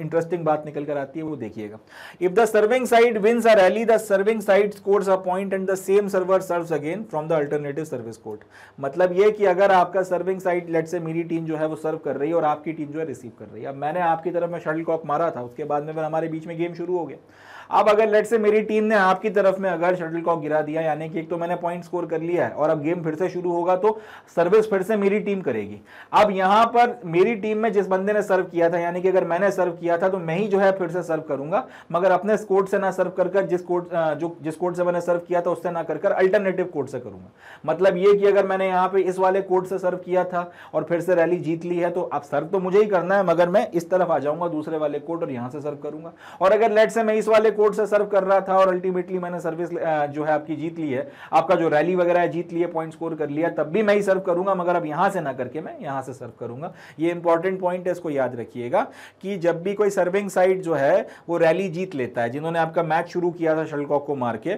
इंटरेस्टिंग बात निकल कर आती है वो देखिएगा if the serving side wins a rally, the serving side scores a point and the same server serves again from the alternative service court. matlab ye ki agar aapka serving side let's say meri team jo hai wo serve kar rahi hai aur aapki team jo hai receive kar rahi hai ab maine aapki taraf mein shuttlecock mara tha uske baad mein fir hamare beech mein game shuru ho gaya अब अगर late से मेरी team ने आपकी तरफ में अगर shuttle Kock गिरा दिया यानी कि एक तो मैंने पॉइंट स्कोर कर लिया है और अब गेम फिर से शुरू होगा तो सर्विस फिर से मेरी टीम करेगी अब यहां पर मेरी टीम में जिस बंदे ने सर्व किया था यानी कि अगर मैंने सर्व किया था तो मैं ही जो है फिर से सर्व करूंगा मगर अपने कोर्ट से ना सर्व कर जिस कोर्ट जो जिस कोर्ट से मैंने सर्व किया था उससे ना कर अल्टरनेटिव कोर्ट से करूंगा मतलब ये कि अगर मैंने यहाँ पे इस वाले कोर्ट से सर्व किया था और फिर से रैली जीत ली है तो अब सर्व तो मुझे ही करना है मगर मैं इस तरफ आ जाऊंगा दूसरे वाले कोर्ट और यहाँ से सर्व करूंगा और अगर लेट से मैं इस वाले कोर्ट से सर्व कर रहा था और अल्टीमेटली मैंने सर्विस जो है आपकी जीत ली है आपका जो रैली वगैरह है जीत लिए पॉइंट स्कोर कर लिया तब भी मैं ही सर्व करूंगा मगर अब यहां से ना करके मैं यहां से सर्व करूंगा ये इंपॉर्टेंट पॉइंट है इसको याद रखिएगा कि जब भी कोई सर्विंग साइड जो है वो रैली जीत लेता है जिन्होंने आपका मैच शुरू किया था शलकॉक को मार के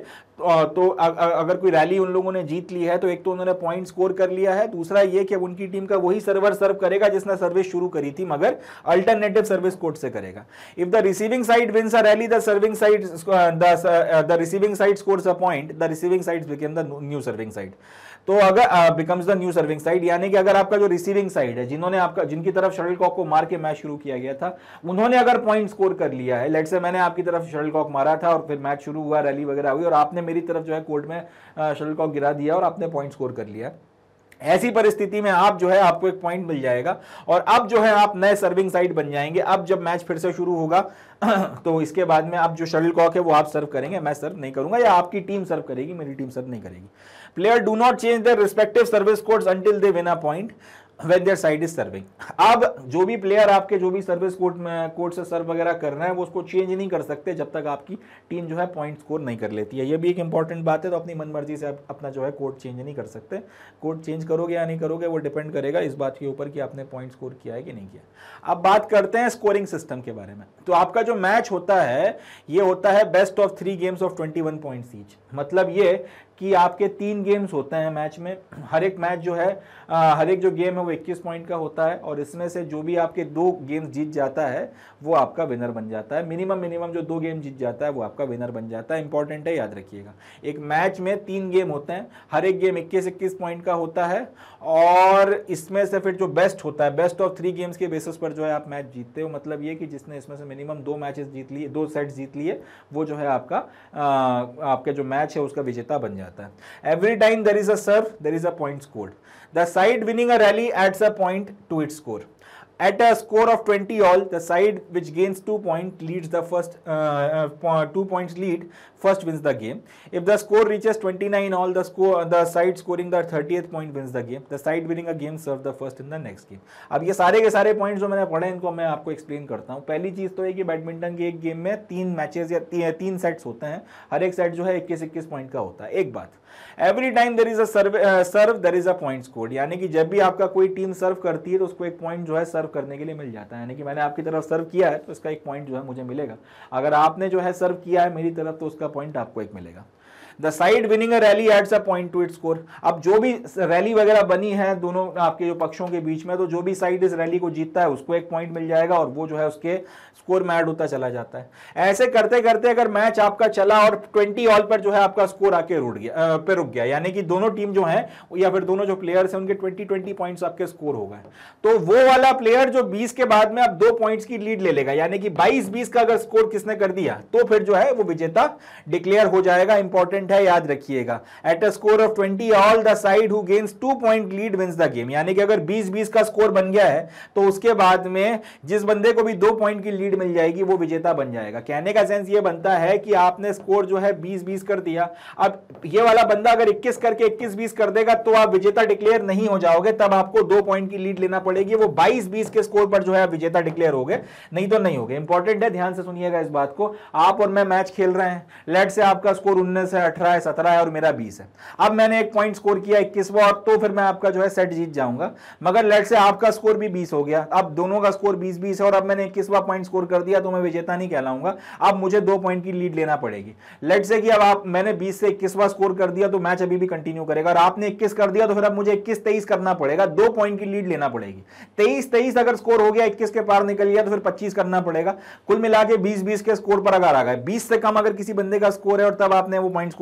तो अगर कोई रैली उन लोगों ने जीत ली है तो एक तो उन्होंने पॉइंट स्कोर कर लिया है दूसरा ये कि उनकी टीम का वही सर्वर सर्व करेगा जिसने सर्विस शुरू करी थी मगर अल्टरनेटिव सर्विस कोर्ट से करेगा if the receiving side wins a rally the serving side side uh, the uh, uh the receiving side scores a point the receiving side became तो uh, the new serving side तो अगर becomes the new serving side यानी कि अगर आपका जो receiving side है जिन्होंने आपका जिनकी तरफ शटल कॉक को मार के मैच शुरू किया गया था उन्होंने अगर पॉइंट स्कोर कर लिया है लेट से मैंने आपकी तरफ शटल कॉक मारा था और फिर मैच शुरू हुआ रैली वगैरह हुई और आपने मेरी तरफ जो है कोर्ट में शटल uh, कॉक गिरा दिया और आपने पॉइंट स्कोर कर लिया है ऐसी परिस्थिति में आप जो है आपको एक पॉइंट मिल जाएगा और अब जो है आप नए सर्विंग साइड बन जाएंगे अब जब मैच फिर से शुरू होगा तो इसके बाद में आप जो शटल कॉक है वो आप सर्व करेंगे मैं सर्व नहीं करूंगा या आपकी टीम सर्व करेगी मेरी टीम सर्व नहीं करेगी player do not change their respective service courts until they win a point when their side is serving अब जो भी प्लेयर आपके जो भी सर्विस कोर्ट में कोर्ट से सर्व वगैरह कर रहे हैं वो उसको चेंज नहीं कर सकते जब तक आपकी टीम जो है पॉइंट स्कोर नहीं कर लेती है ये भी एक इंपॉर्टेंट बात है तो अपनी मन मर्जी से आप अपना जो है कोर्ट चेंज नहीं कर सकते कोर्ट चेंज करोगे या नहीं करोगे वो डिपेंड करेगा इस बात के ऊपर कि आपने पॉइंट स्कोर किया है कि नहीं किया अब बात करते हैं स्कोरिंग सिस्टम के बारे में तो आपका जो मैच होता है ये होता है best of three games of twenty one points each मतलब ये कि आपके तीन गेम्स होते हैं मैच में हर एक मैच जो है आ, हर एक जो गेम है वो 21 पॉइंट का होता है और इसमें से जो भी आपके दो गेम्स जीत जाता है वो आपका विनर बन जाता है मिनिमम मिनिमम जो दो गेम जीत जाता है वो आपका विनर बन जाता है इंपॉर्टेंट है याद रखिएगा एक मैच में तीन गेम होते हैं हर एक गेम इक्कीस इक्कीस पॉइंट का होता है और इसमें से फिर जो बेस्ट होता है बेस्ट ऑफ थ्री गेम्स के बेसिस पर जो है आप मैच जीतते हो मतलब ये कि जिसने इसमें से मिनिमम दो मैचेस जीत लिए दो सेट जीत लिए वो जो है आपका आपके आपका जो मैच है उसका विजेता बन जाता है every time there is a serve there is a point score the side winning a rally adds a point to it score At a score of 20 all, the side which gains 2 point leads the first, uh, 2 points lead, first wins the game. If the score reaches 29 all, the score the side scoring the 30th point wins the game. The side winning a game serve the first in the next game. अब ये सारे के सारे points जो मैंने पढ़े इनको मैं आपको एक्सप्लेन करता हूँ पहली चीज़ तो है कि बैडमिंटन के एक गेम में तीन मैचेस या ती, तीन सेट्स होते हैं हर एक सेट जो है इक्कीस इक्कीस पॉइंट का होता है एक बात every time there is a serve serve there is a point score यानी कि जब भी आपका कोई टीम सर्व करती है तो उसको एक पॉइंट जो है सर्व करने के लिए मिल जाता है यानी कि मैंने आपकी तरफ सर्व किया है तो उसका एक पॉइंट जो है मुझे मिलेगा अगर आपने जो है सर्व किया है मेरी तरफ तो उसका पॉइंट आपको एक मिलेगा the side winning rally adds a point to it score अब जो भी रैली वगैरह बनी है दोनों आपके जो पक्षों के बीच में तो जो भी साइड इस रैली को जीतता है उसको एक पॉइंट मिल जाएगा और वो जो है उसके स्कोर में ऐड होता चला जाता है ऐसे करते करते अगर मैच आपका चला और ट्वेंटी ऑल पर जो है आपका स्कोर आके रुट गया पे रुक गया यानी कि दोनों टीम जो है या फिर दोनों जो प्लेयर्स हैं उनके ट्वेंटी ट्वेंटी पॉइंट्स आपके स्कोर हो गए तो वो वाला प्लेयर जो बीस के बाद में आप दो पॉइंट्स की लीड ले लेगा यानी कि बाईस बीस का अगर स्कोर किसने कर दिया तो फिर जो है वो विजेता डिक्लेयर हो जाएगा इंपॉर्टेंट पॉइंट है याद रखिएगा at a score of twenty all the side who gains two point lead wins the game यानी कि अगर बीस बीस का स्कोर बन गया है तो उसके बाद में जिस बंदे को भी दो पॉइंट की लीड मिल जाएगी वो विजेता बन जाएगा कहने का सेंस ये बनता है कि आपने स्कोर जो है बीस बीस कर दिया अब ये वाला बंदा अगर इक्कीस करके इक्कीस बीस कर देगा तो आप विजेता डिक्लेयर नहीं हो जाओगे तब आपको दो पॉइंट की लीड लेना पड़ेगी वो बाईस बीस के स्कोर पर जो है विजेता डिक्लेयर हो गए नहीं तो नहीं हो गए इंपॉर्टेंट है ध्यान से सुनिएगा इस बात को आप और मैं मैच खेल रहे हैं लेट से आपका स्कोर उन्नीस है રાય 17 આયે ઓર મેરા 20 હે અબ મેને 1 પોઈન્ટ સ્કોર કિયા 21વા તો ફિર મે આપકા જો હે સેટ જીત જાઉંગા મગર લેટસ સે આપકા સ્કોર ભી 20 હો ગયા અબ દોનો કા સ્કોર 20 20 હે ઓર અબ મેને 21વા પોઈન્ટ સ્કોર કર દિયા તો મે વિજેતા નહીં કહલાઉંગા અબ મુજે 2 પોઈન્ટ કી લીડ લેના પડેગી લેટસ સે કે અબ આપ મેને 20 સે 21વા સ્કોર કર દિયા તો મેચ અબી ભી કન્ટિન્યુ કરેગા ઓર આપને 21 કર દિયા તો ફિર અબ મુજે 21 23 karna padega 2 પોઈન્ટ કી લીડ લેના પડેગી 23 23 અગર સ્કોર હો ગયા 21 કે પાર નિકલ ગયા તો ફિર 25 karna padega કુલ મિલાકે 20 20 કે સ્કોર પર આગર આ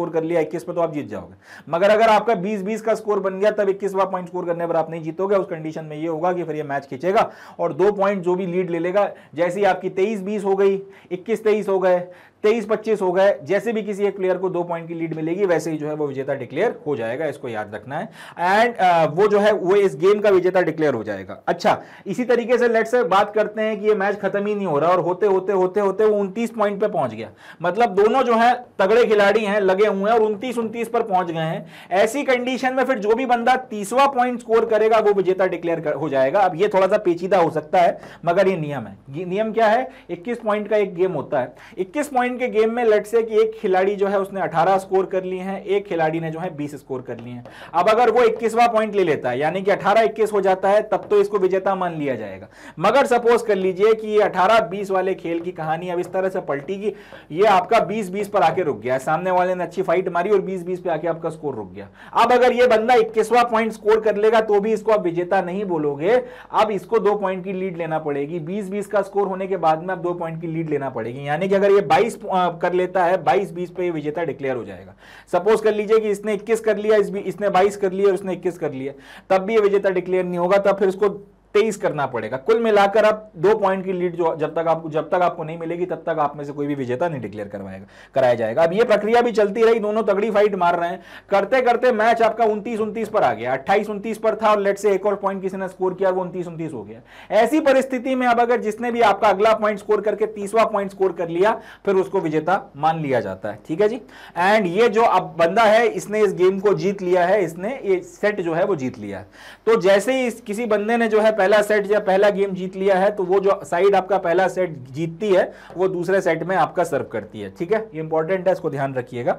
स्कोर कर लिया इक्कीस पर तो आप जीत जाओगे मगर अगर आपका बीस बीस का स्कोर बन गया तब इक्कीसवा पॉइंट स्कोर करने पर आप नहीं जीतोगे उस कंडीशन में ये होगा कि फिर ये मैच खींचेगा और दो पॉइंट जो भी लीड ले लेगा जैसे ही आपकी तेईस बीस हो गई इक्कीस तेईस हो गए तेईस पच्चीस हो गए जैसे भी किसी एक प्लेयर को दो पॉइंट की लीड मिलेगी वैसे ही जो है वो विजेता डिक्लेयर हो जाएगा इसको याद रखना है एंड uh, वो जो है वो इस गेम का विजेता डिक्लेयर हो जाएगा अच्छा इसी तरीके से लेट से बात करते हैं कि ये मैच खत्म ही नहीं हो रहा और होते होते होते होते वो उनतीस पॉइंट पर पहुंच गया मतलब दोनों जो है तगड़े खिलाड़ी हैं लगे हुए हैं और उनतीस उनतीस पर पहुंच गए हैं ऐसी कंडीशन में फिर जो भी बंदा तीसवा पॉइंट स्कोर करेगा वो विजेता डिक्लेयर हो जाएगा अब ये थोड़ा सा पेचीदा हो सकता है मगर ये नियम है नियम क्या है इक्कीस पॉइंट का एक गेम होता है इक्कीस पॉइंट दिन के गेम में लेट से कि एक खिलाड़ी जो है उसने 18 स्कोर कर लिए हैं एक खिलाड़ी ने जो है 20 स्कोर कर लिए हैं अब अगर वो 21वां पॉइंट ले लेता है यानी कि 18 21 हो जाता है तब तो इसको विजेता मान लिया जाएगा मगर सपोज कर लीजिए कि ये 18 20 वाले खेल की कहानी अब इस तरह से पलटी कि ये आपका 20 20 पर आके रुक गया सामने वाले ने अच्छी फाइट मारी और बीस बीस पर आके आपका स्कोर रुक गया अब अगर ये बंदा इक्कीसवा पॉइंट स्कोर कर लेगा तो भी इसको आप विजेता नहीं बोलोगे अब इसको दो पॉइंट की लीड लेना पड़ेगी बीस बीस का स्कोर होने के बाद में आप दो पॉइंट की लीड लेना पड़ेगी यानी कि अगर ये बाईस कर लेता है बाईस बीस पे विजेता डिक्लेयर हो जाएगा सपोज कर लीजिए कि इसने इक्कीस कर लिया इस, इसने कर लिया और इसने इक्कीस कर लिया तब भी ये विजेता डिक्लेयर नहीं होगा तब फिर उसको तेईस करना पड़ेगा कुल मिलाकर आप दो पॉइंट की लीड जो जब तक आपको जब तक आपको नहीं मिलेगी तब तक आप में से कोई भी विजेता नहीं डिक्लेयर करवाएगा कराया जाएगा अब ये प्रक्रिया भी चलती रही दोनों तगड़ी फाइट मार रहे हैं करते करते मैच आपका उन्तीस उन्तीस पर आ गया अट्ठाईस उन्तीस पर था और लेट से एक और पॉइंट किसी ने स्कोर किया वो उन्तीस उन्तीस हो गया ऐसी परिस्थिति में अब अगर जिसने भी आपका अगला पॉइंट स्कोर करके तीसवा पॉइंट स्कोर कर लिया फिर उसको विजेता मान लिया जाता है ठीक है जी एंड ये जो अब बंदा है इसने इस गेम को जीत लिया है इसने ये सेट जो है वो जीत लिया तो जैसे ही किसी बंदे ने जो है पहला सेट या पहला गेम जीत लिया है तो वो जो साइड आपका पहला सेट जीतती है वो दूसरे सेट में आपका सर्व करती है ठीक है ये इंपॉर्टेंट है इसको ध्यान रखिएगा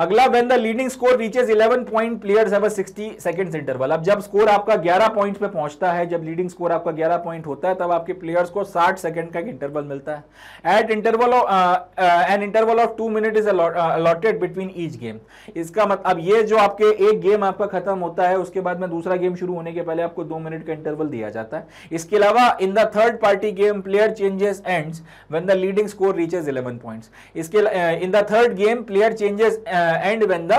अगला when the leading score reaches eleven point players have 60 seconds interval अब जब स्कोर आपका ग्यारह पॉइंट पे पहुंचता है जब लीडिंग स्कोर आपका ग्यारह पॉइंट होता है तब आपके प्लेयर्स को साठ सेकंड का एक इंटरवल मिलता है at interval an interval of two minute is allotted between each game इसका मतलब अब ये जो आपके एक गेम आपका खत्म होता है उसके बाद में दूसरा गेम शुरू होने के पहले आपको दो मिनट का इंटरवल दिया जाता है इसके अलावा in the third party game player changes end when the leading score reaches eleven point इसके in the third game player changes end when the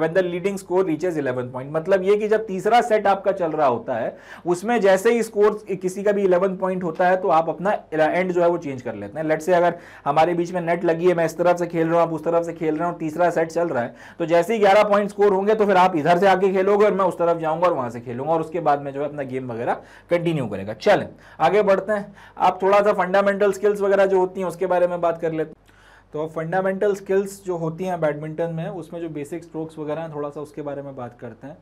when the leading score reaches eleven point मतलब ये कि जब तीसरा set आपका चल रहा होता है उसमें जैसे ही स्कोर किसी का भी इलेवन पॉइंट होता है तो आप अपना एंड uh, जो है वो चेंज कर लेते हैं लेट से अगर हमारे बीच में नेट लगी है मैं इस तरफ से खेल रहा हूँ आप उस तरफ से खेल रहे हो तीसरा सेट चल रहा है तो जैसे ही ग्यारह पॉइंट स्कोर होंगे तो फिर आप इधर से आके खेलोगे और मैं उस तरफ जाऊंगा और वहां से खेलूंगा और उसके बाद में जो है अपना गेम वगैरह कंटिन्यू करेगा चलें आगे बढ़ते हैं आप थोड़ा सा फंडामेंटल स्किल्स वगैरह जो होती हैं उसके बारे में बात कर लेते हैं तो फंडामेंटल स्किल्स जो होती हैं बैडमिंटन में उसमें जो बेसिक स्ट्रोक्स वगैरह हैं थोड़ा सा उसके बारे में बात करते हैं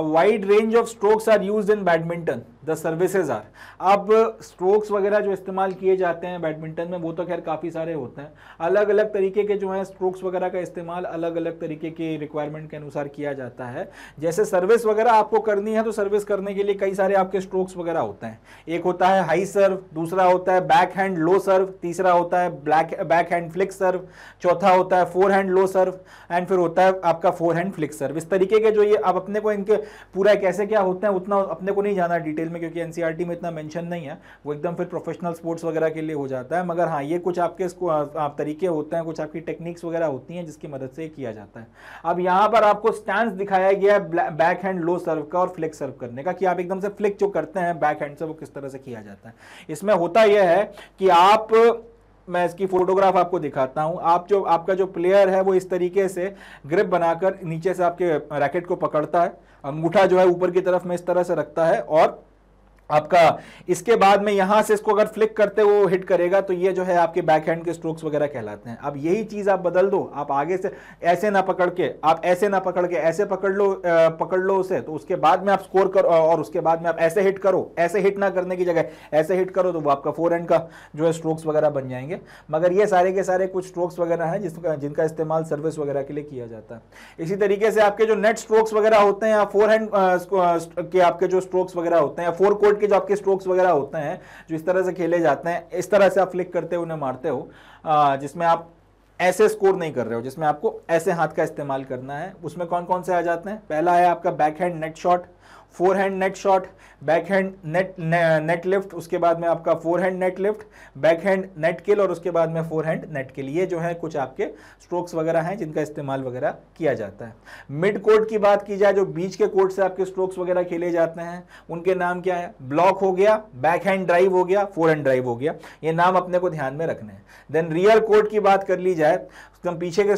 अब wide range of strokes are use in badminton the services are अब स्ट्रोक्स वगैरह जो इस्तेमाल किए जाते हैं बैडमिंटन में वो तो खैर काफ़ी सारे होते हैं अलग अलग तरीके के जो हैं स्ट्रोक्स वगैरह का इस्तेमाल अलग अलग तरीके के रिक्वायरमेंट के अनुसार किया जाता है जैसे सर्विस वगैरह आपको करनी है तो सर्विस करने के लिए कई सारे आपके स्ट्रोक्स वगैरह होते हैं एक होता है हाई सर्व दूसरा होता है बैक हैंड लो सर्व तीसरा होता है black backhand flick serve serve चौथा होता है forehand low serve and फिर होता है आपका फोर हैंड फ्लिक सर्व इस तरीके के जो ये आप अपने को इनके पूरा कैसे क्या होते हैं उतना अपने को नहीं जाना डिटेल में क्योंकि एनसीईआरटी e में इतना मेंशन नहीं है वो एकदम फिर प्रोफेशनल स्पोर्ट्स वगैरह के लिए हो जाता है मगर हाँ ये कुछ आपके आप हाँ, हाँ, तरीके होते हैं कुछ आपकी टेक्निक्स वगैरह होती हैं जिसकी मदद से किया जाता है अब यहाँ पर आपको स्टैंड दिखाया गया है बैक हैंड लो सर्व का और फ्लिक सर्व करने का कि आप एकदम से फ्लिक जो करते हैं बैक हैंड से वो किस तरह से किया जाता है इसमें होता यह है कि आप मैं इसकी फोटोग्राफ आपको दिखाता हूं आप जो आपका जो प्लेयर है वो इस तरीके से ग्रिप बनाकर नीचे से आपके रैकेट को पकड़ता है अंगूठा जो है ऊपर की तरफ में इस तरह से रखता है और आपका इसके बाद में यहां से इसको अगर फ्लिक करते वो हिट करेगा तो ये जो है आपके बैक हैंड के स्ट्रोक्स वगैरह कहलाते हैं अब यही चीज आप बदल दो आप आगे से ऐसे ना पकड़ के आप ऐसे ना पकड़ के ऐसे पकड़ लो आ, पकड़ लो उसे तो उसके बाद में आप स्कोर करो और उसके बाद में आप ऐसे हिट करो ऐसे हिट ना करने की जगह ऐसे हिट करो तो वो आपका फोर हैंड का जो है स्ट्रोक्स वगैरह बन जाएंगे मगर ये सारे के सारे कुछ स्ट्रोक्स वगैरह हैं जिसका जिनका इस्तेमाल सर्विस वगैरह के लिए किया जाता है इसी तरीके से आपके जो नेट स्ट्रोक्स वगैरह होते हैं या फोर हैंड के आपके जो स्ट्रोक्स वगैरह होते हैं या फोर कोर्ट मतलब कि जो आपके स्ट्रोक्स वगैरह होते हैं जो इस तरह से खेले जाते हैं इस तरह से आप फ्लिक करते हो उन्हें मारते हो जिसमें आप ऐसे स्कोर नहीं कर रहे हो जिसमें आपको ऐसे हाथ का इस्तेमाल करना है उसमें कौन कौन से आ जाते हैं पहला है आपका backhand net shot forehand net shot backhand net net lift उसके बाद में आपका forehand net lift backhand net kill और उसके बाद में फोर हैंड नेट किल ये जो है कुछ आपके स्ट्रोक्स वगैरह हैं जिनका इस्तेमाल वगैरह किया जाता है मिड कोर्ट की बात की जाए जो बीच के कोर्ट से आपके स्ट्रोक्स वगैरह खेले जाते हैं उनके नाम क्या है ब्लॉक हो गया बैक हैंड ड्राइव हो गया फोर हैंड ड्राइव हो गया ये नाम अपने को ध्यान में रखने है देन रियर कोर्ट की बात कर ली जाए एकदम पीछे के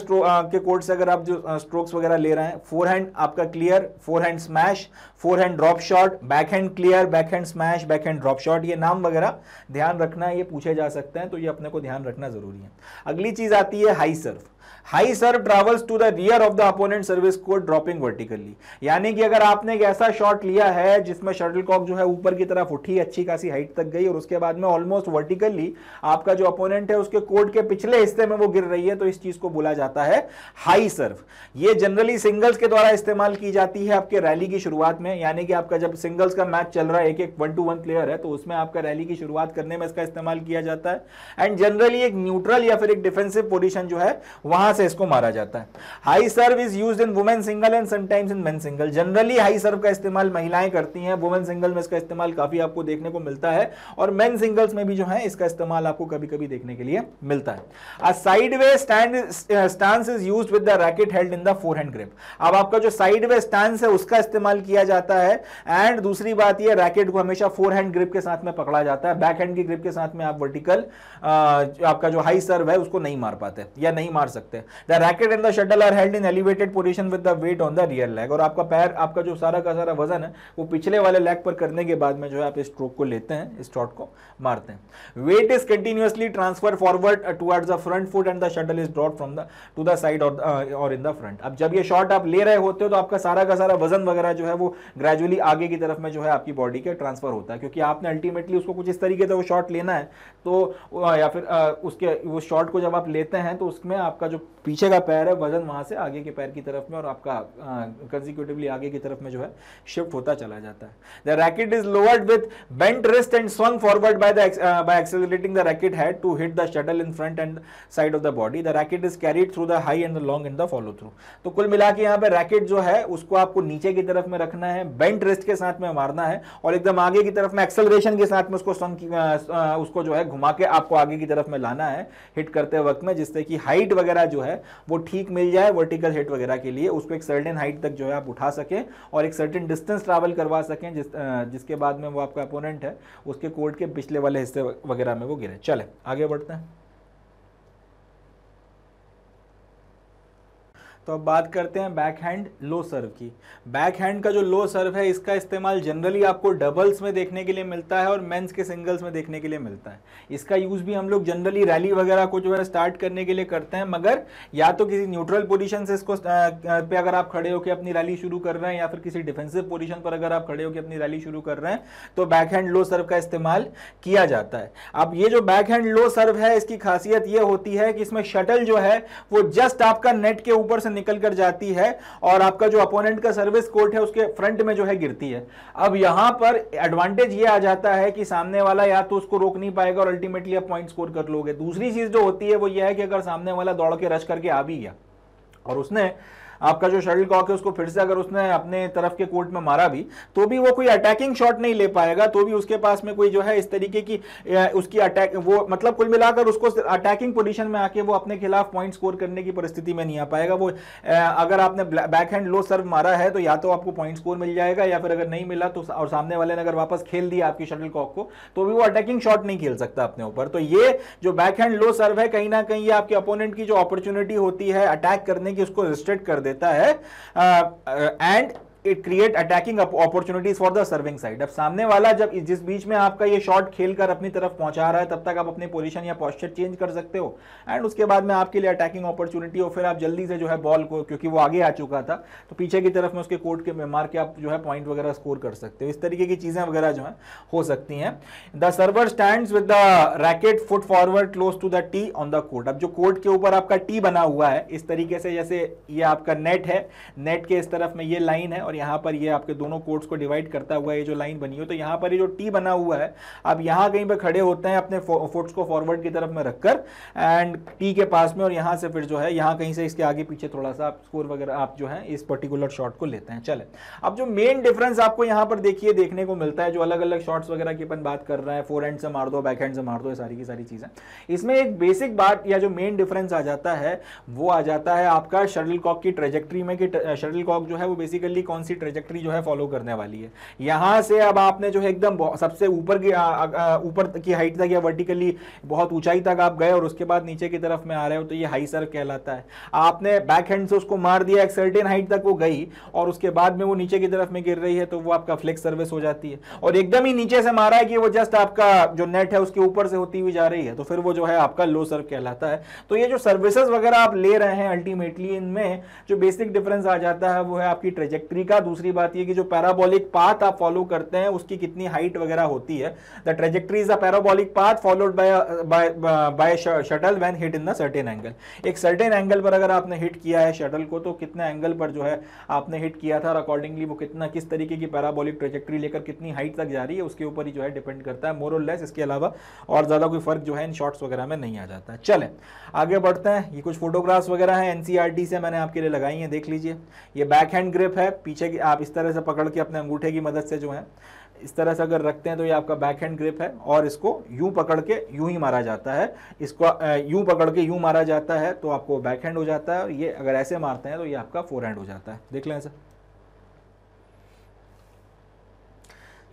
के कोर्ट से अगर आप जो स्ट्रोक्स वगैरह ले रहे हैं फोर हैंड आपका clear forehand smash forehand drop shot backhand clear backhand smash backhand drop shot ये नाम वगैरह ध्यान रखना ये पूछे जा सकते हैं तो ये अपने को ध्यान रखना जरूरी है अगली चीज आती है high serve high serve travels to the rear of the opponent service को ड्रॉपिंग वर्टिकली यानी कि अगर आपने एक ऐसा शॉट लिया है जिसमें शटल कॉक जो है ऊपर की तरफ उठी अच्छी खासी हाइट तक गई और उसके बाद में ऑलमोस्ट वर्टिकली आपका जो अपोनेंट है उसके कोर्ट के पिछले हिस्से में वो गिर रही है तो इस चीज को बोला जाता है हाई सर्व ये जनरली सिंगल्स के द्वारा इस्तेमाल की जाती है आपके रैली की शुरुआत में यानी कि आपका जब सिंगल्स का मैच चल रहा है एक एक वन टू वन प्लेयर है तो उसमें आपका रैली की शुरुआत करने में इसका इस्तेमाल किया जाता है एंड जनरली एक न्यूट्रल या फिर एक डिफेंसिव पोजिशन जो है वहां से इसको मारा जाता है high serve is use in women single and sometimes in men single generally high serve का इस्तेमाल महिलाएं करती हैं वुमेन सिंगल में इसका इस्तेमाल काफी आपको देखने को मिलता है और मेन सिंगल्स में भी जो है इसका इस्तेमाल आपको कभी कभी देखने के लिए मिलता है a side way stand stance is use with the racket held in the forehand हैंड ग्रिप अब आपका जो साइड वे स्टैंड है उसका इस्तेमाल किया जाता है एंड दूसरी बात यह रैकेट को हमेशा फोर हैंड ग्रिप के साथ में पकड़ा जाता है बैक हैंड की ग्रिप के साथ में आप वर्टिकल uh, आपका जो हाई सर्व है उसको नहीं मार पाते या नहीं मार सकते सकते हैं the racket and the shuttle are held in elevated position with the weight on the rear leg और आपका पैर आपका जो सारा का सारा वजन है वो पिछले वाले लेग पर करने के बाद में जो है आप इस स्ट्रोक को लेते हैं इस शॉट को मारते हैं weight is continuously transfer forward towards the front foot and the shuttle is drawn from the to the side और इन द फ्रंट अब जब ये शॉट आप ले रहे होते हो तो आपका सारा का सारा वजन वगैरह जो है वो ग्रेजुअली आगे की तरफ में जो है आपकी बॉडी के ट्रांसफर होता है क्योंकि आपने अल्टीमेटली उसको कुछ इस तरीके से वो शॉट लेना है तो uh, या फिर uh, उसके वो शॉट को जब आप लेते हैं तो उसमें आपका जो पीछे का पैर है वजन वहां से आगे के पैर की तरफ में और आपका कंजिक्यूटिवली आगे की तरफ में जो है शिफ्ट होता चला जाता है the racket is lowered with bent wrist and swung forward by the by accelerating the racket head to hit the shuttle in front and side of the body the racket is carried through the high and the long and the follow through तो कुल मिला के यहाँ पे racket जो है उसको आपको नीचे की तरफ में रखना है बेंट रिस्ट के साथ में मारना है और एकदम आगे की तरफ में एक्सेलरेशन के साथ में उसको स्वंग uh, uh, उसको जो है घुमा के आपको आगे की तरफ में लाना है हिट करते वक्त में जिससे कि हाइट वगैरह जो जो है वो ठीक मिल जाए वर्टिकल हिट वगैरह के लिए उसको एक सर्टेन हाइट तक जो है आप उठा सकें और एक सर्टेन डिस्टेंस ट्रैवल करवा सकें जिस जिसके बाद में वो आपका अपोनेंट है उसके कोर्ट के पिछले वाले हिस्से वगैरह में वो गिरे चले आगे बढ़ते हैं तो अब बात करते हैं बैक हैंड लो सर्व की बैक हैंड का जो लो सर्व है इसका इस्तेमाल जनरली आपको डबल्स में देखने के लिए मिलता है और मेंस के सिंगल्स में देखने के लिए मिलता है इसका यूज़ भी हम लोग जनरली रैली वगैरह को जो है स्टार्ट करने के लिए करते हैं मगर या तो किसी न्यूट्रल पोजीशन से इसको पे अगर आप खड़े होकर अपनी रैली शुरू कर रहे हैं या फिर किसी डिफेंसिव पोजिशन पर अगर आप खड़े होकर अपनी रैली शुरू कर रहे हैं तो बैक हैंड लो सर्व का इस्तेमाल किया जाता है अब ये जो बैक हैंड लो सर्व है इसकी खासियत यह होती है कि इसमें शटल जो है वो जस्ट आपका नेट के ऊपर से निकल कर जाती है और आपका जो अपोनेंट का सर्विस कोर्ट है उसके फ्रंट में जो है गिरती है अब यहां पर एडवांटेज ये आ जाता है कि सामने वाला या तो उसको रोक नहीं पाएगा और अल्टीमेटली आप पॉइंट स्कोर कर लोगे दूसरी चीज जो होती है वो यह है कि अगर सामने वाला दौड़ के रश करके आ भी गया और उसने आपका जो शटल कॉक है उसको फिर से अगर उसने अपने तरफ के कोर्ट में मारा भी तो भी वो कोई अटैकिंग शॉट नहीं ले पाएगा तो भी उसके पास में कोई जो है इस तरीके की उसकी अटैक वो मतलब कुल मिलाकर उसको अटैकिंग पोजिशन में आके वो अपने खिलाफ पॉइंट स्कोर करने की परिस्थिति में नहीं आ पाएगा वो अगर आपने बैक हैंड लो सर्व मारा है तो या तो आपको पॉइंट स्कोर मिल जाएगा या फिर अगर नहीं मिला तो और सामने वाले ने अगर वापस खेल दिया आपकी शटल कॉक को तो भी वो अटैकिंग शॉट नहीं खेल सकता अपने ऊपर तो ये जो बैक हैंड लो सर्व है कहीं ना कहीं ये आपके अपोनेंट की जो अपॉर्चुनिटी होती है अटैक करने की उसको रिस्ट्रिक्ट कर दे देता है and it create attacking opportunities for the serving side अब सामने वाला जब जिस बीच में आपका ये शॉट खेलकर अपनी तरफ पहुंचा रहा है तब तक आप अपने पोजीशन या पॉस्चर चेंज कर सकते हो एंड उसके बाद में आपके लिए अटैकिंग अपॉर्चुनिटी और फिर आप जल्दी से जो है बॉल को क्योंकि वो आगे आ चुका था तो पीछे की तरफ में उसके कोर्ट के मार के आप जो है पॉइंट वगैरह स्कोर कर सकते हो इस तरीके की चीज़ें वगैरह जो है हो सकती हैं the server stand with the racket foot forward close to the T on the court अब जो कोर्ट के ऊपर आपका टी बना हुआ है इस तरीके से जैसे ये आपका नेट है नेट के इस तरफ में ये लाइन है और यहाँ पर ये आपके दोनों कोर्ट्स को डिवाइड करता हुआ ये जो लाइन बनी हो तो यहाँ पर ये जो टी बना हुआ है आप यहाँ कहीं पर खड़े होते हैं अपने फोर्ट्स को फॉरवर्ड की तरफ में रखकर एंड टी के पास में और यहाँ से फिर जो है यहाँ कहीं से इसके आगे पीछे थोड़ा सा आप स्कोर वगैरह आप जो है इस पर्टिकुलर शॉट को लेते हैं चले अब जो मेन डिफरेंस आपको यहाँ पर देखिए देखने को मिलता है जो अलग अलग शॉट्स वगैरह की अपन बात कर रहे हैं फोर एंड से मार दो बैक हैंड से मार दो सारी की सारी चीज़ें इसमें एक बेसिक बात या जो मेन डिफरेंस आ जाता है वो आ जाता है आपका शटल कॉक की ट्रेजेक्ट्री में कि शटल कॉक जो है वो बेसिकली कौन सी ट्रेजेक्ट्री जो है फॉलो करने वाली है यहां से अब आपने जो है एकदम सबसे ऊपर की ऊपर की हाइट तक या वर्टिकली बहुत ऊंचाई तक आप गए और उसके बाद नीचे की तरफ में आ रहे हो तो ये हाई सर्व कहलाता है आपने बैक हैंड से उसको मार दिया एक सर्टेन हाइट तक वो गई और उसके बाद में वो नीचे की तरफ में गिर रही है तो वो आपका फ्लेक्स सर्विस हो जाती है और एकदम ही नीचे से मारा है कि वो जस्ट आपका जो नेट है उसके ऊपर से होती हुई जा रही है तो फिर वो जो है आपका लो सर्व कहलाता है तो ये जो सर्विसेज वगैरह आप ले रहे हैं अल्टीमेटली इनमें जो बेसिक डिफरेंस आ जाता है वो है आपकी ट्रेजेक्ट्री तरीका दूसरी बात यह कि जो पैराबॉलिक पाथ आप फॉलो करते हैं उसकी कितनी हाइट वगैरह होती है the trajectory is a parabolic path followed by shuttle when hit in the certain angle एक सर्टेन एंगल पर अगर आपने हिट किया है शटल को तो कितने एंगल पर जो है आपने हिट किया था और अकॉर्डिंगली वो कितना किस तरीके की पैराबॉलिक ट्रेजेक्ट्री लेकर कितनी हाइट तक जा रही है उसके ऊपर ही जो है डिपेंड करता है मोर लेस इसके अलावा और ज़्यादा कोई फर्क जो है इन शॉर्ट्स वगैरह में नहीं आ जाता चले आगे बढ़ते हैं ये कुछ फोटोग्राफ्स वगैरह हैं एनसीआरटी e से मैंने आपके लिए लगाई हैं देख लीजिए ये बैक हैंड ग्रिप है पीछे पीछे की आप इस तरह से पकड़ के अपने अंगूठे की मदद से जो है इस तरह से अगर रखते हैं तो ये आपका बैक हैंड ग्रिप है और इसको यूं पकड़ के यूं ही मारा जाता है इसको यूं पकड़ के यूं मारा जाता है तो आपको बैक हैंड हो जाता है ये अगर ऐसे मारते हैं तो ये आपका फोर हैंड हो जाता है देख लें सर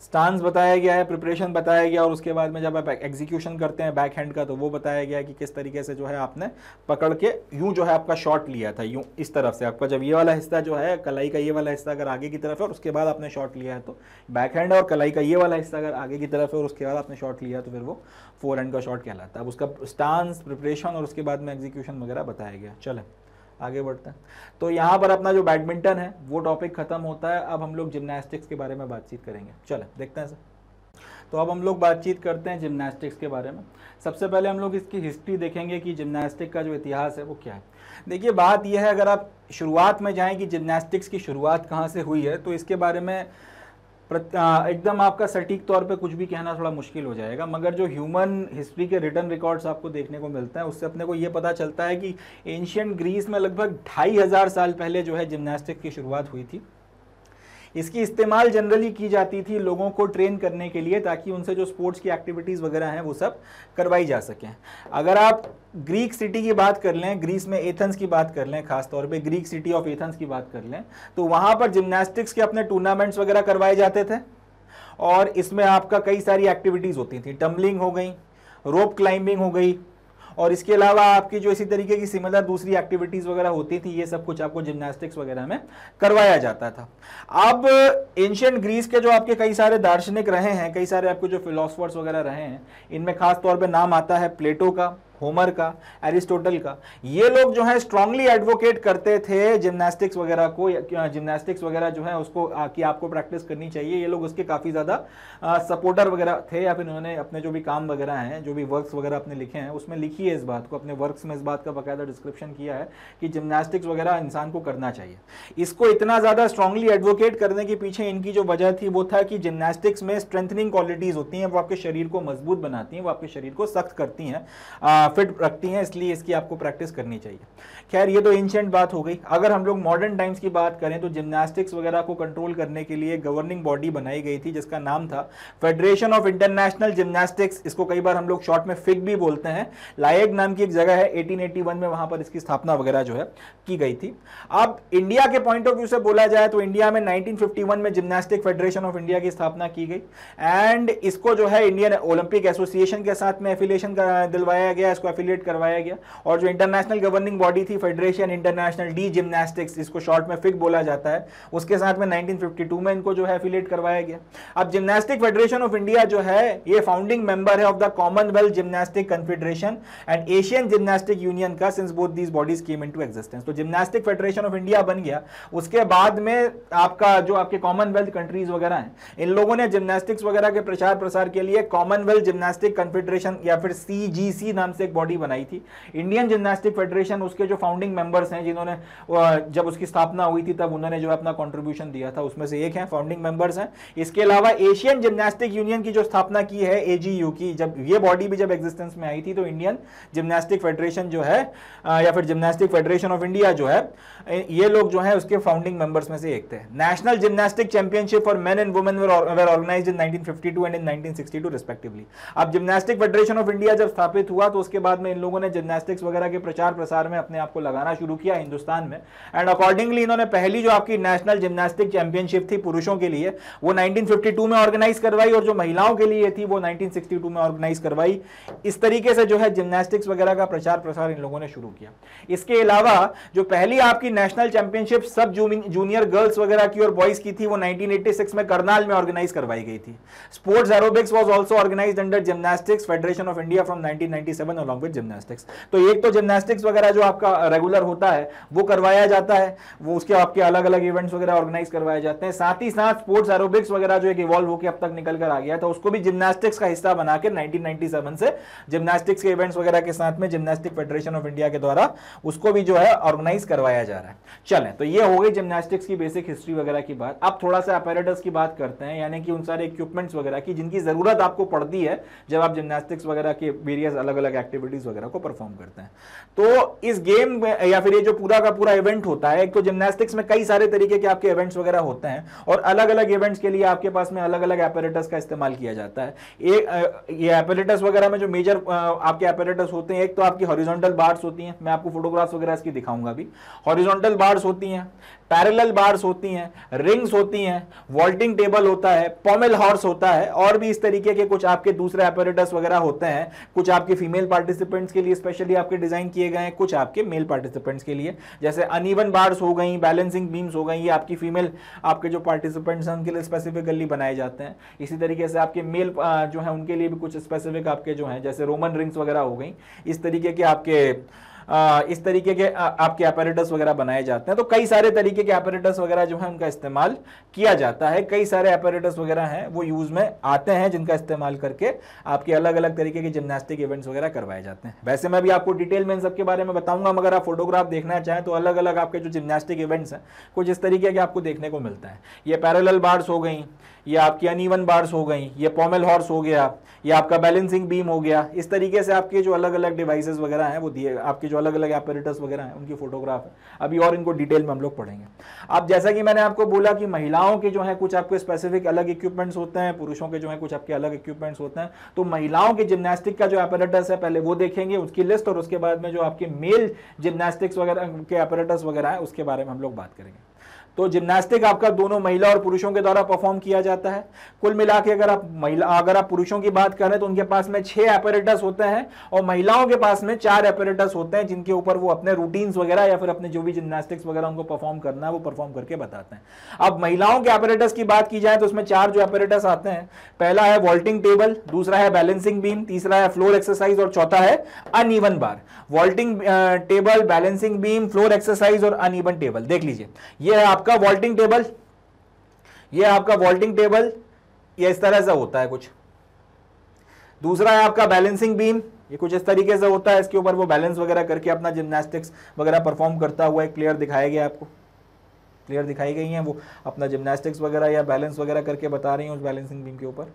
स्टांस बताया गया है प्रिपरेशन बताया गया और उसके बाद में जब आप एग्जीक्यूशन करते हैं बैक हैंड का तो वो बताया गया कि किस तरीके से जो है आपने पकड़ के यूं जो है आपका शॉट लिया था यूं इस तरफ से आपका जब ये वाला हिस्सा जो है कलाई का ये वाला हिस्सा अगर आगे की तरफ है और उसके बाद आपने शॉट लिया है तो बैक हैंड और कलाई का ये वाला हिस्सा अगर आगे की तरफ है और उसके बाद आपने शॉट लिया तो फिर वो फोर हैंड का शॉट कहलाता है अब उसका स्टांस प्रिपरेशन और उसके बाद में एग्जीक्यूशन वगैरह बताया गया चले आगे बढ़ते हैं तो यहाँ पर अपना जो बैडमिंटन है वो टॉपिक खत्म होता है अब हम लोग जिमनास्टिक्स के बारे में बातचीत करेंगे चलो देखते हैं सर तो अब हम लोग बातचीत करते हैं जिमनास्टिक्स के बारे में सबसे पहले हम लोग इसकी हिस्ट्री देखेंगे कि जिमनास्टिक का जो इतिहास है वो क्या है देखिए बात यह है अगर आप शुरुआत में जाएँ कि जिमनास्टिक्स की शुरुआत कहाँ से हुई है तो इसके बारे में एकदम आपका सटीक तौर पे कुछ भी कहना थोड़ा मुश्किल हो जाएगा मगर जो ह्यूमन हिस्ट्री के रिटर्न रिकॉर्ड्स आपको देखने को मिलते हैं उससे अपने को ये पता चलता है कि एंशियंट ग्रीस में लगभग ढाई हज़ार साल पहले जो है जिम्नास्टिक की शुरुआत हुई थी इसकी इस्तेमाल जनरली की जाती थी लोगों को ट्रेन करने के लिए ताकि उनसे जो स्पोर्ट्स की एक्टिविटीज़ वगैरह हैं वो सब करवाई जा सकें अगर आप ग्रीक सिटी की बात कर लें ग्रीस में एथेंस की बात कर लें खासतौर पर ग्रीक सिटी ऑफ एथेंस की बात कर लें तो वहाँ पर जिमनास्टिक्स के अपने टूर्नामेंट्स वगैरह करवाए जाते थे और इसमें आपका कई सारी एक्टिविटीज़ होती थी टम्बलिंग हो गई रोप क्लाइंबिंग हो गई और इसके अलावा आपकी जो इसी तरीके की सिमिलर दूसरी एक्टिविटीज़ वगैरह होती थी ये सब कुछ आपको जिम्नास्टिक्स वगैरह में करवाया जाता था अब एंशियंट ग्रीस के जो आपके कई सारे दार्शनिक रहे हैं कई सारे आपके जो फिलोसफर्स वगैरह रहे हैं इनमें खास तौर पर नाम आता है प्लेटो का होमर का एरिस्टोटल का ये लोग जो है स्ट्रांगली एडवोकेट करते थे जिमनास्टिक्स वगैरह को जिमनास्टिक्स वगैरह जो है उसको कि आपको प्रैक्टिस करनी चाहिए ये लोग उसके काफ़ी ज़्यादा सपोर्टर वगैरह थे या फिर उन्होंने अपने जो भी काम वगैरह हैं जो भी वर्क्स वगैरह अपने लिखे हैं उसमें लिखी है इस बात को अपने वर्क्स में इस बात का बाकायदा डिस्क्रिप्शन किया है कि जिमनास्टिक्स वगैरह इंसान को करना चाहिए इसको इतना ज़्यादा स्ट्रांगली एडवोकेट करने के पीछे इनकी जो वजह थी वो था कि जिमनास्टिक्स में स्ट्रेंथनिंग क्वालिटीज़ होती हैं वो आपके शरीर को मजबूत बनाती हैं वो आपके शरीर को सख्त करती हैं फिट रखती हैं इसलिए इसकी आपको प्रैक्टिस करनी चाहिए खैर ये तो एंशेंट बात हो गई अगर हम लोग मॉडर्न टाइम्स की बात करें तो जिम्नास्टिक्स वगैरह को कंट्रोल करने के लिए गवर्निंग बॉडी बनाई गई थी जिसका नाम था फेडरेशन ऑफ इंटरनेशनल जिम्नास्टिक्स इसको कई बार हम लोग शॉर्ट में फिक भी बोलते हैं लायक नाम की एक जगह है एटीन में वहां पर इसकी स्थापना वगैरह जो है की गई थी अब इंडिया के पॉइंट ऑफ व्यू से बोला जाए तो इंडिया में नाइनटीन में जिम्नास्टिक फेडरेशन ऑफ इंडिया की स्थापना की गई एंड इसको जो है इंडियन ओलंपिक एसोसिएशन के साथ में एफिलेशन दिलवाया गया इंडिया इसको एफिलिएट करवाया गया और जो इंटरनेशनल गवर्निंग बॉडी थी फेडरेशन इंटरनेशनल डी जिमनास्टिक्स इसको शॉर्ट में फिक बोला जाता है उसके साथ में 1952 में इनको जो है एफिलिएट करवाया गया अब जिमनास्टिक फेडरेशन ऑफ इंडिया जो है ये फाउंडिंग मेंबर है of the Commonwealth Gymnastic Confederation and Asian Gymnastic Union का since both these bodies came into existence तो जिमनास्टिक फेडरेशन ऑफ इंडिया बन गया उसके बाद में आपका जो आपके कॉमनवेल्थ कंट्रीज वगैरह हैं इन लोगों ने जिमनास्टिक्स वगैरह के प्रचार प्रसार के लिए कॉमनवेल्थ जिमनास्टिक कन्फेडरेशन या फिर सी नाम से एक बॉडी बनाई थी इंडियन जिम्नास्टिक फेडरेशन उसके जो फाउंडिंग मेंबर्स हैं जिन्होंने जब उसकी स्थापना हुई थी तब उन्होंने जो अपना कॉन्ट्रीब्यूशन दिया था उसमें से एक है फाउंडिंग मेंबर्स हैं इसके अलावा एशियन जिम्नास्टिक यूनियन की जो स्थापना की है एजीयू की जब ये बॉडी भी जब एग्जिस्टेंस में आई थी तो इंडियन जिम्नास्टिक फेडरेशन जो है या फिर जिम्नास्टिक फेडरेशन ऑफ इंडिया जो है ये लोग जो है उसके फाउंडिंग मेंबर्स में से एक थे national gymnastic championship for men and women were organize in 1952 and in 1962 respectively अब जिम्नास्टिक फेडरेशन ऑफ इंडिया जब स्थापित हुआ तो उसके बाद में इन लोगों ने जिम्नास्टिक्स वगैरह के प्रचार प्रसार में अपने आप को लगाना शुरू किया हिंदुस्तान में एंड अकॉर्डिंगली इन्होंने पहली जो आपकी नेशनल जिम्नास्टिक चैंपियनशिप थी पुरुषों के लिए वो 1952 में ऑर्गेनाइज करवाई और जो महिलाओं के लिए थी वो 1962 में ऑर्गेनाइज करवाई इस तरीके से जो है जिम्नास्टिक्स वगैरह का प्रचार प्रसार इन लोगों ने शुरू किया इसके अलावा जो पहली आपकी national championship sub junior girls वगैरह की और बॉयज की थी वो 1986 में करनाल में ऑर्गेनाइज करवाई गई थी sports aerobics was also organized under gymnastics federation of India from 1997 along with gymnastics तो एक तो जिम्नास्टिक्स वगैरह जो आपका रेगुलर होता है वो करवाया जाता है वो उसके आपके अलग अलग इवेंट्स वगैरह ऑर्गेनाइज करवाए जाते हैं साथ ही साथ स्पोर्ट्स एरोबिक्स वगैरह जो एक इवॉल्व होकर अब तक निकल कर आ गया था उसको भी जिम्नास्टिक्स का हिस्सा बनाकर नाइनटीन से जिम्नास्टिक्स के इवेंट्स वगैरह के साथ में जिम्नास्टिक फेडरेशन ऑफ इंडिया के द्वारा उसको भी जो है ऑर्गेनाइज करवाया जा रहा है रहा है चले तो ये हो गई जिमनास्टिक्स की बेसिक हिस्ट्री वगैरह की बात अब थोड़ा सा अपेरेटस की बात करते हैं यानी कि उन सारे इक्विपमेंट्स वगैरह की जिनकी ज़रूरत आपको पड़ती है जब आप जिमनास्टिक्स वगैरह के वेरियस अलग अलग एक्टिविटीज़ वगैरह को परफॉर्म करते हैं तो इस गेम या फिर ये जो पूरा का पूरा इवेंट होता है एक तो जिमनास्टिक्स में कई सारे तरीके के आपके इवेंट्स वगैरह होते हैं और अलग अलग इवेंट्स के लिए आपके पास में अलग अलग एपेरेटस का इस्तेमाल किया जाता है एक ये एपेरेटस वगैरह में जो मेजर आपके एपेरेटस होते हैं एक तो आपकी हॉरिजॉन्टल बार्स होती हैं मैं आपको फोटोग्राफ्स वगैरह इसकी दिखाऊंगा भी हॉरिजॉन्टल हॉरिजॉन्टल बार्स होती हैं पैरेलल बार्स होती हैं रिंग्स होती हैं वॉल्टिंग टेबल होता है पॉमेल हॉर्स होता है और भी इस तरीके के कुछ आपके दूसरे ऑपरेटर्स वगैरह होते हैं कुछ आपके फीमेल पार्टिसिपेंट्स के लिए स्पेशली आपके डिजाइन किए गए हैं कुछ आपके मेल पार्टिसिपेंट्स के लिए जैसे अनइवन बार्स हो गई बैलेंसिंग बीम्स हो गई ये आपकी फीमेल आपके जो पार्टिसिपेंट्स हैं उनके लिए स्पेसिफिकली बनाए जाते हैं इसी तरीके से आपके मेल जो है उनके लिए भी कुछ स्पेसिफिक आपके जो हैं जैसे रोमन रिंग्स वगैरह हो गई इस तरीके के आपके इस तरीके के आपके ऑपरेटर्स वगैरह बनाए जाते हैं तो कई सारे तरीके के ऑपरेटर्स वगैरह जो है उनका इस्तेमाल किया जाता है कई सारे ऑपरेटर्स वगैरह हैं वो यूज़ में आते हैं जिनका इस्तेमाल करके आपके अलग अलग तरीके के जिमनास्टिक इवेंट्स वगैरह करवाए जाते हैं वैसे मैं भी आपको डिटेल में इन सबके बारे में बताऊंगा मगर आप फोटोग्राफ देखना चाहें तो अलग अलग आपके जो जिमनास्टिक इवेंट्स हैं कुछ इस तरीके के आपको देखने को मिलता है ये पैरल बार्स हो गई ये आपकी अनिवन बार्स हो गई ये पॉमेल हॉर्स हो गया ये आपका बैलेंसिंग बीम हो गया इस तरीके से आपके जो अलग अलग डिवाइसेस वगैरह हैं वो दिए आपके जो अलग अलग एपरेटर्स वगैरह हैं उनकी फोटोग्राफ है अभी और इनको डिटेल में हम लोग पढ़ेंगे अब जैसा कि मैंने आपको बोला कि महिलाओं के जो है कुछ आपके स्पेसिफिक अलग इक्विपमेंट्स होते हैं पुरुषों के जो है कुछ आपके अलग इक्विपमेंट्स होते हैं तो महिलाओं के जिमनास्टिक का जो एपरेटस है पहले वो देखेंगे उसकी लिस्ट और उसके बाद में जो आपके मेल जिमनास्टिक्स वगैरह के एपरेटर्स वगैरह है उसके बारे में हम लोग बात करेंगे तो जिम्नास्टिक आपका दोनों महिला और पुरुषों के द्वारा परफॉर्म किया जाता है कुल मिला के अगर आप महिला अगर आप पुरुषों की बात करें तो उनके पास में छह एपरेटर्स होते हैं और महिलाओं के पास में चार एपरेटस होते हैं जिनके ऊपर वो अपने रूटीन्स वगैरह या फिर अपने जो भी जिम्नास्टिक्स वगैरह उनको परफॉर्म करना है वो परफॉर्म करके बताते हैं अब महिलाओं के एपरेटर्स की बात की जाए तो उसमें चार जो एपरेटस आते हैं पहला है वॉल्टिंग टेबल दूसरा है बैलेंसिंग बीम तीसरा है फ्लोर एक्सरसाइज और चौथा है an bar vaulting table balancing beam floor exercise और अन टेबल देख लीजिए यह है आप आपका वॉल्टिंग टेबल ये आपका वॉल्टिंग टेबल ये इस तरह से होता है कुछ दूसरा है आपका बैलेंसिंग बीम ये कुछ इस तरीके से होता है इसके ऊपर वो बैलेंस वगैरह करके अपना जिम्नास्टिक्स वगैरह परफॉर्म करता हुआ क्लियर दिखाया गया आपको क्लियर दिखाई गई है वो अपना जिम्नास्टिक्स वगैरह या बैलेंस वगैरह करके बता रही हैं उस बैलेंसिंग बीम के ऊपर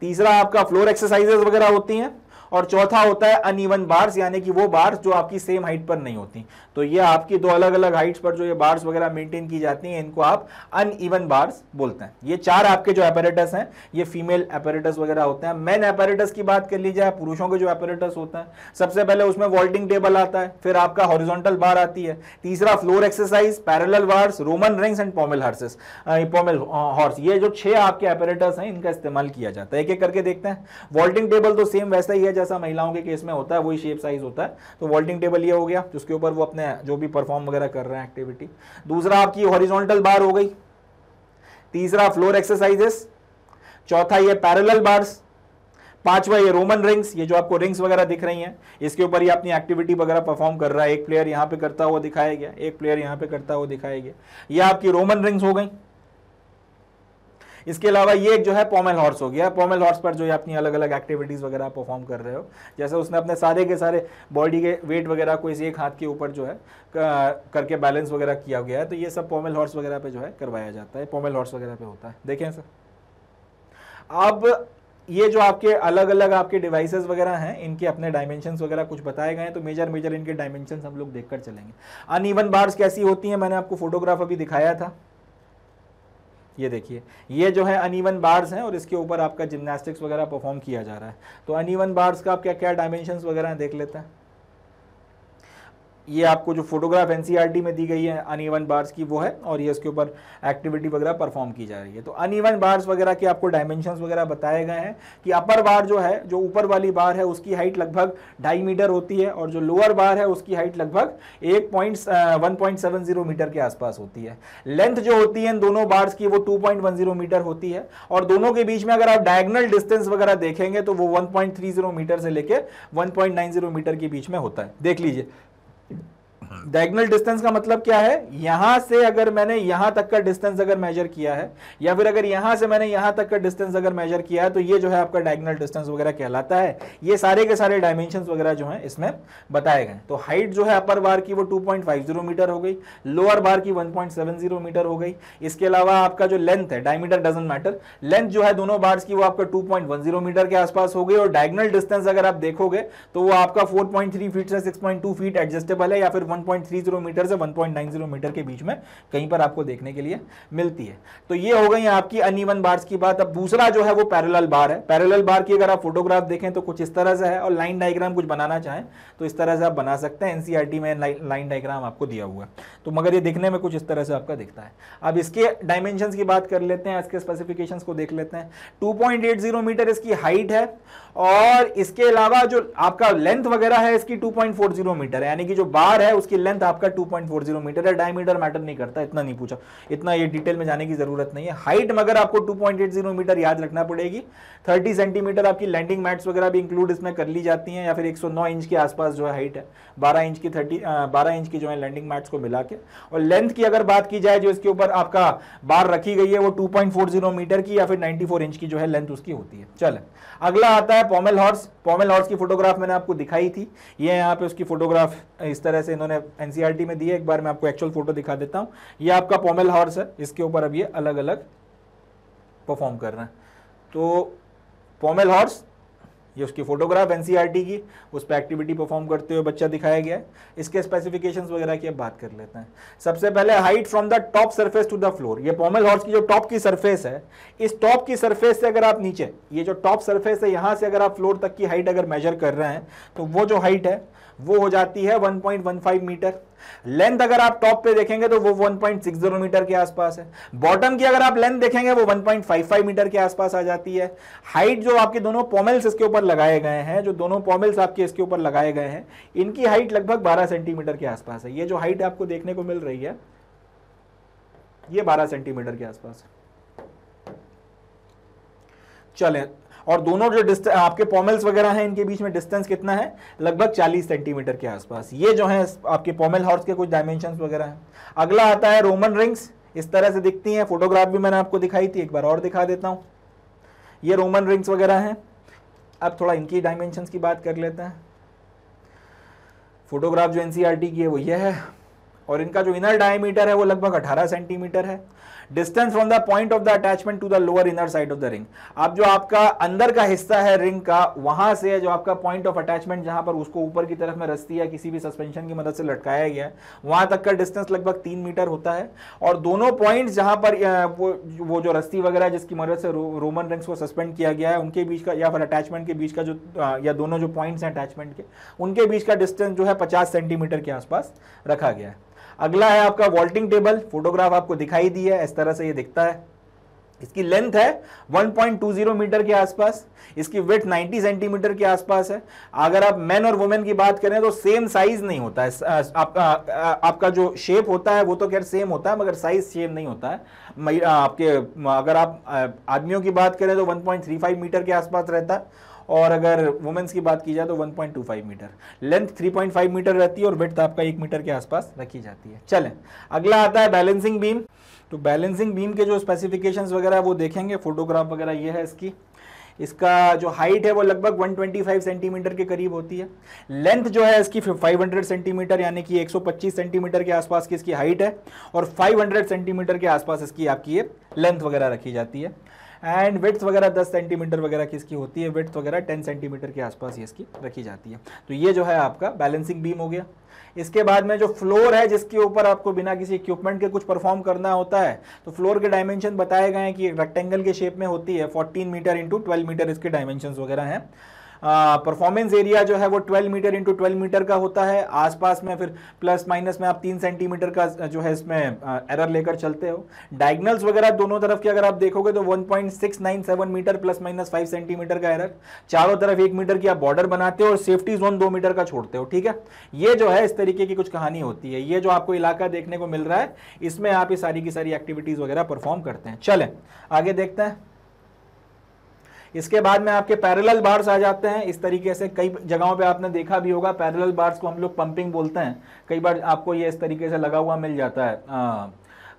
तीसरा आपका फ्लोर एक्सरसाइजेस वगैरह होती हैं और चौथा होता है अनइवन बार्स यानी कि वो बार्स जो आपकी सेम हाइट पर नहीं होती तो ये आपकी दो अलग अलग हाइट्स पर जो ये बार्स वगैरह मेंटेन की जाती हैं इनको आप अनइवन बार्स बोलते हैं ये चार आपके जो एपेरेटस हैं ये फीमेल एपेरेटस वगैरह होते हैं मेन एपेरेटस की बात कर ली जाए पुरुषों के जो एपेरेटस होते हैं सबसे पहले उसमें वॉल्टिंग टेबल आता है फिर आपका हॉरिजोंटल बार आती है तीसरा floor exercise parallel bars Roman rings and pommel horses pommel horse ये जो छह आपके एपेरेटस हैं इनका इस्तेमाल किया जाता है एक एक करके देखते हैं वॉल्टिंग टेबल तो सेम वैसा ही है जैसा महिलाओं के केस में होता है वही शेप साइज होता है तो वॉल्टिंग टेबल ये हो गया जिसके ऊपर वो अपने जो भी परफॉर्म वगैरह कर रहे हैं एक्टिविटी दूसरा आपकी हॉरिजॉन्टल बार हो गई तीसरा फ्लोर एक्सरसाइजेस चौथा ये पैरेलल बार्स पांचवा ये रोमन रिंग्स ये जो आपको रिंग्स वगैरह दिख रही हैं इसके ऊपर ये अपनी एक्टिविटी वगैरह परफॉर्म कर रहा है एक प्लेयर यहाँ पे करता हुआ दिखाया गया एक प्लेयर यहाँ पे करता हुआ दिखाया गया ये आपकी रोमन रिंग्स हो गई इसके अलावा ये एक जो है पोमेल हॉर्स हो गया पोमेल हॉर्स पर जो है अपनी अलग अलग एक्टिविटीज़ वगैरह परफॉर्म कर रहे हो जैसे उसने अपने सारे के सारे बॉडी के वेट वगैरह को इस एक हाथ के ऊपर जो है करके बैलेंस वगैरह किया गया है तो ये सब पोमेल हॉर्स वगैरह पे जो है करवाया जाता है पोमेल हॉर्स वगैरह पे होता है देखें सर अब ये जो आपके अलग अलग आपके डिवाइसेस वगैरह हैं इनके अपने डायमेंशंस वगैरह कुछ बताए गए हैं तो मेजर मेजर इनके डायमेंशंस हम लोग देखकर चलेंगे अनइवन बार्स कैसी होती हैं मैंने आपको फोटोग्राफ अभी दिखाया था ये देखिए ये जो है अनिवन बार्स हैं और इसके ऊपर आपका जिमनास्टिक्स वगैरह परफॉर्म किया जा रहा है तो अनिवन बार्स का आप क्या क्या डायमेंशंस वगैरह देख लेते हैं ये आपको जो फोटोग्राफ एन e में दी गई है अनइवन बार्स की वो है और ये इसके ऊपर एक्टिविटी वगैरह परफॉर्म की जा रही है तो अनइवन बार्स वगैरह के आपको डायमेंशंस वगैरह बताए गए हैं कि अपर बार जो है जो ऊपर वाली बार है उसकी हाइट लगभग ढाई मीटर होती है और जो लोअर बार है उसकी हाइट लगभग एक पॉइंट सेवन जीरो मीटर के आसपास होती है लेंथ जो होती है दोनों बार्स की वो two point one zero metre होती है और दोनों के बीच में अगर आप डायगनल डिस्टेंस वगैरह देखेंगे तो वो one point three zero metre से लेकर one point nine zero metre के बीच में होता है देख लीजिए Thank you. डायगनल हाँ। डिस्टेंस का मतलब क्या है यहां से अगर मैंने यहां तक का डिस्टेंस अगर मेजर किया है या फिर अगर यहां से मैंने यहां तक का डिस्टेंस अगर मेजर किया है तो ये जो है आपका डायगनल डिस्टेंस वगैरह कहलाता है ये सारे के सारे डायमेंशन वगैरह जो है इसमें बताए गए तो हाइट जो है अपर बार की वो टू मीटर हो गई लोअर बार की वन मीटर हो गई इसके अलावा आपका जो लेंथ है डायमीटर डजेंट मैटर लेंथ जो है दोनों बार्स की वो आपका टू मीटर के आसपास हो गई और डायगनल डिस्टेंस अगर आप देखोगे तो वो आपका फोर फीट से सिक्स फीट एडजस्टेबल है या फिर 1.30 मीटर से 1.90 मीटर के बीच में कहीं पर आपको देखने के लिए मिलती है तो ये हो गई आपकी अनइवन बार्स की बात अब दूसरा जो है वो पैरेलल बार है पैरेलल बार की अगर आप फोटोग्राफ देखें तो कुछ इस तरह से है और लाइन डायग्राम कुछ बनाना चाहें तो इस तरह से आप बना सकते हैं एनसीआर e में लाइन डायग्राम आपको दिया हुआ तो मगर ये दिखने में कुछ इस तरह से आपका दिखता है अब इसके डायमेंशन की बात कर लेते हैं इसके स्पेसिफिकेशन को देख लेते हैं टू मीटर इसकी हाइट है और इसके अलावा जो आपका लेंथ वगैरह है इसकी 2.40 मीटर है यानी कि जो बार है उसकी लेंथ आपका 2.40 मीटर है डायमीटर मैटर नहीं करता इतना नहीं पूछा इतना ये डिटेल में जाने की जरूरत नहीं है हाइट मगर आपको 2.80 मीटर याद रखना पड़ेगी 30 सेंटीमीटर आपकी लैंडिंग मैट्स वगैरह भी इंक्लूड इसमें कर ली जाती हैं या फिर एक इंच के आसपास जो है हाइट है बारह इंच की थर्टी बारह इंच की जो है लैंडिंग मैट्स को मिला के और लेंथ की अगर बात की जाए जो इसके ऊपर आपका बार रखी गई है वो टू मीटर की या फिर 94 इंच की जो है लेंथ उसकी होती है चल अगला आता है है पॉमेल हॉर्स पॉमेल हॉर्स की फोटोग्राफ मैंने आपको दिखाई थी ये यहाँ पे उसकी फोटोग्राफ इस तरह से इन्होंने एनसीईआरटी e में दी है एक बार मैं आपको एक्चुअल फोटो दिखा देता हूँ ये आपका पॉमेल हॉर्स है इसके ऊपर अब ये अलग अलग परफॉर्म कर रहे हैं तो पॉमेल हॉर्स ये उसकी फोटोग्राफ एन e की उस पर एक्टिविटी परफॉर्म करते हुए बच्चा दिखाया गया है इसके स्पेसिफिकेशंस वगैरह की अब बात कर लेते हैं सबसे पहले height from the top surface to the floor ये पॉमल हॉर्स की जो टॉप की सरफेस है इस टॉप की सरफेस से अगर आप नीचे ये जो टॉप सरफेस है यहाँ से अगर आप फ्लोर तक की हाइट अगर मेजर कर रहे हैं तो वो जो हाइट है वो हो जाती है वन मीटर लेंथ अगर आप टॉप पे देखेंगे तो वो 1.60 मीटर के आसपास है बॉटम की अगर आप लेंथ देखेंगे वो 1.55 मीटर के आसपास आ जाती है हाइट जो आपके दोनों पॉमेल्स इसके ऊपर लगाए गए हैं जो दोनों पॉमेल्स आपके इसके ऊपर लगाए गए हैं इनकी हाइट लगभग बारह सेंटीमीटर के आसपास है ये जो हाइट आपको देखने को मिल रही है ये बारह सेंटीमीटर के आसपास है चले और दोनों जो आपके पॉमेल्स वगैरह हैं इनके बीच में डिस्टेंस कितना है लगभग 40 सेंटीमीटर के आसपास ये जो है आपके पॉमेल हॉर्स के कुछ डायमेंशन वगैरह हैं अगला आता है रोमन रिंग्स इस तरह से दिखती हैं फोटोग्राफ भी मैंने आपको दिखाई थी एक बार और दिखा देता हूँ ये रोमन रिंग्स वगैरह हैं अब थोड़ा इनकी डायमेंशन की बात कर लेते हैं फोटोग्राफ जो एन e की है वो ये है और इनका जो इनर डायमीटर है वो लगभग 18 सेंटीमीटर है distance from the point of the attachment to the lower inner side of the ring अब जो आपका अंदर का हिस्सा है रिंग का वहां से जो आपका पॉइंट ऑफ अटैचमेंट जहां पर उसको ऊपर की तरफ में रस्ती या किसी भी सस्पेंशन की मदद से लटकाया गया है वहां तक का डिस्टेंस लगभग तीन मीटर होता है और दोनों पॉइंट जहां पर वो वो जो रस्ती वगैरह जिसकी मदद से रो, रोमन रिंग्स को सस्पेंड किया गया है उनके बीच का या फिर अटैचमेंट के बीच का जो या दोनों जो पॉइंट्स हैं अटैचमेंट के उनके बीच का डिस्टेंस जो है पचास सेंटीमीटर के आसपास रखा गया है अगला है आपका वॉल्टिंग टेबल फोटोग्राफ आपको दिखाई दी है इस तरह से ये दिखता है इसकी लेंथ है 1.20 मीटर के आसपास इसकी वेट 90 सेंटीमीटर के आसपास है अगर आप मेन और वुमेन की बात करें तो सेम साइज नहीं होता है आप, आ, आ, आपका जो शेप होता है वो तो खैर सेम होता है मगर साइज सेम नहीं होता है आपके अगर आप आदमियों की बात करें तो 1.35 मीटर के आसपास रहता है और अगर वुमेंस की बात की जाए तो 1.25 मीटर लेंथ 3.5 मीटर रहती है और वेट आपका एक मीटर के आसपास रखी जाती है चलें अगला आता है बैलेंसिंग बीम तो बैलेंसिंग बीम के जो स्पेसिफिकेशंस वगैरह वो देखेंगे फोटोग्राफ वगैरह ये है इसकी इसका जो हाइट है वो लगभग 125 सेंटीमीटर के करीब होती है लेंथ जो है इसकी 500 सेंटीमीटर यानी कि 125 सेंटीमीटर के आसपास की इसकी हाइट है और 500 सेंटीमीटर के आसपास इसकी आपकी ये लेंथ वगैरह रखी जाती है एंड विथ वगैरह दस सेंटीमीटर वगैरह की इसकी होती है विथ वगैरह टेन सेंटीमीटर के आसपास ये इसकी रखी जाती है तो ये जो है आपका बैलेंसिंग बीम हो गया इसके बाद में जो फ्लोर है जिसके ऊपर आपको बिना किसी इक्विपमेंट के कुछ परफॉर्म करना होता है तो फ्लोर के डायमेंशन बताए गए हैं कि रेक्टेंगल के शेप में होती है 14 मीटर इंटू ट्वेल्व मीटर इसके डायमेंशन वगैरह हैं परफॉर्मेंस एरिया जो है वो 12 मीटर इंटू ट्वेल्व मीटर का होता है आसपास में फिर प्लस माइनस में आप तीन सेंटीमीटर का जो है इसमें एरर लेकर चलते हो डायग्नल्स वगैरह दोनों तरफ की अगर आप देखोगे तो 1.697 मीटर प्लस माइनस 5 सेंटीमीटर का एरर चारों तरफ एक मीटर की आप बॉर्डर बनाते हो और सेफ्टी जोन दो मीटर का छोड़ते हो ठीक है ये जो है इस तरीके की कुछ कहानी होती है ये जो आपको इलाका देखने को मिल रहा है इसमें आप ये सारी की सारी एक्टिविटीज वगैरह परफॉर्म करते हैं चले आगे देखते हैं इसके बाद में आपके पैरेलल बार्स आ जाते हैं इस तरीके से कई जगहों पे आपने देखा भी होगा पैरेलल बार्स को हम लोग पंपिंग बोलते हैं कई बार आपको ये इस तरीके से लगा हुआ मिल जाता है आ, हाँ,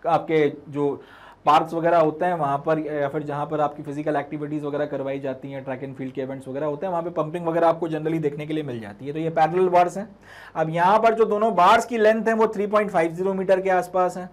आपके जो पार्क्स वगैरह होते हैं वहाँ पर या फिर जहाँ पर आपकी फिजिकल एक्टिविटीज़ वगैरह करवाई जाती हैं ट्रैक एंड फील्ड के इवेंट्स वगैरह होते हैं वहाँ पे पंपिंग वगैरह आपको जनरली देखने के लिए मिल जाती है तो ये पैरेलल बार्स हैं अब यहाँ पर जो दोनों बार्स की लेंथ है वो 3.50 मीटर के आसपास है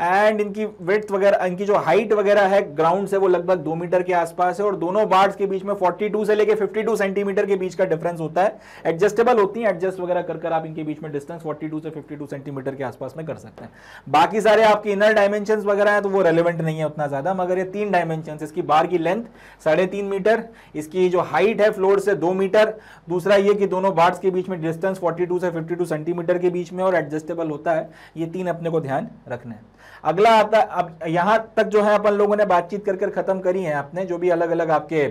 एंड इनकी विथ वगैरह इनकी जो हाइट वगैरह है ग्राउंड से वो लगभग दो मीटर के आसपास है और दोनों बार्ड्स के बीच में 42 से लेकर 52 सेंटीमीटर के बीच का डिफरेंस होता है एडजस्टेबल होती है एडजस्ट वगैरह कर कर आप इनके बीच में डिस्टेंस 42 से 52 सेंटीमीटर के आसपास में कर सकते हैं बाकी सारे आपके इनर डायमेंशन वगैरह हैं तो वो रेलिवेंट नहीं है उतना ज़्यादा मगर ये तीन डायमेंशन इसकी बार की लेंथ साढ़े मीटर इसकी जो हाइट है फ्लोर से दो मीटर दूसरा ये कि दोनों बार्ड्स के बीच में डिस्टेंस फोर्टी से फिफ्टी सेंटीमीटर के बीच में और एडजस्टेबल होता है ये तीन अपने को ध्यान रखना है अगला आता अब यहां तक जो है अपन लोगों ने बातचीत कर कर खत्म करी है आपने जो भी अलग अलग आपके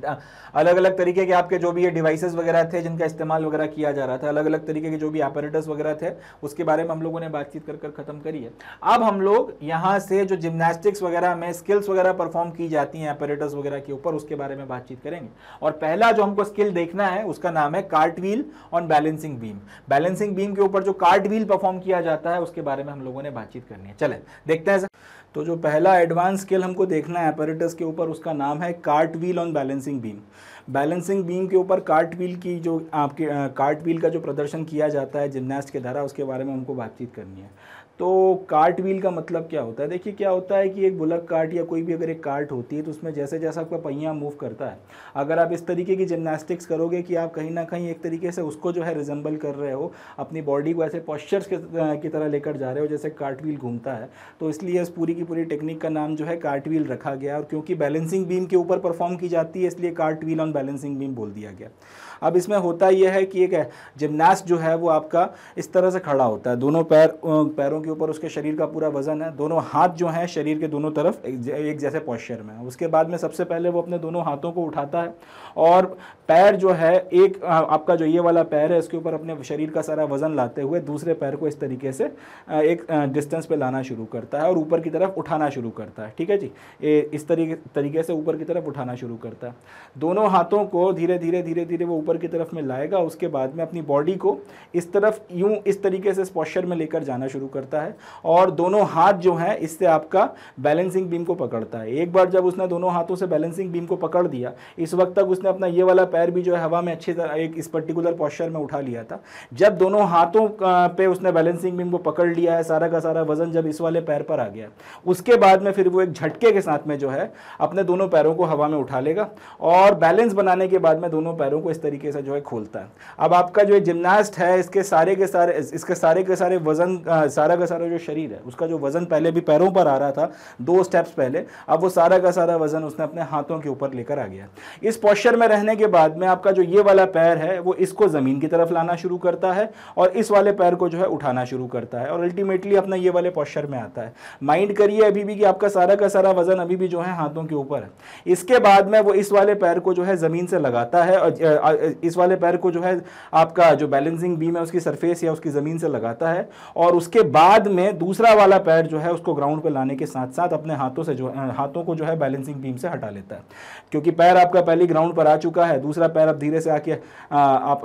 अलग अलग तरीके के आपके जो भी ये डिवाइसेस वगैरह थे जिनका इस्तेमाल वगैरह किया जा रहा था अलग अलग तरीके के जो भी ऑपरेटर्स वगैरह थे उसके बारे में हम लोगों ने बातचीत कर कर खत्म करी है अब हम लोग यहाँ से जो जिम्नास्टिक्स वगैरह में स्किल्स वगैरह परफॉर्म की जाती हैं ऑपरेटर्स वगैरह के ऊपर उसके बारे में बातचीत करेंगे और पहला जो हमको स्किल देखना है उसका नाम है cartwheel on balancing beam balancing beam के ऊपर जो कार्ट व्हील परफॉर्म किया जाता है उसके बारे में हम लोगों ने बातचीत करनी है चले देखते हैं तो जो पहला एडवांस स्किल हमको देखना है अपरेटस के ऊपर उसका नाम है cartwheel on balancing beam balancing beam के ऊपर कार्ट व्हील की जो आपके कार्ट व्हील का जो प्रदर्शन किया जाता है जिमनास्ट के द्वारा उसके बारे में हमको बातचीत करनी है तो कार्ट व्हील का मतलब क्या होता है देखिए क्या होता है कि एक बुलक कार्ट या कोई भी अगर एक कार्ट होती है तो उसमें जैसे जैसा आपका पहिया मूव करता है अगर आप इस तरीके की जिमनास्टिक्स करोगे कि आप कहीं ना कहीं एक तरीके से उसको जो है रिजेंबल कर रहे हो अपनी बॉडी को ऐसे पॉस्चर्स की तरह लेकर जा रहे हो जैसे कार्ट व्हील घूमता है तो इसलिए इस पूरी की पूरी टेक्निक का नाम जो है कार्ट व्हील रखा गया और क्योंकि बैलेंसिंग बीम के ऊपर परफॉर्म की जाती है इसलिए cartwheel on balancing beam बोल दिया गया अब इसमें होता यह है कि एक जिमनास्ट जो है वो आपका इस तरह से खड़ा होता है दोनों पैर पैरों के ऊपर उसके शरीर का पूरा वजन है दोनों हाथ जो है शरीर के दोनों तरफ एक जैसे पॉस्चर में उसके बाद में सबसे पहले वो अपने दोनों हाथों को उठाता है और पैर जो है एक आपका जो ये वाला पैर है इसके ऊपर अपने शरीर का सारा वजन लाते हुए दूसरे पैर को इस तरीके से एक डिस्टेंस पे लाना शुरू करता है और ऊपर की तरफ उठाना शुरू करता है ठीक है जी ए, इस तरीके तरीके से ऊपर की तरफ उठाना शुरू करता है दोनों हाथों को धीरे धीरे धीरे धीरे वो ऊपर की तरफ में लाएगा उसके बाद में अपनी बॉडी को इस तरफ यूँ इस तरीके से इस पॉस्चर में लेकर जाना शुरू करता है और दोनों हाथ जो हैं इससे आपका बैलेंसिंग बीम को पकड़ता है एक बार जब उसने दोनों हाथों से बैलेंसिंग बीम को पकड़ दिया इस वक्त तक उस उसने अपना ये वाला पैर भी जो है हवा में अच्छी तरह एक इस पर्टिकुलर पॉस्चर में उठा लिया था जब दोनों हाथों पे उसने बैलेंसिंग बीम को पकड़ लिया है सारा का सारा वजन जब इस वाले पैर पर आ गया उसके बाद में फिर वो एक झटके के साथ में जो है अपने दोनों पैरों को हवा में उठा लेगा और बैलेंस बनाने के बाद में दोनों पैरों को इस तरीके से जो है खोलता है अब आपका जो जिमनास्ट है इसके सारे के सारे इसके सारे के सारे वजन सारा का सारा जो शरीर है उसका जो वजन पहले भी पैरों पर आ रहा था दो स्टेप्स पहले अब वो सारा का सारा वजन उसने अपने हाथों के ऊपर लेकर आ गया इस पॉस्चर नेचर में रहने के बाद में आपका जो ये वाला पैर है वो इसको ज़मीन की तरफ लाना शुरू करता है और इस वाले पैर को जो है उठाना शुरू करता है और अल्टीमेटली अपना ये वाले पॉस्चर में आता है माइंड करिए अभी भी कि आपका सारा का सारा वजन अभी भी जो है हाथों के ऊपर है इसके बाद में वो इस वाले पैर को जो है ज़मीन से लगाता है और इस वाले पैर को जो है आपका जो बैलेंसिंग बीम है उसकी सरफेस या उसकी ज़मीन से लगाता है और उसके बाद में दूसरा वाला पैर जो है उसको ग्राउंड पर लाने के साथ साथ अपने हाथों से जो हाथों को जो है बैलेंसिंग बीम से हटा लेता है क्योंकि पैर आपका पहले ग्राउंड पर पर आ चुका है दूसरा पैर अब धीरे से आके आप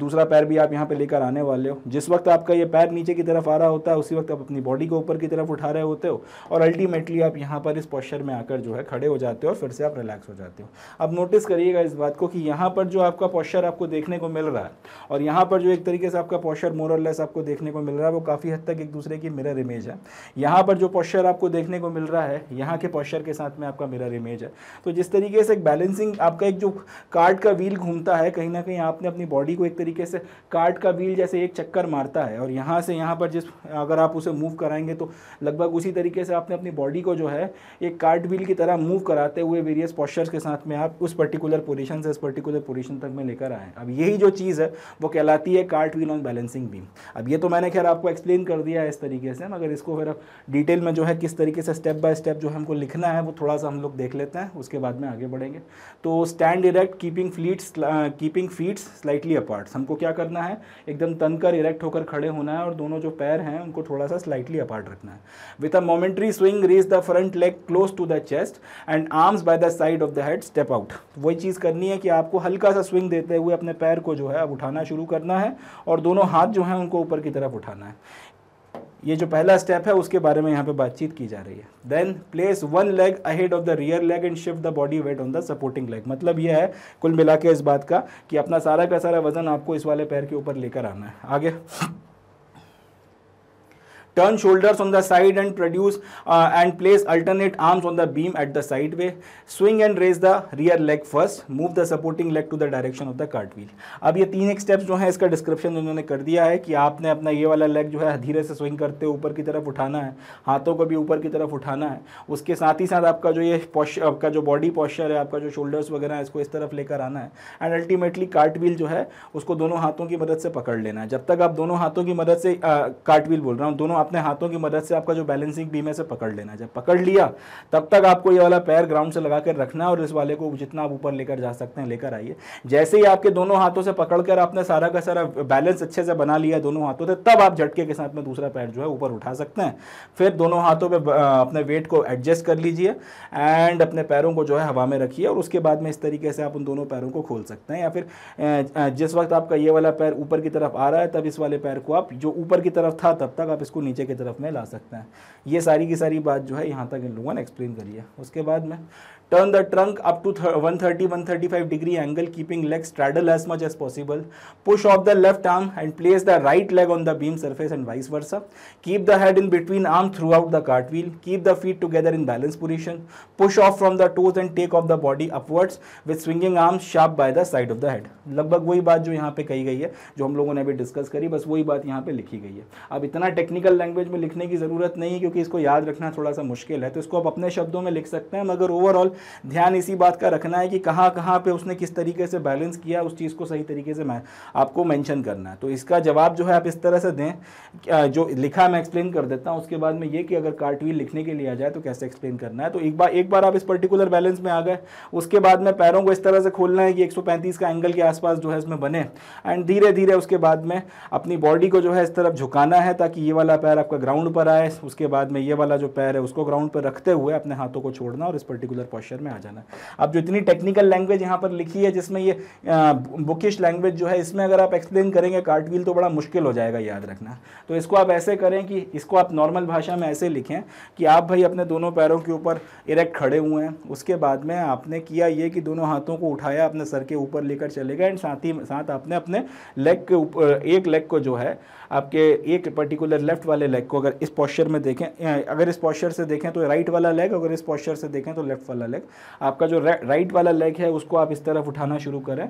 दूसरा पैर भी आप यहाँ पे लेकर आने वाले हो जिस वक्त आपका ये पैर नीचे की तरफ आ रहा होता है उसी वक्त आप अपनी बॉडी को ऊपर की तरफ उठा रहे होते हो और अल्टीमेटली आप यहाँ पर इस पॉस्चर में आकर जो है खड़े हो जाते हो और फिर से आप रिलैक्स हो जाते हो अब नोटिस करिएगा इस बात को कि यहाँ पर जो आपका पॉस्चर आपको देखने को मिल रहा है और यहाँ पर जो एक तरीके से आपका पॉस्चर मोरलेस आपको देखने को मिल रहा है वो काफ़ी हद तक एक दूसरे की मिरर इमेज है यहाँ पर जो पॉस्चर आपको देखने को मिल रहा है यहाँ के पॉस्चर के साथ में आपका मिरर इमेज है तो जिस तरीके से एक बैलेंसिंग आपका एक जो कार्ड का व्हील घूमता है कहीं ना कहीं आपने अपनी बॉडी को एक तरीके से कार्ड का व्हील जैसे एक चक्कर मारता है और यहाँ से यहाँ पर जिस अगर आप उसे मूव कराएंगे तो लगभग उसी तरीके से आपने अपनी बॉडी को जो है एक कार्ड व्हील की तरह मूव कराते हुए वेरियस पॉस्चर्स के साथ में आप उस पर्टिकुलर पोजिशन से इस पर्टिकुलर पोजिशन तक में लेकर आएँ अब यही जो चीज़ है वो कहलाती है cartwheel on balancing beam अब ये तो मैंने खैर आपको एक्सप्लेन कर दिया है इस तरीके से मगर इसको फिर अब डिटेल में जो है किस तरीके से स्टेप बाय स्टेप जो हमको लिखना है वो थोड़ा सा हम लोग देख लेते हैं उसके बाद में आगे बढ़ेंगे तो stand stand erect keeping feet keeping feet slightly apart हमको क्या करना है एकदम तनकर इरेक्ट होकर खड़े होना है और दोनों जो पैर हैं उनको थोड़ा सा स्लाइटली अपार्ट रखना है with a momentary swing raise the front leg close to the chest and arms by the side of the head step out वही चीज़ करनी है कि आपको हल्का सा स्विंग देते हुए अपने पैर को जो है अब उठाना शुरू करना है और दोनों हाथ जो हैं उनको ऊपर की तरफ उठाना है ये जो पहला स्टेप है उसके बारे में यहाँ पे बातचीत की जा रही है then place one leg ahead of the rear leg and shift the body weight on the supporting leg मतलब ये है कुल मिला के इस बात का कि अपना सारा का सारा वजन आपको इस वाले पैर के ऊपर लेकर आना है आगे Turn shoulders on the side and produce uh, and place alternate arms on the beam at the side way. Swing and raise the rear leg first. Move the supporting leg to the direction of the cartwheel. अब ये तीन एक steps जो है इसका description उन्होंने कर दिया है कि आपने अपना ये वाला लेग जो है धीरे से स्विंग करते हुए ऊपर की तरफ उठाना है हाथों को भी ऊपर की तरफ उठाना है उसके साथ ही साथ आपका जो ये पॉस्चर आपका जो बॉडी पॉस्चर है आपका जो शोल्डर्स वगैरह है इसको इस तरफ लेकर आना है एंड अल्टीमेटली कार्टव्हील जो है उसको दोनों हाथों की मदद से पकड़ लेना है जब तक आप दोनों हाथों की मदद से कार्टव्हील uh, बोल रहा हूँ दोनों अपने हाथों की मदद से आपका जो बैलेंसिंग बीम है से पकड़ लेना जब पकड़ लिया तब तक आपको ये वाला पैर ग्राउंड से लगा कर रखना है और इस वाले को जितना आप ऊपर लेकर जा सकते हैं लेकर आइए जैसे ही आपके दोनों हाथों से पकड़कर आपने सारा का सारा बैलेंस अच्छे से बना लिया दोनों हाथों से तब आप झटके के साथ में दूसरा पैर जो है ऊपर उठा सकते हैं फिर दोनों हाथों पर अपने वेट को एडजस्ट कर लीजिए एंड अपने पैरों को जो है हवा में रखिए और उसके बाद में इस तरीके से आप उन दोनों पैरों को खोल सकते हैं या फिर जिस वक्त आपका ये वाला पैर ऊपर की तरफ आ रहा है तब इस वाले पैर को आप जो ऊपर की तरफ था तब तक आप इसको नीचे नीचे की तरफ में ला सकते हैं ये सारी की सारी बात जो है यहाँ तक इन लोगों ने एक्सप्लेन करी है उसके बाद में turn the trunk up to thirty five degree angle keeping leg straddle as much as possible push off the left arm and place the right leg on the beam surface and vice versa keep the head in between arm throughout the cartwheel keep the feet together in balance position push off from the toes and take off the body upwards with swinging arm sharp bye the side of the head लगभग वही बात जो यहाँ पे कही गई है जो हम लोगों ने अभी डिस्कस करी बस वही बात यहाँ पे लिखी गई है अब इतना टेक्निकल लैंग्वेज में लिखने की जरूरत नहीं है क्योंकि इसको याद रखना थोड़ा सा मुश्किल है तो इसको आप अपने शब्दों में लिख सकते हैं मगर ओवरऑल ध्यान इसी बात का रखना है कि कहाँ कहाँ पे उसने किस तरीके से बैलेंस किया उस चीज़ को सही तरीके से मैं आपको मेंशन करना है तो इसका जवाब जो है आप इस तरह से दें जो लिखा मैं एक्सप्लेन कर देता हूँ उसके बाद में ये कि अगर कार्टवील लिखने के लिए आ जाए तो कैसे एक्सप्लेन करना है तो एक बार एक बार आप इस पर्टिकुलर बैलेंस में आ गए उसके बाद में पैरों को इस तरह से खोलना है कि एक का एंगल के आसपास जो है इसमें बने एंड धीरे धीरे उसके बाद में अपनी बॉडी को जो है इस तरफ झुकाना है ताकि ये वाला पैर आपका ग्राउंड पर आए उसके बाद में ये वाला जो पैर है उसको ग्राउंड पर रखते हुए अपने हाथों को छोड़ना और इस पर्टिकुलर पॉशन मॉइस्चर में आ जाना अब जो इतनी टेक्निकल लैंग्वेज यहाँ पर लिखी है जिसमें ये बुकिश लैंग्वेज जो है इसमें अगर आप एक्सप्लेन करेंगे कार्टवील तो बड़ा मुश्किल हो जाएगा याद रखना तो इसको आप ऐसे करें कि इसको आप नॉर्मल भाषा में ऐसे लिखें कि आप भाई अपने दोनों पैरों के ऊपर इरेक्ट खड़े हुए हैं उसके बाद में आपने किया ये कि दोनों हाथों को उठाया अपने सर के ऊपर लेकर चले गए एंड साथ ही साथ आपने अपने लेग के ऊपर एक लेग को जो है आपके एक पर्टिकुलर लेफ्ट वाले लेग को अगर इस पॉस्चर में देखें अगर इस पॉस्चर से देखें तो राइट वाला लेग अगर इस पॉस्चर से देखें तो लेफ्ट वाला लेग आपका जो राइट वाला लेग है उसको आप इस तरफ उठाना शुरू करें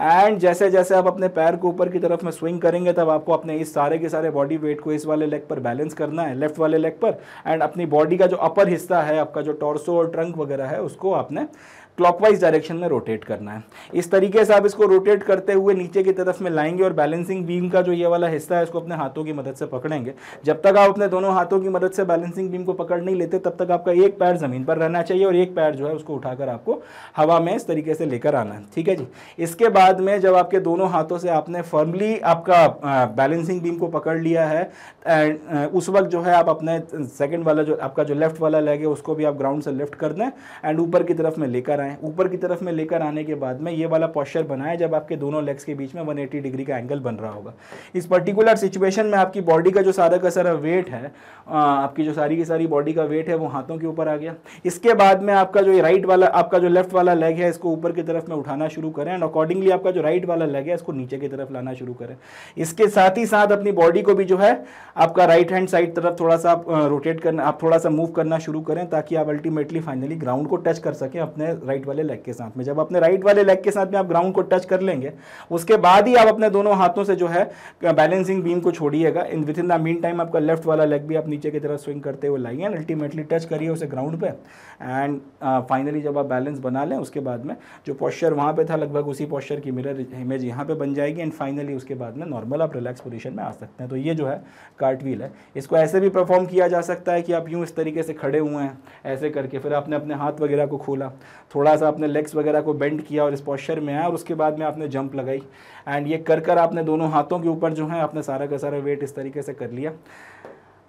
एंड जैसे जैसे आप अपने पैर को ऊपर की तरफ में स्विंग करेंगे तब आपको अपने इस सारे के सारे बॉडी वेट को इस वाले लेग पर बैलेंस करना है लेफ्ट वाले लेग पर एंड अपनी बॉडी का जो अपर हिस्सा है आपका जो टॉर्सो और ट्रंक वगैरह है उसको आपने क्लॉकवाइज डायरेक्शन में रोटेट करना है इस तरीके से आप इसको रोटेट करते हुए नीचे की तरफ में लाएंगे और बैलेंसिंग बीम का जो ये वाला हिस्सा है इसको अपने हाथों की मदद से पकड़ेंगे जब तक आप अपने दोनों हाथों की मदद से बैलेंसिंग बीम को पकड़ नहीं लेते तब तक आपका एक पैर ज़मीन पर रहना चाहिए और एक पैर जो है उसको उठाकर आपको हवा में इस तरीके से लेकर आना है ठीक है जी इसके बाद में जब आपके दोनों हाथों से आपने फर्मली आपका बैलेंसिंग बीम को पकड़ लिया है एंड उस वक्त जो है आप अपने सेकेंड वाला जो आपका जो लेफ्ट वाला लेग है उसको भी आप ग्राउंड से लिफ्ट कर दें एंड ऊपर की तरफ में लेकर आए हैं ऊपर की तरफ में लेकर आने के बाद में ये वाला पॉस्चर बनाए जब आपके दोनों लेग्स के बीच में 180 डिग्री का एंगल बन रहा होगा इस पर्टिकुलर सिचुएशन में आपकी बॉडी का जो सारा का सारा वेट है आपकी जो सारी की सारी बॉडी का वेट है वो हाथों के ऊपर आ गया इसके बाद में आपका जो राइट वाला आपका जो लेफ्ट वाला लेग है इसको ऊपर की तरफ में उठाना शुरू करें एंड अकॉर्डिंगली आपका जो राइट वाला लेग है इसको नीचे की तरफ लाना शुरू करें इसके साथ ही साथ अपनी बॉडी को भी जो है आपका राइट हैंड साइड तरफ थोड़ा सा रोटेट करना आप थोड़ा सा मूव करना शुरू करें ताकि आप अल्टीमेटली फाइनली ग्राउंड को टच कर सकें अपने राइट राइट वाले लेग के साथ में जब अपने राइट वाले लेग के साथ में आप ग्राउंड को टच कर लेंगे उसके बाद ही आप अपने दोनों हाथों से जो है बैलेंसिंग बीम को छोड़िएगा in with in the meantime आपका लेफ्ट वाला लेग भी आप नीचे की तरफ स्विंग करते हुए लाइए एंड अल्टीमेटली टच करिए उसे ग्राउंड पर एंड फाइनली जब आप बैलेंस बना लें उसके बाद में जो पॉस्चर वहाँ पर था लगभग उसी पॉस्चर की मिरर इमेज यहाँ पर बन जाएगी एंड फाइनली उसके बाद में नॉर्मल आप रिलैक्स पोजिशन में आ सकते हैं तो ये जो है कार्टवील है इसको ऐसे भी परफॉर्म किया जा सकता है कि आप यूँ इस तरीके से खड़े हुए हैं ऐसे करके फिर आपने अपने हाथ वगैरह को खोला थोड़ा थोड़ा सा आपने लेग्स वगैरह को बेंड किया और इस पॉस्चर में आया और उसके बाद में आपने जंप लगाई एंड ये कर कर आपने दोनों हाथों के ऊपर जो है आपने सारा का सारा वेट इस तरीके से कर लिया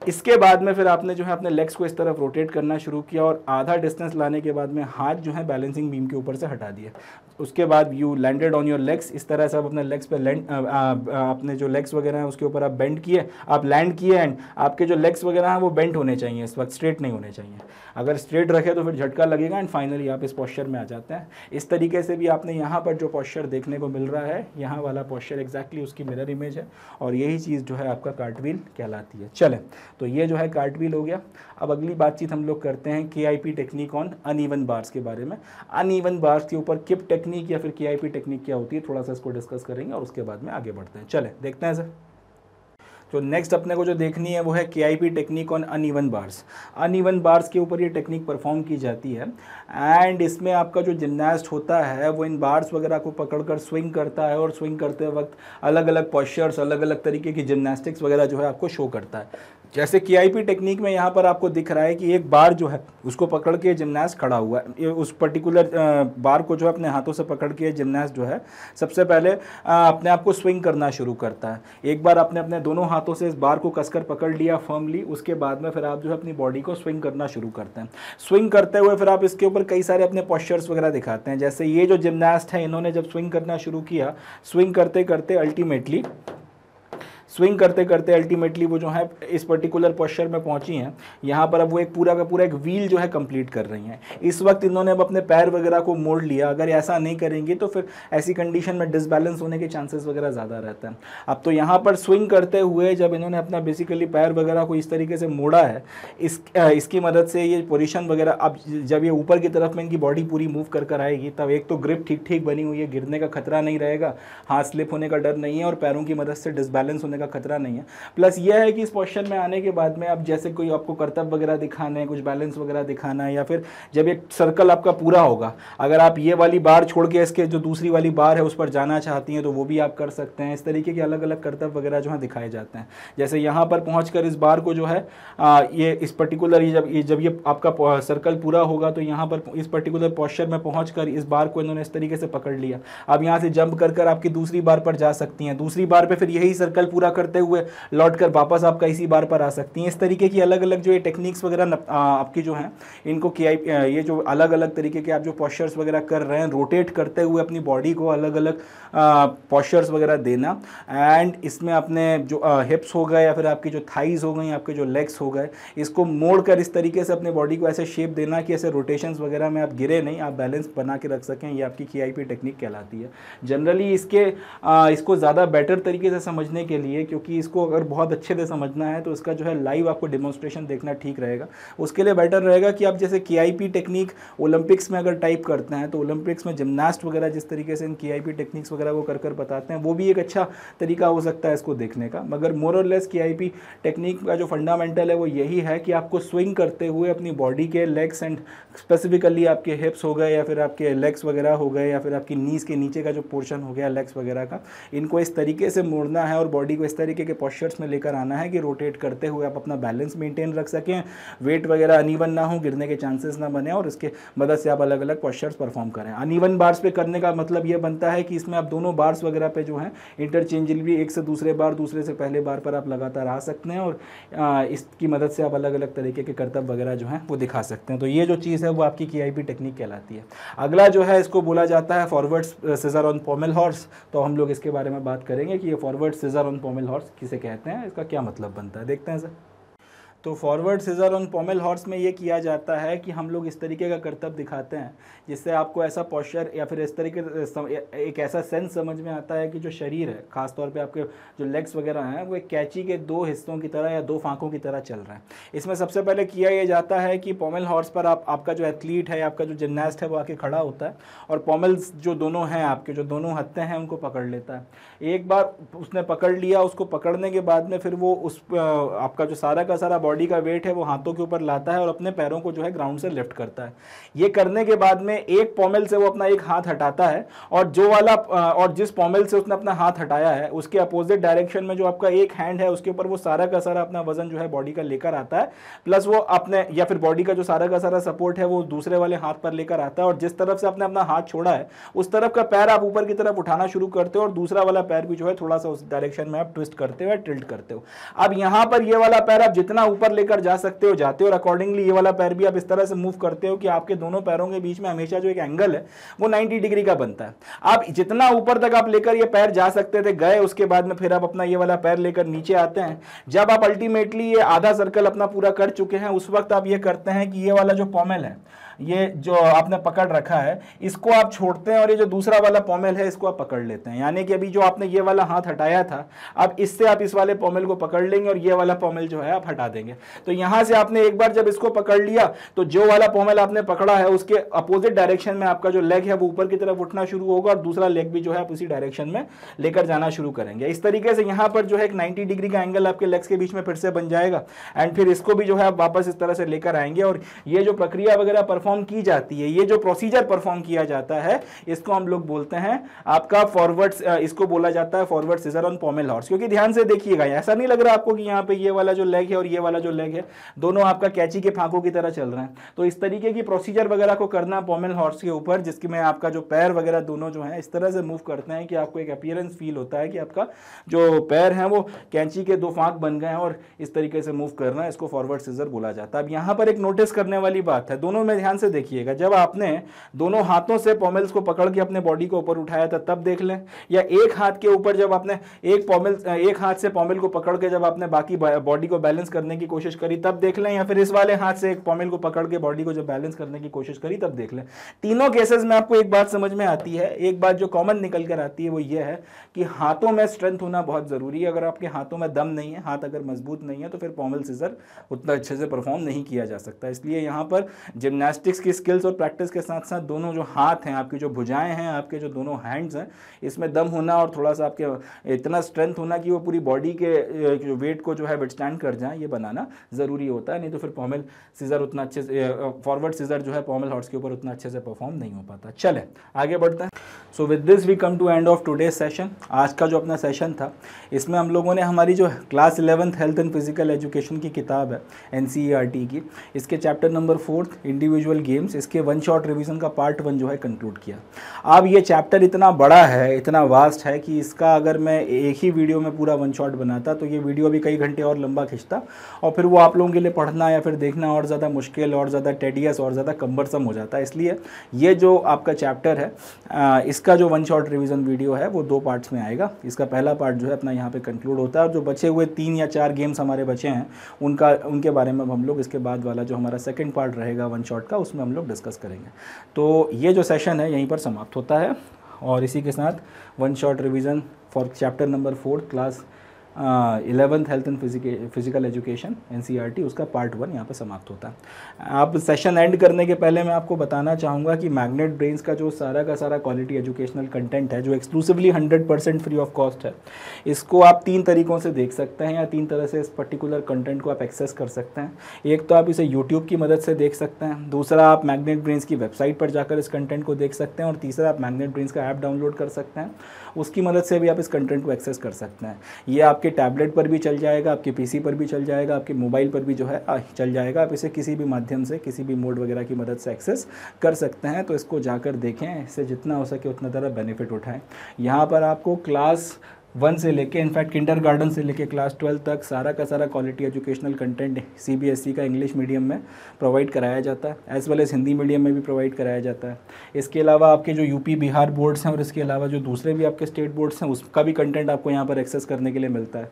इसके बाद में फिर आपने जो है अपने लेग्स को इस तरफ रोटेट करना शुरू किया और आधा डिस्टेंस लाने के बाद में हाथ जो है बैलेंसिंग बीम के ऊपर से हटा दिया उसके बाद you landed on your legs इस तरह से आप अपने लेग्स पे लैंड अपने जो लेग्स वगैरह हैं उसके ऊपर आप बेंड किए आप लैंड किए एंड आपके जो लेग्स वगैरह हैं वो बेंड होने चाहिए इस वक्त स्ट्रेट नहीं होने चाहिए अगर स्ट्रेट रखे तो फिर झटका लगेगा एंड फाइनली आप इस पॉस्चर में आ जाते हैं इस तरीके से भी आपने यहाँ पर जो पॉस्चर देखने को मिल रहा है यहाँ वाला पॉस्चर एग्जैक्टली उसकी मिरर इमेज है और यही चीज़ जो है आपका कार्टवील कहलाती है चलें तो ये जो है कार्टवील हो गया अब अगली बातचीत हम लोग करते हैं के टेक्निक ऑन अन बार्स के बारे में अन बार्स के ऊपर किप टेक्निक टेक्निक या फिर के टेक्निक क्या होती है थोड़ा सा इसको डिस्कस करेंगे और उसके बाद में आगे बढ़ते हैं चले देखते हैं सर तो नेक्स्ट अपने को जो देखनी है वो है के technique on uneven bars uneven bars के ऊपर ये टेक्निक परफॉर्म की जाती है एंड इसमें आपका जो जिम्नास्ट होता है वो इन बार्स वगैरह को पकड़कर स्विंग करता है और स्विंग करते वक्त अलग अलग पॉस्चर्स अलग अलग तरीके की जिम्नास्टिक्स वगैरह जो है आपको शो करता है जैसे के टेक्निक में यहाँ पर आपको दिख रहा है कि एक बार जो है उसको पकड़ के जिम्नास्ट खड़ा हुआ है उस पर्टिकुलर बार को जो है अपने हाथों से पकड़ के जिमनास्ट जो है सबसे पहले अपने आप को स्विंग करना शुरू करता है एक बार आपने अपने दोनों हाथों से इस बार को कसकर पकड़ लिया फर्मली उसके बाद में फिर आप जो है अपनी बॉडी को स्विंग करना शुरू करते हैं स्विंग करते हुए फिर आप इसके ऊपर पर कई सारे अपने पॉस्चर्स वगैरह दिखाते हैं जैसे ये जो जिमनास्ट हैं इन्होंने जब स्विंग करना शुरू किया स्विंग करते करते अल्टीमेटली स्विंग करते करते अल्टीमेटली वो जो है इस पर्टिकुलर पोस्चर में पहुंची हैं यहाँ पर अब वो एक पूरा का पूरा एक व्हील जो है कंप्लीट कर रही हैं इस वक्त इन्होंने अब अपने पैर वगैरह को मोड़ लिया अगर ऐसा नहीं करेंगे तो फिर ऐसी कंडीशन में डिसबैलेंस होने के चांसेस वगैरह ज़्यादा रहते हैं अब तो यहाँ पर स्विंग करते हुए जब इन्होंने अपना बेसिकली पैर वगैरह को इस तरीके से मोड़ा है इस इसकी मदद से ये पोजिशन वगैरह अब जब ये ऊपर की तरफ में इनकी बॉडी पूरी मूव कर कर आएगी तब एक तो ग्रिप ठीक ठीक बनी हुई है गिरने का खतरा नहीं रहेगा हाथ स्लिप होने का डर नहीं है और पैरों की मदद से डिसबैलेंस होने का खतरा नहीं है प्लस यह है कि इस पोजिशन में आने के बाद में आप जैसे कोई आपको कर्तव्य वगैरह दिखाने हैं कुछ बैलेंस वगैरह दिखाना है या फिर जब एक सर्कल आपका पूरा होगा अगर आप ये वाली बार छोड़ के इसके जो दूसरी वाली बार है उस पर जाना चाहती हैं तो वो भी आप कर सकते हैं इस तरीके के अलग अलग कर्तव्य वगैरह जो हैं दिखाए जाते हैं जैसे यहाँ पर पहुँच इस बार को जो है ये इस पर्टिकुलर ये जब ये जब ये आपका सर्कल पूरा होगा तो यहाँ पर इस पर्टिकुलर पॉस्चर में पहुँच इस बार को इन्होंने इस तरीके से पकड़ लिया अब यहाँ से जंप कर कर आपकी दूसरी बार पर जा सकती हैं दूसरी बार पर फिर यही सर्कल पूरा करते हुए लौट कर वापस आपका इसी बार पर आ सकती हैं इस तरीके की अलग अलग जो ये टेक्निक्स वगैरह आपकी जो हैं इनको के ये जो अलग अलग तरीके के आप जो पॉस्चर्स वगैरह कर रहे हैं रोटेट करते हुए अपनी बॉडी को अलग अलग पॉस्चर्स वगैरह देना एंड इसमें अपने जो हिप्स हो गए या फिर आपकी जो थाइज हो गई आपके जो लेग्स हो गए इसको मोड़ कर इस तरीके से अपने बॉडी को ऐसे शेप देना कि ऐसे रोटेशंस वगैरह में आप गिरे नहीं आप बैलेंस बना के रख सकें ये आपकी के टेक्निक कहलाती है जनरली इसके आ, इसको ज़्यादा बेटर तरीके से समझने के लिए चाहिए क्योंकि इसको अगर बहुत अच्छे से समझना है तो इसका जो है लाइव आपको डेमोन्स्ट्रेशन देखना ठीक रहेगा उसके लिए बेटर रहेगा कि आप जैसे के टेक्निक ओलंपिक्स में अगर टाइप करते हैं तो ओलंपिक्स में जिमनास्ट वगैरह जिस तरीके से इन के टेक्निक्स वगैरह को कर कर बताते हैं वो भी एक अच्छा तरीका हो सकता है इसको देखने का मगर मोर और लेस के टेक्निक का जो फंडामेंटल है वो यही है कि आपको स्विंग करते हुए अपनी बॉडी के लेग्स एंड स्पेसिफिकली आपके हिप्स हो गए या फिर आपके लेग्स वगैरह हो गए या फिर आपकी नीज के नीचे का जो पोर्शन हो गया लेग्स वगैरह का इनको इस तरीके से मोड़ना है और बॉडी को इस तरीके के पॉस्चर्स में लेकर आना है कि रोटेट करते हुए आप अपना बैलेंस मेंटेन रख सकें वेट वगैरह अनिवन ना हो गिरने के चांसेस ना बने और इसके मदद से आप अलग अलग पॉस्चर्स परफॉर्म करें अनिवन बार्स पे करने का मतलब यह बनता है कि इसमें आप दोनों बार्स वगैरह पे जो है इंटरचेंजली एक से दूसरे बार दूसरे से पहले बार पर आप लगातार आ सकते हैं और इसकी मदद से आप अलग अलग तरीके के कर्तव्य वगैरह जो है वो दिखा सकते हैं तो ये जो चीज़ है वो आपकी की टेक्निक कहलाती है अगला जो है इसको बोला जाता है forward scissor on pommel horse तो हम लोग इसके बारे में बात करेंगे कि ये forward scissor on pommel pommel horse किसे कहते हैं इसका क्या मतलब बनता है देखते हैं सर तो forward scissor on pommel horse में ये किया जाता है कि हम लोग इस तरीके का कर्तव्य दिखाते हैं जिससे आपको ऐसा पॉस्चर या फिर इस तरीके एक ऐसा सेंस समझ में आता है कि जो शरीर है खासतौर पर आपके जो लेग्स वगैरह हैं वो एक कैची के दो हिस्सों की तरह या दो फांकों की तरह चल रहे हैं इसमें सबसे पहले किया यह जाता है कि पॉमल हॉर्स पर आप आपका जो एथलीट है आपका जो जिमनास्ट है वो आके खड़ा होता है और पॉमल्स जो दोनों हैं आपके जो दोनों हत्ते हैं उनको पकड़ लेता है एक बार उसने पकड़ लिया उसको पकड़ने के बाद में फिर वो उस आपका जो सारा का सारा बॉडी का वेट है वो हाथों के ऊपर लाता है और अपने पैरों को जो है ग्राउंड से लिफ्ट करता है ये करने के बाद में एक पॉमेल से वो अपना एक हाथ हटाता है और जो वाला और जिस पॉमेल से उसने अपना हाथ हटाया है उसके अपोजिट डायरेक्शन में जो आपका एक हैंड है उसके ऊपर वो सारा का सारा अपना वजन जो है बॉडी का लेकर आता है प्लस वो अपने या फिर बॉडी का जो सारा का सारा सपोर्ट है वो दूसरे वाले हाथ पर लेकर आता है और जिस तरफ से आपने अपना हाथ छोड़ा है उस तरफ का पैर आप ऊपर की तरफ उठाना शुरू करते हो और दूसरा वाला पैर भी जो है थोड़ा सा उस डायरेक्शन में आप ट्विस्ट करते हो या ट्रिल्ट करते हो अब यहाँ पर ये वाला पैर आप जितना ऊपर लेकर जा सकते हो जाते हो और अकॉर्डिंगली ये वाला पैर भी आप इस तरह से मूव करते हो कि आपके दोनों पैरों के बीच में हमेशा जो एक एंगल है वो 90 डिग्री का बनता है आप जितना ऊपर तक आप लेकर ये पैर जा सकते थे गए उसके बाद में फिर आप अपना ये वाला पैर लेकर नीचे आते हैं जब आप अल्टीमेटली ये आधा सर्कल अपना पूरा कर चुके हैं उस वक्त आप ये करते हैं कि ये वाला जो पॉमेल है ये जो आपने पकड़ रखा है इसको आप छोड़ते हैं और ये जो दूसरा वाला पोमेल है इसको आप पकड़ लेते हैं यानी कि अभी जो आपने ये वाला हाथ हटाया था अब इससे आप इस वाले पोमेल को पकड़ लेंगे और ये वाला पोमेल जो है आप हटा देंगे तो यहां से आपने एक बार जब इसको पकड़ लिया तो जो वाला पोमेल आपने पकड़ा है उसके अपोजिट डायरेक्शन में आपका जो लेग है वो ऊपर की तरफ उठना शुरू होगा और दूसरा लेग भी जो है आप उसी डायरेक्शन में लेकर जाना शुरू करेंगे इस तरीके से यहां पर जो है एक नाइनटी डिग्री का एंगल आपके लेग्स के बीच में फिर से बन जाएगा एंड फिर इसको भी जो है आप वापस इस तरह से लेकर आएंगे और ये जो प्रक्रिया वगैरह परफॉर्म परफॉर्म की जाती है ये जो प्रोसीजर परफॉर्म किया जाता है इसको हम लोग बोलते हैं आपका फॉरवर्ड इसको बोला जाता है forward scissor on pommel horse क्योंकि ध्यान से देखिएगा ऐसा नहीं लग रहा आपको कि यहाँ पे ये वाला जो लेग है और ये वाला जो लेग है दोनों आपका कैची के फांकों की तरह चल रहे हैं तो इस तरीके की प्रोसीजर वगैरह को करना पॉमेल हॉर्स के ऊपर में आपका जो पैर वगैरह दोनों जो है इस तरह से मूव करते हैं कि आपको एक अपियरेंस फील होता है कि आपका जो पैर है वो कैंची के दो फांक बन गए हैं और इस तरीके से मूव करना इसको फॉरवर्ड सीजर बोला जाता है अब यहाँ पर एक नोटिस करने वाली बात है दोनों में ध्यान ध्यान से देखिएगा जब आपने दोनों हाथों से पॉमेल्स को पकड़ के अपने बॉडी को ऊपर उठाया था तब देख लें या एक हाथ के ऊपर जब आपने एक पॉमेल एक हाथ से पॉमेल को पकड़ के जब आपने बाकी बॉडी को बैलेंस करने की कोशिश करी तब देख लें या फिर इस वाले हाथ से एक पॉमेल को पकड़ के बॉडी को जब बैलेंस करने की कोशिश करी तब देख लें तीनों केसेस में आपको एक बात समझ में आती है एक बात जो कॉमन निकल कर आती है वो ये है कि हाथों में स्ट्रेंथ होना बहुत ज़रूरी है अगर आपके हाथों में दम नहीं है हाथ अगर मजबूत नहीं है तो फिर पॉमेल सीजर उतना अच्छे से परफॉर्म नहीं किया जा सकता इसलिए यहां पर जिमनास्ट जिमनास्टिक्स की स्किल्स और प्रैक्टिस के साथ साथ दोनों जो हाथ हैं आपकी जो भुजाएं हैं आपके जो दोनों हैंड्स हैं इसमें दम होना और थोड़ा सा आपके इतना स्ट्रेंथ होना कि वो पूरी बॉडी के जो वेट को जो है विटस्टैंड कर जाए ये बनाना ज़रूरी होता है नहीं तो फिर पॉमेल सीज़र उतना अच्छे से फॉरवर्ड सीज़र जो है पॉमल हॉर्स के ऊपर उतना अच्छे से परफॉर्म नहीं हो पाता चले आगे बढ़ते हैं so with this we come to end of today session आज का जो अपना सेशन था इसमें हम लोगों ने हमारी जो class eleventh health and physical education की किताब है एन e की इसके chapter number fourth individual visual games इसके वन शॉट रिविजन का पार्ट वन जो है कंक्लूड किया अब ये चैप्टर इतना बड़ा है इतना वास्ट है कि इसका अगर मैं एक ही वीडियो में पूरा वन शॉट बनाता तो ये वीडियो भी कई घंटे और लंबा खींचता और फिर वो आप लोगों के लिए पढ़ना या फिर देखना और ज़्यादा मुश्किल और ज़्यादा टेडियस और ज़्यादा कम्बरसम हो जाता इसलिए ये जो आपका चैप्टर है इसका जो वन शॉट रिविज़न वीडियो है वो दो पार्ट्स में आएगा इसका पहला पार्ट जो है अपना यहाँ पर कंक्लूड होता है और जो बचे हुए तीन या चार गेम्स हमारे बचे हैं उनका उनके बारे में हम लोग इसके बाद वाला जो हमारा सेकेंड पार्ट रहेगा वन शॉट का उसमें हम लोग डिस्कस करेंगे तो ये जो सेशन है यहीं पर समाप्त होता है और इसी के साथ one short revision for chapter number four class eleventh health and physical education एन उसका पार्ट वन यहाँ पर समाप्त होता है आप सेशन एंड करने के पहले मैं आपको बताना चाहूँगा कि मैग्नेट ब्रेन्स का जो सारा का सारा क्वालिटी एजुकेशनल कंटेंट है जो exclusively hundred percent free of cost है इसको आप तीन तरीक़ों से देख सकते हैं या तीन तरह से इस पर्टिकुलर कंटेंट को आप एक्सेस कर सकते हैं एक तो आप इसे यूट्यूब की मदद से देख सकते हैं दूसरा आप मैग्नेट ब्रेन्स की वेबसाइट पर जाकर इस कंटेंट को देख सकते हैं और तीसरा आप मैग्नेट ब्रेन्स का ऐप डाउनलोड कर सकते हैं उसकी मदद से भी आप इस कंटेंट को एक्सेस कर सकते हैं ये आपके टैबलेट पर भी चल जाएगा आपके पीसी पर भी चल जाएगा आपके मोबाइल पर भी जो है चल जाएगा आप इसे किसी भी माध्यम से किसी भी मोड वगैरह की मदद से एक्सेस कर सकते हैं तो इसको जाकर देखें इससे जितना हो सके उतना ज़्यादा बेनिफिट उठाएँ यहाँ पर आपको क्लास वन से लेके इनफैक्ट किंडर गार्डन से लेके क्लास ट्वेल्व तक सारा का सारा क्वालिटी एजुकेशनल कंटेंट सीबीएसई का इंग्लिश मीडियम में प्रोवाइड कराया जाता है as well as Hindi medium में भी प्रोवाइड कराया जाता है इसके अलावा आपके जो यूपी बिहार बोर्ड्स हैं और इसके अलावा जो दूसरे भी आपके स्टेट बोर्ड्स हैं उसका भी कंटेंट आपको यहाँ पर एक्सेस करने के लिए मिलता है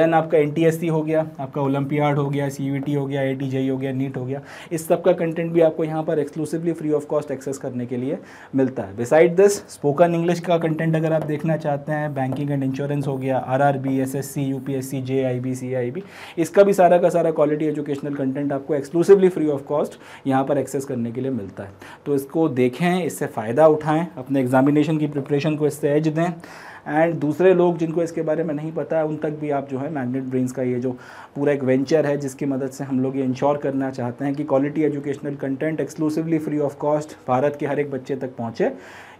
देन आपका एन हो गया आपका ओलंपियाड हो गया सी e हो गया ए हो गया नीट e हो गया इस सब का कंटेंट भी आपको यहाँ पर exclusively free of cost access करने के लिए मिलता है बिसाइड दिस स्पोकन इंग्लिश का कंटेंट अगर आप देखना चाहते हैं बैंकिंग एंड इंश्योरेंस हो गया R R B S S C U P S C J I B C I B इसका भी सारा का सारा क्वालिटी एजुकेशनल कंटेंट आपको एक्सक्लूसिवली फ्री ऑफ कॉस्ट यहाँ पर एक्सेस करने के लिए मिलता है तो इसको देखें इससे फ़ायदा उठाएँ अपने एग्जामिनेशन की प्रिपरेशन को इससे एज दें एंड दूसरे लोग जिनको इसके बारे में नहीं पता है उन तक भी आप जो है मैग्नेट ब्रेन्स का ये जो पूरा एक वेंचर है जिसकी मदद से हम लोग ये इंश्योर करना चाहते हैं कि quality educational content exclusively free of cost Bharat के हर एक बच्चे तक पहुँचे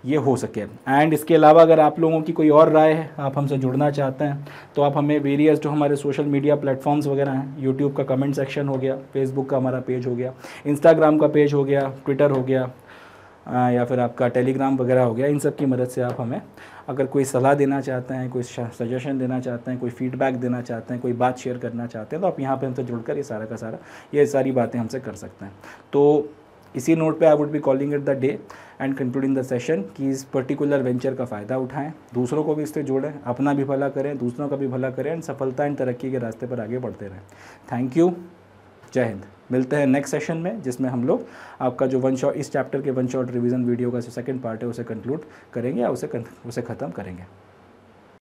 ये हो सके एंड इसके अलावा अगर आप लोगों की कोई और राय है आप हमसे जुड़ना चाहते हैं तो आप हमें वेरियस जो हमारे सोशल मीडिया प्लेटफॉर्म्स वगैरह हैं यूट्यूब का कमेंट सेक्शन हो गया फेसबुक का हमारा पेज हो गया इंस्टाग्राम का पेज हो गया ट्विटर हो गया आ, या फिर आपका टेलीग्राम वगैरह हो गया इन सब की मदद से आप हमें अगर कोई सलाह देना चाहते हैं कोई सजेशन देना चाहते हैं कोई फीडबैक देना चाहते हैं कोई बात शेयर करना चाहते हैं तो आप यहाँ पे हमसे जुड़कर ये सारा का सारा ये सारी बातें हमसे कर सकते हैं तो इसी नोट पे I would be calling it the day and concluding the session कि इस पर्टिकुलर वेंचर का फ़ायदा उठाएं दूसरों को भी इससे जोड़ें अपना भी भला करें दूसरों का भी भला करें एंड सफलता एंड तरक्की के रास्ते पर आगे बढ़ते रहें थैंक यू जय हिंद मिलते हैं नेक्स्ट सेशन में जिसमें हम लोग आपका जो वन शॉट इस चैप्टर के वन शॉट रिवीजन वीडियो का जो सेकंड पार्ट है उसे कंक्लूड करेंगे या उसे उसे ख़त्म करेंगे